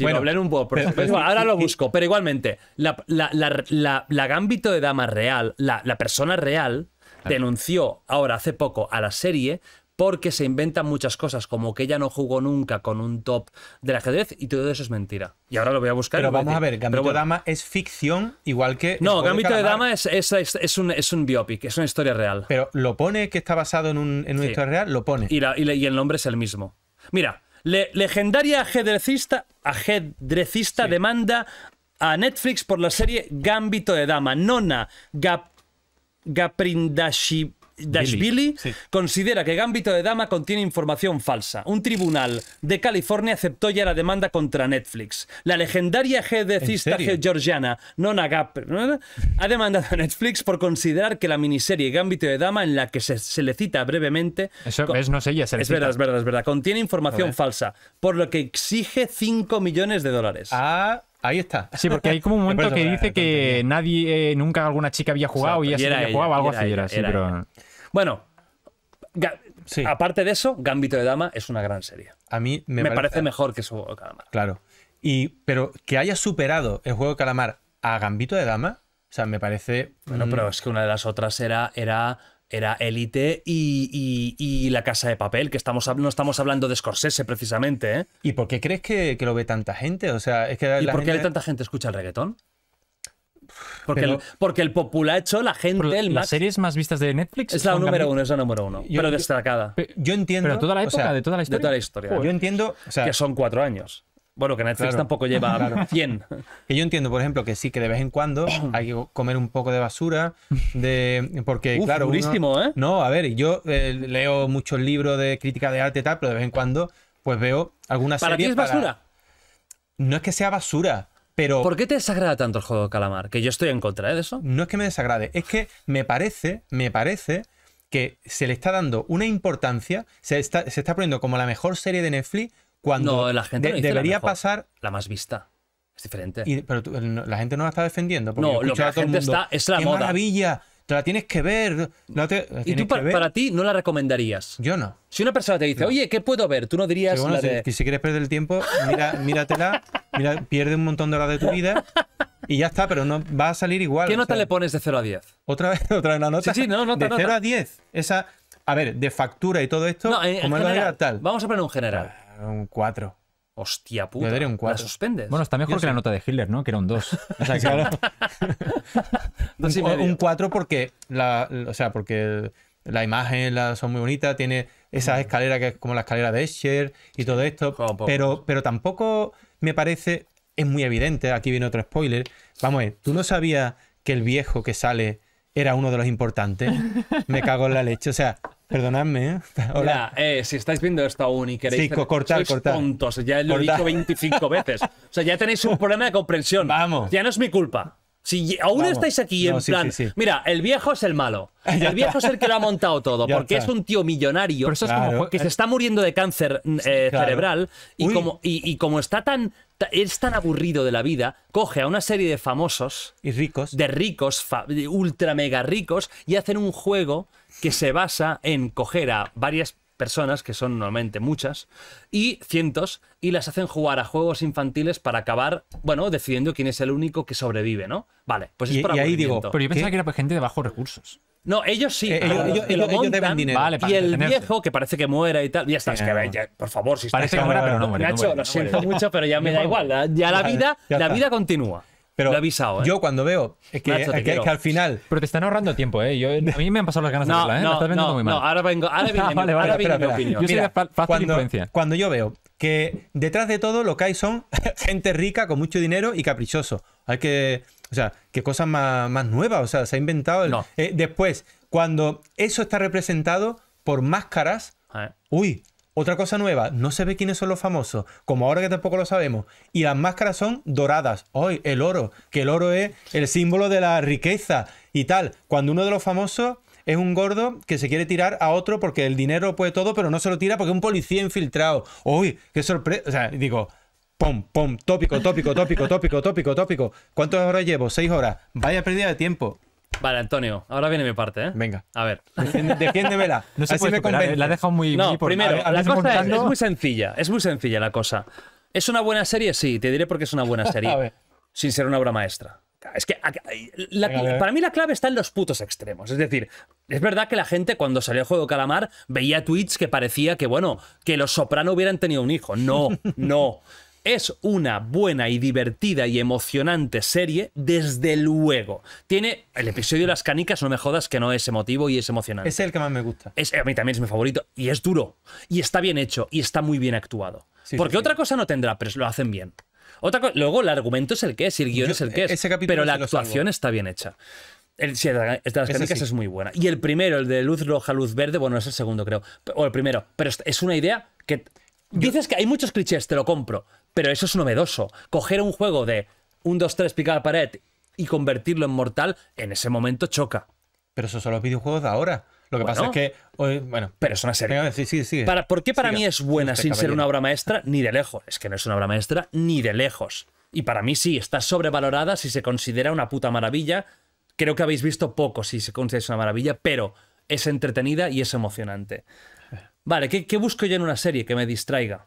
bueno, un poco, ahora lo busco. Pero igualmente, la, la, Gambito de Dama real, la, persona real, denunció ahora hace poco a la serie porque se inventan muchas cosas, como que ella no jugó nunca con un top del ajedrez y todo eso es mentira. Y ahora lo voy a buscar. Pero vamos a, ver, Gambito de Dama es ficción, igual que. No, Gambito de, Dama es, un, biopic, es una historia real. Pero lo pone que está basado en, un, una historia real, lo pone. y el nombre es el mismo. Mira, legendaria ajedrecista, ajedrecista demanda a Netflix por la serie Gambito de Dama. Nona Gap Dash Billy considera que Gambito de Dama contiene información falsa. Un tribunal de California aceptó ya la demanda contra Netflix. La legendaria GDCista georgiana Nona Gap ha demandado a Netflix por considerar que la miniserie Gambito de Dama, en la que se, le cita brevemente. Eso es, no sé, ya se le Es verdad, es verdad, es verdad. Contiene información falsa, por lo que exige 5 millones de dólares. Ah. Ahí está. Sí, porque hay como un [LAUGHS] momento que dice que nadie, eh, nunca alguna chica había jugado o y se había jugado, algo así. Era, pero... Bueno, aparte de eso, Gambito de Dama es una gran serie. A mí me, parece... mejor que su juego de calamar. Claro. Y, pero que haya superado el juego de calamar a Gambito de Dama, o sea, me parece. Bueno, mm. pero es que una de las otras era. era era Élite y, y, La Casa de Papel, que estamos, no estamos hablando de Scorsese precisamente. ¿eh? ¿Y por qué crees que, lo ve tanta gente? O sea, es ¿Y por qué hay tanta gente escucha el reggaetón? Porque, el, popular populacho, la gente, el Las series más vistas de Netflix. Es la número uno, es la número uno. pero destacada. Yo, entiendo. Pero toda la época, de toda la historia. De toda la historia. yo entiendo. que son cuatro años. Bueno, que Netflix tampoco lleva cien. 100. Que yo entiendo, por ejemplo, que sí, que de vez en cuando [COUGHS] hay que comer un poco de basura, de, porque claro... Durísimo, ¿eh? No, a ver, yo eh, leo muchos libros de crítica de arte y tal, pero de vez en cuando pues veo algunas ¿Para ¿Para ti es basura? No es que sea basura, ¿Por qué te desagrada tanto el juego de calamar? Que yo estoy en contra ¿eh? de eso. No es que me desagrade, es que me parece, me parece que se le está dando una importancia, se está, poniendo como la mejor serie de Netflix cuando debería pasar... La más vista. Es diferente. pero la gente no la está defendiendo. no, lo que la gente está es la ¡Qué moda. maravilla! la tienes que ver. y tú para, ti no la recomendarías. Yo no. Si una persona te dice, oye, ¿qué puedo ver? Tú no dirías. si, quieres perder el tiempo, mira, míratela, mira, pierde un montón de horas de tu vida y ya está, pero no va a salir igual. ¿Qué nota le pones de 0 a 10? Otra vez, [LAUGHS] otra vez la nota. Sí, De 0 a 10. Esa, a ver, de factura y todo esto, tal. Vamos a poner un general. Ah, un 4. Hostia puta. un 4. La suspendes. Bueno, está mejor que la nota de Hitler, ¿no? Que era un 2. [LAUGHS] [LAUGHS] un, 4 porque la, o sea, porque la imagen son muy bonitas, tiene esa mm. escaleras que es como la escalera de Escher y todo esto, pero, pero tampoco me parece, es muy evidente, aquí viene otro spoiler, vamos a ver, tú no sabías que el viejo que sale era uno de los importantes, [LAUGHS] me cago en la leche, o sea, Perdonadme, ¿eh? [LAUGHS] Hola. Eh, si estáis viendo esto aún y queréis. cortar, cortar. ya lo he dicho 25 [LAUGHS] veces. O sea, ya tenéis un problema de comprensión. Vamos. Ya no es mi culpa. Si aún estáis aquí en plan, mira, el viejo es el malo, [LAUGHS] el viejo es el que lo ha montado todo, porque es un tío millonario que se está muriendo de cáncer mm, eh, cerebral y como, y como está tan es tan aburrido de la vida, coge a una serie de famosos. Y ricos. De ricos, ultra mega ricos, y hacen un juego que se basa en coger a varias personas, que son normalmente muchas, y cientos, y las hacen jugar a juegos infantiles para acabar, bueno, decidiendo quién es el único que sobrevive, ¿no? Vale, pues es por y ahí digo, Pero yo pensaba que era gente de bajos recursos. No, ellos sí. Eh, ellos, deben dinero. y el viejo, que parece que muera y tal. Ya está, es que, ah. por favor, si Parece que muera, pero no muere. Nacho, no no lo siento mucho, pero ya me da igual. Ya la vida, la vida continúa. Pero ¿eh? Yo cuando veo es que, al final. Pero te están ahorrando tiempo, ¿eh? a mí me han pasado las ganas de hablar. verla, ¿eh? no, no, ahora vengo, [LAUGHS] viene, vale, vale, opinión. Yo de influencia. cuando yo veo que detrás de todo lo que hay son [LAUGHS] gente rica con mucho dinero y caprichoso. Hay que. O sea, ¿qué cosas más, nuevas. O sea, se ha inventado. el- eh, después, cuando eso está representado por máscaras. Eh. Uy, otra cosa nueva, no se ve quiénes son los famosos, como ahora que tampoco lo sabemos. Y las máscaras son doradas. Hoy, el oro, que el oro es el símbolo de la riqueza y tal. Cuando uno de los famosos es un gordo que se quiere tirar a otro porque el dinero puede todo, pero no se lo tira porque es un policía infiltrado. Uy, qué sorpresa. O sea, digo, pom, pom, tópico, tópico, tópico, tópico, tópico, tópico. ¿Cuántas horas llevo? Seis horas. Vaya pérdida de tiempo. Vale, Antonio, ahora viene mi parte, ¿eh? Venga. A ver. defiéndemela. [LAUGHS] No sé me convence. ¿eh? La deja muy. No, primero, la cosa es, muy sencilla. Es muy sencilla la cosa. ¿Es una buena serie? Sí, te diré por qué es una buena [LAUGHS] serie. Sin ser una obra maestra. Es que para mí la clave está en los putos extremos. Es decir, es verdad que la gente cuando salió el juego Calamar veía tweets que parecía que, bueno, que los Soprano hubieran tenido un hijo. No, [LAUGHS] no. Es una buena y divertida y emocionante serie, desde luego. Tiene el episodio de las canicas, no me jodas, que no es emotivo y es emocionante. Es el que más me gusta. Es, a mí también es mi favorito. Y es duro. Y está bien hecho. Y está muy bien actuado. Porque otra cosa no tendrá, pero lo hacen bien. Otra luego el argumento es el que es y el guión es el que es. Pero la actuación está bien hecha. El, de las canicas es muy buena. Y el primero, el de luz roja, luz verde, bueno, es el segundo, creo. O el primero. Pero es una idea que. Dices que hay muchos clichés, te lo compro. Pero eso es novedoso. Coger un juego de un 2-3 picar pared y convertirlo en mortal, en ese momento choca. Pero esos son los videojuegos de ahora. Lo que pasa es que. Hoy, bueno, pero es una serie. sí, Para, ¿Por qué para mí es buena sin ser una obra maestra? Ni de lejos. Es que no es una obra maestra ni de lejos. Y para mí sí, está sobrevalorada si se considera una puta maravilla. Creo que habéis visto poco si se considera una maravilla, pero es entretenida y es emocionante. Eh. Vale, qué busco yo en una serie que me distraiga?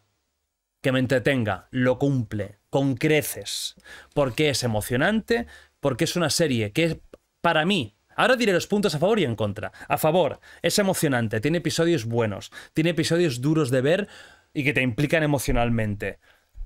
que me entretenga, lo cumple, con creces, porque es emocionante, porque es una serie que es para mí. Ahora diré los puntos a favor y en contra. A favor, es emocionante, tiene episodios buenos, tiene episodios duros de ver y que te implican emocionalmente.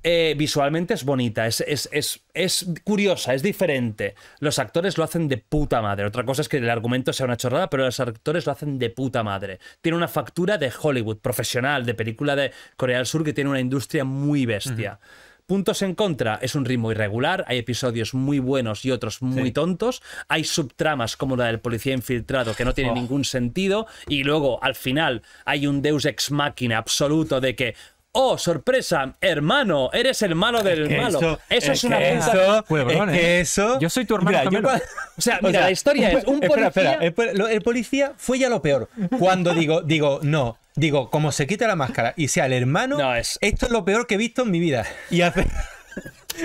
Eh, visualmente es bonita, es, es, es, curiosa, es diferente. Los actores lo hacen de puta madre. Otra cosa es que el argumento sea una chorrada, pero los actores lo hacen de puta madre. Tiene una factura de Hollywood, profesional, de película de Corea del Sur, que tiene una industria muy bestia. Puntos en contra, es un ritmo irregular, hay episodios muy buenos y otros muy tontos, hay subtramas como la del policía infiltrado que no tiene oh. ningún sentido y luego al final hay un deus ex machina absoluto de que, oh, sorpresa, hermano, eres el malo del malo. Eso, es, una cosa. ¿eh? Eso, Yo soy tu hermano. o sea, [LAUGHS] mira, la historia es un policía. el, policía fue ya lo peor. Cuando digo, digo, no. Digo, como se quita la máscara y sea el hermano, esto es lo peor que he visto en mi vida. Y hace.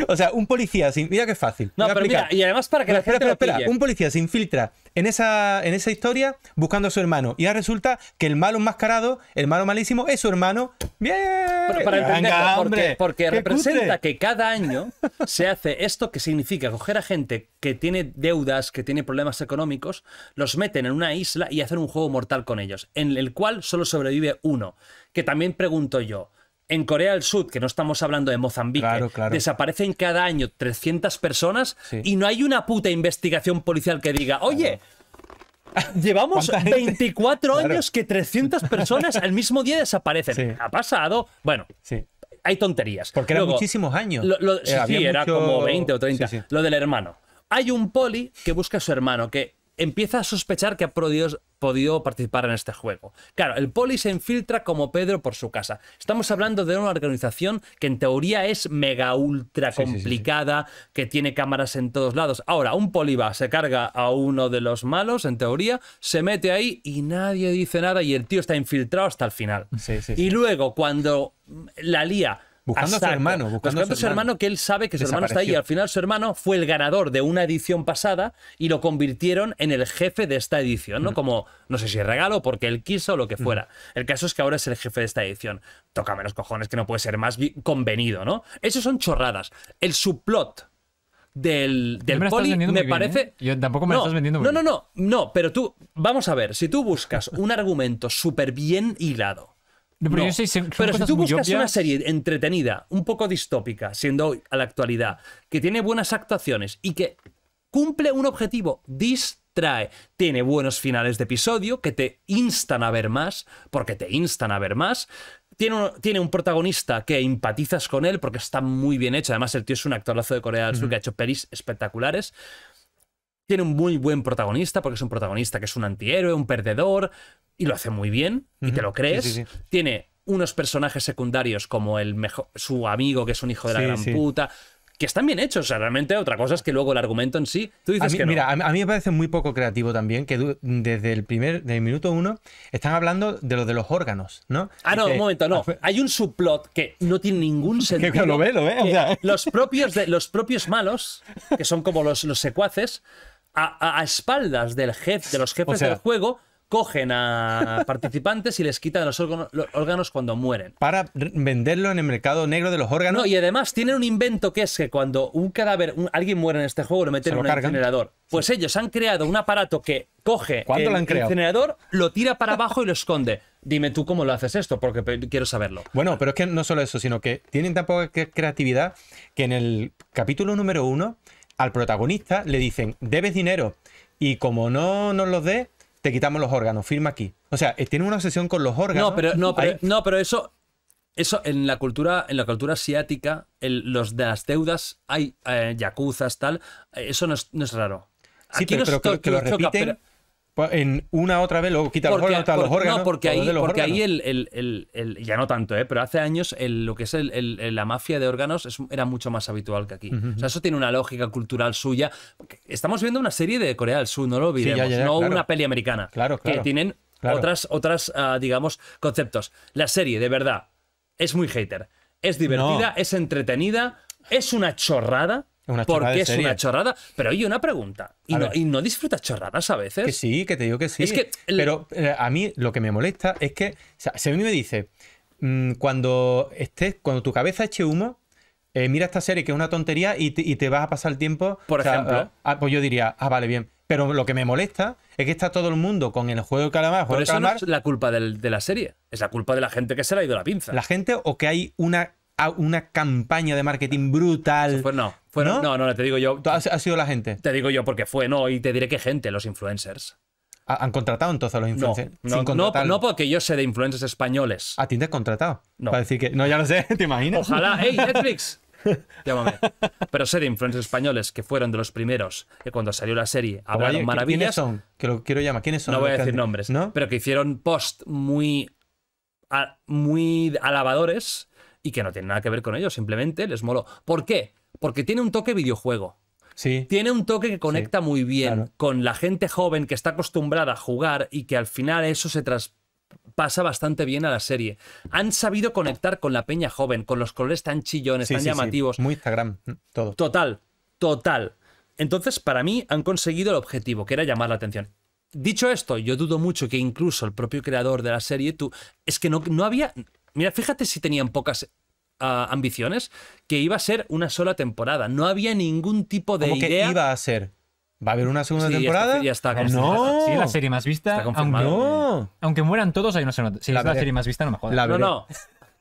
O sea, un policía sin. Mira qué fácil. No, pero mira, y además para que la gente. espera, un policía se infiltra en esa, en esa historia buscando a su hermano. Y ahora resulta que el malo enmascarado, el malo malísimo, es su hermano. ¡Bien! porque, porque representa que cada año se hace esto que significa coger a gente que tiene deudas, que tiene problemas económicos, los meten en una isla y hacen un juego mortal con ellos, en el cual solo sobrevive uno. Que también pregunto yo en Corea del Sur, que no estamos hablando de Mozambique, desaparecen cada año 300 personas y no hay una puta investigación policial que diga, oye, llevamos 24 años que 300 personas al mismo día desaparecen. Ha pasado, bueno. Hay tonterías. Porque eran muchísimos años. sí, era como 20 o 30. Lo del hermano. Hay un poli que busca a su hermano, que empieza a sospechar que ha podido, participar en este juego. Claro, el poli se infiltra como Pedro por su casa. Estamos hablando de una organización que en teoría es mega ultra complicada, que tiene cámaras en todos lados. Ahora, un poli va, se carga a uno de los malos, en teoría, se mete ahí y nadie dice nada y el tío está infiltrado hasta el final. y luego, cuando la lía Buscando a su hermano. Buscando, a su hermano. que él sabe que su hermano está ahí. Y al final su hermano fue el ganador de una edición pasada y lo convirtieron en el jefe de esta edición, ¿no? Como, no sé si regalo, porque él quiso o lo que fuera. El caso es que ahora es el jefe de esta edición. Tócame los cojones que no puede ser más convenido, ¿no? Esos son chorradas. El subplot del, del me poli me parece. ¿eh? Yo tampoco me lo estás vendiendo. no, no, no, no. Pero tú, vamos a ver, si tú buscas un argumento súper bien hilado pero, si tú buscas una serie entretenida, un poco distópica, siendo hoy a la actualidad, que tiene buenas actuaciones y que cumple un objetivo, distrae, tiene buenos finales de episodio que te instan a ver más, porque te instan a ver más, tiene un, tiene un, protagonista que empatizas con él porque está muy bien hecho. Además, el tío es un actorazo de Corea del Sur que ha hecho pelis espectaculares. Tiene un muy buen protagonista, porque es un protagonista que es un antihéroe, un perdedor, y lo hace muy bien, y te lo crees. Tiene unos personajes secundarios como el mejor, su amigo, que es un hijo de la gran puta que están bien hechos. O sea, realmente otra cosa es que luego el argumento en sí. Tú dices Mira, a mí me parece muy poco creativo también que desde el primer, del minuto uno, están hablando de lo de los órganos, ¿no? Ah, no, un momento, no. [LAUGHS] Hay un subplot que no tiene ningún [LAUGHS] sentido. Que lo veo, lo ¿eh? Los propios, los propios malos, que son como los secuaces, a, espaldas del jefe, de los jefes del juego, cogen a [LAUGHS] participantes y les quitan los órganos, cuando mueren. Para venderlo en el mercado negro de los órganos. No, y además tienen un invento que es que cuando un cadáver, alguien muere en este juego, lo meten en un generador Pues ellos han creado un aparato que coge el lo lo tira para abajo y lo esconde. Dime tú cómo lo haces esto, porque quiero saberlo. Bueno, pero es que no solo eso, sino que tienen tan poca creatividad que en el capítulo número uno al protagonista le dicen, debes dinero y como no nos los dé, te quitamos los órganos, firma aquí. O sea, eh, tiene una obsesión con los órganos. No, pero, no, no, pero eso, eso en la cultura, en la cultura asiática, el, los de las deudas, hay eh, yacuzas, tal, eh, eso no es, raro. sí, pero, que lo repiten en una otra vez, luego quita los órganos, No, porque ahí, el, ya no tanto, ¿eh? pero hace años lo que es la mafia de órganos era mucho más habitual que aquí. O sea, eso tiene una lógica cultural suya. Estamos viendo una serie de Corea del Sur, no lo olvidemos, no una peli americana. Claro, claro. Que tienen otras, otras ah, digamos, conceptos. La serie, de verdad, es muy hater. Es divertida, es entretenida, es una chorrada. Una porque es una chorrada. Pero oye, una pregunta. ¿Y no, ¿Y no, disfrutas chorradas a veces? Que sí, que te digo que sí. Pero eh, a mí lo que me molesta es que, o me dice, mm, cuando, estés, cuando tu cabeza eche humo, eh, mira esta serie que es una tontería y te, vas a pasar el tiempo. Por ejemplo. Ah, ah, pues yo diría, ah, vale, bien. Pero lo que me molesta es que está todo el mundo con el juego de calamar. Pero eso no es la culpa de la serie. Es la culpa de la gente que se le ha ido la pinza. La gente o que hay una, ah, una campaña de marketing brutal. Pues no. ¿No? ¿No? no, te digo yo. ¿Ha sido la gente? Te digo yo porque fue, no, y te diré qué gente, los influencers. Ah, ¿Han contratado entonces a los influencers? No, no, no, porque yo sé de influencers españoles. ¿A ti te has contratado? No. Para decir que. No, ya lo sé, [LAUGHS] ¿te imaginas? Ojalá, hey, Netflix. [LAUGHS] Llámame. Pero sé de influencers españoles que fueron de los primeros que cuando salió la serie hablaron Oye, maravillas. ¿Quiénes son? Que lo quiero llamar. ¿Quiénes son? No voy a decir nombres, ¿no? Pero que hicieron post muy, muy alabadores y que no tienen nada que ver con ellos. Simplemente les molo ¿Por qué? porque tiene un toque videojuego. Sí. Tiene un toque que conecta muy bien con la gente joven que está acostumbrada a jugar y que al final eso se traspasa bastante bien a la serie. Han sabido conectar con la peña joven, con los colores tan chillones, tan llamativos. Muy Instagram, todo. Total, total. Entonces, para mí, han conseguido el objetivo, que era llamar la atención. Dicho esto, yo dudo mucho que incluso el propio creador de la serie, tú, es que no, no había... Mira, fíjate si tenían pocas ambiciones que iba a ser una sola temporada. No había ningún tipo de idea. que iba a ser? ¿Va a haber una segunda temporada? Ya ya está ah, no. Sí, la serie más vista. Está aunque, aunque mueran todos, hay una Si la la serie más vista, no me jodas. no, no.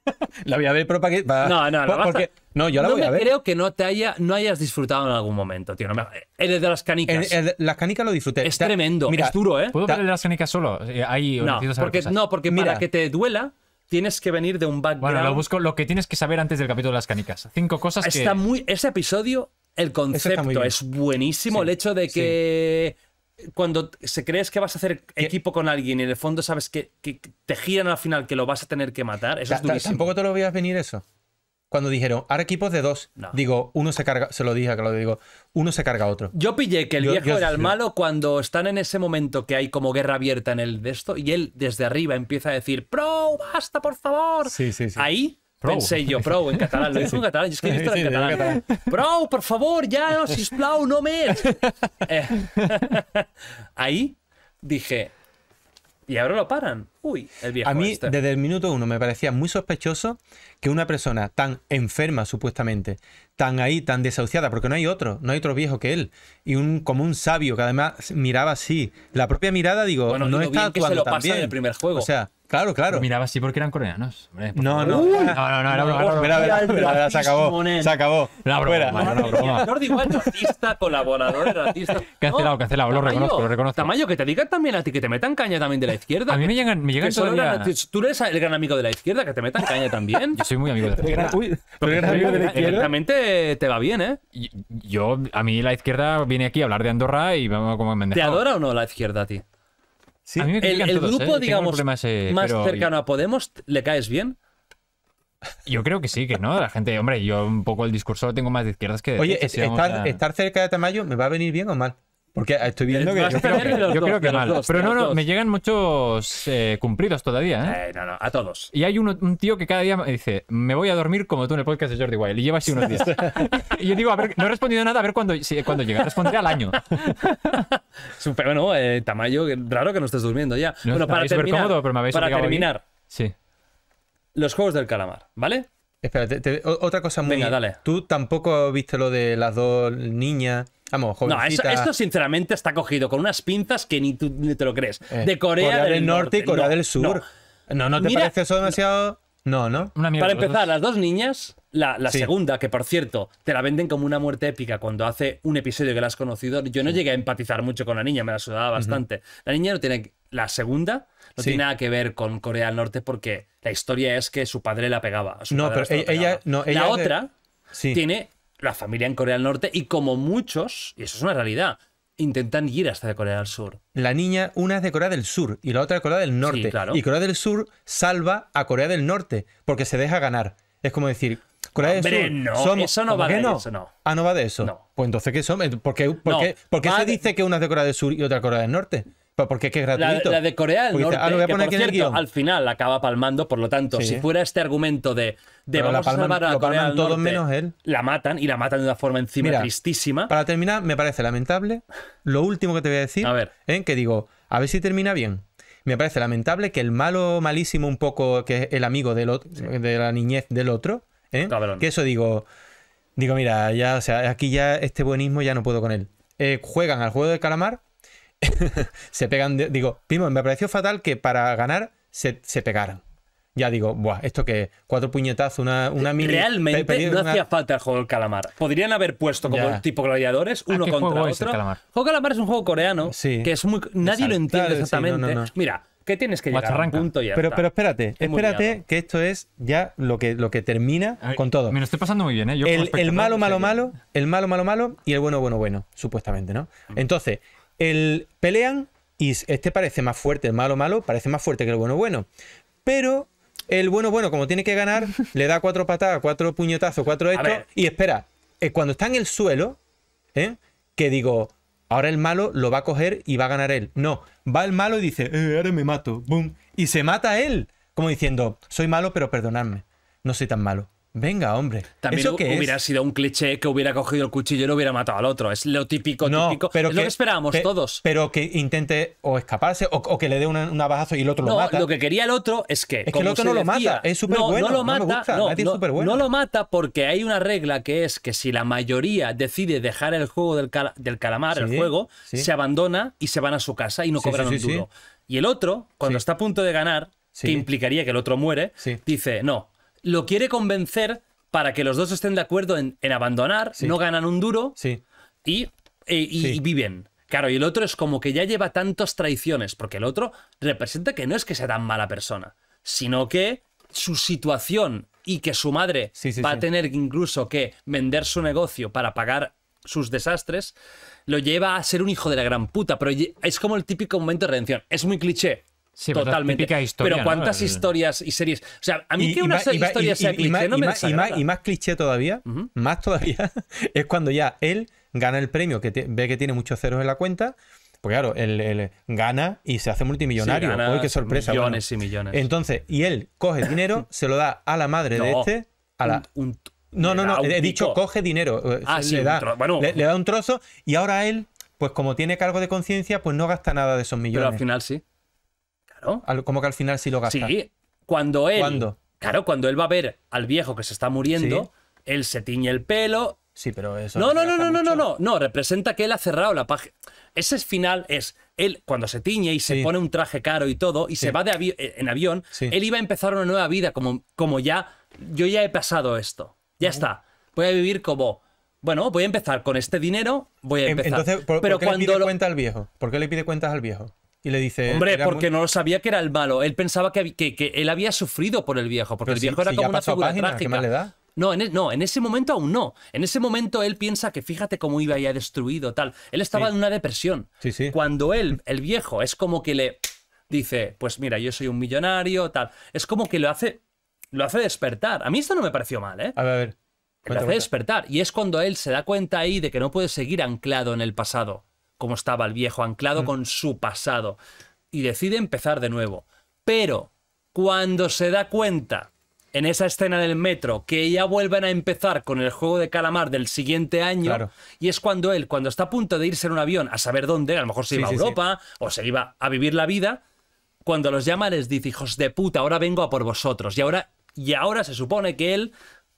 [LAUGHS] la voy a ver No, no, no. No, yo la voy a ver. Creo que no te haya, no hayas disfrutado en algún momento, tío. No El de las canicas. El, las canicas lo disfruté. Es tremendo. Mira, es duro, ¿eh? ¿Puedo ver de las canicas solo? Eh, no, porque, mira, que te duela, tienes que venir de un background. Bueno, lo busco. Lo que tienes que saber antes del capítulo de las canicas. Cinco cosas está Muy, ese episodio, el concepto es buenísimo. el hecho de que. Cuando se crees que vas a hacer equipo con alguien y en el fondo sabes que, que te giran al final que lo vas a tener que matar, eso es durísimo. Tampoco te lo voy a venir eso cuando dijeron, ahora equipos de dos. Digo, uno se carga, se lo dije que lo digo, uno se carga a otro. Yo pillé que el viejo era el malo cuando están en ese momento que hay como guerra abierta en el de esto y él desde arriba empieza a decir, pro, basta, por favor. Sí, sí, sí. Ahí Pensé yo, pro, en catalán, lo [LAUGHS] dijo en catalán, es que en catalán. Pro, por favor, ya, no, sisplau, no me. [LAUGHS] Eh, [LAUGHS] ahí dije, y ahora lo paran uy, el viejo. A mí, este. desde el minuto uno, me parecía muy sospechoso que una persona tan enferma, supuestamente, tan ahí, tan desahuciada, porque no hay otro, no hay otro viejo que él, y un como un sabio que además miraba así. La propia mirada, digo, bueno, no está actuando que se lo pasa en el primer juego. O sea, Claro, claro. miraba así porque eran coreanos. Hombre, no, no. no, no, no, era broma. No, mira, mira, se acabó. Se acabó. La broma. No, broma. Jordi digo artista, colaborador, artista. Cancelado, cancelado. Lo reconozco, lo reconozco. Tamayo, que te digan también a ti, que te metan caña también de la izquierda. A mí me llegan, Tú eres el gran amigo de la izquierda, que te metan caña también. [LAUGHS] Yo soy muy amigo de la izquierda. Uy, gran amigo de la izquierda. Directamente te va bien, ¿eh? Yo, a mí la izquierda viene aquí a hablar de Andorra y vamos como me ¿Te adora o no la izquierda a ti? Sí. El, grupo, ¿eh? digamos, eh, más cercano a Podemos, ¿le caes bien? Yo, creo que sí, que no. La gente, hombre, yo un poco el discurso lo tengo más de izquierdas que de Oye, estar, estar cerca de Tamayo me va a venir bien o mal. Porque estoy viendo que. Yo creo que, mal. pero no, no, me llegan muchos eh, cumplidos todavía, ¿eh? No, no, a todos. Y hay un tío que cada día me dice: Me voy a dormir como tú en el podcast de Jordi Wild. Y lleva así unos días. [LAUGHS] y yo digo: A ver, no he respondido nada, a ver cuándo, si, cuándo llega. Responderé al año. Super, [LAUGHS] bueno, eh, Tamayo, raro que no estés durmiendo ya. bueno, para terminar. para Sí. Los juegos del calamar, ¿vale? espérate, otra cosa muy. Venga, dale. Tú tampoco viste lo de las dos niñas no, esto sinceramente está cogido con unas pinzas que ni, tú, ni te lo crees. Eh, de Corea, del, Norte y Corea del Sur. No, no, te parece eso demasiado. No, no. Para empezar, las dos niñas, la, segunda, que por cierto, te la venden como una muerte épica cuando hace un episodio que la has conocido. Yo no llegué a empatizar mucho con la niña, me la sudaba bastante. La niña no tiene. La segunda no tiene nada que ver con Corea del Norte porque la historia es que su padre la pegaba. no, pero ella, No, La otra sí. tiene la familia en Corea del Norte y como muchos, y eso es una realidad, intentan ir hasta Corea del Sur. La niña, una es de Corea del Sur y la otra de Corea del Norte. Y Corea del Sur salva a Corea del Norte porque se deja ganar. Es como decir, Corea del Sur. No, eso no va de eso, no. Ah, no va de eso. Pues entonces, ¿qué son? ¿Por qué, se dice que una es de Corea del Sur y otra de Corea del Norte? porque que es gratuito. La, de Corea del Norte, al final acaba palmando, por lo tanto, si fuera este argumento de, de vamos a salvar a la matan y la matan de una forma encima tristísima. Para terminar, me parece lamentable lo último que te voy a decir, a ver. ¿eh? que digo, a ver si termina bien me parece lamentable que el malo malísimo un poco que es el amigo del otro, de la niñez del otro ¿eh? que eso digo digo mira ya o sea aquí ya este buenismo ya no puedo con él eh, juegan al juego del calamar [LAUGHS] se pegan. digo, primo, me pareció fatal que para ganar se, se pegaran. Ya digo, esto que cuatro puñetazos, una, una eh, mini. Realmente no hacía falta el juego del calamar. Podrían haber puesto como tipo gladiadores, uno contra otro. el calamar? calamar es un juego coreano que es muy. Nadie lo entiende exactamente. Mira, que tienes que llegar a punto ya pero, pero espérate, espérate que esto es ya lo que, lo que termina con todo. Me lo estoy pasando muy bien, ¿eh? el, el, malo, malo, malo, el malo, malo, malo y el bueno, bueno, bueno, supuestamente, ¿no? Entonces, el pelean y este parece más fuerte, el malo malo parece más fuerte que el bueno bueno. Pero el bueno bueno, como tiene que ganar, [LAUGHS] le da cuatro patadas, cuatro puñetazos, cuatro esto. Y espera, eh, cuando está en el suelo, ¿eh? que digo, ahora el malo lo va a coger y va a ganar él. No, va el malo y dice, eh, ahora me mato, boom. Y se mata él, como diciendo, soy malo, pero perdonadme, no soy tan malo. Venga, hombre. También hubiera sido un cliché que hubiera cogido el cuchillo y lo hubiera matado al otro. Es lo típico, típico. es lo que esperábamos todos. Pero que intente o escaparse o, que le dé un, abajazo y el otro lo mata. Lo que quería el otro es que. Es que el otro no lo mata. Es súper bueno. No lo mata. no, lo mata porque hay una regla que es que si la mayoría decide dejar el juego del, calamar, el juego, se abandona y se van a su casa y no cobran un duro. Y el otro, cuando está a punto de ganar, que implicaría que el otro muere, dice: No lo quiere convencer para que los dos estén de acuerdo en, abandonar, no ganan un duro y, eh, y, viven. Claro, y el otro es como que ya lleva tantas traiciones, porque el otro representa que no es que sea tan mala persona, sino que su situación y que su madre va a tener incluso que vender su negocio para pagar sus desastres, lo lleva a ser un hijo de la gran puta, pero es como el típico momento de redención. Es muy cliché, pues, totalmente. Pero, cuántas historias y series. O sea, a mí que una serie historia sea cliché no y más, cliché todavía, más todavía, [LAUGHS] es cuando ya él gana el premio, que ve que tiene muchos ceros en la cuenta. Pues claro, él, gana y se hace multimillonario. Uy, qué sorpresa! Millones y millones. Entonces, y él coge dinero, [LAUGHS] se lo da a la madre de este, a la. no, no, no, he dicho coge dinero. Eh, ah, le, da, le da un trozo y ahora él, pues como tiene cargo de conciencia, pues no gasta nada de esos millones. Pero al final sí como que al final sí lo gasta. Sí, cuando él. ¿Cuándo? Claro, cuando él va a ver al viejo que se está muriendo, él se tiñe el pelo. Sí, pero eso. No, no, no, no, no, no, no, no. Representa que él ha cerrado la página. Ese final es él cuando se tiñe y se pone un traje caro y todo y se va de eh, en avión. Él iba a empezar una nueva vida como, como ya yo ya he pasado esto. Ya está. Voy a vivir como bueno voy a empezar con este dinero. Voy a em, empezar. ¿por, pero qué cuando le pide cuentas al viejo? ¿Por qué le pide cuentas al viejo? Y le dice. Hombre, porque no lo sabía que era el malo. Él pensaba que, él había sufrido por el viejo, porque el viejo era como una figura trágica. ¿qué No, en e, no, en ese momento aún no. En ese momento él piensa que fíjate cómo iba ya destruido, tal. Él estaba en una depresión. Cuando él, el viejo, es como que le dice, pues mira, yo soy un millonario, tal. Es como que lo hace, lo hace despertar. A mí esto no me pareció mal, ¿eh? A ver, a ver. lo hace despertar. Y es cuando él se da cuenta ahí de que no puede seguir anclado en el pasado como estaba el viejo, anclado mm. con su pasado, y decide empezar de nuevo. Pero cuando se da cuenta en esa escena del metro que ya vuelven a empezar con el juego de calamar del siguiente año y es cuando él, cuando está a punto de irse en un avión a saber dónde, a lo mejor se iba a Europa o se iba a vivir la vida, cuando los llama les dice, hijos de puta, ahora vengo a por vosotros. Y ahora, y ahora se supone que él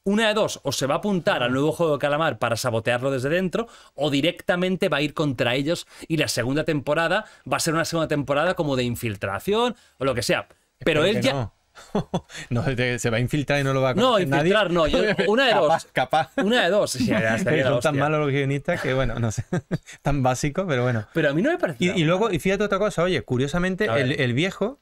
una de dos, o se va a apuntar al nuevo juego de calamar para sabotearlo desde dentro, o directamente va a ir contra ellos y la segunda temporada va a ser una segunda temporada como de infiltración o lo que sea. Pero él ya... No. [LAUGHS] se va a infiltrar y no lo va a conocer No, infiltrar no. [LAUGHS] una de dos. Capaz. Una de dos. [LAUGHS] son tan malos los guionistas que, bueno, no sé. tan básico, pero bueno. Pero a mí no me parece. Y, luego, y fíjate otra cosa, oye, curiosamente, el, viejo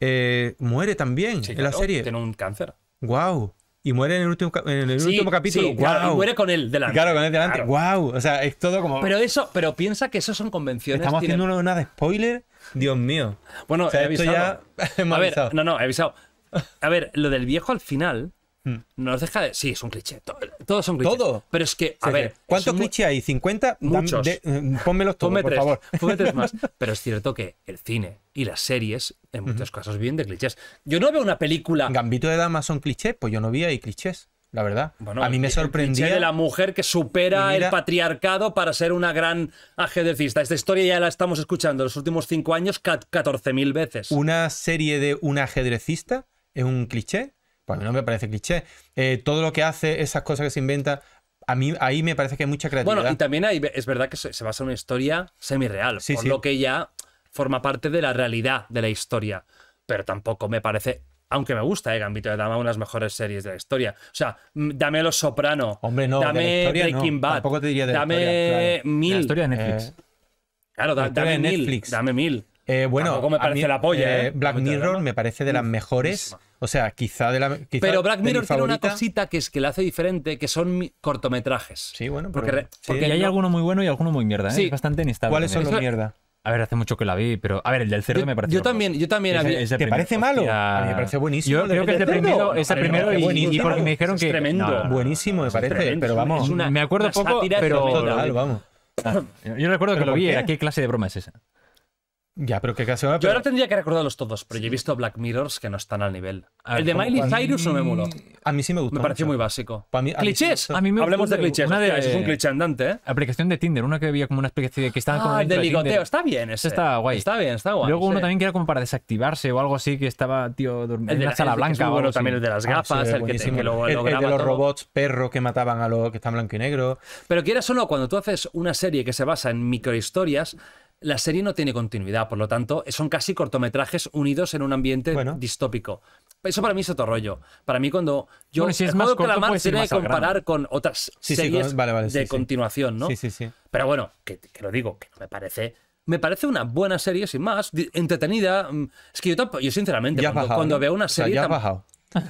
eh, muere también en la serie. Tiene un cáncer. ¡Guau! Wow y muere en el último, en el último capítulo. y muere con él delante. Claro, con él delante. ¡Guau! Wow. O sea, es todo como. Pero eso, pero piensa que eso son convenciones. Estamos haciendo una de spoiler. Dios mío. Bueno, o sea, he avisado. Esto ya... [LAUGHS] A ver, no, no, he avisado. A ver, lo del viejo al final Mm. Nos deja de. Sí, es un cliché. todos son clichés. Todo. Pero es que, a ver. ¿Cuántos clichés hay? ¿50? Muchos. Eh, pónmelos todos, por favor. tres más. [LAUGHS] Pero es cierto que el cine y las series, en muchos casos, vienen de clichés. Yo no veo una película. Gambito de damas son clichés, pues yo no vi ahí clichés la verdad. a mí me sorprendía. de la mujer que supera el patriarcado para ser una gran ajedrecista. Esta historia ya la estamos escuchando los últimos cinco años 14.000 veces. Una serie de un ajedrecista es un cliché pues no me parece cliché. Eh, todo lo que hace, esas cosas que se inventa, a mí ahí me parece que hay mucha creatividad. Bueno, y también es verdad que se, basa en una historia semi-real, sí, por lo que ya forma parte de la realidad de la historia. Pero tampoco me parece aunque me gusta eh, Gambito de Dama, una de las mejores series de la historia. O sea, mm, dame Los Soprano, Hombre, no, dame Breaking Bad, Tampoco te diría de dame claro. mil. La historia de eh, Netflix. Claro, dame mil, dame mil. Eh, bueno, me parece la polla. Eh, ¿eh? Black Mirror me parece de las mejores. O sea, quizá de la. pero Black Mirror tiene una cosita que es que la hace diferente, que son cortometrajes. Sí, bueno, porque, hay alguno muy bueno y alguno muy mierda. ¿eh? bastante inestable. ¿Cuáles son los mierda? A ver, hace mucho que la vi, pero. A ver, el del cerdo me parece. Yo también, yo también. ¿Te parece malo? me parece buenísimo. Yo creo que es el primero, es y, me dijeron que. tremendo. buenísimo, me parece. Pero vamos. me acuerdo poco, pero. vamos. Ah, yo recuerdo que lo vi. ¿Qué clase de broma es esa? Ya, pero qué Yo ahora tendría que recordarlos todos, pero yo he visto Black Mirrors que no están al nivel. Ah, el de Miley Cyrus no me mulo A mí sí me gustó. Me pareció muy básico. clichés. A mí me Hablemos de clichés. Una de, es un cliché andante, ¿eh? Aplicación de Tinder, una que había como una especie de que estaba ah, como. el de ligoteo. está bien, Está guay. Está bien, está guay. Luego uno también que era como para desactivarse o algo así, que estaba, tío, durmiendo en la sala blanca. Bueno, también el de las ah, gafas, el que luego de los robots perro que mataban a los que están blanco y negro. Pero que era solo cuando tú haces una serie que se basa en microhistorias la serie no tiene continuidad, por lo tanto, son casi cortometrajes unidos en un ambiente distópico. Eso para mí es otro rollo. Para mí, cuando yo. Bueno, si es más que comparar con otras series de continuación, ¿no? Sí, sí, sí. Pero bueno, que, lo digo, que no me parece me parece una buena serie, sin más, entretenida. Mm, es que yo, sinceramente, cuando, veo una serie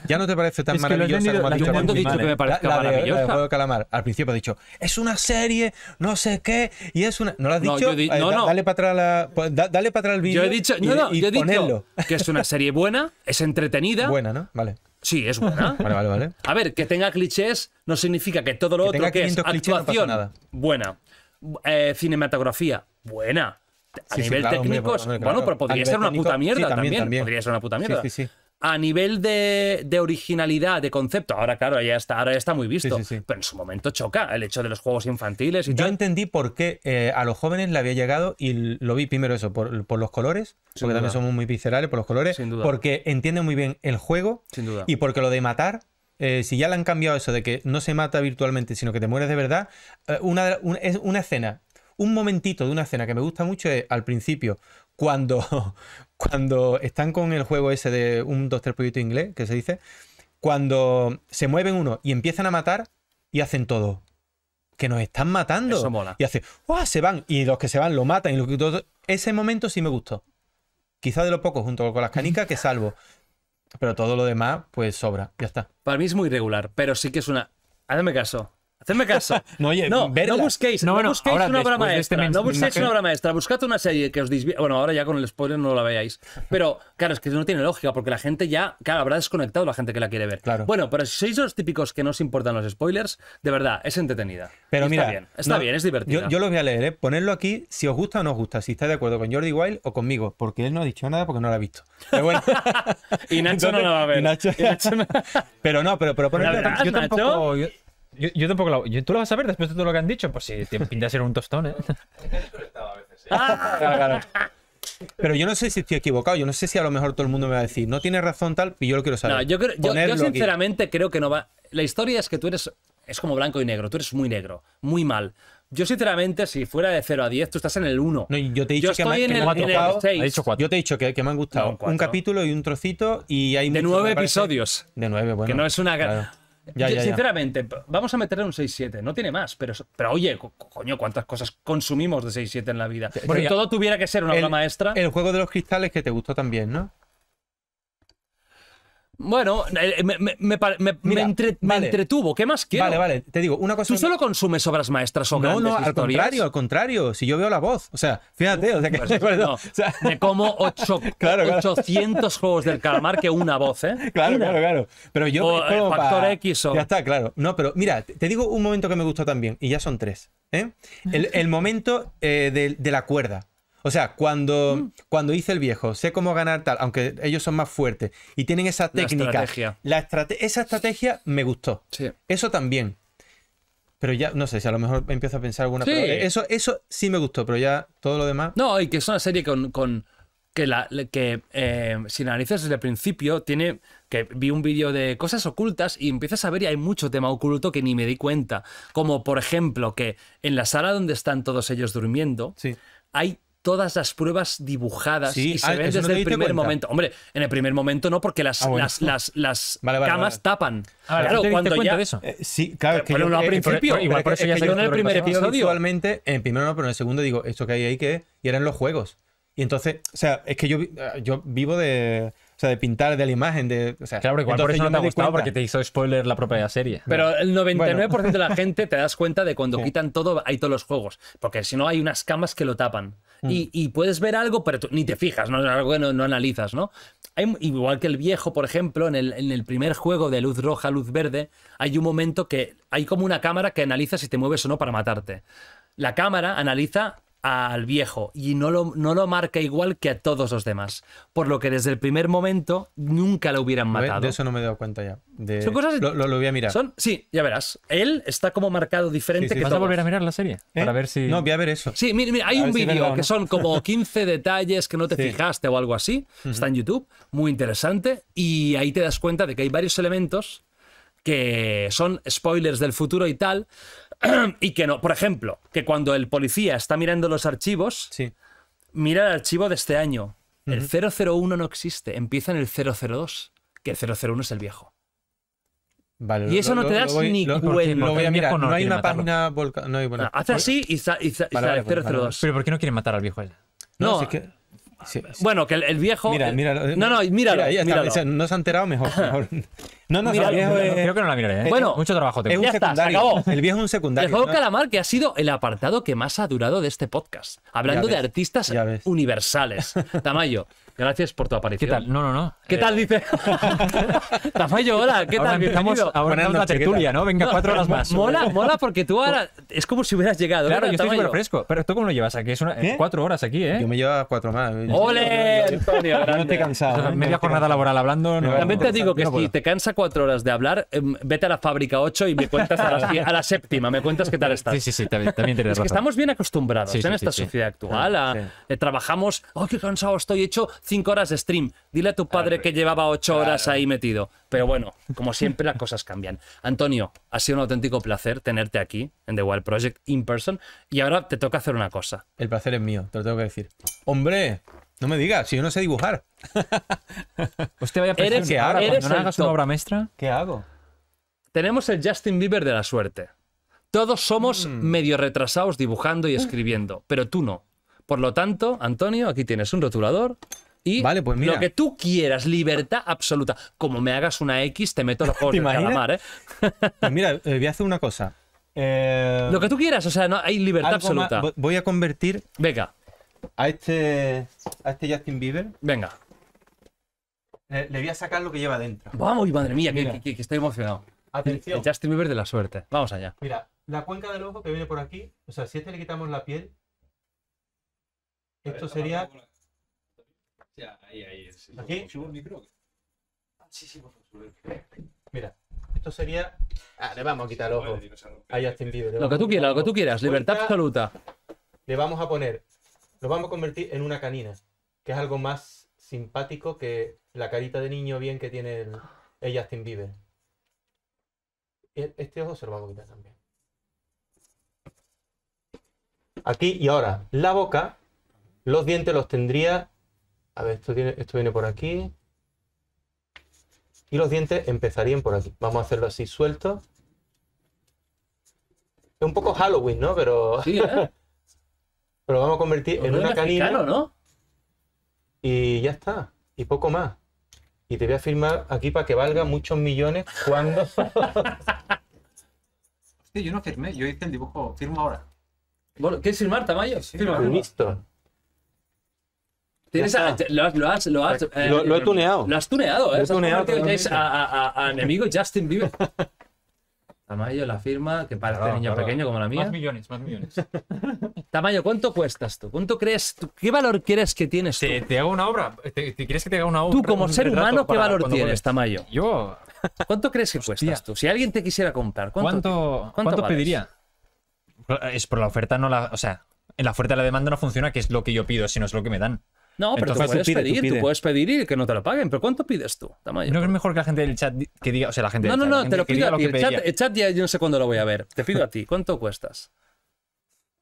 ya no te parece tan es que maravillosa tenido, como has dicho, he dicho que me parece la, de, la de Juego de Calamar. Al principio he dicho, es una serie, no sé qué, y es una. ¿No lo has dicho? Eh, dale para atrás, la, pues, dale para atrás el vídeo. Yo he dicho, y, no, yo he dicho que es una serie buena, es entretenida. Buena, ¿no? Vale. Sí, es buena. [LAUGHS] Vale, vale, vale. A ver, que tenga clichés no significa que todo lo otro que es actuación buena, eh, cinematografía buena. A nivel técnico, bueno, pero podría ser una puta mierda también, también, Podría ser una puta mierda. Sí, sí, sí a nivel de, originalidad, de concepto, ahora claro, ya está, ahora está muy visto, pero en su momento choca el hecho de los juegos infantiles y Yo entendí por qué eh, a los jóvenes le había llegado y lo vi primero eso, por, los colores, porque también somos muy viscerales por los colores, porque entienden muy bien el juego y porque lo de matar... Eh, si ya le han cambiado eso de que no se mata virtualmente, sino que te mueres de verdad, eh, una, es una escena un momentito de una escena que me gusta mucho al principio, cuando, [LAUGHS] cuando están con el juego ese de un, dos, tres inglés, que se dice, cuando se mueven uno y empiezan a matar y hacen todo. Que nos están matando. Eso Y hace, ¡ah, Se van. Y los que se van lo matan. Y que Ese momento sí me gustó. Quizá de lo poco, junto con las canicas, que salvo. Pero todo lo demás, pues sobra. Ya está. Para mí es muy irregular, pero sí que es una. Hazme caso. Hacedme caso. [LAUGHS] no, oye, no, busquéis, una obra este maestra. no busquéis una obra maestra. Buscad una serie que os disvía. Bueno, ahora ya con el spoiler no la veáis. Pero claro, es que no tiene lógica porque la gente ya, habrá desconectado la gente que la quiere ver. Claro. Bueno, pero si sois los típicos que no os importan los spoilers, de verdad, es entretenida. Pero mira, está bien, está bien es divertido. Yo, lo voy a leer, ¿eh? Ponerlo aquí si os gusta o no os gusta, si estáis de acuerdo con Jordi Wild o conmigo, porque él no ha dicho nada porque no lo ha visto. Pero bueno. [LAUGHS] y Nacho no lo va a ver. [LAUGHS] pero no, pero, pero aquí. Yo tampoco. Yo, tampoco la. ¿Tú lo vas a ver después de todo lo que han dicho? Pues si sí, te [LAUGHS] pinta ser un tostón, ¿eh? [LAUGHS] Pero yo no sé si estoy equivocado. Yo no sé si a lo mejor todo el mundo me va a decir, no tienes razón tal, y yo lo quiero saber. No, yo, sinceramente creo que no va. La historia es que tú eres. Es como blanco y negro. Tú eres muy negro, muy mal. Yo, sinceramente, si fuera de 0 a 10, tú estás en el 1. yo te he dicho que, me 6. Yo te he dicho que, me han gustado un, capítulo y un trocito y hay... De 9 episodios. De 9, bueno. Que no es una... Sinceramente, vamos a meterle un 6-7, no tiene más, pero, pero oye, coño, cuántas cosas consumimos de 6-7 en la vida. si todo tuviera que ser una obra maestra. El juego de los cristales que te gustó también, ¿no? Bueno, eh, me, me, me, entretuvo. ¿Qué más quiero? Vale, vale. Te digo, una cosa. ¿Tú solo consumes obras maestras o no, No, al contrario, al contrario. Si yo veo la voz. O sea, fíjate, o sea que. Pues [LAUGHS] [LAUGHS] me como ocho, 800 [LAUGHS] juegos del calamar que una voz, ¿eh? Claro, claro, claro. Pero yo. O, eh, eh, factor X o. Ya está, claro. No, pero mira, te digo un momento que me gustó también, y ya son tres. ¿eh? El, momento de la cuerda. O sea, cuando, hice mm. cuando dice el viejo, sé cómo ganar tal, aunque ellos son más fuertes y tienen esa técnica. La esa estrategia me gustó. Sí. Eso también. Pero ya, no sé, si a lo mejor empiezo a pensar alguna sí. Eso, eso sí me gustó, pero ya todo lo demás. No, y que es una serie con. que, la, que eh, si analizas desde el principio, tiene. Que vi un vídeo de cosas ocultas y empiezas a ver y hay mucho tema oculto que ni me di cuenta. Como por ejemplo que en la sala donde están todos ellos durmiendo, hay todas las pruebas dibujadas y se ah, ven desde el primer momento. Hombre, en el primer momento no, porque las, ah, las, las, las [LAUGHS] camas tapan. claro, ¿te cuando ya... De eso? Eh, eh, sí, claro. Que pero, no al principio. E-, igual por eso ya en el primer episodio. Visualmente, en primero no, pero en el segundo digo, esto que hay ahí, que Y eran los juegos. Y entonces, o sea, es que yo eh, vivo de... O sea, de pintar, de la imagen, de. claro, igual por no te ha gustado porque te hizo spoiler la propia serie. Pero el 99% de la [LAUGHS] gente te das cuenta de cuando quitan todo, hay todos los juegos. Porque si no, hay unas camas que lo tapan. Mm. Y, puedes ver algo, pero ni te fijas, ¿no? algo no, analizas, ¿no? igual que el viejo, por ejemplo, en el, en el, primer juego de luz roja, luz verde, hay un momento que hay como una cámara que analiza si te mueves o no para matarte. La cámara analiza al viejo y no lo, no lo marca igual que a todos los demás. Por lo que desde el primer momento nunca lo hubieran matado. De eso no me he dado cuenta ya. De... Lo, lo, voy a mirar. Son... Sí, ya verás. Él está como marcado diferente ¿Vas a volver a mirar la serie? ¿Eh? Para ver si... No, voy a ver eso. Sí, mira, hay un vídeo que son como 15 [LAUGHS] detalles que no te fijaste o algo así. Está en YouTube. Muy interesante. Y ahí te das cuenta de que hay varios elementos que son spoilers del futuro y tal, [CLEARS THROAT] y que no. Por ejemplo, que cuando el policía está mirando los archivos, mira el archivo de este año. El 001 no existe, empieza en el 002, que el 001 es el viejo. Vale, y eso no te das ni lo, cuenta. No, hay una página volcánica. No ah, hace así y, sa sale 002. Pero ¿por qué no quieren matar al viejo él? No, Ah, bueno, que el, viejo. Mira, No, no, míralo. Mira, no se ha enterado mejor. [LAUGHS] No, no, míralo, eh, creo que no la miraré. ¿eh? Bueno, mucho trabajo tengo. ya Está, se acabó. El viejo es un secundario. El juego Calamar, que ha sido el apartado que más ha durado de este podcast. Hablando de artistas universales. [LAUGHS] Tamayo. Gracias por tu aparición. ¿Qué tal? No, no, no. ¿Qué tal, eh, dice? Tafayo, [LAUGHS] hola, ¿qué tal? Estamos, ahora la tertulia, ¿no? Venga, cuatro horas más. Mola, mola porque tú ahora... [LAUGHS] Es como si hubieras llegado. Claro, yo estoy súper fresco. Pero ¿tú cómo lo llevas aquí? Es una... cuatro horas aquí, ¿eh? Yo me llevo cuatro más. ¡Ole, no te [LAUGHS] cansas media jornada laboral hablando... Realmente También te digo que si te cansa cuatro horas de hablar, em, vete a la fábrica 8 y me cuentas a la, a la, séptima, me cuentas qué tal estás. Sí, sí, sí, también, te tienes Es que estamos bien acostumbrados ¿eh? en esta sociedad actual. Eh, trabajamos, oh, qué cansado estoy! hecho 5 horas de stream. Dile a tu padre que llevaba 8 horas ahí metido. Pero bueno, como siempre, las cosas cambian. Antonio, ha sido un auténtico placer tenerte aquí en The Wild Project in person. Y ahora te toca hacer una cosa. El placer es mío, te lo tengo que decir. ¡Hombre! No me digas, si yo no sé dibujar. [LAUGHS] te vaya a pensar, que ahora, no hagas una obra maestra, ¿qué hago? Tenemos el Justin Bieber de la suerte. Todos somos mm. medio retrasados dibujando y escribiendo, pero tú no. Por lo tanto, Antonio, aquí tienes un rotulador y pues lo que tú quieras, libertad absoluta. Como me hagas una X, te meto los juegos [LAUGHS] de calamar, ¿eh? pues mira, eh, voy a hacer una cosa. Eh, lo que tú quieras, o sea, no, hay libertad absoluta. voy a convertir. Venga. A este. este Justin Bieber. Venga. Le, voy a sacar lo que lleva dentro. Vamos, madre mía, que, estoy emocionado. Atención. El, Justin Bieber de la suerte. Vamos allá. Mira, la cuenca del ojo que viene por aquí. O sea, si a este le quitamos la piel. Esto sería ahí, Aquí ah, Mira, esto sería. Ah, le vamos a quitar el ojo. a Justin Lo que tú quieras, lo que tú quieras. Libertad absoluta. Le vamos a poner. Lo vamos a convertir en una canina. Que es algo más simpático que la carita de niño bien que tiene el, el Justin Bieber. E, este ojo se lo vamos a quitar también. Aquí y ahora. La boca. Los dientes los tendría a ver, esto, viene por aquí. Y los dientes empezarían por aquí. Vamos a hacerlo así suelto. Es un poco Halloween, ¿no? Pero. [LAUGHS] Sí, ¿eh? vamos a convertir en una canina. Y ya está. Y poco más. Y te voy a firmar aquí para que valga muchos millones cuando. [LAUGHS] Sí, yo no firmé, yo hice el dibujo. Firmo ahora. Bueno, ¿Quieres firmar, Tamayo? Sí, Firmo, Listo lo, has, lo, has, lo, has, lo, eh, he tuneado. Lo has tuneado, ¿eh? tuneado. es a, a, a, enemigo Justin Bieber. [LAUGHS] Tamayo, la firma, que parece niño pequeño como la mía. Más millones, más millones. [LAUGHS] Tamayo, ¿cuánto cuestas tú? ¿Cuánto crees? ¿Qué valor crees que tienes tú? ¿Te, hago una obra? ¿Te, quieres que haga una obra? Tú, como ser humano, ¿qué valor tienes, Tamayo? Yo. ¿Cuánto crees que cuestas tú? Si alguien te quisiera comprar, ¿cuánto, ¿cuánto, cuánto, cuánto pediría? Es por la oferta, no la. O sea, en la oferta de la demanda no funciona, que es lo que yo pido, sino es lo que me dan. No, pero tú puedes pedir, tú, puedes pedir y que no te lo paguen. Pero ¿cuánto pides tú, Tamayo? ¿No que es mejor que la gente del chat que diga, o sea, la gente No, del no, chat, no, te lo pido a ti. El chat, ya yo no sé cuándo lo voy a ver. Te pido a ti, ¿cuánto cuestas?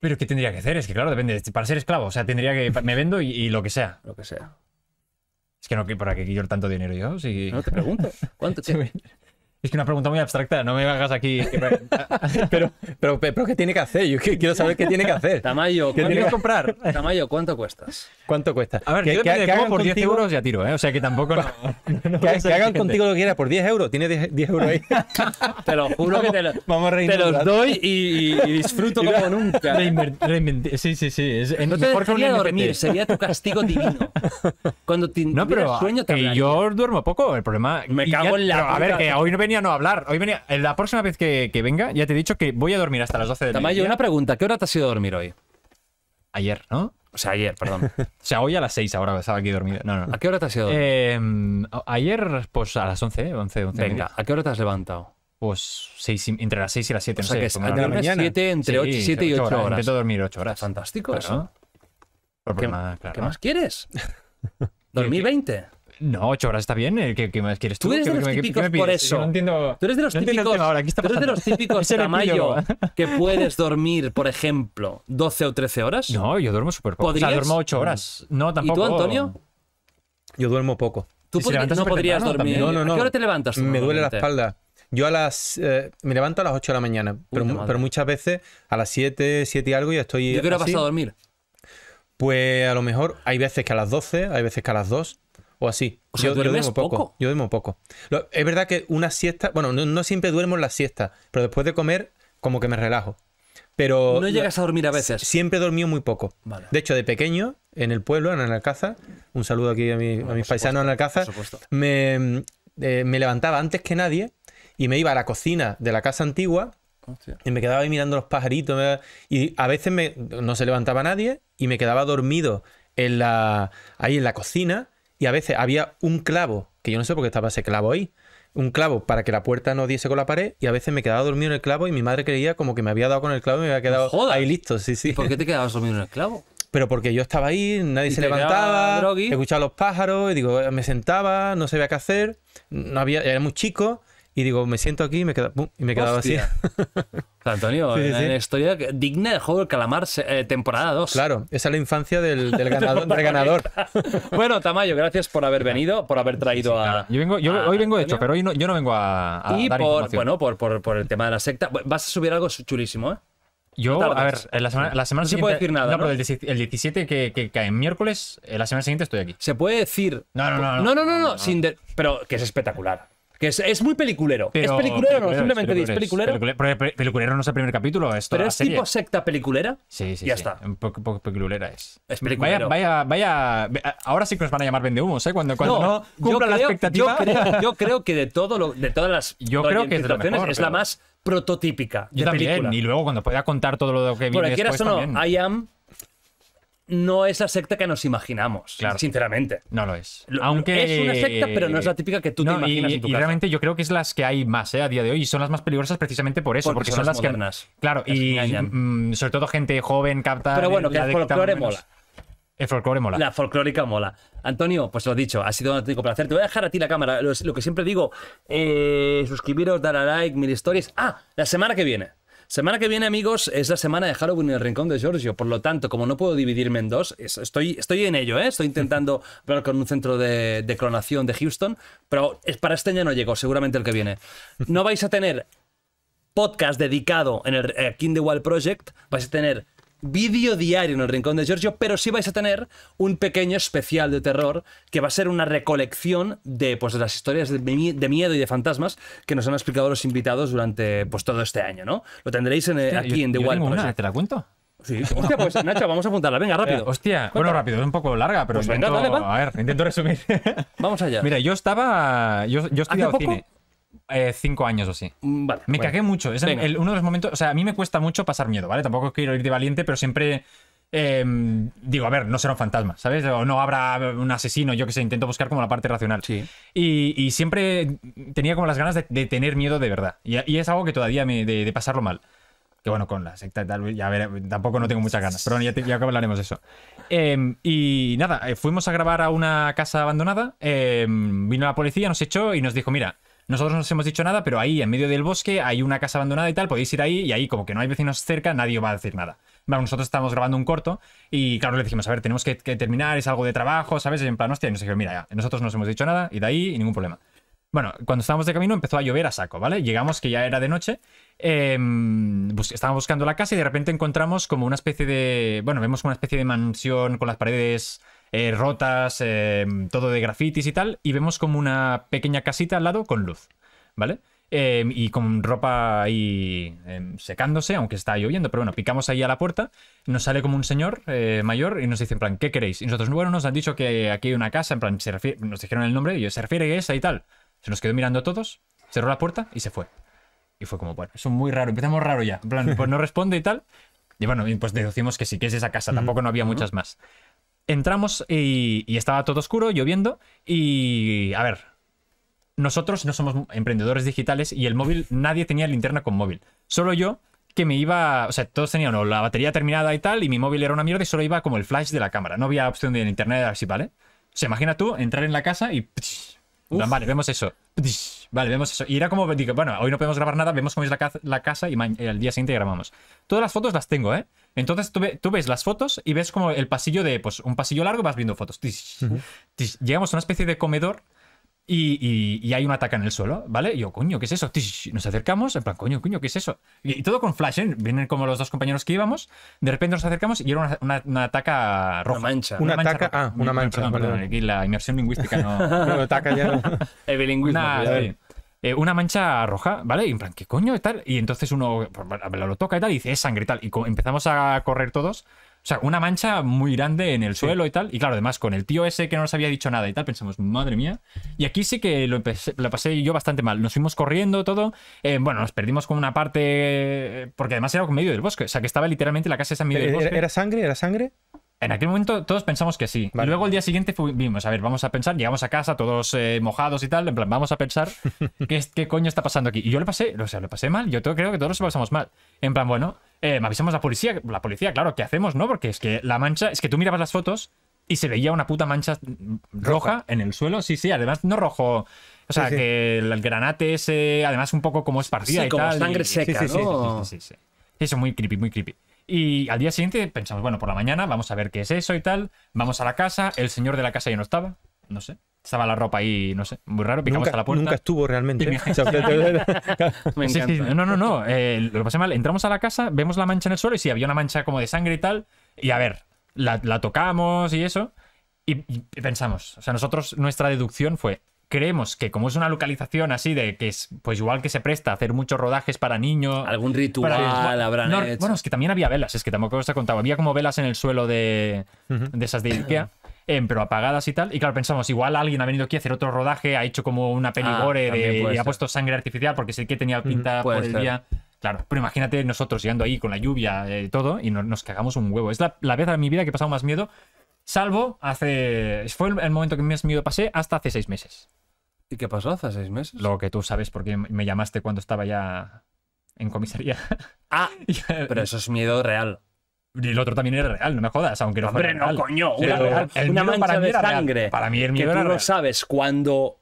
Pero ¿qué tendría que hacer? Es que claro, depende. Para ser esclavo, o sea, tendría que. Me vendo y, lo que sea. Lo que sea. Es que no, ¿para qué quiero tanto dinero yo? Si... No te pregunto. ¿Cuánto? [LAUGHS] Es que una pregunta muy abstracta, no me hagas aquí. [LAUGHS] pero, pero, pero, ¿qué tiene que hacer? Yo quiero saber qué tiene que hacer. Tamayo, ¿qué tiene que comprar? Tamayo, ¿cuánto cuestas? ¿Cuánto cuesta? A ver, que, hagan por contigo... 10 euros ya tiro, ¿eh? O sea que tampoco. [LAUGHS] [LAUGHS] que, hagan contigo lo que quieras, por 10 euros. Tiene 10, euros ahí. te lo juro que te, lo, los doy y, disfruto como nunca. sí, sí, sí. Es, no te mejor que dormir, sería tu castigo divino. Cuando te sueño, te yo duermo poco. El problema. Me cago en la. a ver, que hoy no venía no hablar. Hoy venía. Eh, la próxima vez que, que venga, ya te he dicho que voy a dormir hasta las 12 de la Tamayo, una pregunta. ¿Qué hora te has ido a dormir hoy? Ayer, ¿no? O sea, ayer, perdón. [LAUGHS] o sea, hoy a las 6 ahora estaba aquí dormido. No, no. ¿A qué hora te has ido a dormir? Eh, ayer, pues a las 11, 11, 11. Venga, ¿a qué hora te has levantado? Pues seis entre las 6 y las 7. O no sea, sé, que es entre las 7, entre 8, y 7 y 8 horas. horas. Intento dormir 8 horas. Fantástico claro. eso. ¿Qué, problema, claro. ¿Qué, más quieres? [LAUGHS] ¿Dormir 20? No, ocho horas está bien. Eh, ¿Qué, más quieres tú? Tú eres de los típicos por eso. No entiendo. Tú eres de los típicos. Ahora, tú eres de los [LAUGHS] típicos Tamayo, que [LAUGHS] puedes dormir, por ejemplo, 12 o 13 horas. No, yo duermo súper poco. ¿Podrías? O sea, duermo 8 horas. Mm. No, tampoco. ¿Y tú, Antonio? Yo duermo poco. Tú no podrías dormir. No, no, no. ¿A qué hora te levantas? Me duele la espalda. Yo a las. Eh, me levanto a las 8 de la mañana, pero, muchas veces a las 7, 7 y algo ya estoy. ¿Y qué hora pasado a dormir? Pues a lo mejor hay veces que a las 12, hay veces que a las 2 o así. yo, duermo poco, Yo duermo poco. es verdad que una siesta, bueno, no, siempre duermo en la siesta, pero después de comer como que me relajo. Pero no llegas a dormir a veces. Siempre he dormido muy poco. De hecho, de pequeño, en el pueblo, en Alcázar, un saludo aquí a, mis paisanos en Alcázar, me, eh, me levantaba antes que nadie y me iba a la cocina de la casa antigua y me quedaba ahí mirando los pajaritos. Y a veces no se levantaba nadie y me quedaba dormido ahí en la cocina y a veces había un clavo, que yo no sé por qué estaba ese clavo ahí, un clavo para que la puerta no diese con la pared y a veces me quedaba dormido en el clavo y mi madre creía como que me había dado con el clavo y me había quedado ahí listo, sí, sí. ¿Por qué te quedabas dormido en el clavo? Pero porque yo estaba ahí, nadie se levantaba, escuchaba los pájaros, y digo, me sentaba, no sabía qué hacer, no había, era muy chico y digo, me siento aquí y me, queda, pum, y me quedaba así. [LAUGHS] Antonio, estoy historia digna del juego del calamar eh, temporada 2. Claro, esa es la infancia del, ganador. [LAUGHS] bueno, Tamayo, gracias por haber venido, por haber traído a... Yo, vengo, yo hoy vengo hecho, pero hoy no, yo no vengo a... y por, bueno, por, el tema de la secta. Vas a subir algo chulísimo, ¿eh? Yo, a ver, la semana, la no se puede decir nada. No, pero el 17 que, cae miércoles, eh, la semana siguiente estoy aquí. Se puede decir. No, no, no. No, no, no, pero que es espectacular. Que es, muy peliculero. es peliculero, no, simplemente dices peliculero. Peliculero, peliculero no es el primer capítulo, es Pero es tipo secta peliculera. Sí, sí. Ya está. Un peliculera es. Es peliculero. Vaya, vaya, vaya. Ahora sí que nos van a llamar vendehumos, ¿eh? Cuando, cuando no, no la expectativa. [LAUGHS] Yo creo, que de, todo lo, de todas las. Yo creo que es, mejor, es la más prototípica. Yo también. Y luego cuando pueda contar todo lo que viene. Bueno, quieras o no, I am no es la secta que nos imaginamos, sinceramente. No lo es. Aunque... Es una secta, pero no es la típica que tú te imaginas. realmente yo creo que es las que hay más eh, a día de hoy y son las más peligrosas precisamente por eso, porque, son, las, modernas, Claro, y mm, sobre todo gente joven capta... Pero bueno, el folclore mola. El folclore mola. La folclórica mola. Antonio, pues lo dicho, ha sido un auténtico placer. Te voy a dejar a ti la cámara. Lo, que siempre digo, eh, suscribiros, dar a like, mil historias. Ah, la semana que viene. Semana que viene, amigos, es la semana de Halloween en el Rincón de Giorgio. Por lo tanto, como no puedo dividirme en dos, estoy, estoy en ello, ¿eh? Estoy intentando [LAUGHS] hablar con un centro de, clonación de Houston, pero para este año no llego, seguramente el que viene. No vais a tener podcast dedicado en el, eh, King The Wild Project, vais a tener vídeo diario en el Rincón de Giorgio, pero sí vais a tener un pequeño especial de terror que va a ser una recolección de, pues, de las historias de, miedo y de fantasmas que nos han explicado los invitados durante pues, todo este año, ¿no? Lo tendréis eh, aquí en The Wild. ¿Te la cuento? Sí. Hostia, pues Nacho, vamos a apuntarla. Venga, [LAUGHS] eh, rápido. Hostia, bueno, rápido, es un poco larga, pero pues intento, a ver, intento resumir. Vamos allá. [LAUGHS] Mira, yo estaba. Yo, yo estudiaba cine. Eh, cinco años o así. Mm, me cagué mucho. Es uno de los momentos. O sea, a mí me cuesta mucho pasar miedo, ¿vale? Tampoco quiero ir de valiente, pero siempre. Em, digo, a ver, no será un fantasma, ¿sabes? O no habrá un asesino, yo que sé, intento buscar como la parte racional. Sí. Y, siempre tenía como las ganas de, tener miedo de verdad. Y, es algo que todavía me. de, pasarlo mal que bueno, con la secta y ver, tampoco no tengo muchas ganas, pero ya, hablaremos de eso. Em, y nada, eh, fuimos a grabar a una casa abandonada, em, vino la policía, nos echó y nos dijo, mira, nosotros no os hemos dicho nada, pero ahí, en medio del bosque, hay una casa abandonada y tal, podéis ir ahí y ahí, como que no hay vecinos cerca, nadie va a decir nada. Bueno, nosotros estábamos grabando un corto y claro, le dijimos, a ver, tenemos que, terminar, es algo de trabajo, ¿sabes? Y en plan, hostia, y nos dijeron, mira, ya, nosotros no os hemos dicho nada, y de ahí, y ningún problema. Bueno, cuando estábamos de camino empezó a llover a saco, ¿vale? Llegamos que ya era de noche, em, estábamos buscando la casa y de repente encontramos como una especie de, bueno, vemos como una especie de mansión con las paredes eh, rotas, eh, todo de grafitis y tal, y vemos como una pequeña casita al lado con luz, ¿vale? Em, y con ropa ahí em, secándose, aunque está lloviendo, pero bueno, picamos ahí a la puerta, nos sale como un señor eh, mayor y nos dice en plan, ¿qué queréis? Y nosotros, bueno, nos han dicho que aquí hay una casa, en plan, se nos dijeron el nombre y yo, se refiere a esa y tal. Se nos quedó mirando a todos, cerró la puerta y se fue. Y fue como, bueno, eso es muy raro, empezamos raro ya, en plan, pues no responde y tal. Y bueno, pues deducimos que sí, que es esa casa, tampoco no había muchas más entramos y, estaba todo oscuro, lloviendo, y a ver, nosotros no somos emprendedores digitales y el móvil, nadie tenía linterna con móvil, solo yo que me iba, o sea, todos tenían la batería terminada y tal, y mi móvil era una mierda y solo iba como el flash de la cámara, no había opción de internet así, ¿vale? O sea, imagina tú entrar en la casa y... vale, vemos eso. Vale, vemos eso. Y era como, bueno, hoy no podemos grabar nada, vemos cómo es la, la casa y el día siguiente grabamos. Todas las fotos las tengo, ¿eh? Entonces tú, ves las fotos y ves como el pasillo de, pues, un pasillo largo y vas viendo fotos. Llegamos a una especie de comedor y, hay un ataque en el suelo, ¿vale? Y yo, coño, ¿qué es eso? nos acercamos, en plan, coño, coño, ¿qué es eso? Y, todo con flash, ¿eh? Vienen como los dos compañeros que íbamos, de repente nos acercamos y era una, una, ataca roja. Una mancha. Una, mancha ah, una mancha. Perdón, aquí la inmersión lingüística no... [LAUGHS] no ataca [LAUGHS] ya. Eh, una mancha roja, ¿vale? Y en plan, ¿qué coño? Y tal. Y entonces uno pues, lo toca y tal, y dice, es sangre y tal. Y empezamos a correr todos o sea, una mancha muy grande en el suelo y tal. Y claro, además, con el tío ese que no nos había dicho nada y tal, pensamos, madre mía. Y aquí sí que lo, pasé yo bastante mal. Nos fuimos corriendo, todo. Eh, bueno, nos perdimos con una parte. Porque además era en medio del bosque. O sea, que estaba literalmente la casa esa en medio del bosque. ¿Era sangre? ¿Era sangre? En aquel momento todos pensamos que sí. Luego el día siguiente vimos, a ver, vamos a pensar, llegamos a casa todos eh, mojados y tal, en plan, vamos a pensar [LAUGHS] qué, qué coño está pasando aquí. Y yo lo pasé, o sea, lo pasé mal, yo creo que todos lo pasamos mal. En plan, bueno, eh, me avisamos la policía. La policía, claro, ¿qué hacemos, no? Porque es que la mancha, es que tú mirabas las fotos y se veía una puta mancha roja, en el suelo. Sí, sí, además no rojo. O sea, que el granate ese, además un poco como esparcida y como tal. sangre seca, Sí, sí, sí. Eso muy creepy, muy creepy. Y al día siguiente pensamos, bueno, por la mañana vamos a ver qué es eso y tal. Vamos a la casa, el señor de la casa ya no estaba, no sé estaba la ropa ahí, no sé, muy raro, picamos nunca, a la puerta. Nunca estuvo realmente. [LAUGHS] Me no, no, no, eh, lo pasé mal. Entramos a la casa, vemos la mancha en el suelo y sí, había una mancha como de sangre y tal. Y a ver, la, tocamos y eso. Y, pensamos, o sea, nosotros, nuestra deducción fue, creemos que como es una localización así de que es, pues igual que se presta a hacer muchos rodajes para niños. Algún ritual habrán hecho. Bueno, es que también había velas, es que tampoco os he contado. Había como velas en el suelo de, de esas de Ikea. [LAUGHS] pero apagadas y tal. Y claro, pensamos, igual alguien ha venido aquí a hacer otro rodaje, ha hecho como una peligore ah, y ha puesto sangre artificial porque sé que tenía pinta por el día. Claro, pero imagínate nosotros llegando ahí con la lluvia y eh, todo y nos cagamos un huevo. Es la, la vez de mi vida que he pasado más miedo, salvo hace. Fue el, el momento que más miedo pasé hasta hace seis meses. ¿Y qué pasó hace seis meses? Lo que tú sabes, porque me llamaste cuando estaba ya en comisaría. Ah, [LAUGHS] pero eso es miedo real. Y el otro también era real, no me jodas, aunque no Hombre, no, coño. una, real. El mancha de sangre. Para mí el miedo que tú no sabes cuándo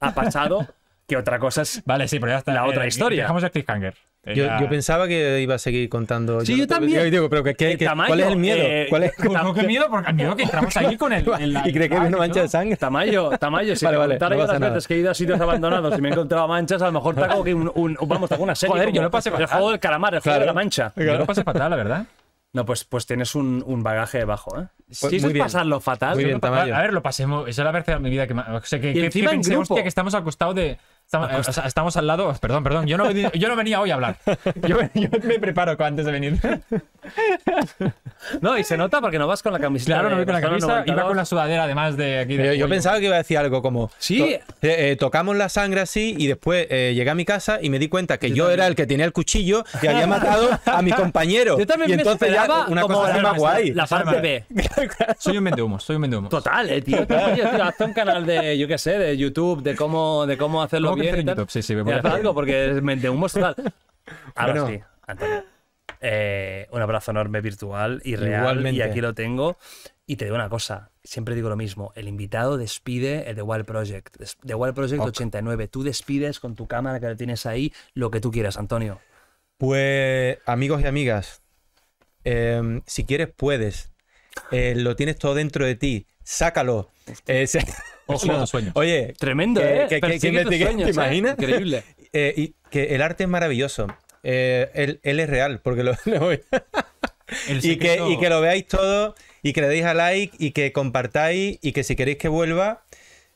ha pasado, [LAUGHS] que otra cosa es vale, sí, pero ya está, la otra eh, historia. Dejamos Chris Chris Yo, yo, pensaba que iba a seguir contando. Sí, yo, también. Yo digo, pero que, que, que, ¿cuál es el miedo? Eh, ¿Cuál es? No, [LAUGHS] miedo, porque el miedo que entramos ahí con él [LAUGHS] y cree que hay una mancha de sangre. Tamayo, Tamayo, si vale, vale, contara no las nada. veces que he ido a sitios abandonados y me he encontrado manchas, a lo mejor te hago que un, Vamos, te hago una serie. Joder, yo no pasé fatal. El juego del calamar, el juego de la mancha. Claro. Yo no pasé fatal, la verdad. No, pues, pues tienes un, un bagaje debajo, ¿eh? Pues, si eso es pasarlo fatal. Muy a ver, lo pasemos. Esa es la verdad de mi vida que o que, que, Hostia, que estamos al de, Ah, eh, estamos, al lado. Perdón, perdón. Yo no, yo no venía hoy a hablar. Yo, me preparo antes de venir. No, y se nota porque no vas con la camiseta. Claro, no voy con la camiseta. Iba con la sudadera, además de aquí. yo, pensaba que iba a decir algo como. Sí. Eh, eh, tocamos la sangre así y después llegué a mi casa y me di cuenta que yo, era el que tenía el cuchillo y había matado a mi compañero. Yo también y entonces ya una cosa más guay. La parte B. [LAUGHS] soy un vendehumos, soy un vendehumos. Total, eh, tío. Yo un canal de, yo qué sé, de YouTube, de cómo, de cómo hacerlo algo porque es un abrazo enorme virtual y real. Y aquí lo tengo. Y te digo una cosa, siempre digo lo mismo, el invitado despide el The Wild Project, The Wild Project 89, tú despides con tu cámara que tienes ahí lo que tú quieras, Antonio. Pues amigos y amigas, em, si quieres puedes, eh, lo tienes todo dentro de ti, sácalo. Eh, [LAUGHS] sueño. Oye, tremendo, ¿eh? ¿eh? ¿te imaginas? Increíble. Eh, que el arte es maravilloso. él, es real, porque lo, [LAUGHS] y, que, y que lo veáis todo, y que le deis a like, y que compartáis, y que si queréis que vuelva,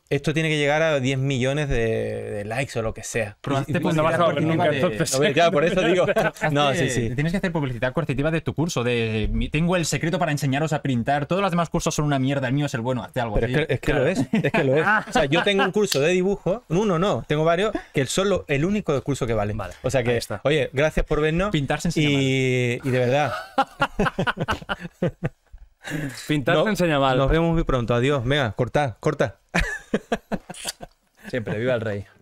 esto tiene que llegar a 10 millones de, likes o lo que sea. no a nunca, Ver, por eso digo. [LAUGHS] [LAUGHS] no, sí, sí. Tienes que hacer publicidad coercitiva de tu curso. De, tengo el secreto para enseñaros a pintar. Todos los demás cursos son una mierda. El mío es el bueno. Hazte algo Es que, lo es. Es que lo es. [LAUGHS] O sea, yo tengo un curso de dibujo. Uno no. Tengo varios. Que el solo, el único curso que vale. vale o sea que, oye, gracias por vernos. Pintarse en y, y de verdad. Pintar enseña Nos vemos muy pronto. Adiós. Venga, corta, corta. Siempre, viva el rey.